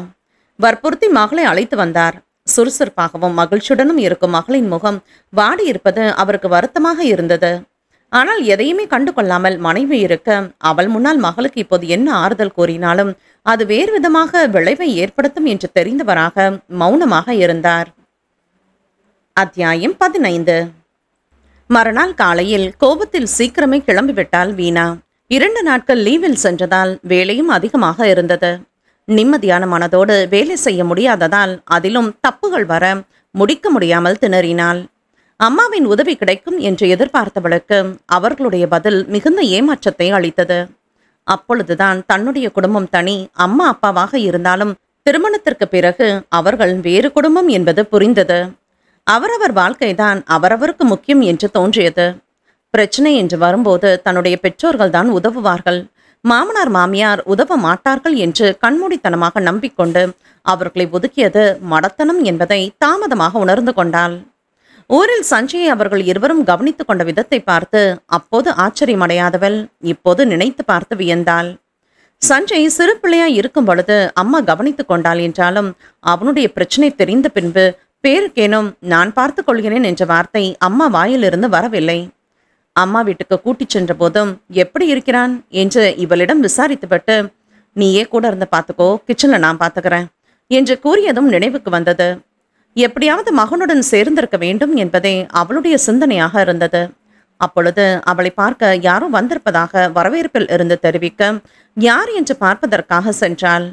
வற்புறுத்தி மகளை அழைத்து வந்தார் சுறுசுறுப்பாகவும் மகிழ்ச்சியுடனும் இருக்கும் மகளின் முகம் வாடி இருப்பது அவருக்கு வருத்தமாக இருந்தது ஆனால் எதையுமே கண்டு கொள்ளாமல் மனைவி இருக்க அவள் முன்னால் மகளுக்கு இப்போது என்ன ஆறுதல் கூறினாலும் அது வேறு விதமாக விளைவை ஏற்படுத்தும் என்று தெரிந்தவராக மௌனமாக இருந்தார் அத்தியாயம் பதினைந்து மறுநாள் காலையில் கோபத்தில் சீக்கிரமே கிளம்பிவிட்டாள் வீணா இரண்டு நாட்கள் லீவில் சென்றதால் வேலையும் அதிகமாக இருந்தது நிம்மதியான மனதோடு வேலை செய்ய முடியாததால் அதிலும் தப்புகள் வர முடிக்க முடியாமல் திணறினாள் அம்மாவின் உதவி கிடைக்கும் என்று எதிர்பார்த்தவளுக்கு அவர்களுடைய பதில் மிகுந்த ஏமாற்றத்தை அளித்தது அப்பொழுதுதான் தன்னுடைய குடும்பம் தனி அம்மா அப்பாவாக இருந்தாலும் திருமணத்திற்கு பிறகு அவர்கள் வேறு குடும்பம் என்பது புரிந்தது அவரவர் வாழ்க்கைதான் அவரவருக்கு முக்கியம் என்று தோன்றியது பிரச்சனை என்று வரும்போது தன்னுடைய பெற்றோர்கள் தான் உதவுவார்கள் மாமனார் மாமியார் உதவ மாட்டார்கள் என்று கண்மூடித்தனமாக நம்பிக்கொண்டு அவர்களை ஒதுக்கியது மடத்தனம் என்பதை தாமதமாக உணர்ந்து கொண்டாள் ஊரில் சஞ்சயை அவர்கள் இருவரும் கவனித்துக் கொண்ட விதத்தை பார்த்து அப்போது ஆச்சரியமடையாதவள் இப்போது நினைத்து பார்த்து வியந்தாள் சஞ்சய் சிறு பிள்ளையா இருக்கும் பொழுது அம்மா கவனித்துக் கொண்டாள் என்றாலும் அவனுடைய பிரச்சனை தெரிந்த பின்பு பேருக்கேனும் நான் பார்த்து கொள்கிறேன் என்ற வார்த்தை அம்மா வாயிலிருந்து வரவில்லை அம்மா வீட்டுக்கு கூட்டிச் சென்ற போதும் எப்படி இருக்கிறான் என்று இவளிடம் விசாரித்துவிட்டு நீயே கூட இருந்து பார்த்துக்கோ கிச்சனில் நான் பார்த்துக்கிறேன் என்று கூறியதும் நினைவுக்கு வந்தது எப்படியாவது மகனுடன் சேர்ந்திருக்க வேண்டும் என்பதே அவளுடைய சிந்தனையாக இருந்தது அப்பொழுது அவளை பார்க்க யாரும் வந்திருப்பதாக வரவேற்பில் இருந்து தெரிவிக்க யார் என்று பார்ப்பதற்காக சென்றாள்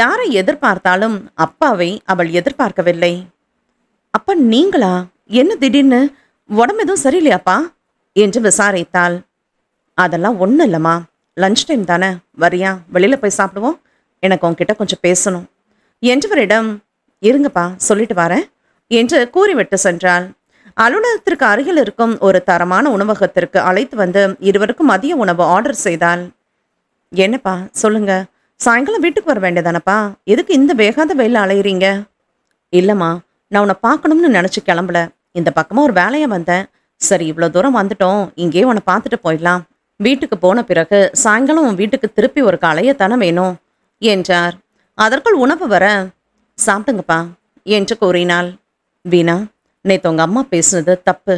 யாரை எதிர்பார்த்தாலும் அப்பாவை அவள் எதிர்பார்க்கவில்லை அப்பா நீங்களா என்ன திடீர்னு உடம்பு எதுவும் சரியில்லையாப்பா என்று விசாரித்தாள் அதெல்லாம் ஒன்றும் இல்லைம்மா லஞ்ச் டைம் தானே வரியா வெளியில் போய் சாப்பிடுவோம் எனக்கு உங்ககிட்ட கொஞ்சம் பேசணும் என்றவரிடம் இருங்கப்பா சொல்லிட்டு வரேன் என்று கூறிவிட்டு சென்றாள் அலுவலகத்திற்கு அருகில் இருக்கும் ஒரு தரமான உணவகத்திற்கு அழைத்து வந்து இருவருக்கும் மதிய உணவு ஆர்டர் செய்தாள் என்னப்பா சொல்லுங்க சாயங்காலம் வீட்டுக்கு வர வேண்டியதானப்பா எதுக்கு இந்த வேகாத வெயில் அலையிறீங்க இல்லைம்மா நான் உன்னை பார்க்கணும்னு நினச்சி கிளம்பல இந்த பக்கமாக ஒரு வேலையை வந்தேன் சரி இவ்வளோ தூரம் வந்துட்டோம் இங்கேயே உன்னை பார்த்துட்டு போயிடலாம் வீட்டுக்கு போன பிறகு சாயங்காலம் உன் வீட்டுக்கு திருப்பி ஒரு களையத்தானே வேணும் என்றார் அதற்குள் உணவு வர சாப்பிட்டுங்கப்பா என்று கூறினாள் வீணா நேற்று உங்கள் அம்மா பேசுனது தப்பு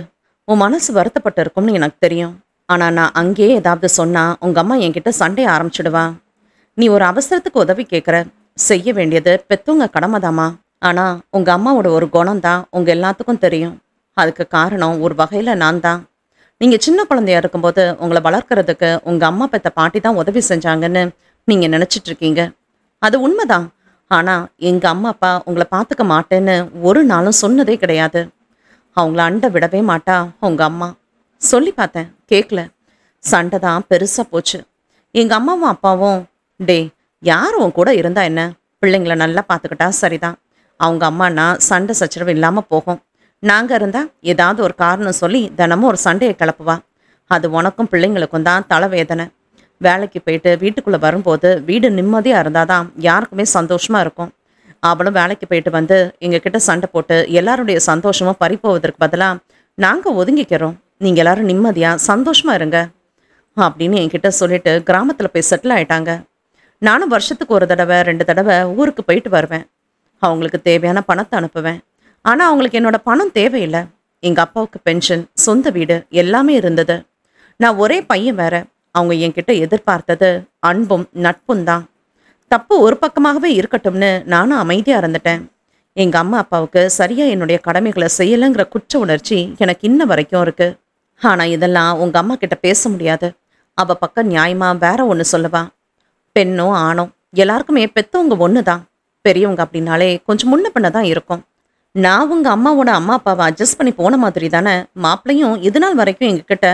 உன் மனசு வருத்தப்பட்டு இருக்கும்னு எனக்கு தெரியும் ஆனால் நான் அங்கேயே ஏதாவது சொன்னால் உங்கள் அம்மா என்கிட்ட சண்டை ஆரம்பிச்சிடுவா நீ ஒரு அவசரத்துக்கு உதவி கேட்குற செய்ய வேண்டியது பெத்தவங்க கடமைதாம்மா ஆனால் உங்கள் அம்மாவோட ஒரு குணம் தான் உங்கள் எல்லாத்துக்கும் தெரியும் அதுக்கு காரணம் ஒரு வகையில் நான் தான் நீங்கள் சின்ன குழந்தையா இருக்கும்போது உங்களை வளர்க்குறதுக்கு உங்கள் அம்மா பெற்ற பாட்டி தான் உதவி செஞ்சாங்கன்னு நீங்கள் நினச்சிட்ருக்கீங்க அது உண்மைதான் ஆனால் எங்கள் அம்மா அப்பா உங்களை பார்த்துக்க மாட்டேன்னு ஒரு நாளும் சொன்னதே கிடையாது அவங்கள அண்டை விடவே மாட்டா உங்கள் அம்மா சொல்லி பார்த்தேன் கேட்கல சண்டை தான் பெருசாக போச்சு எங்கள் அம்மாவும் அப்பாவும் டே யாரும் கூட இருந்தா என்ன பிள்ளைங்களை நல்லா பார்த்துக்கிட்டா சரிதான் அவங்க அம்மானா சண்டை சச்சரவு இல்லாமல் போகும் நாங்கள் இருந்தால் ஏதாவது ஒரு காரணம் சொல்லி தினமும் ஒரு சண்டையை கிளப்புவா அது உனக்கும் பிள்ளைங்களுக்கும் தான் தலைவேதனை வேலைக்கு போயிட்டு வீட்டுக்குள்ளே வரும்போது வீடு நிம்மதியாக இருந்தால் தான் யாருக்குமே சந்தோஷமாக இருக்கும் அவளும் வேலைக்கு போயிட்டு வந்து எங்ககிட்ட சண்டை போட்டு எல்லாருடைய சந்தோஷமும் பறிப்போவதற்கு பதிலாக நாங்கள் ஒதுங்கிக்கிறோம் நீங்கள் எல்லோரும் நிம்மதியாக சந்தோஷமாக இருங்க அப்படின்னு என்கிட்ட சொல்லிட்டு கிராமத்தில் போய் செட்டில் ஆயிட்டாங்க நானும் வருஷத்துக்கு ஒரு தடவை ரெண்டு தடவை ஊருக்கு போயிட்டு வருவேன் அவங்களுக்கு தேவையான பணத்தை அனுப்புவேன் ஆனால் அவங்களுக்கு என்னோட பணம் தேவையில்லை எங்கள் அப்பாவுக்கு பென்ஷன் சொந்த வீடு எல்லாமே இருந்தது நான் ஒரே பையன் வேற அவங்க என்கிட்ட எதிர்பார்த்தது அன்பும் நட்பும் தான் தப்பு ஒரு பக்கமாகவே இருக்கட்டும்னு நானும் அமைதியாக இருந்துட்டேன் எங்கள் அம்மா அப்பாவுக்கு சரியாக என்னுடைய கடமைகளை செய்யலைங்கிற குற்ற உணர்ச்சி எனக்கு இன்ன வரைக்கும் இருக்குது ஆனால் இதெல்லாம் உங்கள் அம்மா கிட்ட பேச முடியாது அவள் பக்கம் நியாயமாக வேற ஒன்று சொல்லுவா பெண்ணும் ஆணும் எல்லாருக்குமே பெற்றவங்க ஒன்று தான் பெரியவங்க அப்படின்னாலே கொஞ்சம் முன்ன பண்ண தான் இருக்கும் நான் உங்கள் அம்மாவோட அம்மா அப்பாவை அட்ஜஸ்ட் பண்ணி போன மாதிரி தானே மாப்பிள்ளையும் இது நாள் வரைக்கும் எங்ககிட்ட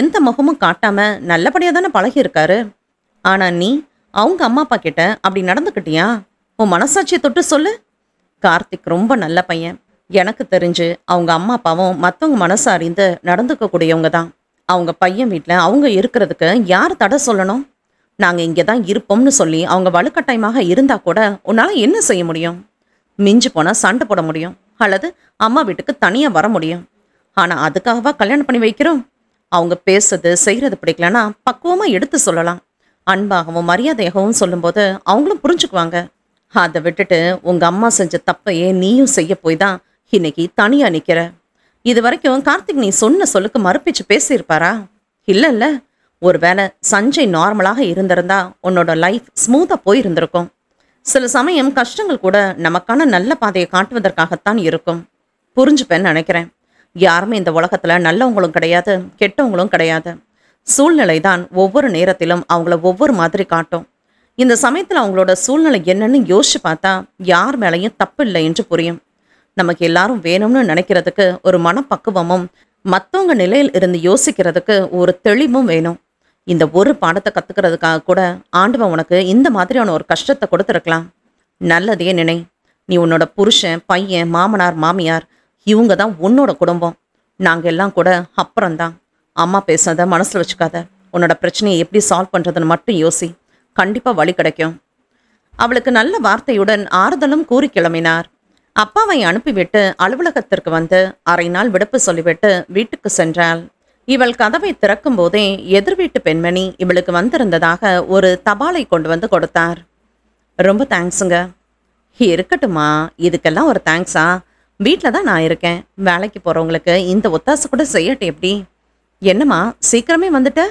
எந்த முகமும் காட்டாமல் நல்லபடியாக தானே பழகியிருக்காரு ஆனால் நீ அவங்க அம்மா அப்பா கிட்ட அப்படி நடந்துக்கிட்டியா உன் மனசாட்சியை தொட்டு சொல்லு கார்த்திக் ரொம்ப நல்ல பையன் எனக்கு தெரிஞ்சு அவங்க அம்மா அப்பாவும் மற்றவங்க மனசை அறிந்து நடந்துக்கக்கூடியவங்க தான் அவங்க பையன் வீட்டில் அவங்க இருக்கிறதுக்கு யார் தடை சொல்லணும் நாங்கள் இங்கே தான் இருப்போம்னு சொல்லி அவங்க வலுக்கட்டாயமாக இருந்தால் கூட உன்னால் என்ன செய்ய முடியும் மிஞ்சு போனால் சண்டை போட முடியும் அல்லது அம்மா வீட்டுக்கு தனியாக வர முடியும் ஆனால் அதுக்காகவா கல்யாணம் பண்ணி வைக்கிறோம் அவங்க பேசுறது செய்கிறது பிடிக்கலன்னா பக்குவமாக எடுத்து சொல்லலாம் அன்பாகவும் மரியாதையாகவும் சொல்லும்போது அவங்களும் புரிஞ்சுக்குவாங்க அதை விட்டுட்டு உங்கள் அம்மா செஞ்ச தப்பையே நீயும் செய்ய போய் தான் இன்னைக்கு தனியாக நிற்கிற இது வரைக்கும் கார்த்திக் நீ சொன்ன சொல்லுக்கு மறுப்பிச்சு பேசியிருப்பாரா இல்லை இல்லை ஒருவேளை சஞ்சய் நார்மலாக இருந்திருந்தா உன்னோட லைஃப் ஸ்மூத்தாக போயிருந்திருக்கும் சில சமயம் கஷ்டங்கள் கூட நமக்கான நல்ல பாதையை காட்டுவதற்காகத்தான் இருக்கும் புரிஞ்சுப்பேன்னு நினைக்கிறேன் யாருமே இந்த உலகத்தில் நல்லவங்களும் கிடையாது கெட்டவங்களும் கிடையாது சூழ்நிலை தான் ஒவ்வொரு நேரத்திலும் அவங்கள ஒவ்வொரு மாதிரி காட்டும் இந்த சமயத்தில் அவங்களோட சூழ்நிலை என்னன்னு யோசிச்சு பார்த்தா யார் மேலேயும் தப்பு இல்லை என்று புரியும் நமக்கு எல்லாரும் வேணும்னு நினைக்கிறதுக்கு ஒரு மனப்பக்குவமும் மற்றவங்க நிலையில் இருந்து யோசிக்கிறதுக்கு ஒரு தெளிவும் வேணும் இந்த ஒரு பாடத்தை கற்றுக்கிறதுக்காக கூட ஆண்டவன் உனக்கு இந்த மாதிரியான ஒரு கஷ்டத்தை கொடுத்துருக்கலாம் நல்லதே நினை நீ உன்னோட புருஷன் பையன் மாமனார் மாமியார் இவங்க தான் உன்னோட குடும்பம் நாங்கள் எல்லாம் கூட அப்புறம்தான் அம்மா பேசாத மனசில் வச்சுக்காத உன்னோட பிரச்சனையை எப்படி சால்வ் பண்ணுறதுன்னு மட்டும் யோசி கண்டிப்பாக வழி கிடைக்கும் அவளுக்கு நல்ல வார்த்தையுடன் ஆறுதலும் கூறி கிளம்பினார் அப்பாவை அனுப்பிவிட்டு அலுவலகத்திற்கு வந்து அரை நாள் விடுப்பு சொல்லிவிட்டு வீட்டுக்கு சென்றாள் இவள் கதவை திறக்கும் போதே எதிர் வீட்டு பெண்மணி இவளுக்கு வந்திருந்ததாக ஒரு தபாலை கொண்டு வந்து கொடுத்தார் ரொம்ப தேங்க்ஸுங்க இருக்கட்டுமா இதுக்கெல்லாம் ஒரு தேங்க்ஸா வீட்டில் தான் நான் இருக்கேன் வேலைக்கு போகிறவங்களுக்கு இந்த ஒத்தாசை கூட செய்யட்டும் எப்படி என்னம்மா சீக்கிரமே வந்துட்ட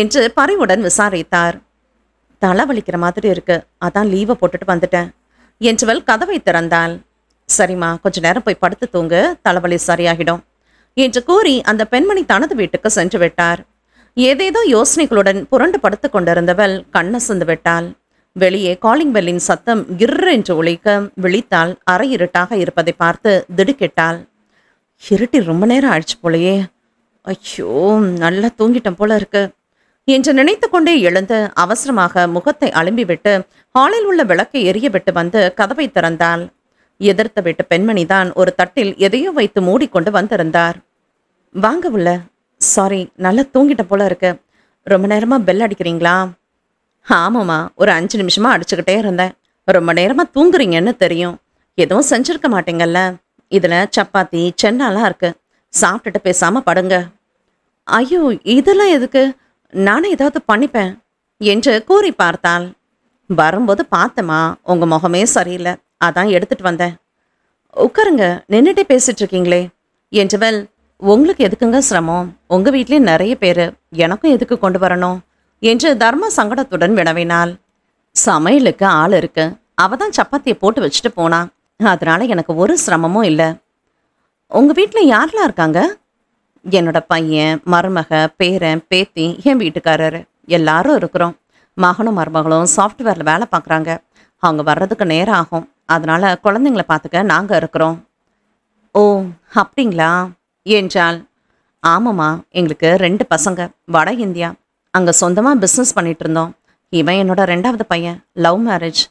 என்று பறிவுடன் விசாரித்தார் தலை வலிக்கிற மாதிரி இருக்கு அதான் லீவை போட்டுட்டு வந்துட்டேன் என்றுவள் கதவை திறந்தாள் சரிம்மா கொஞ்ச நேரம் போய் படுத்து தூங்கு தலைவலி சரியாகிடும் என்று கூறி அந்த பெண்மணி தனது வீட்டுக்கு சென்று விட்டார் ஏதேதோ யோசனைகளுடன் புரண்டு படுத்து கொண்டிருந்தவள் கண்ணசந்து விட்டாள் வெளியே காலிங் பெல்லின் சத்தம் கிர்ற என்று உழைக்க விழித்தால் அரை இருட்டாக இருப்பதை பார்த்து திடுக்கிட்டாள் இருட்டி ரொம்ப நேரம் ஆயிடுச்சு போலையே ஐயோ நல்லா தூங்கிட்டேன் போல இருக்கு என்று நினைத்து கொண்டே எழுந்து அவசரமாக முகத்தை அலும்பிவிட்டு ஹாலில் உள்ள விளக்கை எரியவிட்டு வந்து கதவை திறந்தாள் எதிர்த்த வீட்டு பெண்மணிதான் ஒரு தட்டில் எதையோ வைத்து மூடிக்கொண்டு வந்திருந்தார் வாங்க உள்ள சாரி நல்லா தூங்கிட்ட போல இருக்கு ரொம்ப நேரமாக பெல் அடிக்கிறீங்களா ஆமாம்மா ஒரு அஞ்சு நிமிஷமாக அடிச்சுக்கிட்டே இருந்தேன் ரொம்ப நேரமாக தூங்குறீங்கன்னு தெரியும் எதுவும் செஞ்சிருக்க மாட்டீங்கல்ல இதில் சப்பாத்தி சென்னாலாம் இருக்குது சாப்பிட்டுட்டு பேசாமல் படுங்க ஐயோ இதெல்லாம் எதுக்கு நானே ஏதாவது பண்ணிப்பேன் என்று கூறி பார்த்தாள் வரும்போது பார்த்தமா உங்கள் முகமே சரியில்லை அதான் எடுத்துட்டு வந்தேன் உட்காருங்க நின்றுட்டே பேசிட்டு இருக்கீங்களே என்றவள் உங்களுக்கு எதுக்குங்க சிரமம் உங்கள் வீட்லேயே நிறைய பேர் எனக்கும் எதுக்கு கொண்டு வரணும் என்று தர்ம சங்கடத்துடன் வினவினாள் சமையலுக்கு ஆள் இருக்கு அவ தான் சப்பாத்தியை போட்டு வச்சுட்டு போனான் அதனால எனக்கு ஒரு சிரமமும் இல்லை உங்கள் வீட்டில் யாரெல்லாம் இருக்காங்க என்னோட பையன் மருமக பேரன் பேத்தி என் வீட்டுக்காரர் எல்லாரும் இருக்கிறோம் மகனும் மருமகளும் சாஃப்ட்வேரில் வேலை பார்க்குறாங்க அவங்க வர்றதுக்கு நேரம் ஆகும் அதனால் குழந்தைங்கள பார்த்துக்க நாங்கள் இருக்கிறோம் ஓ அப்படிங்களா என்றால் ஆமாம்மா எங்களுக்கு ரெண்டு பசங்க வட இந்தியா அங்கே சொந்தமாக பிஸ்னஸ் பண்ணிகிட்டு இருந்தோம் இவன் என்னோட ரெண்டாவது பையன் லவ் மேரேஜ்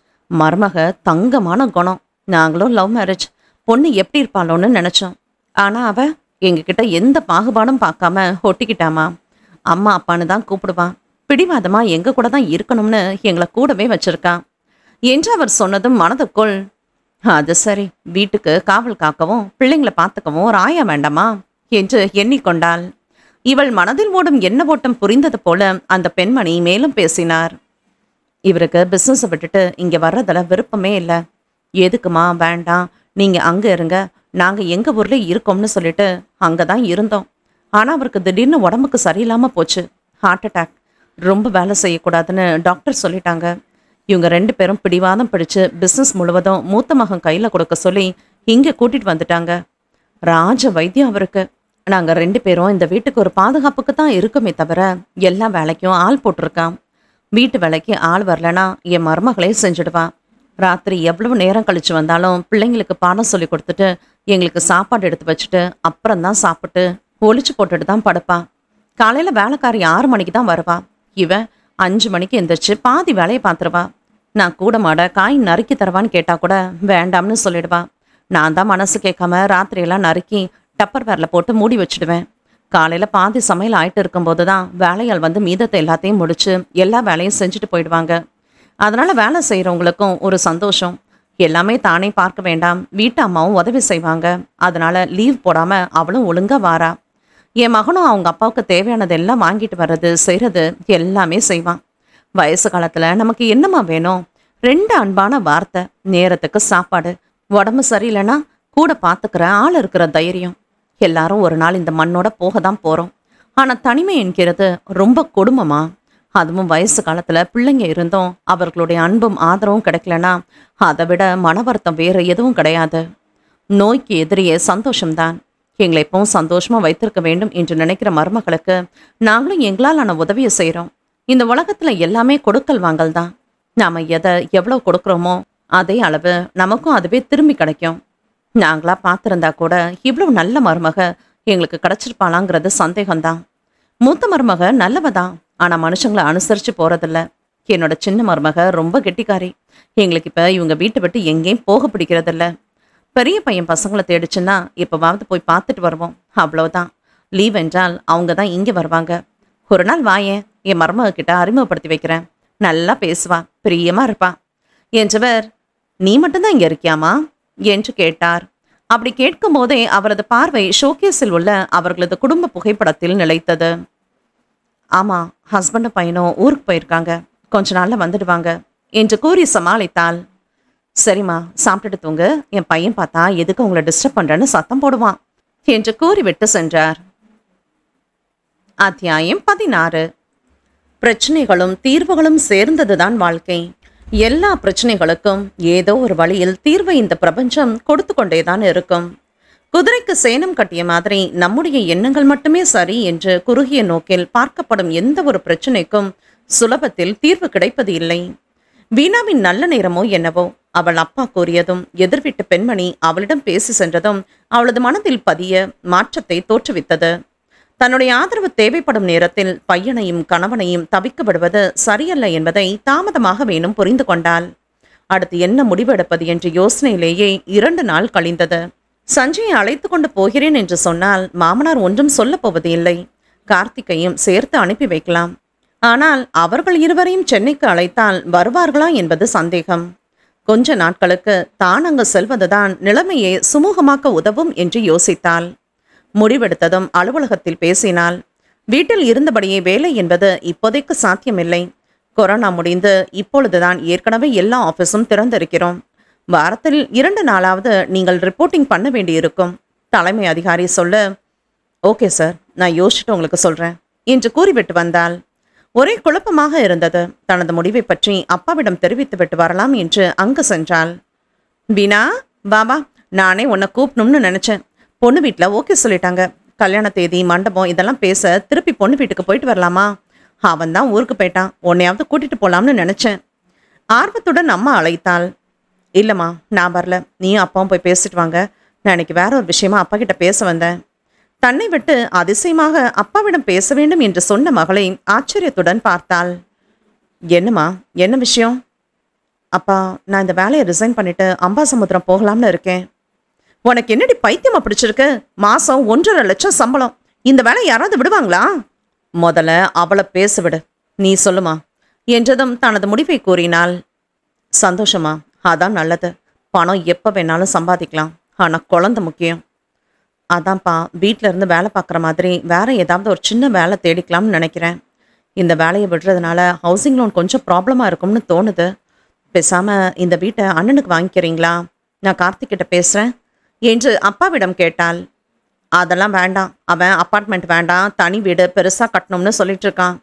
மருமக தங்கமான குணம் நாங்களும் லவ் மேரேஜ் பொண்ணு எப்படி இருப்பாளோன்னு நினச்சோம் ஆனால் அவள் எங்ககிட்ட எந்த பாகுபாடும் பார்க்காம ஒட்டிக்கிட்டாமா அம்மா அப்பான்னு தான் கூப்பிடுவான் பிடிவாதமாக எங்கள் கூட தான் இருக்கணும்னு எங்களை கூடவே வச்சுருக்கான் என்று அவர் சொன்னதும் மனதுக்குள் அது சரி வீட்டுக்கு காவல் காக்கவும் பிள்ளைங்களை பார்த்துக்கவும் ஒரு வேண்டாமா என்று எண்ணிக்கொண்டாள் இவள் மனதில் ஓடும் எண்ண ஓட்டம் புரிந்தது போல அந்த பெண்மணி மேலும் பேசினார் இவருக்கு பிஸ்னஸை விட்டுட்டு இங்கே வர்றதில் விருப்பமே இல்லை எதுக்குமா வேண்டாம் நீங்கள் அங்கே இருங்க நாங்கள் எங்கள் ஊரில் இருக்கோம்னு சொல்லிட்டு அங்கே தான் இருந்தோம் ஆனால் அவருக்கு திடீர்னு உடம்புக்கு சரியில்லாமல் போச்சு ஹார்ட் அட்டாக் ரொம்ப வேலை செய்யக்கூடாதுன்னு டாக்டர் சொல்லிட்டாங்க இவங்க ரெண்டு பேரும் பிடிவாதம் பிடிச்சு பிஸ்னஸ் முழுவதும் மூத்த மகன் கையில் கொடுக்க சொல்லி இங்கே கூட்டிகிட்டு வந்துட்டாங்க ராஜ வைத்தியம் அவருக்கு நாங்கள் ரெண்டு பேரும் இந்த வீட்டுக்கு ஒரு பாதுகாப்புக்கு தான் இருக்குமே தவிர எல்லா வேலைக்கும் ஆள் போட்டிருக்கான் வீட்டு வேலைக்கு ஆள் வரலனா என் மருமகளே செஞ்சுடுவான் ராத்திரி எவ்வளவு நேரம் கழித்து வந்தாலும் பிள்ளைங்களுக்கு பாடம் சொல்லி கொடுத்துட்டு எங்களுக்கு சாப்பாடு எடுத்து வச்சுட்டு அப்புறம் தான் சாப்பிட்டு ஒழிச்சு போட்டுட்டு தான் படுப்பான் காலையில் வேலைக்காரி ஆறு மணிக்கு தான் வருவா இவன் அஞ்சு மணிக்கு எந்திரிச்சு பாதி வேலையை பார்த்துருவா நான் கூட மாட காய் நறுக்கி தருவான்னு கேட்டால் கூட வேண்டாம்னு சொல்லிடுவான் நான் தான் மனசு கேட்காம ராத்திரியெல்லாம் நறுக்கி டப்பர் வேரில் போட்டு மூடி வச்சுடுவேன் காலையில் பாதி சமையல் ஆயிட்டு இருக்கும்போது தான் வேலையால் வந்து மீதத்தை எல்லாத்தையும் முடித்து எல்லா வேலையும் செஞ்சுட்டு போயிடுவாங்க அதனால் வேலை செய்கிறவங்களுக்கும் ஒரு சந்தோஷம் எல்லாமே தானே பார்க்க வேண்டாம் வீட்டு அம்மாவும் உதவி செய்வாங்க அதனால் லீவ் போடாமல் அவளும் ஒழுங்காக வாரா என் மகனும் அவங்க அப்பாவுக்கு தேவையானதெல்லாம் வாங்கிட்டு வர்றது செய்கிறது எல்லாமே செய்வான் வயசு காலத்தில் நமக்கு என்னம்மா வேணும் ரெண்டு அன்பான வார்த்தை நேரத்துக்கு சாப்பாடு உடம்பு சரியில்லைன்னா கூட பார்த்துக்கிற ஆள் இருக்கிற தைரியம் எல்லாரும் ஒரு நாள் இந்த மண்ணோட போக தான் போகிறோம் ஆனால் தனிமை என்கிறது ரொம்ப கொடுமமா அதுவும் வயசு காலத்தில் பிள்ளைங்க இருந்தும் அவர்களுடைய அன்பும் ஆதரவும் கிடைக்கலனா அதை விட மன வருத்தம் வேறு எதுவும் கிடையாது நோய்க்கு எதிரியே சந்தோஷம்தான் எங்களை எப்பவும் சந்தோஷமாக வைத்திருக்க வேண்டும் என்று நினைக்கிற மருமகளுக்கு நாங்களும் எங்களால் ஆன உதவியை செய்கிறோம் இந்த உலகத்துல எல்லாமே கொடுக்கல் வாங்கல் தான் நாம எதை எவ்வளவு கொடுக்குறோமோ அதே அளவு நமக்கும் அதுவே திரும்பி கிடைக்கும் நாங்களா பார்த்துருந்தா கூட இவ்வளவு நல்ல மருமக எங்களுக்கு கிடைச்சிருப்பாளாங்கிறது சந்தேகம்தான் மூத்த மருமக நல்லவ தான் ஆனால் மனுஷங்களை அனுசரித்து போகிறதில்ல என்னோட சின்ன மருமக ரொம்ப கெட்டிக்காரி எங்களுக்கு இப்போ இவங்க வீட்டை விட்டு எங்கேயும் போக பிடிக்கிறதில்ல பெரிய பையன் பசங்களை தேடிச்சுன்னா எப்போவாவது போய் பார்த்துட்டு வருவோம் அவ்வளோதான் லீவ் என்றால் அவங்க தான் இங்கே வருவாங்க ஒரு நாள் வாயேன் என் மருமக அறிமுகப்படுத்தி வைக்கிறேன் நல்லா பேசுவா பிரியமா இருப்பா என்றவர் நீ மட்டும்தான் இங்கே இருக்கியாமா என்று கேட்டார் அப்படி கேட்கும் போதே அவரது பார்வை ஷோகேஸில் உள்ள அவர்களது குடும்ப புகைப்படத்தில் நிலைத்தது ஆமாம் ஹஸ்பண்டும் பையனும் ஊருக்கு போயிருக்காங்க கொஞ்ச நாளில் வந்துடுவாங்க என்று கூறி சமாளித்தாள் சரிம்மா சாப்பிட்டுட்டு தூங்கு என் பையன் பார்த்தா எதுக்கு உங்களை டிஸ்டர்ப் பண்ணுறேன்னு சத்தம் போடுவான் என்று கூறிவிட்டு சென்றார் அத்தியாயம் பதினாறு பிரச்சனைகளும் தீர்வுகளும் சேர்ந்ததுதான் வாழ்க்கை எல்லா பிரச்சனைகளுக்கும் ஏதோ ஒரு வழியில் தீர்வை இந்த பிரபஞ்சம் கொடுத்து கொண்டேதான் இருக்கும் குதிரைக்கு சேனம் கட்டிய மாதிரி நம்முடைய எண்ணங்கள் மட்டுமே சரி என்று குறுகிய நோக்கில் பார்க்கப்படும் எந்த ஒரு பிரச்சனைக்கும் சுலபத்தில் தீர்வு கிடைப்பது இல்லை வீணாவின் நல்ல நேரமோ என்னவோ அவள் அப்பா கூறியதும் எதிர்விட்டு பெண்மணி அவளிடம் பேசி சென்றதும் அவளது மனதில் பதிய மாற்றத்தை தோற்றுவித்தது தன்னுடைய ஆதரவு தேவைப்படும் நேரத்தில் பையனையும் கணவனையும் தவிக்க விடுவது சரியல்ல என்பதை தாமதமாக வேணும் புரிந்து கொண்டாள் அடுத்து என்ன முடிவெடுப்பது என்ற யோசனையிலேயே இரண்டு நாள் கழிந்தது சஞ்சயை அழைத்து கொண்டு போகிறேன் என்று சொன்னால் மாமனார் ஒன்றும் சொல்லப்போவது இல்லை கார்த்திகையும் சேர்த்து அனுப்பி வைக்கலாம் ஆனால் அவர்கள் இருவரையும் சென்னைக்கு அழைத்தால் வருவார்களா என்பது சந்தேகம் கொஞ்ச நாட்களுக்கு தான் அங்கு செல்வதுதான் நிலைமையை சுமூகமாக்க உதவும் என்று யோசித்தாள் முடிவெடுத்ததும் அலுவலகத்தில் பேசினால் வீட்டில் இருந்தபடியே வேலை என்பது இப்போதைக்கு சாத்தியமில்லை கொரோனா முடிந்து இப்பொழுதுதான் ஏற்கனவே எல்லா ஆஃபீஸும் திறந்திருக்கிறோம் வாரத்தில் இரண்டு நாளாவது நீங்கள் ரிப்போர்ட்டிங் பண்ண வேண்டியிருக்கும் தலைமை அதிகாரி சொல்ல ஓகே சார் நான் யோசிச்சுட்டு உங்களுக்கு சொல்கிறேன் என்று கூறிவிட்டு வந்தால் ஒரே குழப்பமாக இருந்தது தனது முடிவை பற்றி அப்பாவிடம் தெரிவித்துவிட்டு வரலாம் என்று அங்கு சென்றாள் வினா பாபா நானே உன்னை கூப்பிடணும்னு நினச்சேன் பொண்ணு வீட்டில் ஓகே சொல்லிட்டாங்க கல்யாண தேதி மண்டபம் இதெல்லாம் பேச திருப்பி பொண்ணு வீட்டுக்கு போயிட்டு வரலாமா அவன் தான் ஊருக்கு போயிட்டான் உன்னையாவது கூட்டிகிட்டு போகலாம்னு நினச்சேன் ஆர்வத்துடன் அம்மா அழைத்தாள் இல்லைம்மா நான் வரல நீயும் அப்பாவும் போய் பேசிட்டு வாங்க நான் இன்னைக்கு வேற ஒரு விஷயமா அப்பா கிட்ட பேச வந்தேன் தன்னை விட்டு அதிசயமாக அப்பாவிடம் பேச வேண்டும் என்று சொன்ன மகளை ஆச்சரியத்துடன் பார்த்தாள் என்னம்மா என்ன விஷயம் அப்பா நான் இந்த வேலையை ரிசைன் பண்ணிட்டு அம்பாசமுத்திரம் போகலாம்னு இருக்கேன் உனக்கு என்னடி பைத்தியமா பிடிச்சிருக்கு மாசம் ஒன்றரை லட்சம் சம்பளம் இந்த வேலை யாராவது விடுவாங்களா முதல்ல அவளை பேச விடு நீ சொல்லுமா என்றதும் தனது முடிவை கூறினாள் சந்தோஷமா அதான் நல்லது பணம் எப்போ வேணாலும் சம்பாதிக்கலாம் ஆனால் குழந்த முக்கியம் அதான்ப்பா வீட்டில் இருந்து வேலை பார்க்குற மாதிரி வேறு ஏதாவது ஒரு சின்ன வேலை தேடிக்கலாம்னு நினைக்கிறேன் இந்த வேலையை விடுறதுனால ஹவுசிங் லோன் கொஞ்சம் ப்ராப்ளமாக இருக்கும்னு தோணுது பேசாமல் இந்த வீட்டை அண்ணனுக்கு வாங்கிக்கிறீங்களா நான் கிட்ட பேசுகிறேன் என்று அப்பாவிடம் கேட்டாள் அதெல்லாம் வேண்டாம் அவன் அப்பார்ட்மெண்ட் வேண்டாம் தனி வீடு பெருசாக கட்டணும்னு சொல்லிட்டு இருக்கான்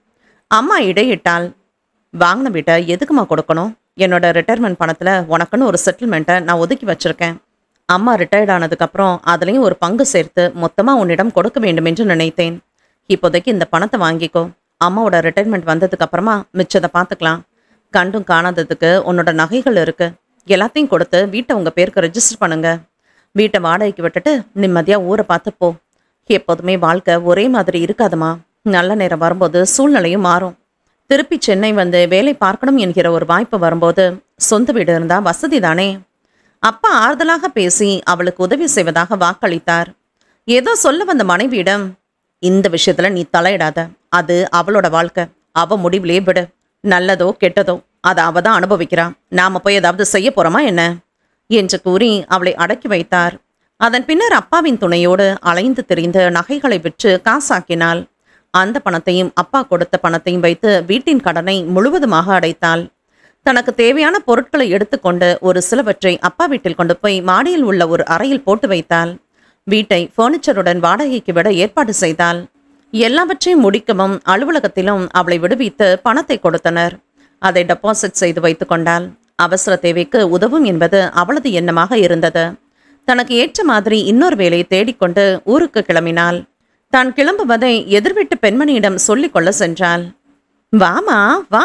அம்மா இடையிட்டாள் வாங்கின வீட்டை எதுக்குமா கொடுக்கணும் என்னோட ரிட்டையர்மெண்ட் பணத்தில் உனக்குன்னு ஒரு செட்டில்மெண்ட்டை நான் ஒதுக்கி வச்சுருக்கேன் அம்மா ரிட்டையர்ட் ஆனதுக்கப்புறம் அதுலேயும் ஒரு பங்கு சேர்த்து மொத்தமாக உன்னிடம் கொடுக்க வேண்டும் என்று நினைத்தேன் இப்போதைக்கு இந்த பணத்தை வாங்கிக்கோ அம்மாவோட ரிட்டைர்மெண்ட் வந்ததுக்கப்புறமா மிச்சத்தை பார்த்துக்கலாம் கண்டும் காணாததுக்கு உன்னோட நகைகள் இருக்குது எல்லாத்தையும் கொடுத்து வீட்டை உங்கள் பேருக்கு ரெஜிஸ்டர் பண்ணுங்கள் வீட்டை வாடகைக்கு விட்டுட்டு நிம்மதியாக ஊரை பார்த்துப்போம் எப்போதுமே வாழ்க்கை ஒரே மாதிரி இருக்காதுமா நல்ல நேரம் வரும்போது சூழ்நிலையும் மாறும் திருப்பி சென்னை வந்து வேலை பார்க்கணும் என்கிற ஒரு வாய்ப்பு வரும்போது சொந்த வீடு இருந்தால் வசதி தானே அப்பா ஆறுதலாக பேசி அவளுக்கு உதவி செய்வதாக வாக்களித்தார் ஏதோ சொல்ல வந்த மனைவியிடம் இந்த விஷயத்தில் நீ தலையிடாத அது அவளோட வாழ்க்கை அவ முடிவிலே விடு நல்லதோ கெட்டதோ அதை அவ தான் அனுபவிக்கிறான் நாம் போய் ஏதாவது செய்ய போகிறோமா என்ன என்று கூறி அவளை அடக்கி வைத்தார் அதன் பின்னர் அப்பாவின் துணையோடு அலைந்து திரிந்து நகைகளை விற்று காசாக்கினாள் அந்த பணத்தையும் அப்பா கொடுத்த பணத்தையும் வைத்து வீட்டின் கடனை முழுவதுமாக அடைத்தாள் தனக்கு தேவையான பொருட்களை எடுத்துக்கொண்டு ஒரு சிலவற்றை அப்பா வீட்டில் கொண்டு போய் மாடியில் உள்ள ஒரு அறையில் போட்டு வைத்தாள் வீட்டை ஃபர்னிச்சருடன் வாடகைக்கு விட ஏற்பாடு செய்தாள் எல்லாவற்றையும் முடிக்கவும் அலுவலகத்திலும் அவளை விடுவித்து பணத்தை கொடுத்தனர் அதை டெபாசிட் செய்து வைத்துக் கொண்டாள் அவசர தேவைக்கு உதவும் என்பது அவளது எண்ணமாக இருந்தது தனக்கு ஏற்ற மாதிரி இன்னொரு வேலையை தேடிக்கொண்டு ஊருக்கு கிளம்பினாள் தான் கிளம்புவதை எதிர்விட்டு பெண்மணியிடம் சொல்லிக்கொள்ள சென்றாள் வாமா வா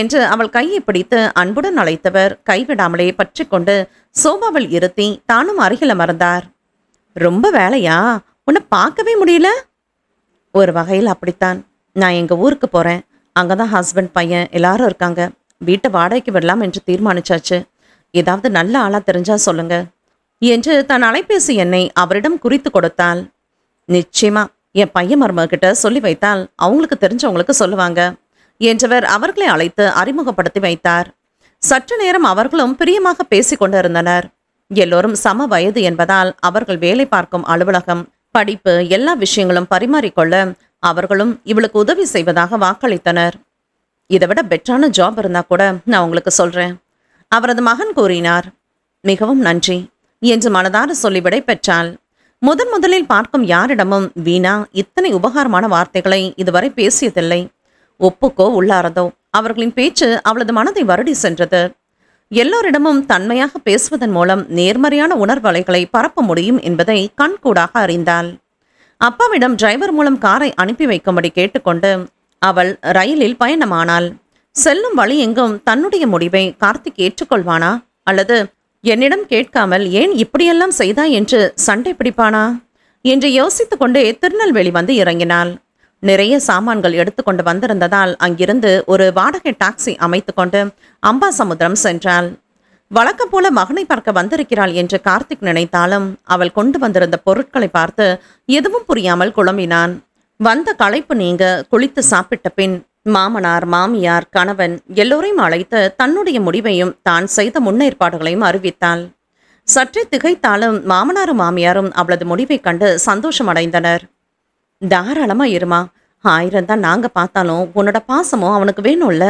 என்று அவள் கையை பிடித்து அன்புடன் அழைத்தவர் கைவிடாமலே பற்றி கொண்டு சோபாவில் இருத்தி தானும் அருகில் அமர்ந்தார் ரொம்ப வேலையா உன்னை பார்க்கவே முடியல ஒரு வகையில் அப்படித்தான் நான் எங்கள் ஊருக்கு போகிறேன் அங்கே தான் ஹஸ்பண்ட் பையன் எல்லாரும் இருக்காங்க வீட்டை வாடகைக்கு விடலாம் என்று தீர்மானிச்சாச்சு ஏதாவது நல்ல ஆளாக தெரிஞ்சா சொல்லுங்க என்று தன் அலைபேசி எண்ணை அவரிடம் குறித்து கொடுத்தாள் நிச்சயமா என் பையன் மருமகிட்ட சொல்லி வைத்தால் அவங்களுக்கு தெரிஞ்சவங்களுக்கு சொல்லுவாங்க என்றவர் அவர்களை அழைத்து அறிமுகப்படுத்தி வைத்தார் சற்று நேரம் அவர்களும் பிரியமாக பேசிக் கொண்டிருந்தனர் எல்லோரும் சம வயது என்பதால் அவர்கள் வேலை பார்க்கும் அலுவலகம் படிப்பு எல்லா விஷயங்களும் பரிமாறிக்கொள்ள அவர்களும் இவளுக்கு உதவி செய்வதாக வாக்களித்தனர் இதை விட பெட்டரான ஜாப் இருந்தால் கூட நான் உங்களுக்கு சொல்கிறேன் அவரது மகன் கூறினார் மிகவும் நன்றி என்று மனதார சொல்லி விடை பெற்றாள் முதன் முதலில் பார்க்கும் யாரிடமும் வீணா இத்தனை உபகாரமான வார்த்தைகளை இதுவரை பேசியதில்லை ஒப்புக்கோ உள்ளாரதோ அவர்களின் பேச்சு அவளது மனதை வருடி சென்றது எல்லோரிடமும் தன்மையாக பேசுவதன் மூலம் நேர்மறையான உணர்வலைகளை பரப்ப முடியும் என்பதை கண்கூடாக அறிந்தாள் அப்பாவிடம் டிரைவர் மூலம் காரை அனுப்பி வைக்கும்படி கேட்டுக்கொண்டு அவள் ரயிலில் பயணமானாள் செல்லும் வழி எங்கும் தன்னுடைய முடிவை கார்த்திக் ஏற்றுக்கொள்வானா அல்லது என்னிடம் கேட்காமல் ஏன் இப்படியெல்லாம் செய்தா என்று சண்டை பிடிப்பானா என்று யோசித்து கொண்டே திருநெல்வேலி வந்து இறங்கினாள் நிறைய சாமான்கள் எடுத்துக்கொண்டு வந்திருந்ததால் அங்கிருந்து ஒரு வாடகை டாக்ஸி அமைத்து கொண்டு அம்பாசமுத்திரம் சென்றாள் வழக்கம் போல மகனை பார்க்க வந்திருக்கிறாள் என்று கார்த்திக் நினைத்தாலும் அவள் கொண்டு வந்திருந்த பொருட்களை பார்த்து எதுவும் புரியாமல் குழம்பினான் வந்த களைப்பு நீங்க குளித்து சாப்பிட்ட பின் மாமனார் மாமியார் கணவன் எல்லோரையும் அழைத்து தன்னுடைய முடிவையும் தான் செய்த முன்னேற்பாடுகளையும் அறிவித்தாள் சற்றே திகைத்தாலும் மாமனாரும் மாமியாரும் அவளது முடிவை கண்டு சந்தோஷம் அடைந்தனர் தாராளமா இருமா ஆயிரம் தான் நாங்க பார்த்தாலும் உன்னோட பாசமும் அவனுக்கு வேணும்ல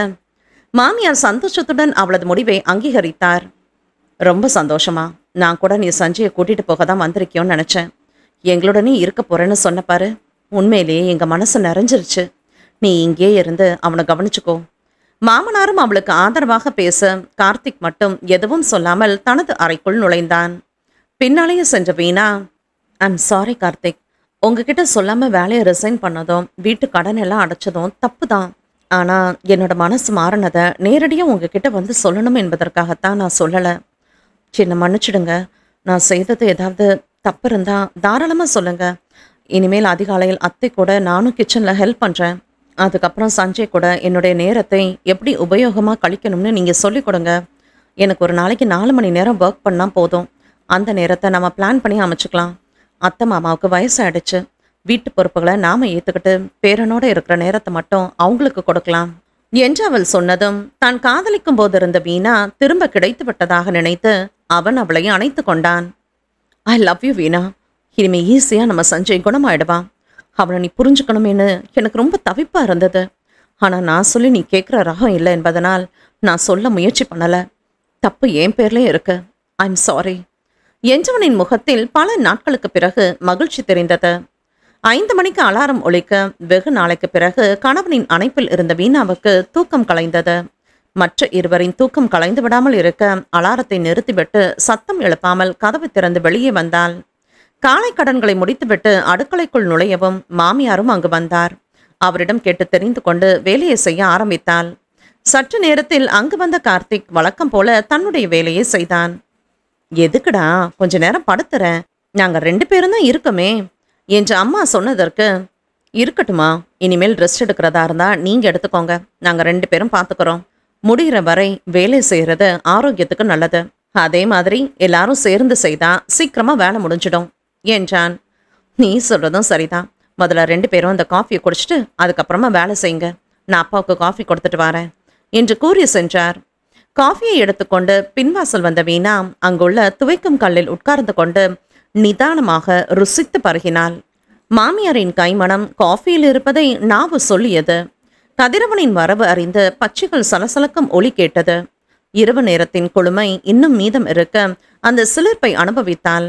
மாமியார் சந்தோஷத்துடன் அவளது முடிவை அங்கீகரித்தார் ரொம்ப சந்தோஷமா நான் கூட நீ சஞ்சயை கூட்டிட்டு போக தான் வந்திருக்கியோன்னு நினைச்சேன் எங்களோட நீ இருக்க போறேன்னு சொன்னப்பாரு உண்மையிலேயே எங்கள் மனசு நிறைஞ்சிருச்சு நீ இங்கே இருந்து அவனை கவனிச்சுக்கோ மாமனாரும் அவளுக்கு ஆதரவாக பேச கார்த்திக் மட்டும் எதுவும் சொல்லாமல் தனது அறைக்குள் நுழைந்தான் பின்னாலேயே சென்ற வீணா ஐம் சாரி கார்த்திக் உங்ககிட்ட சொல்லாமல் வேலையை ரிசைன் பண்ணதும் வீட்டு கடன் எல்லாம் அடைச்சதும் தப்பு தான் ஆனால் என்னோட மனசு மாறினதை நேரடியாக உங்ககிட்ட வந்து சொல்லணும் என்பதற்காகத்தான் நான் சொல்லலை சின்ன மன்னிச்சிடுங்க நான் செய்தது ஏதாவது தப்பு இருந்தால் தாராளமாக சொல்லுங்கள் இனிமேல் அதிகாலையில் அத்தை கூட நானும் கிச்சனில் ஹெல்ப் பண்ணுறேன் அதுக்கப்புறம் சஞ்சய் கூட என்னுடைய நேரத்தை எப்படி உபயோகமாக கழிக்கணும்னு நீங்கள் சொல்லிக் கொடுங்க எனக்கு ஒரு நாளைக்கு நாலு மணி நேரம் ஒர்க் பண்ணால் போதும் அந்த நேரத்தை நம்ம பிளான் பண்ணி அமைச்சுக்கலாம் அத்தை மாமாவுக்கு வயசாயிடுச்சு வீட்டு பொறுப்புகளை நாம் ஏற்றுக்கிட்டு பேரனோடு இருக்கிற நேரத்தை மட்டும் அவங்களுக்கு கொடுக்கலாம் என்று அவள் சொன்னதும் தான் காதலிக்கும் போது இருந்த வீணா திரும்ப கிடைத்து விட்டதாக நினைத்து அவன் அவளை அணைத்து கொண்டான் ஐ லவ் யூ வீணா இனிமே ஈஸியாக நம்ம சஞ்சய் குணமாயிடுவான் அவனை நீ புரிஞ்சுக்கணுமேனு எனக்கு ரொம்ப தவிப்பாக இருந்தது ஆனால் நான் சொல்லி நீ கேட்குற ரகம் இல்லை என்பதனால் நான் சொல்ல முயற்சி பண்ணலை தப்பு என் பேர்லேயும் இருக்கு ஐம் சாரி என்றவனின் முகத்தில் பல நாட்களுக்கு பிறகு மகிழ்ச்சி தெரிந்தது ஐந்து மணிக்கு அலாரம் ஒழிக்க வெகு நாளைக்கு பிறகு கணவனின் அணைப்பில் இருந்த வீணாவுக்கு தூக்கம் கலைந்தது மற்ற இருவரின் தூக்கம் கலைந்து விடாமல் இருக்க அலாரத்தை நிறுத்திவிட்டு சத்தம் எழுப்பாமல் கதவு திறந்து வெளியே வந்தாள் காலை கடன்களை முடித்துவிட்டு அடுக்கலைக்குள் நுழையவும் மாமியாரும் அங்கு வந்தார் அவரிடம் கேட்டு தெரிந்து கொண்டு வேலையை செய்ய ஆரம்பித்தாள் சற்று நேரத்தில் அங்கு வந்த கார்த்திக் வழக்கம் போல தன்னுடைய வேலையை செய்தான் எதுக்குடா கொஞ்ச நேரம் படுத்துற நாங்கள் ரெண்டு பேரும் தான் இருக்கோமே என்று அம்மா சொன்னதற்கு இருக்கட்டுமா இனிமேல் ரெஸ்ட் எடுக்கிறதா இருந்தால் நீங்கள் எடுத்துக்கோங்க நாங்கள் ரெண்டு பேரும் பார்த்துக்கிறோம் முடிகிற வரை வேலை செய்கிறது ஆரோக்கியத்துக்கு நல்லது அதே மாதிரி எல்லாரும் சேர்ந்து செய்தால் சீக்கிரமாக வேலை முடிஞ்சிடும் என்றான் நீ சொல்கிறதும் சரிதான் முதல்ல ரெண்டு பேரும் அந்த காஃபியை குடிச்சிட்டு அதுக்கப்புறமா வேலை செய்யுங்க நான் அப்பாவுக்கு காஃபி கொடுத்துட்டு வரேன் என்று கூறி சென்றார் காஃபியை எடுத்துக்கொண்டு பின்வாசல் வந்த வீணா அங்குள்ள துவைக்கும் கல்லில் உட்கார்ந்து கொண்டு நிதானமாக ருசித்து பருகினாள் மாமியாரின் கைமணம் காஃபியில் இருப்பதை நாவு சொல்லியது கதிரவனின் வரவு அறிந்து பச்சைகள் சலசலக்கும் ஒலி கேட்டது இரவு நேரத்தின் குழுமை இன்னும் மீதம் இருக்க அந்த சிலிர்ப்பை அனுபவித்தாள்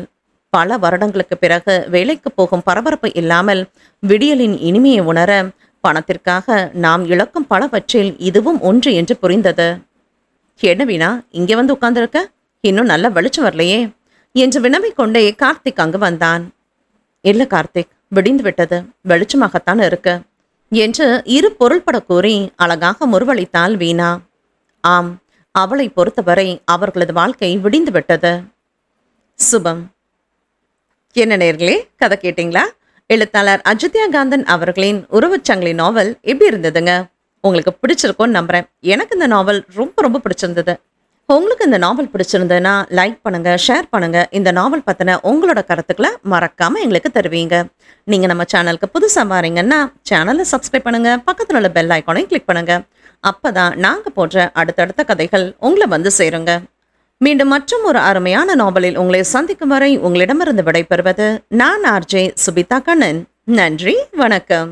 பல வருடங்களுக்கு பிறகு வேலைக்கு போகும் பரபரப்பு இல்லாமல் விடியலின் இனிமையை உணர பணத்திற்காக நாம் இழக்கும் பலவற்றில் இதுவும் ஒன்று என்று புரிந்தது என்ன வீணா இங்கே வந்து உட்கார்ந்துருக்க இன்னும் நல்ல வெளிச்சம் வரலையே என்று வினவிக் கொண்டே கார்த்திக் அங்கு வந்தான் இல்லை கார்த்திக் விடிந்து விட்டது வெளிச்சமாகத்தான் இருக்கு என்று இரு பொருள்பட கூறி அழகாக முருவளித்தாள் வீணா ஆம் அவளை பொறுத்தவரை அவர்களது வாழ்க்கை விடிந்து விட்டது சுபம் என்ன நேர்களே கதை கேட்டிங்களா எழுத்தாளர் அஜித்யா காந்தன் அவர்களின் உறவுச்சங்கிலி நாவல் எப்படி இருந்ததுங்க உங்களுக்கு பிடிச்சிருக்கோன்னு நம்புறேன் எனக்கு இந்த நாவல் ரொம்ப ரொம்ப பிடிச்சிருந்தது உங்களுக்கு இந்த நாவல் பிடிச்சிருந்ததுன்னா லைக் பண்ணுங்கள் ஷேர் பண்ணுங்கள் இந்த நாவல் பற்றின உங்களோட கருத்துக்களை மறக்காமல் எங்களுக்கு தருவீங்க நீங்கள் நம்ம சேனலுக்கு புதுசாக வரீங்கன்னா சேனலை சப்ஸ்கிரைப் பண்ணுங்க பக்கத்தில் உள்ள பெல் ஐக்கானையும் கிளிக் பண்ணுங்கள் அப்போ தான் நாங்கள் போன்ற அடுத்தடுத்த கதைகள் உங்களை வந்து சேருங்க மீண்டும் மற்றும் ஒரு அருமையான நாவலில் உங்களை சந்திக்கும் வரை உங்களிடமிருந்து விடைபெறுவது நான் ஆர்ஜே சுபிதா கண்ணன் நன்றி வணக்கம்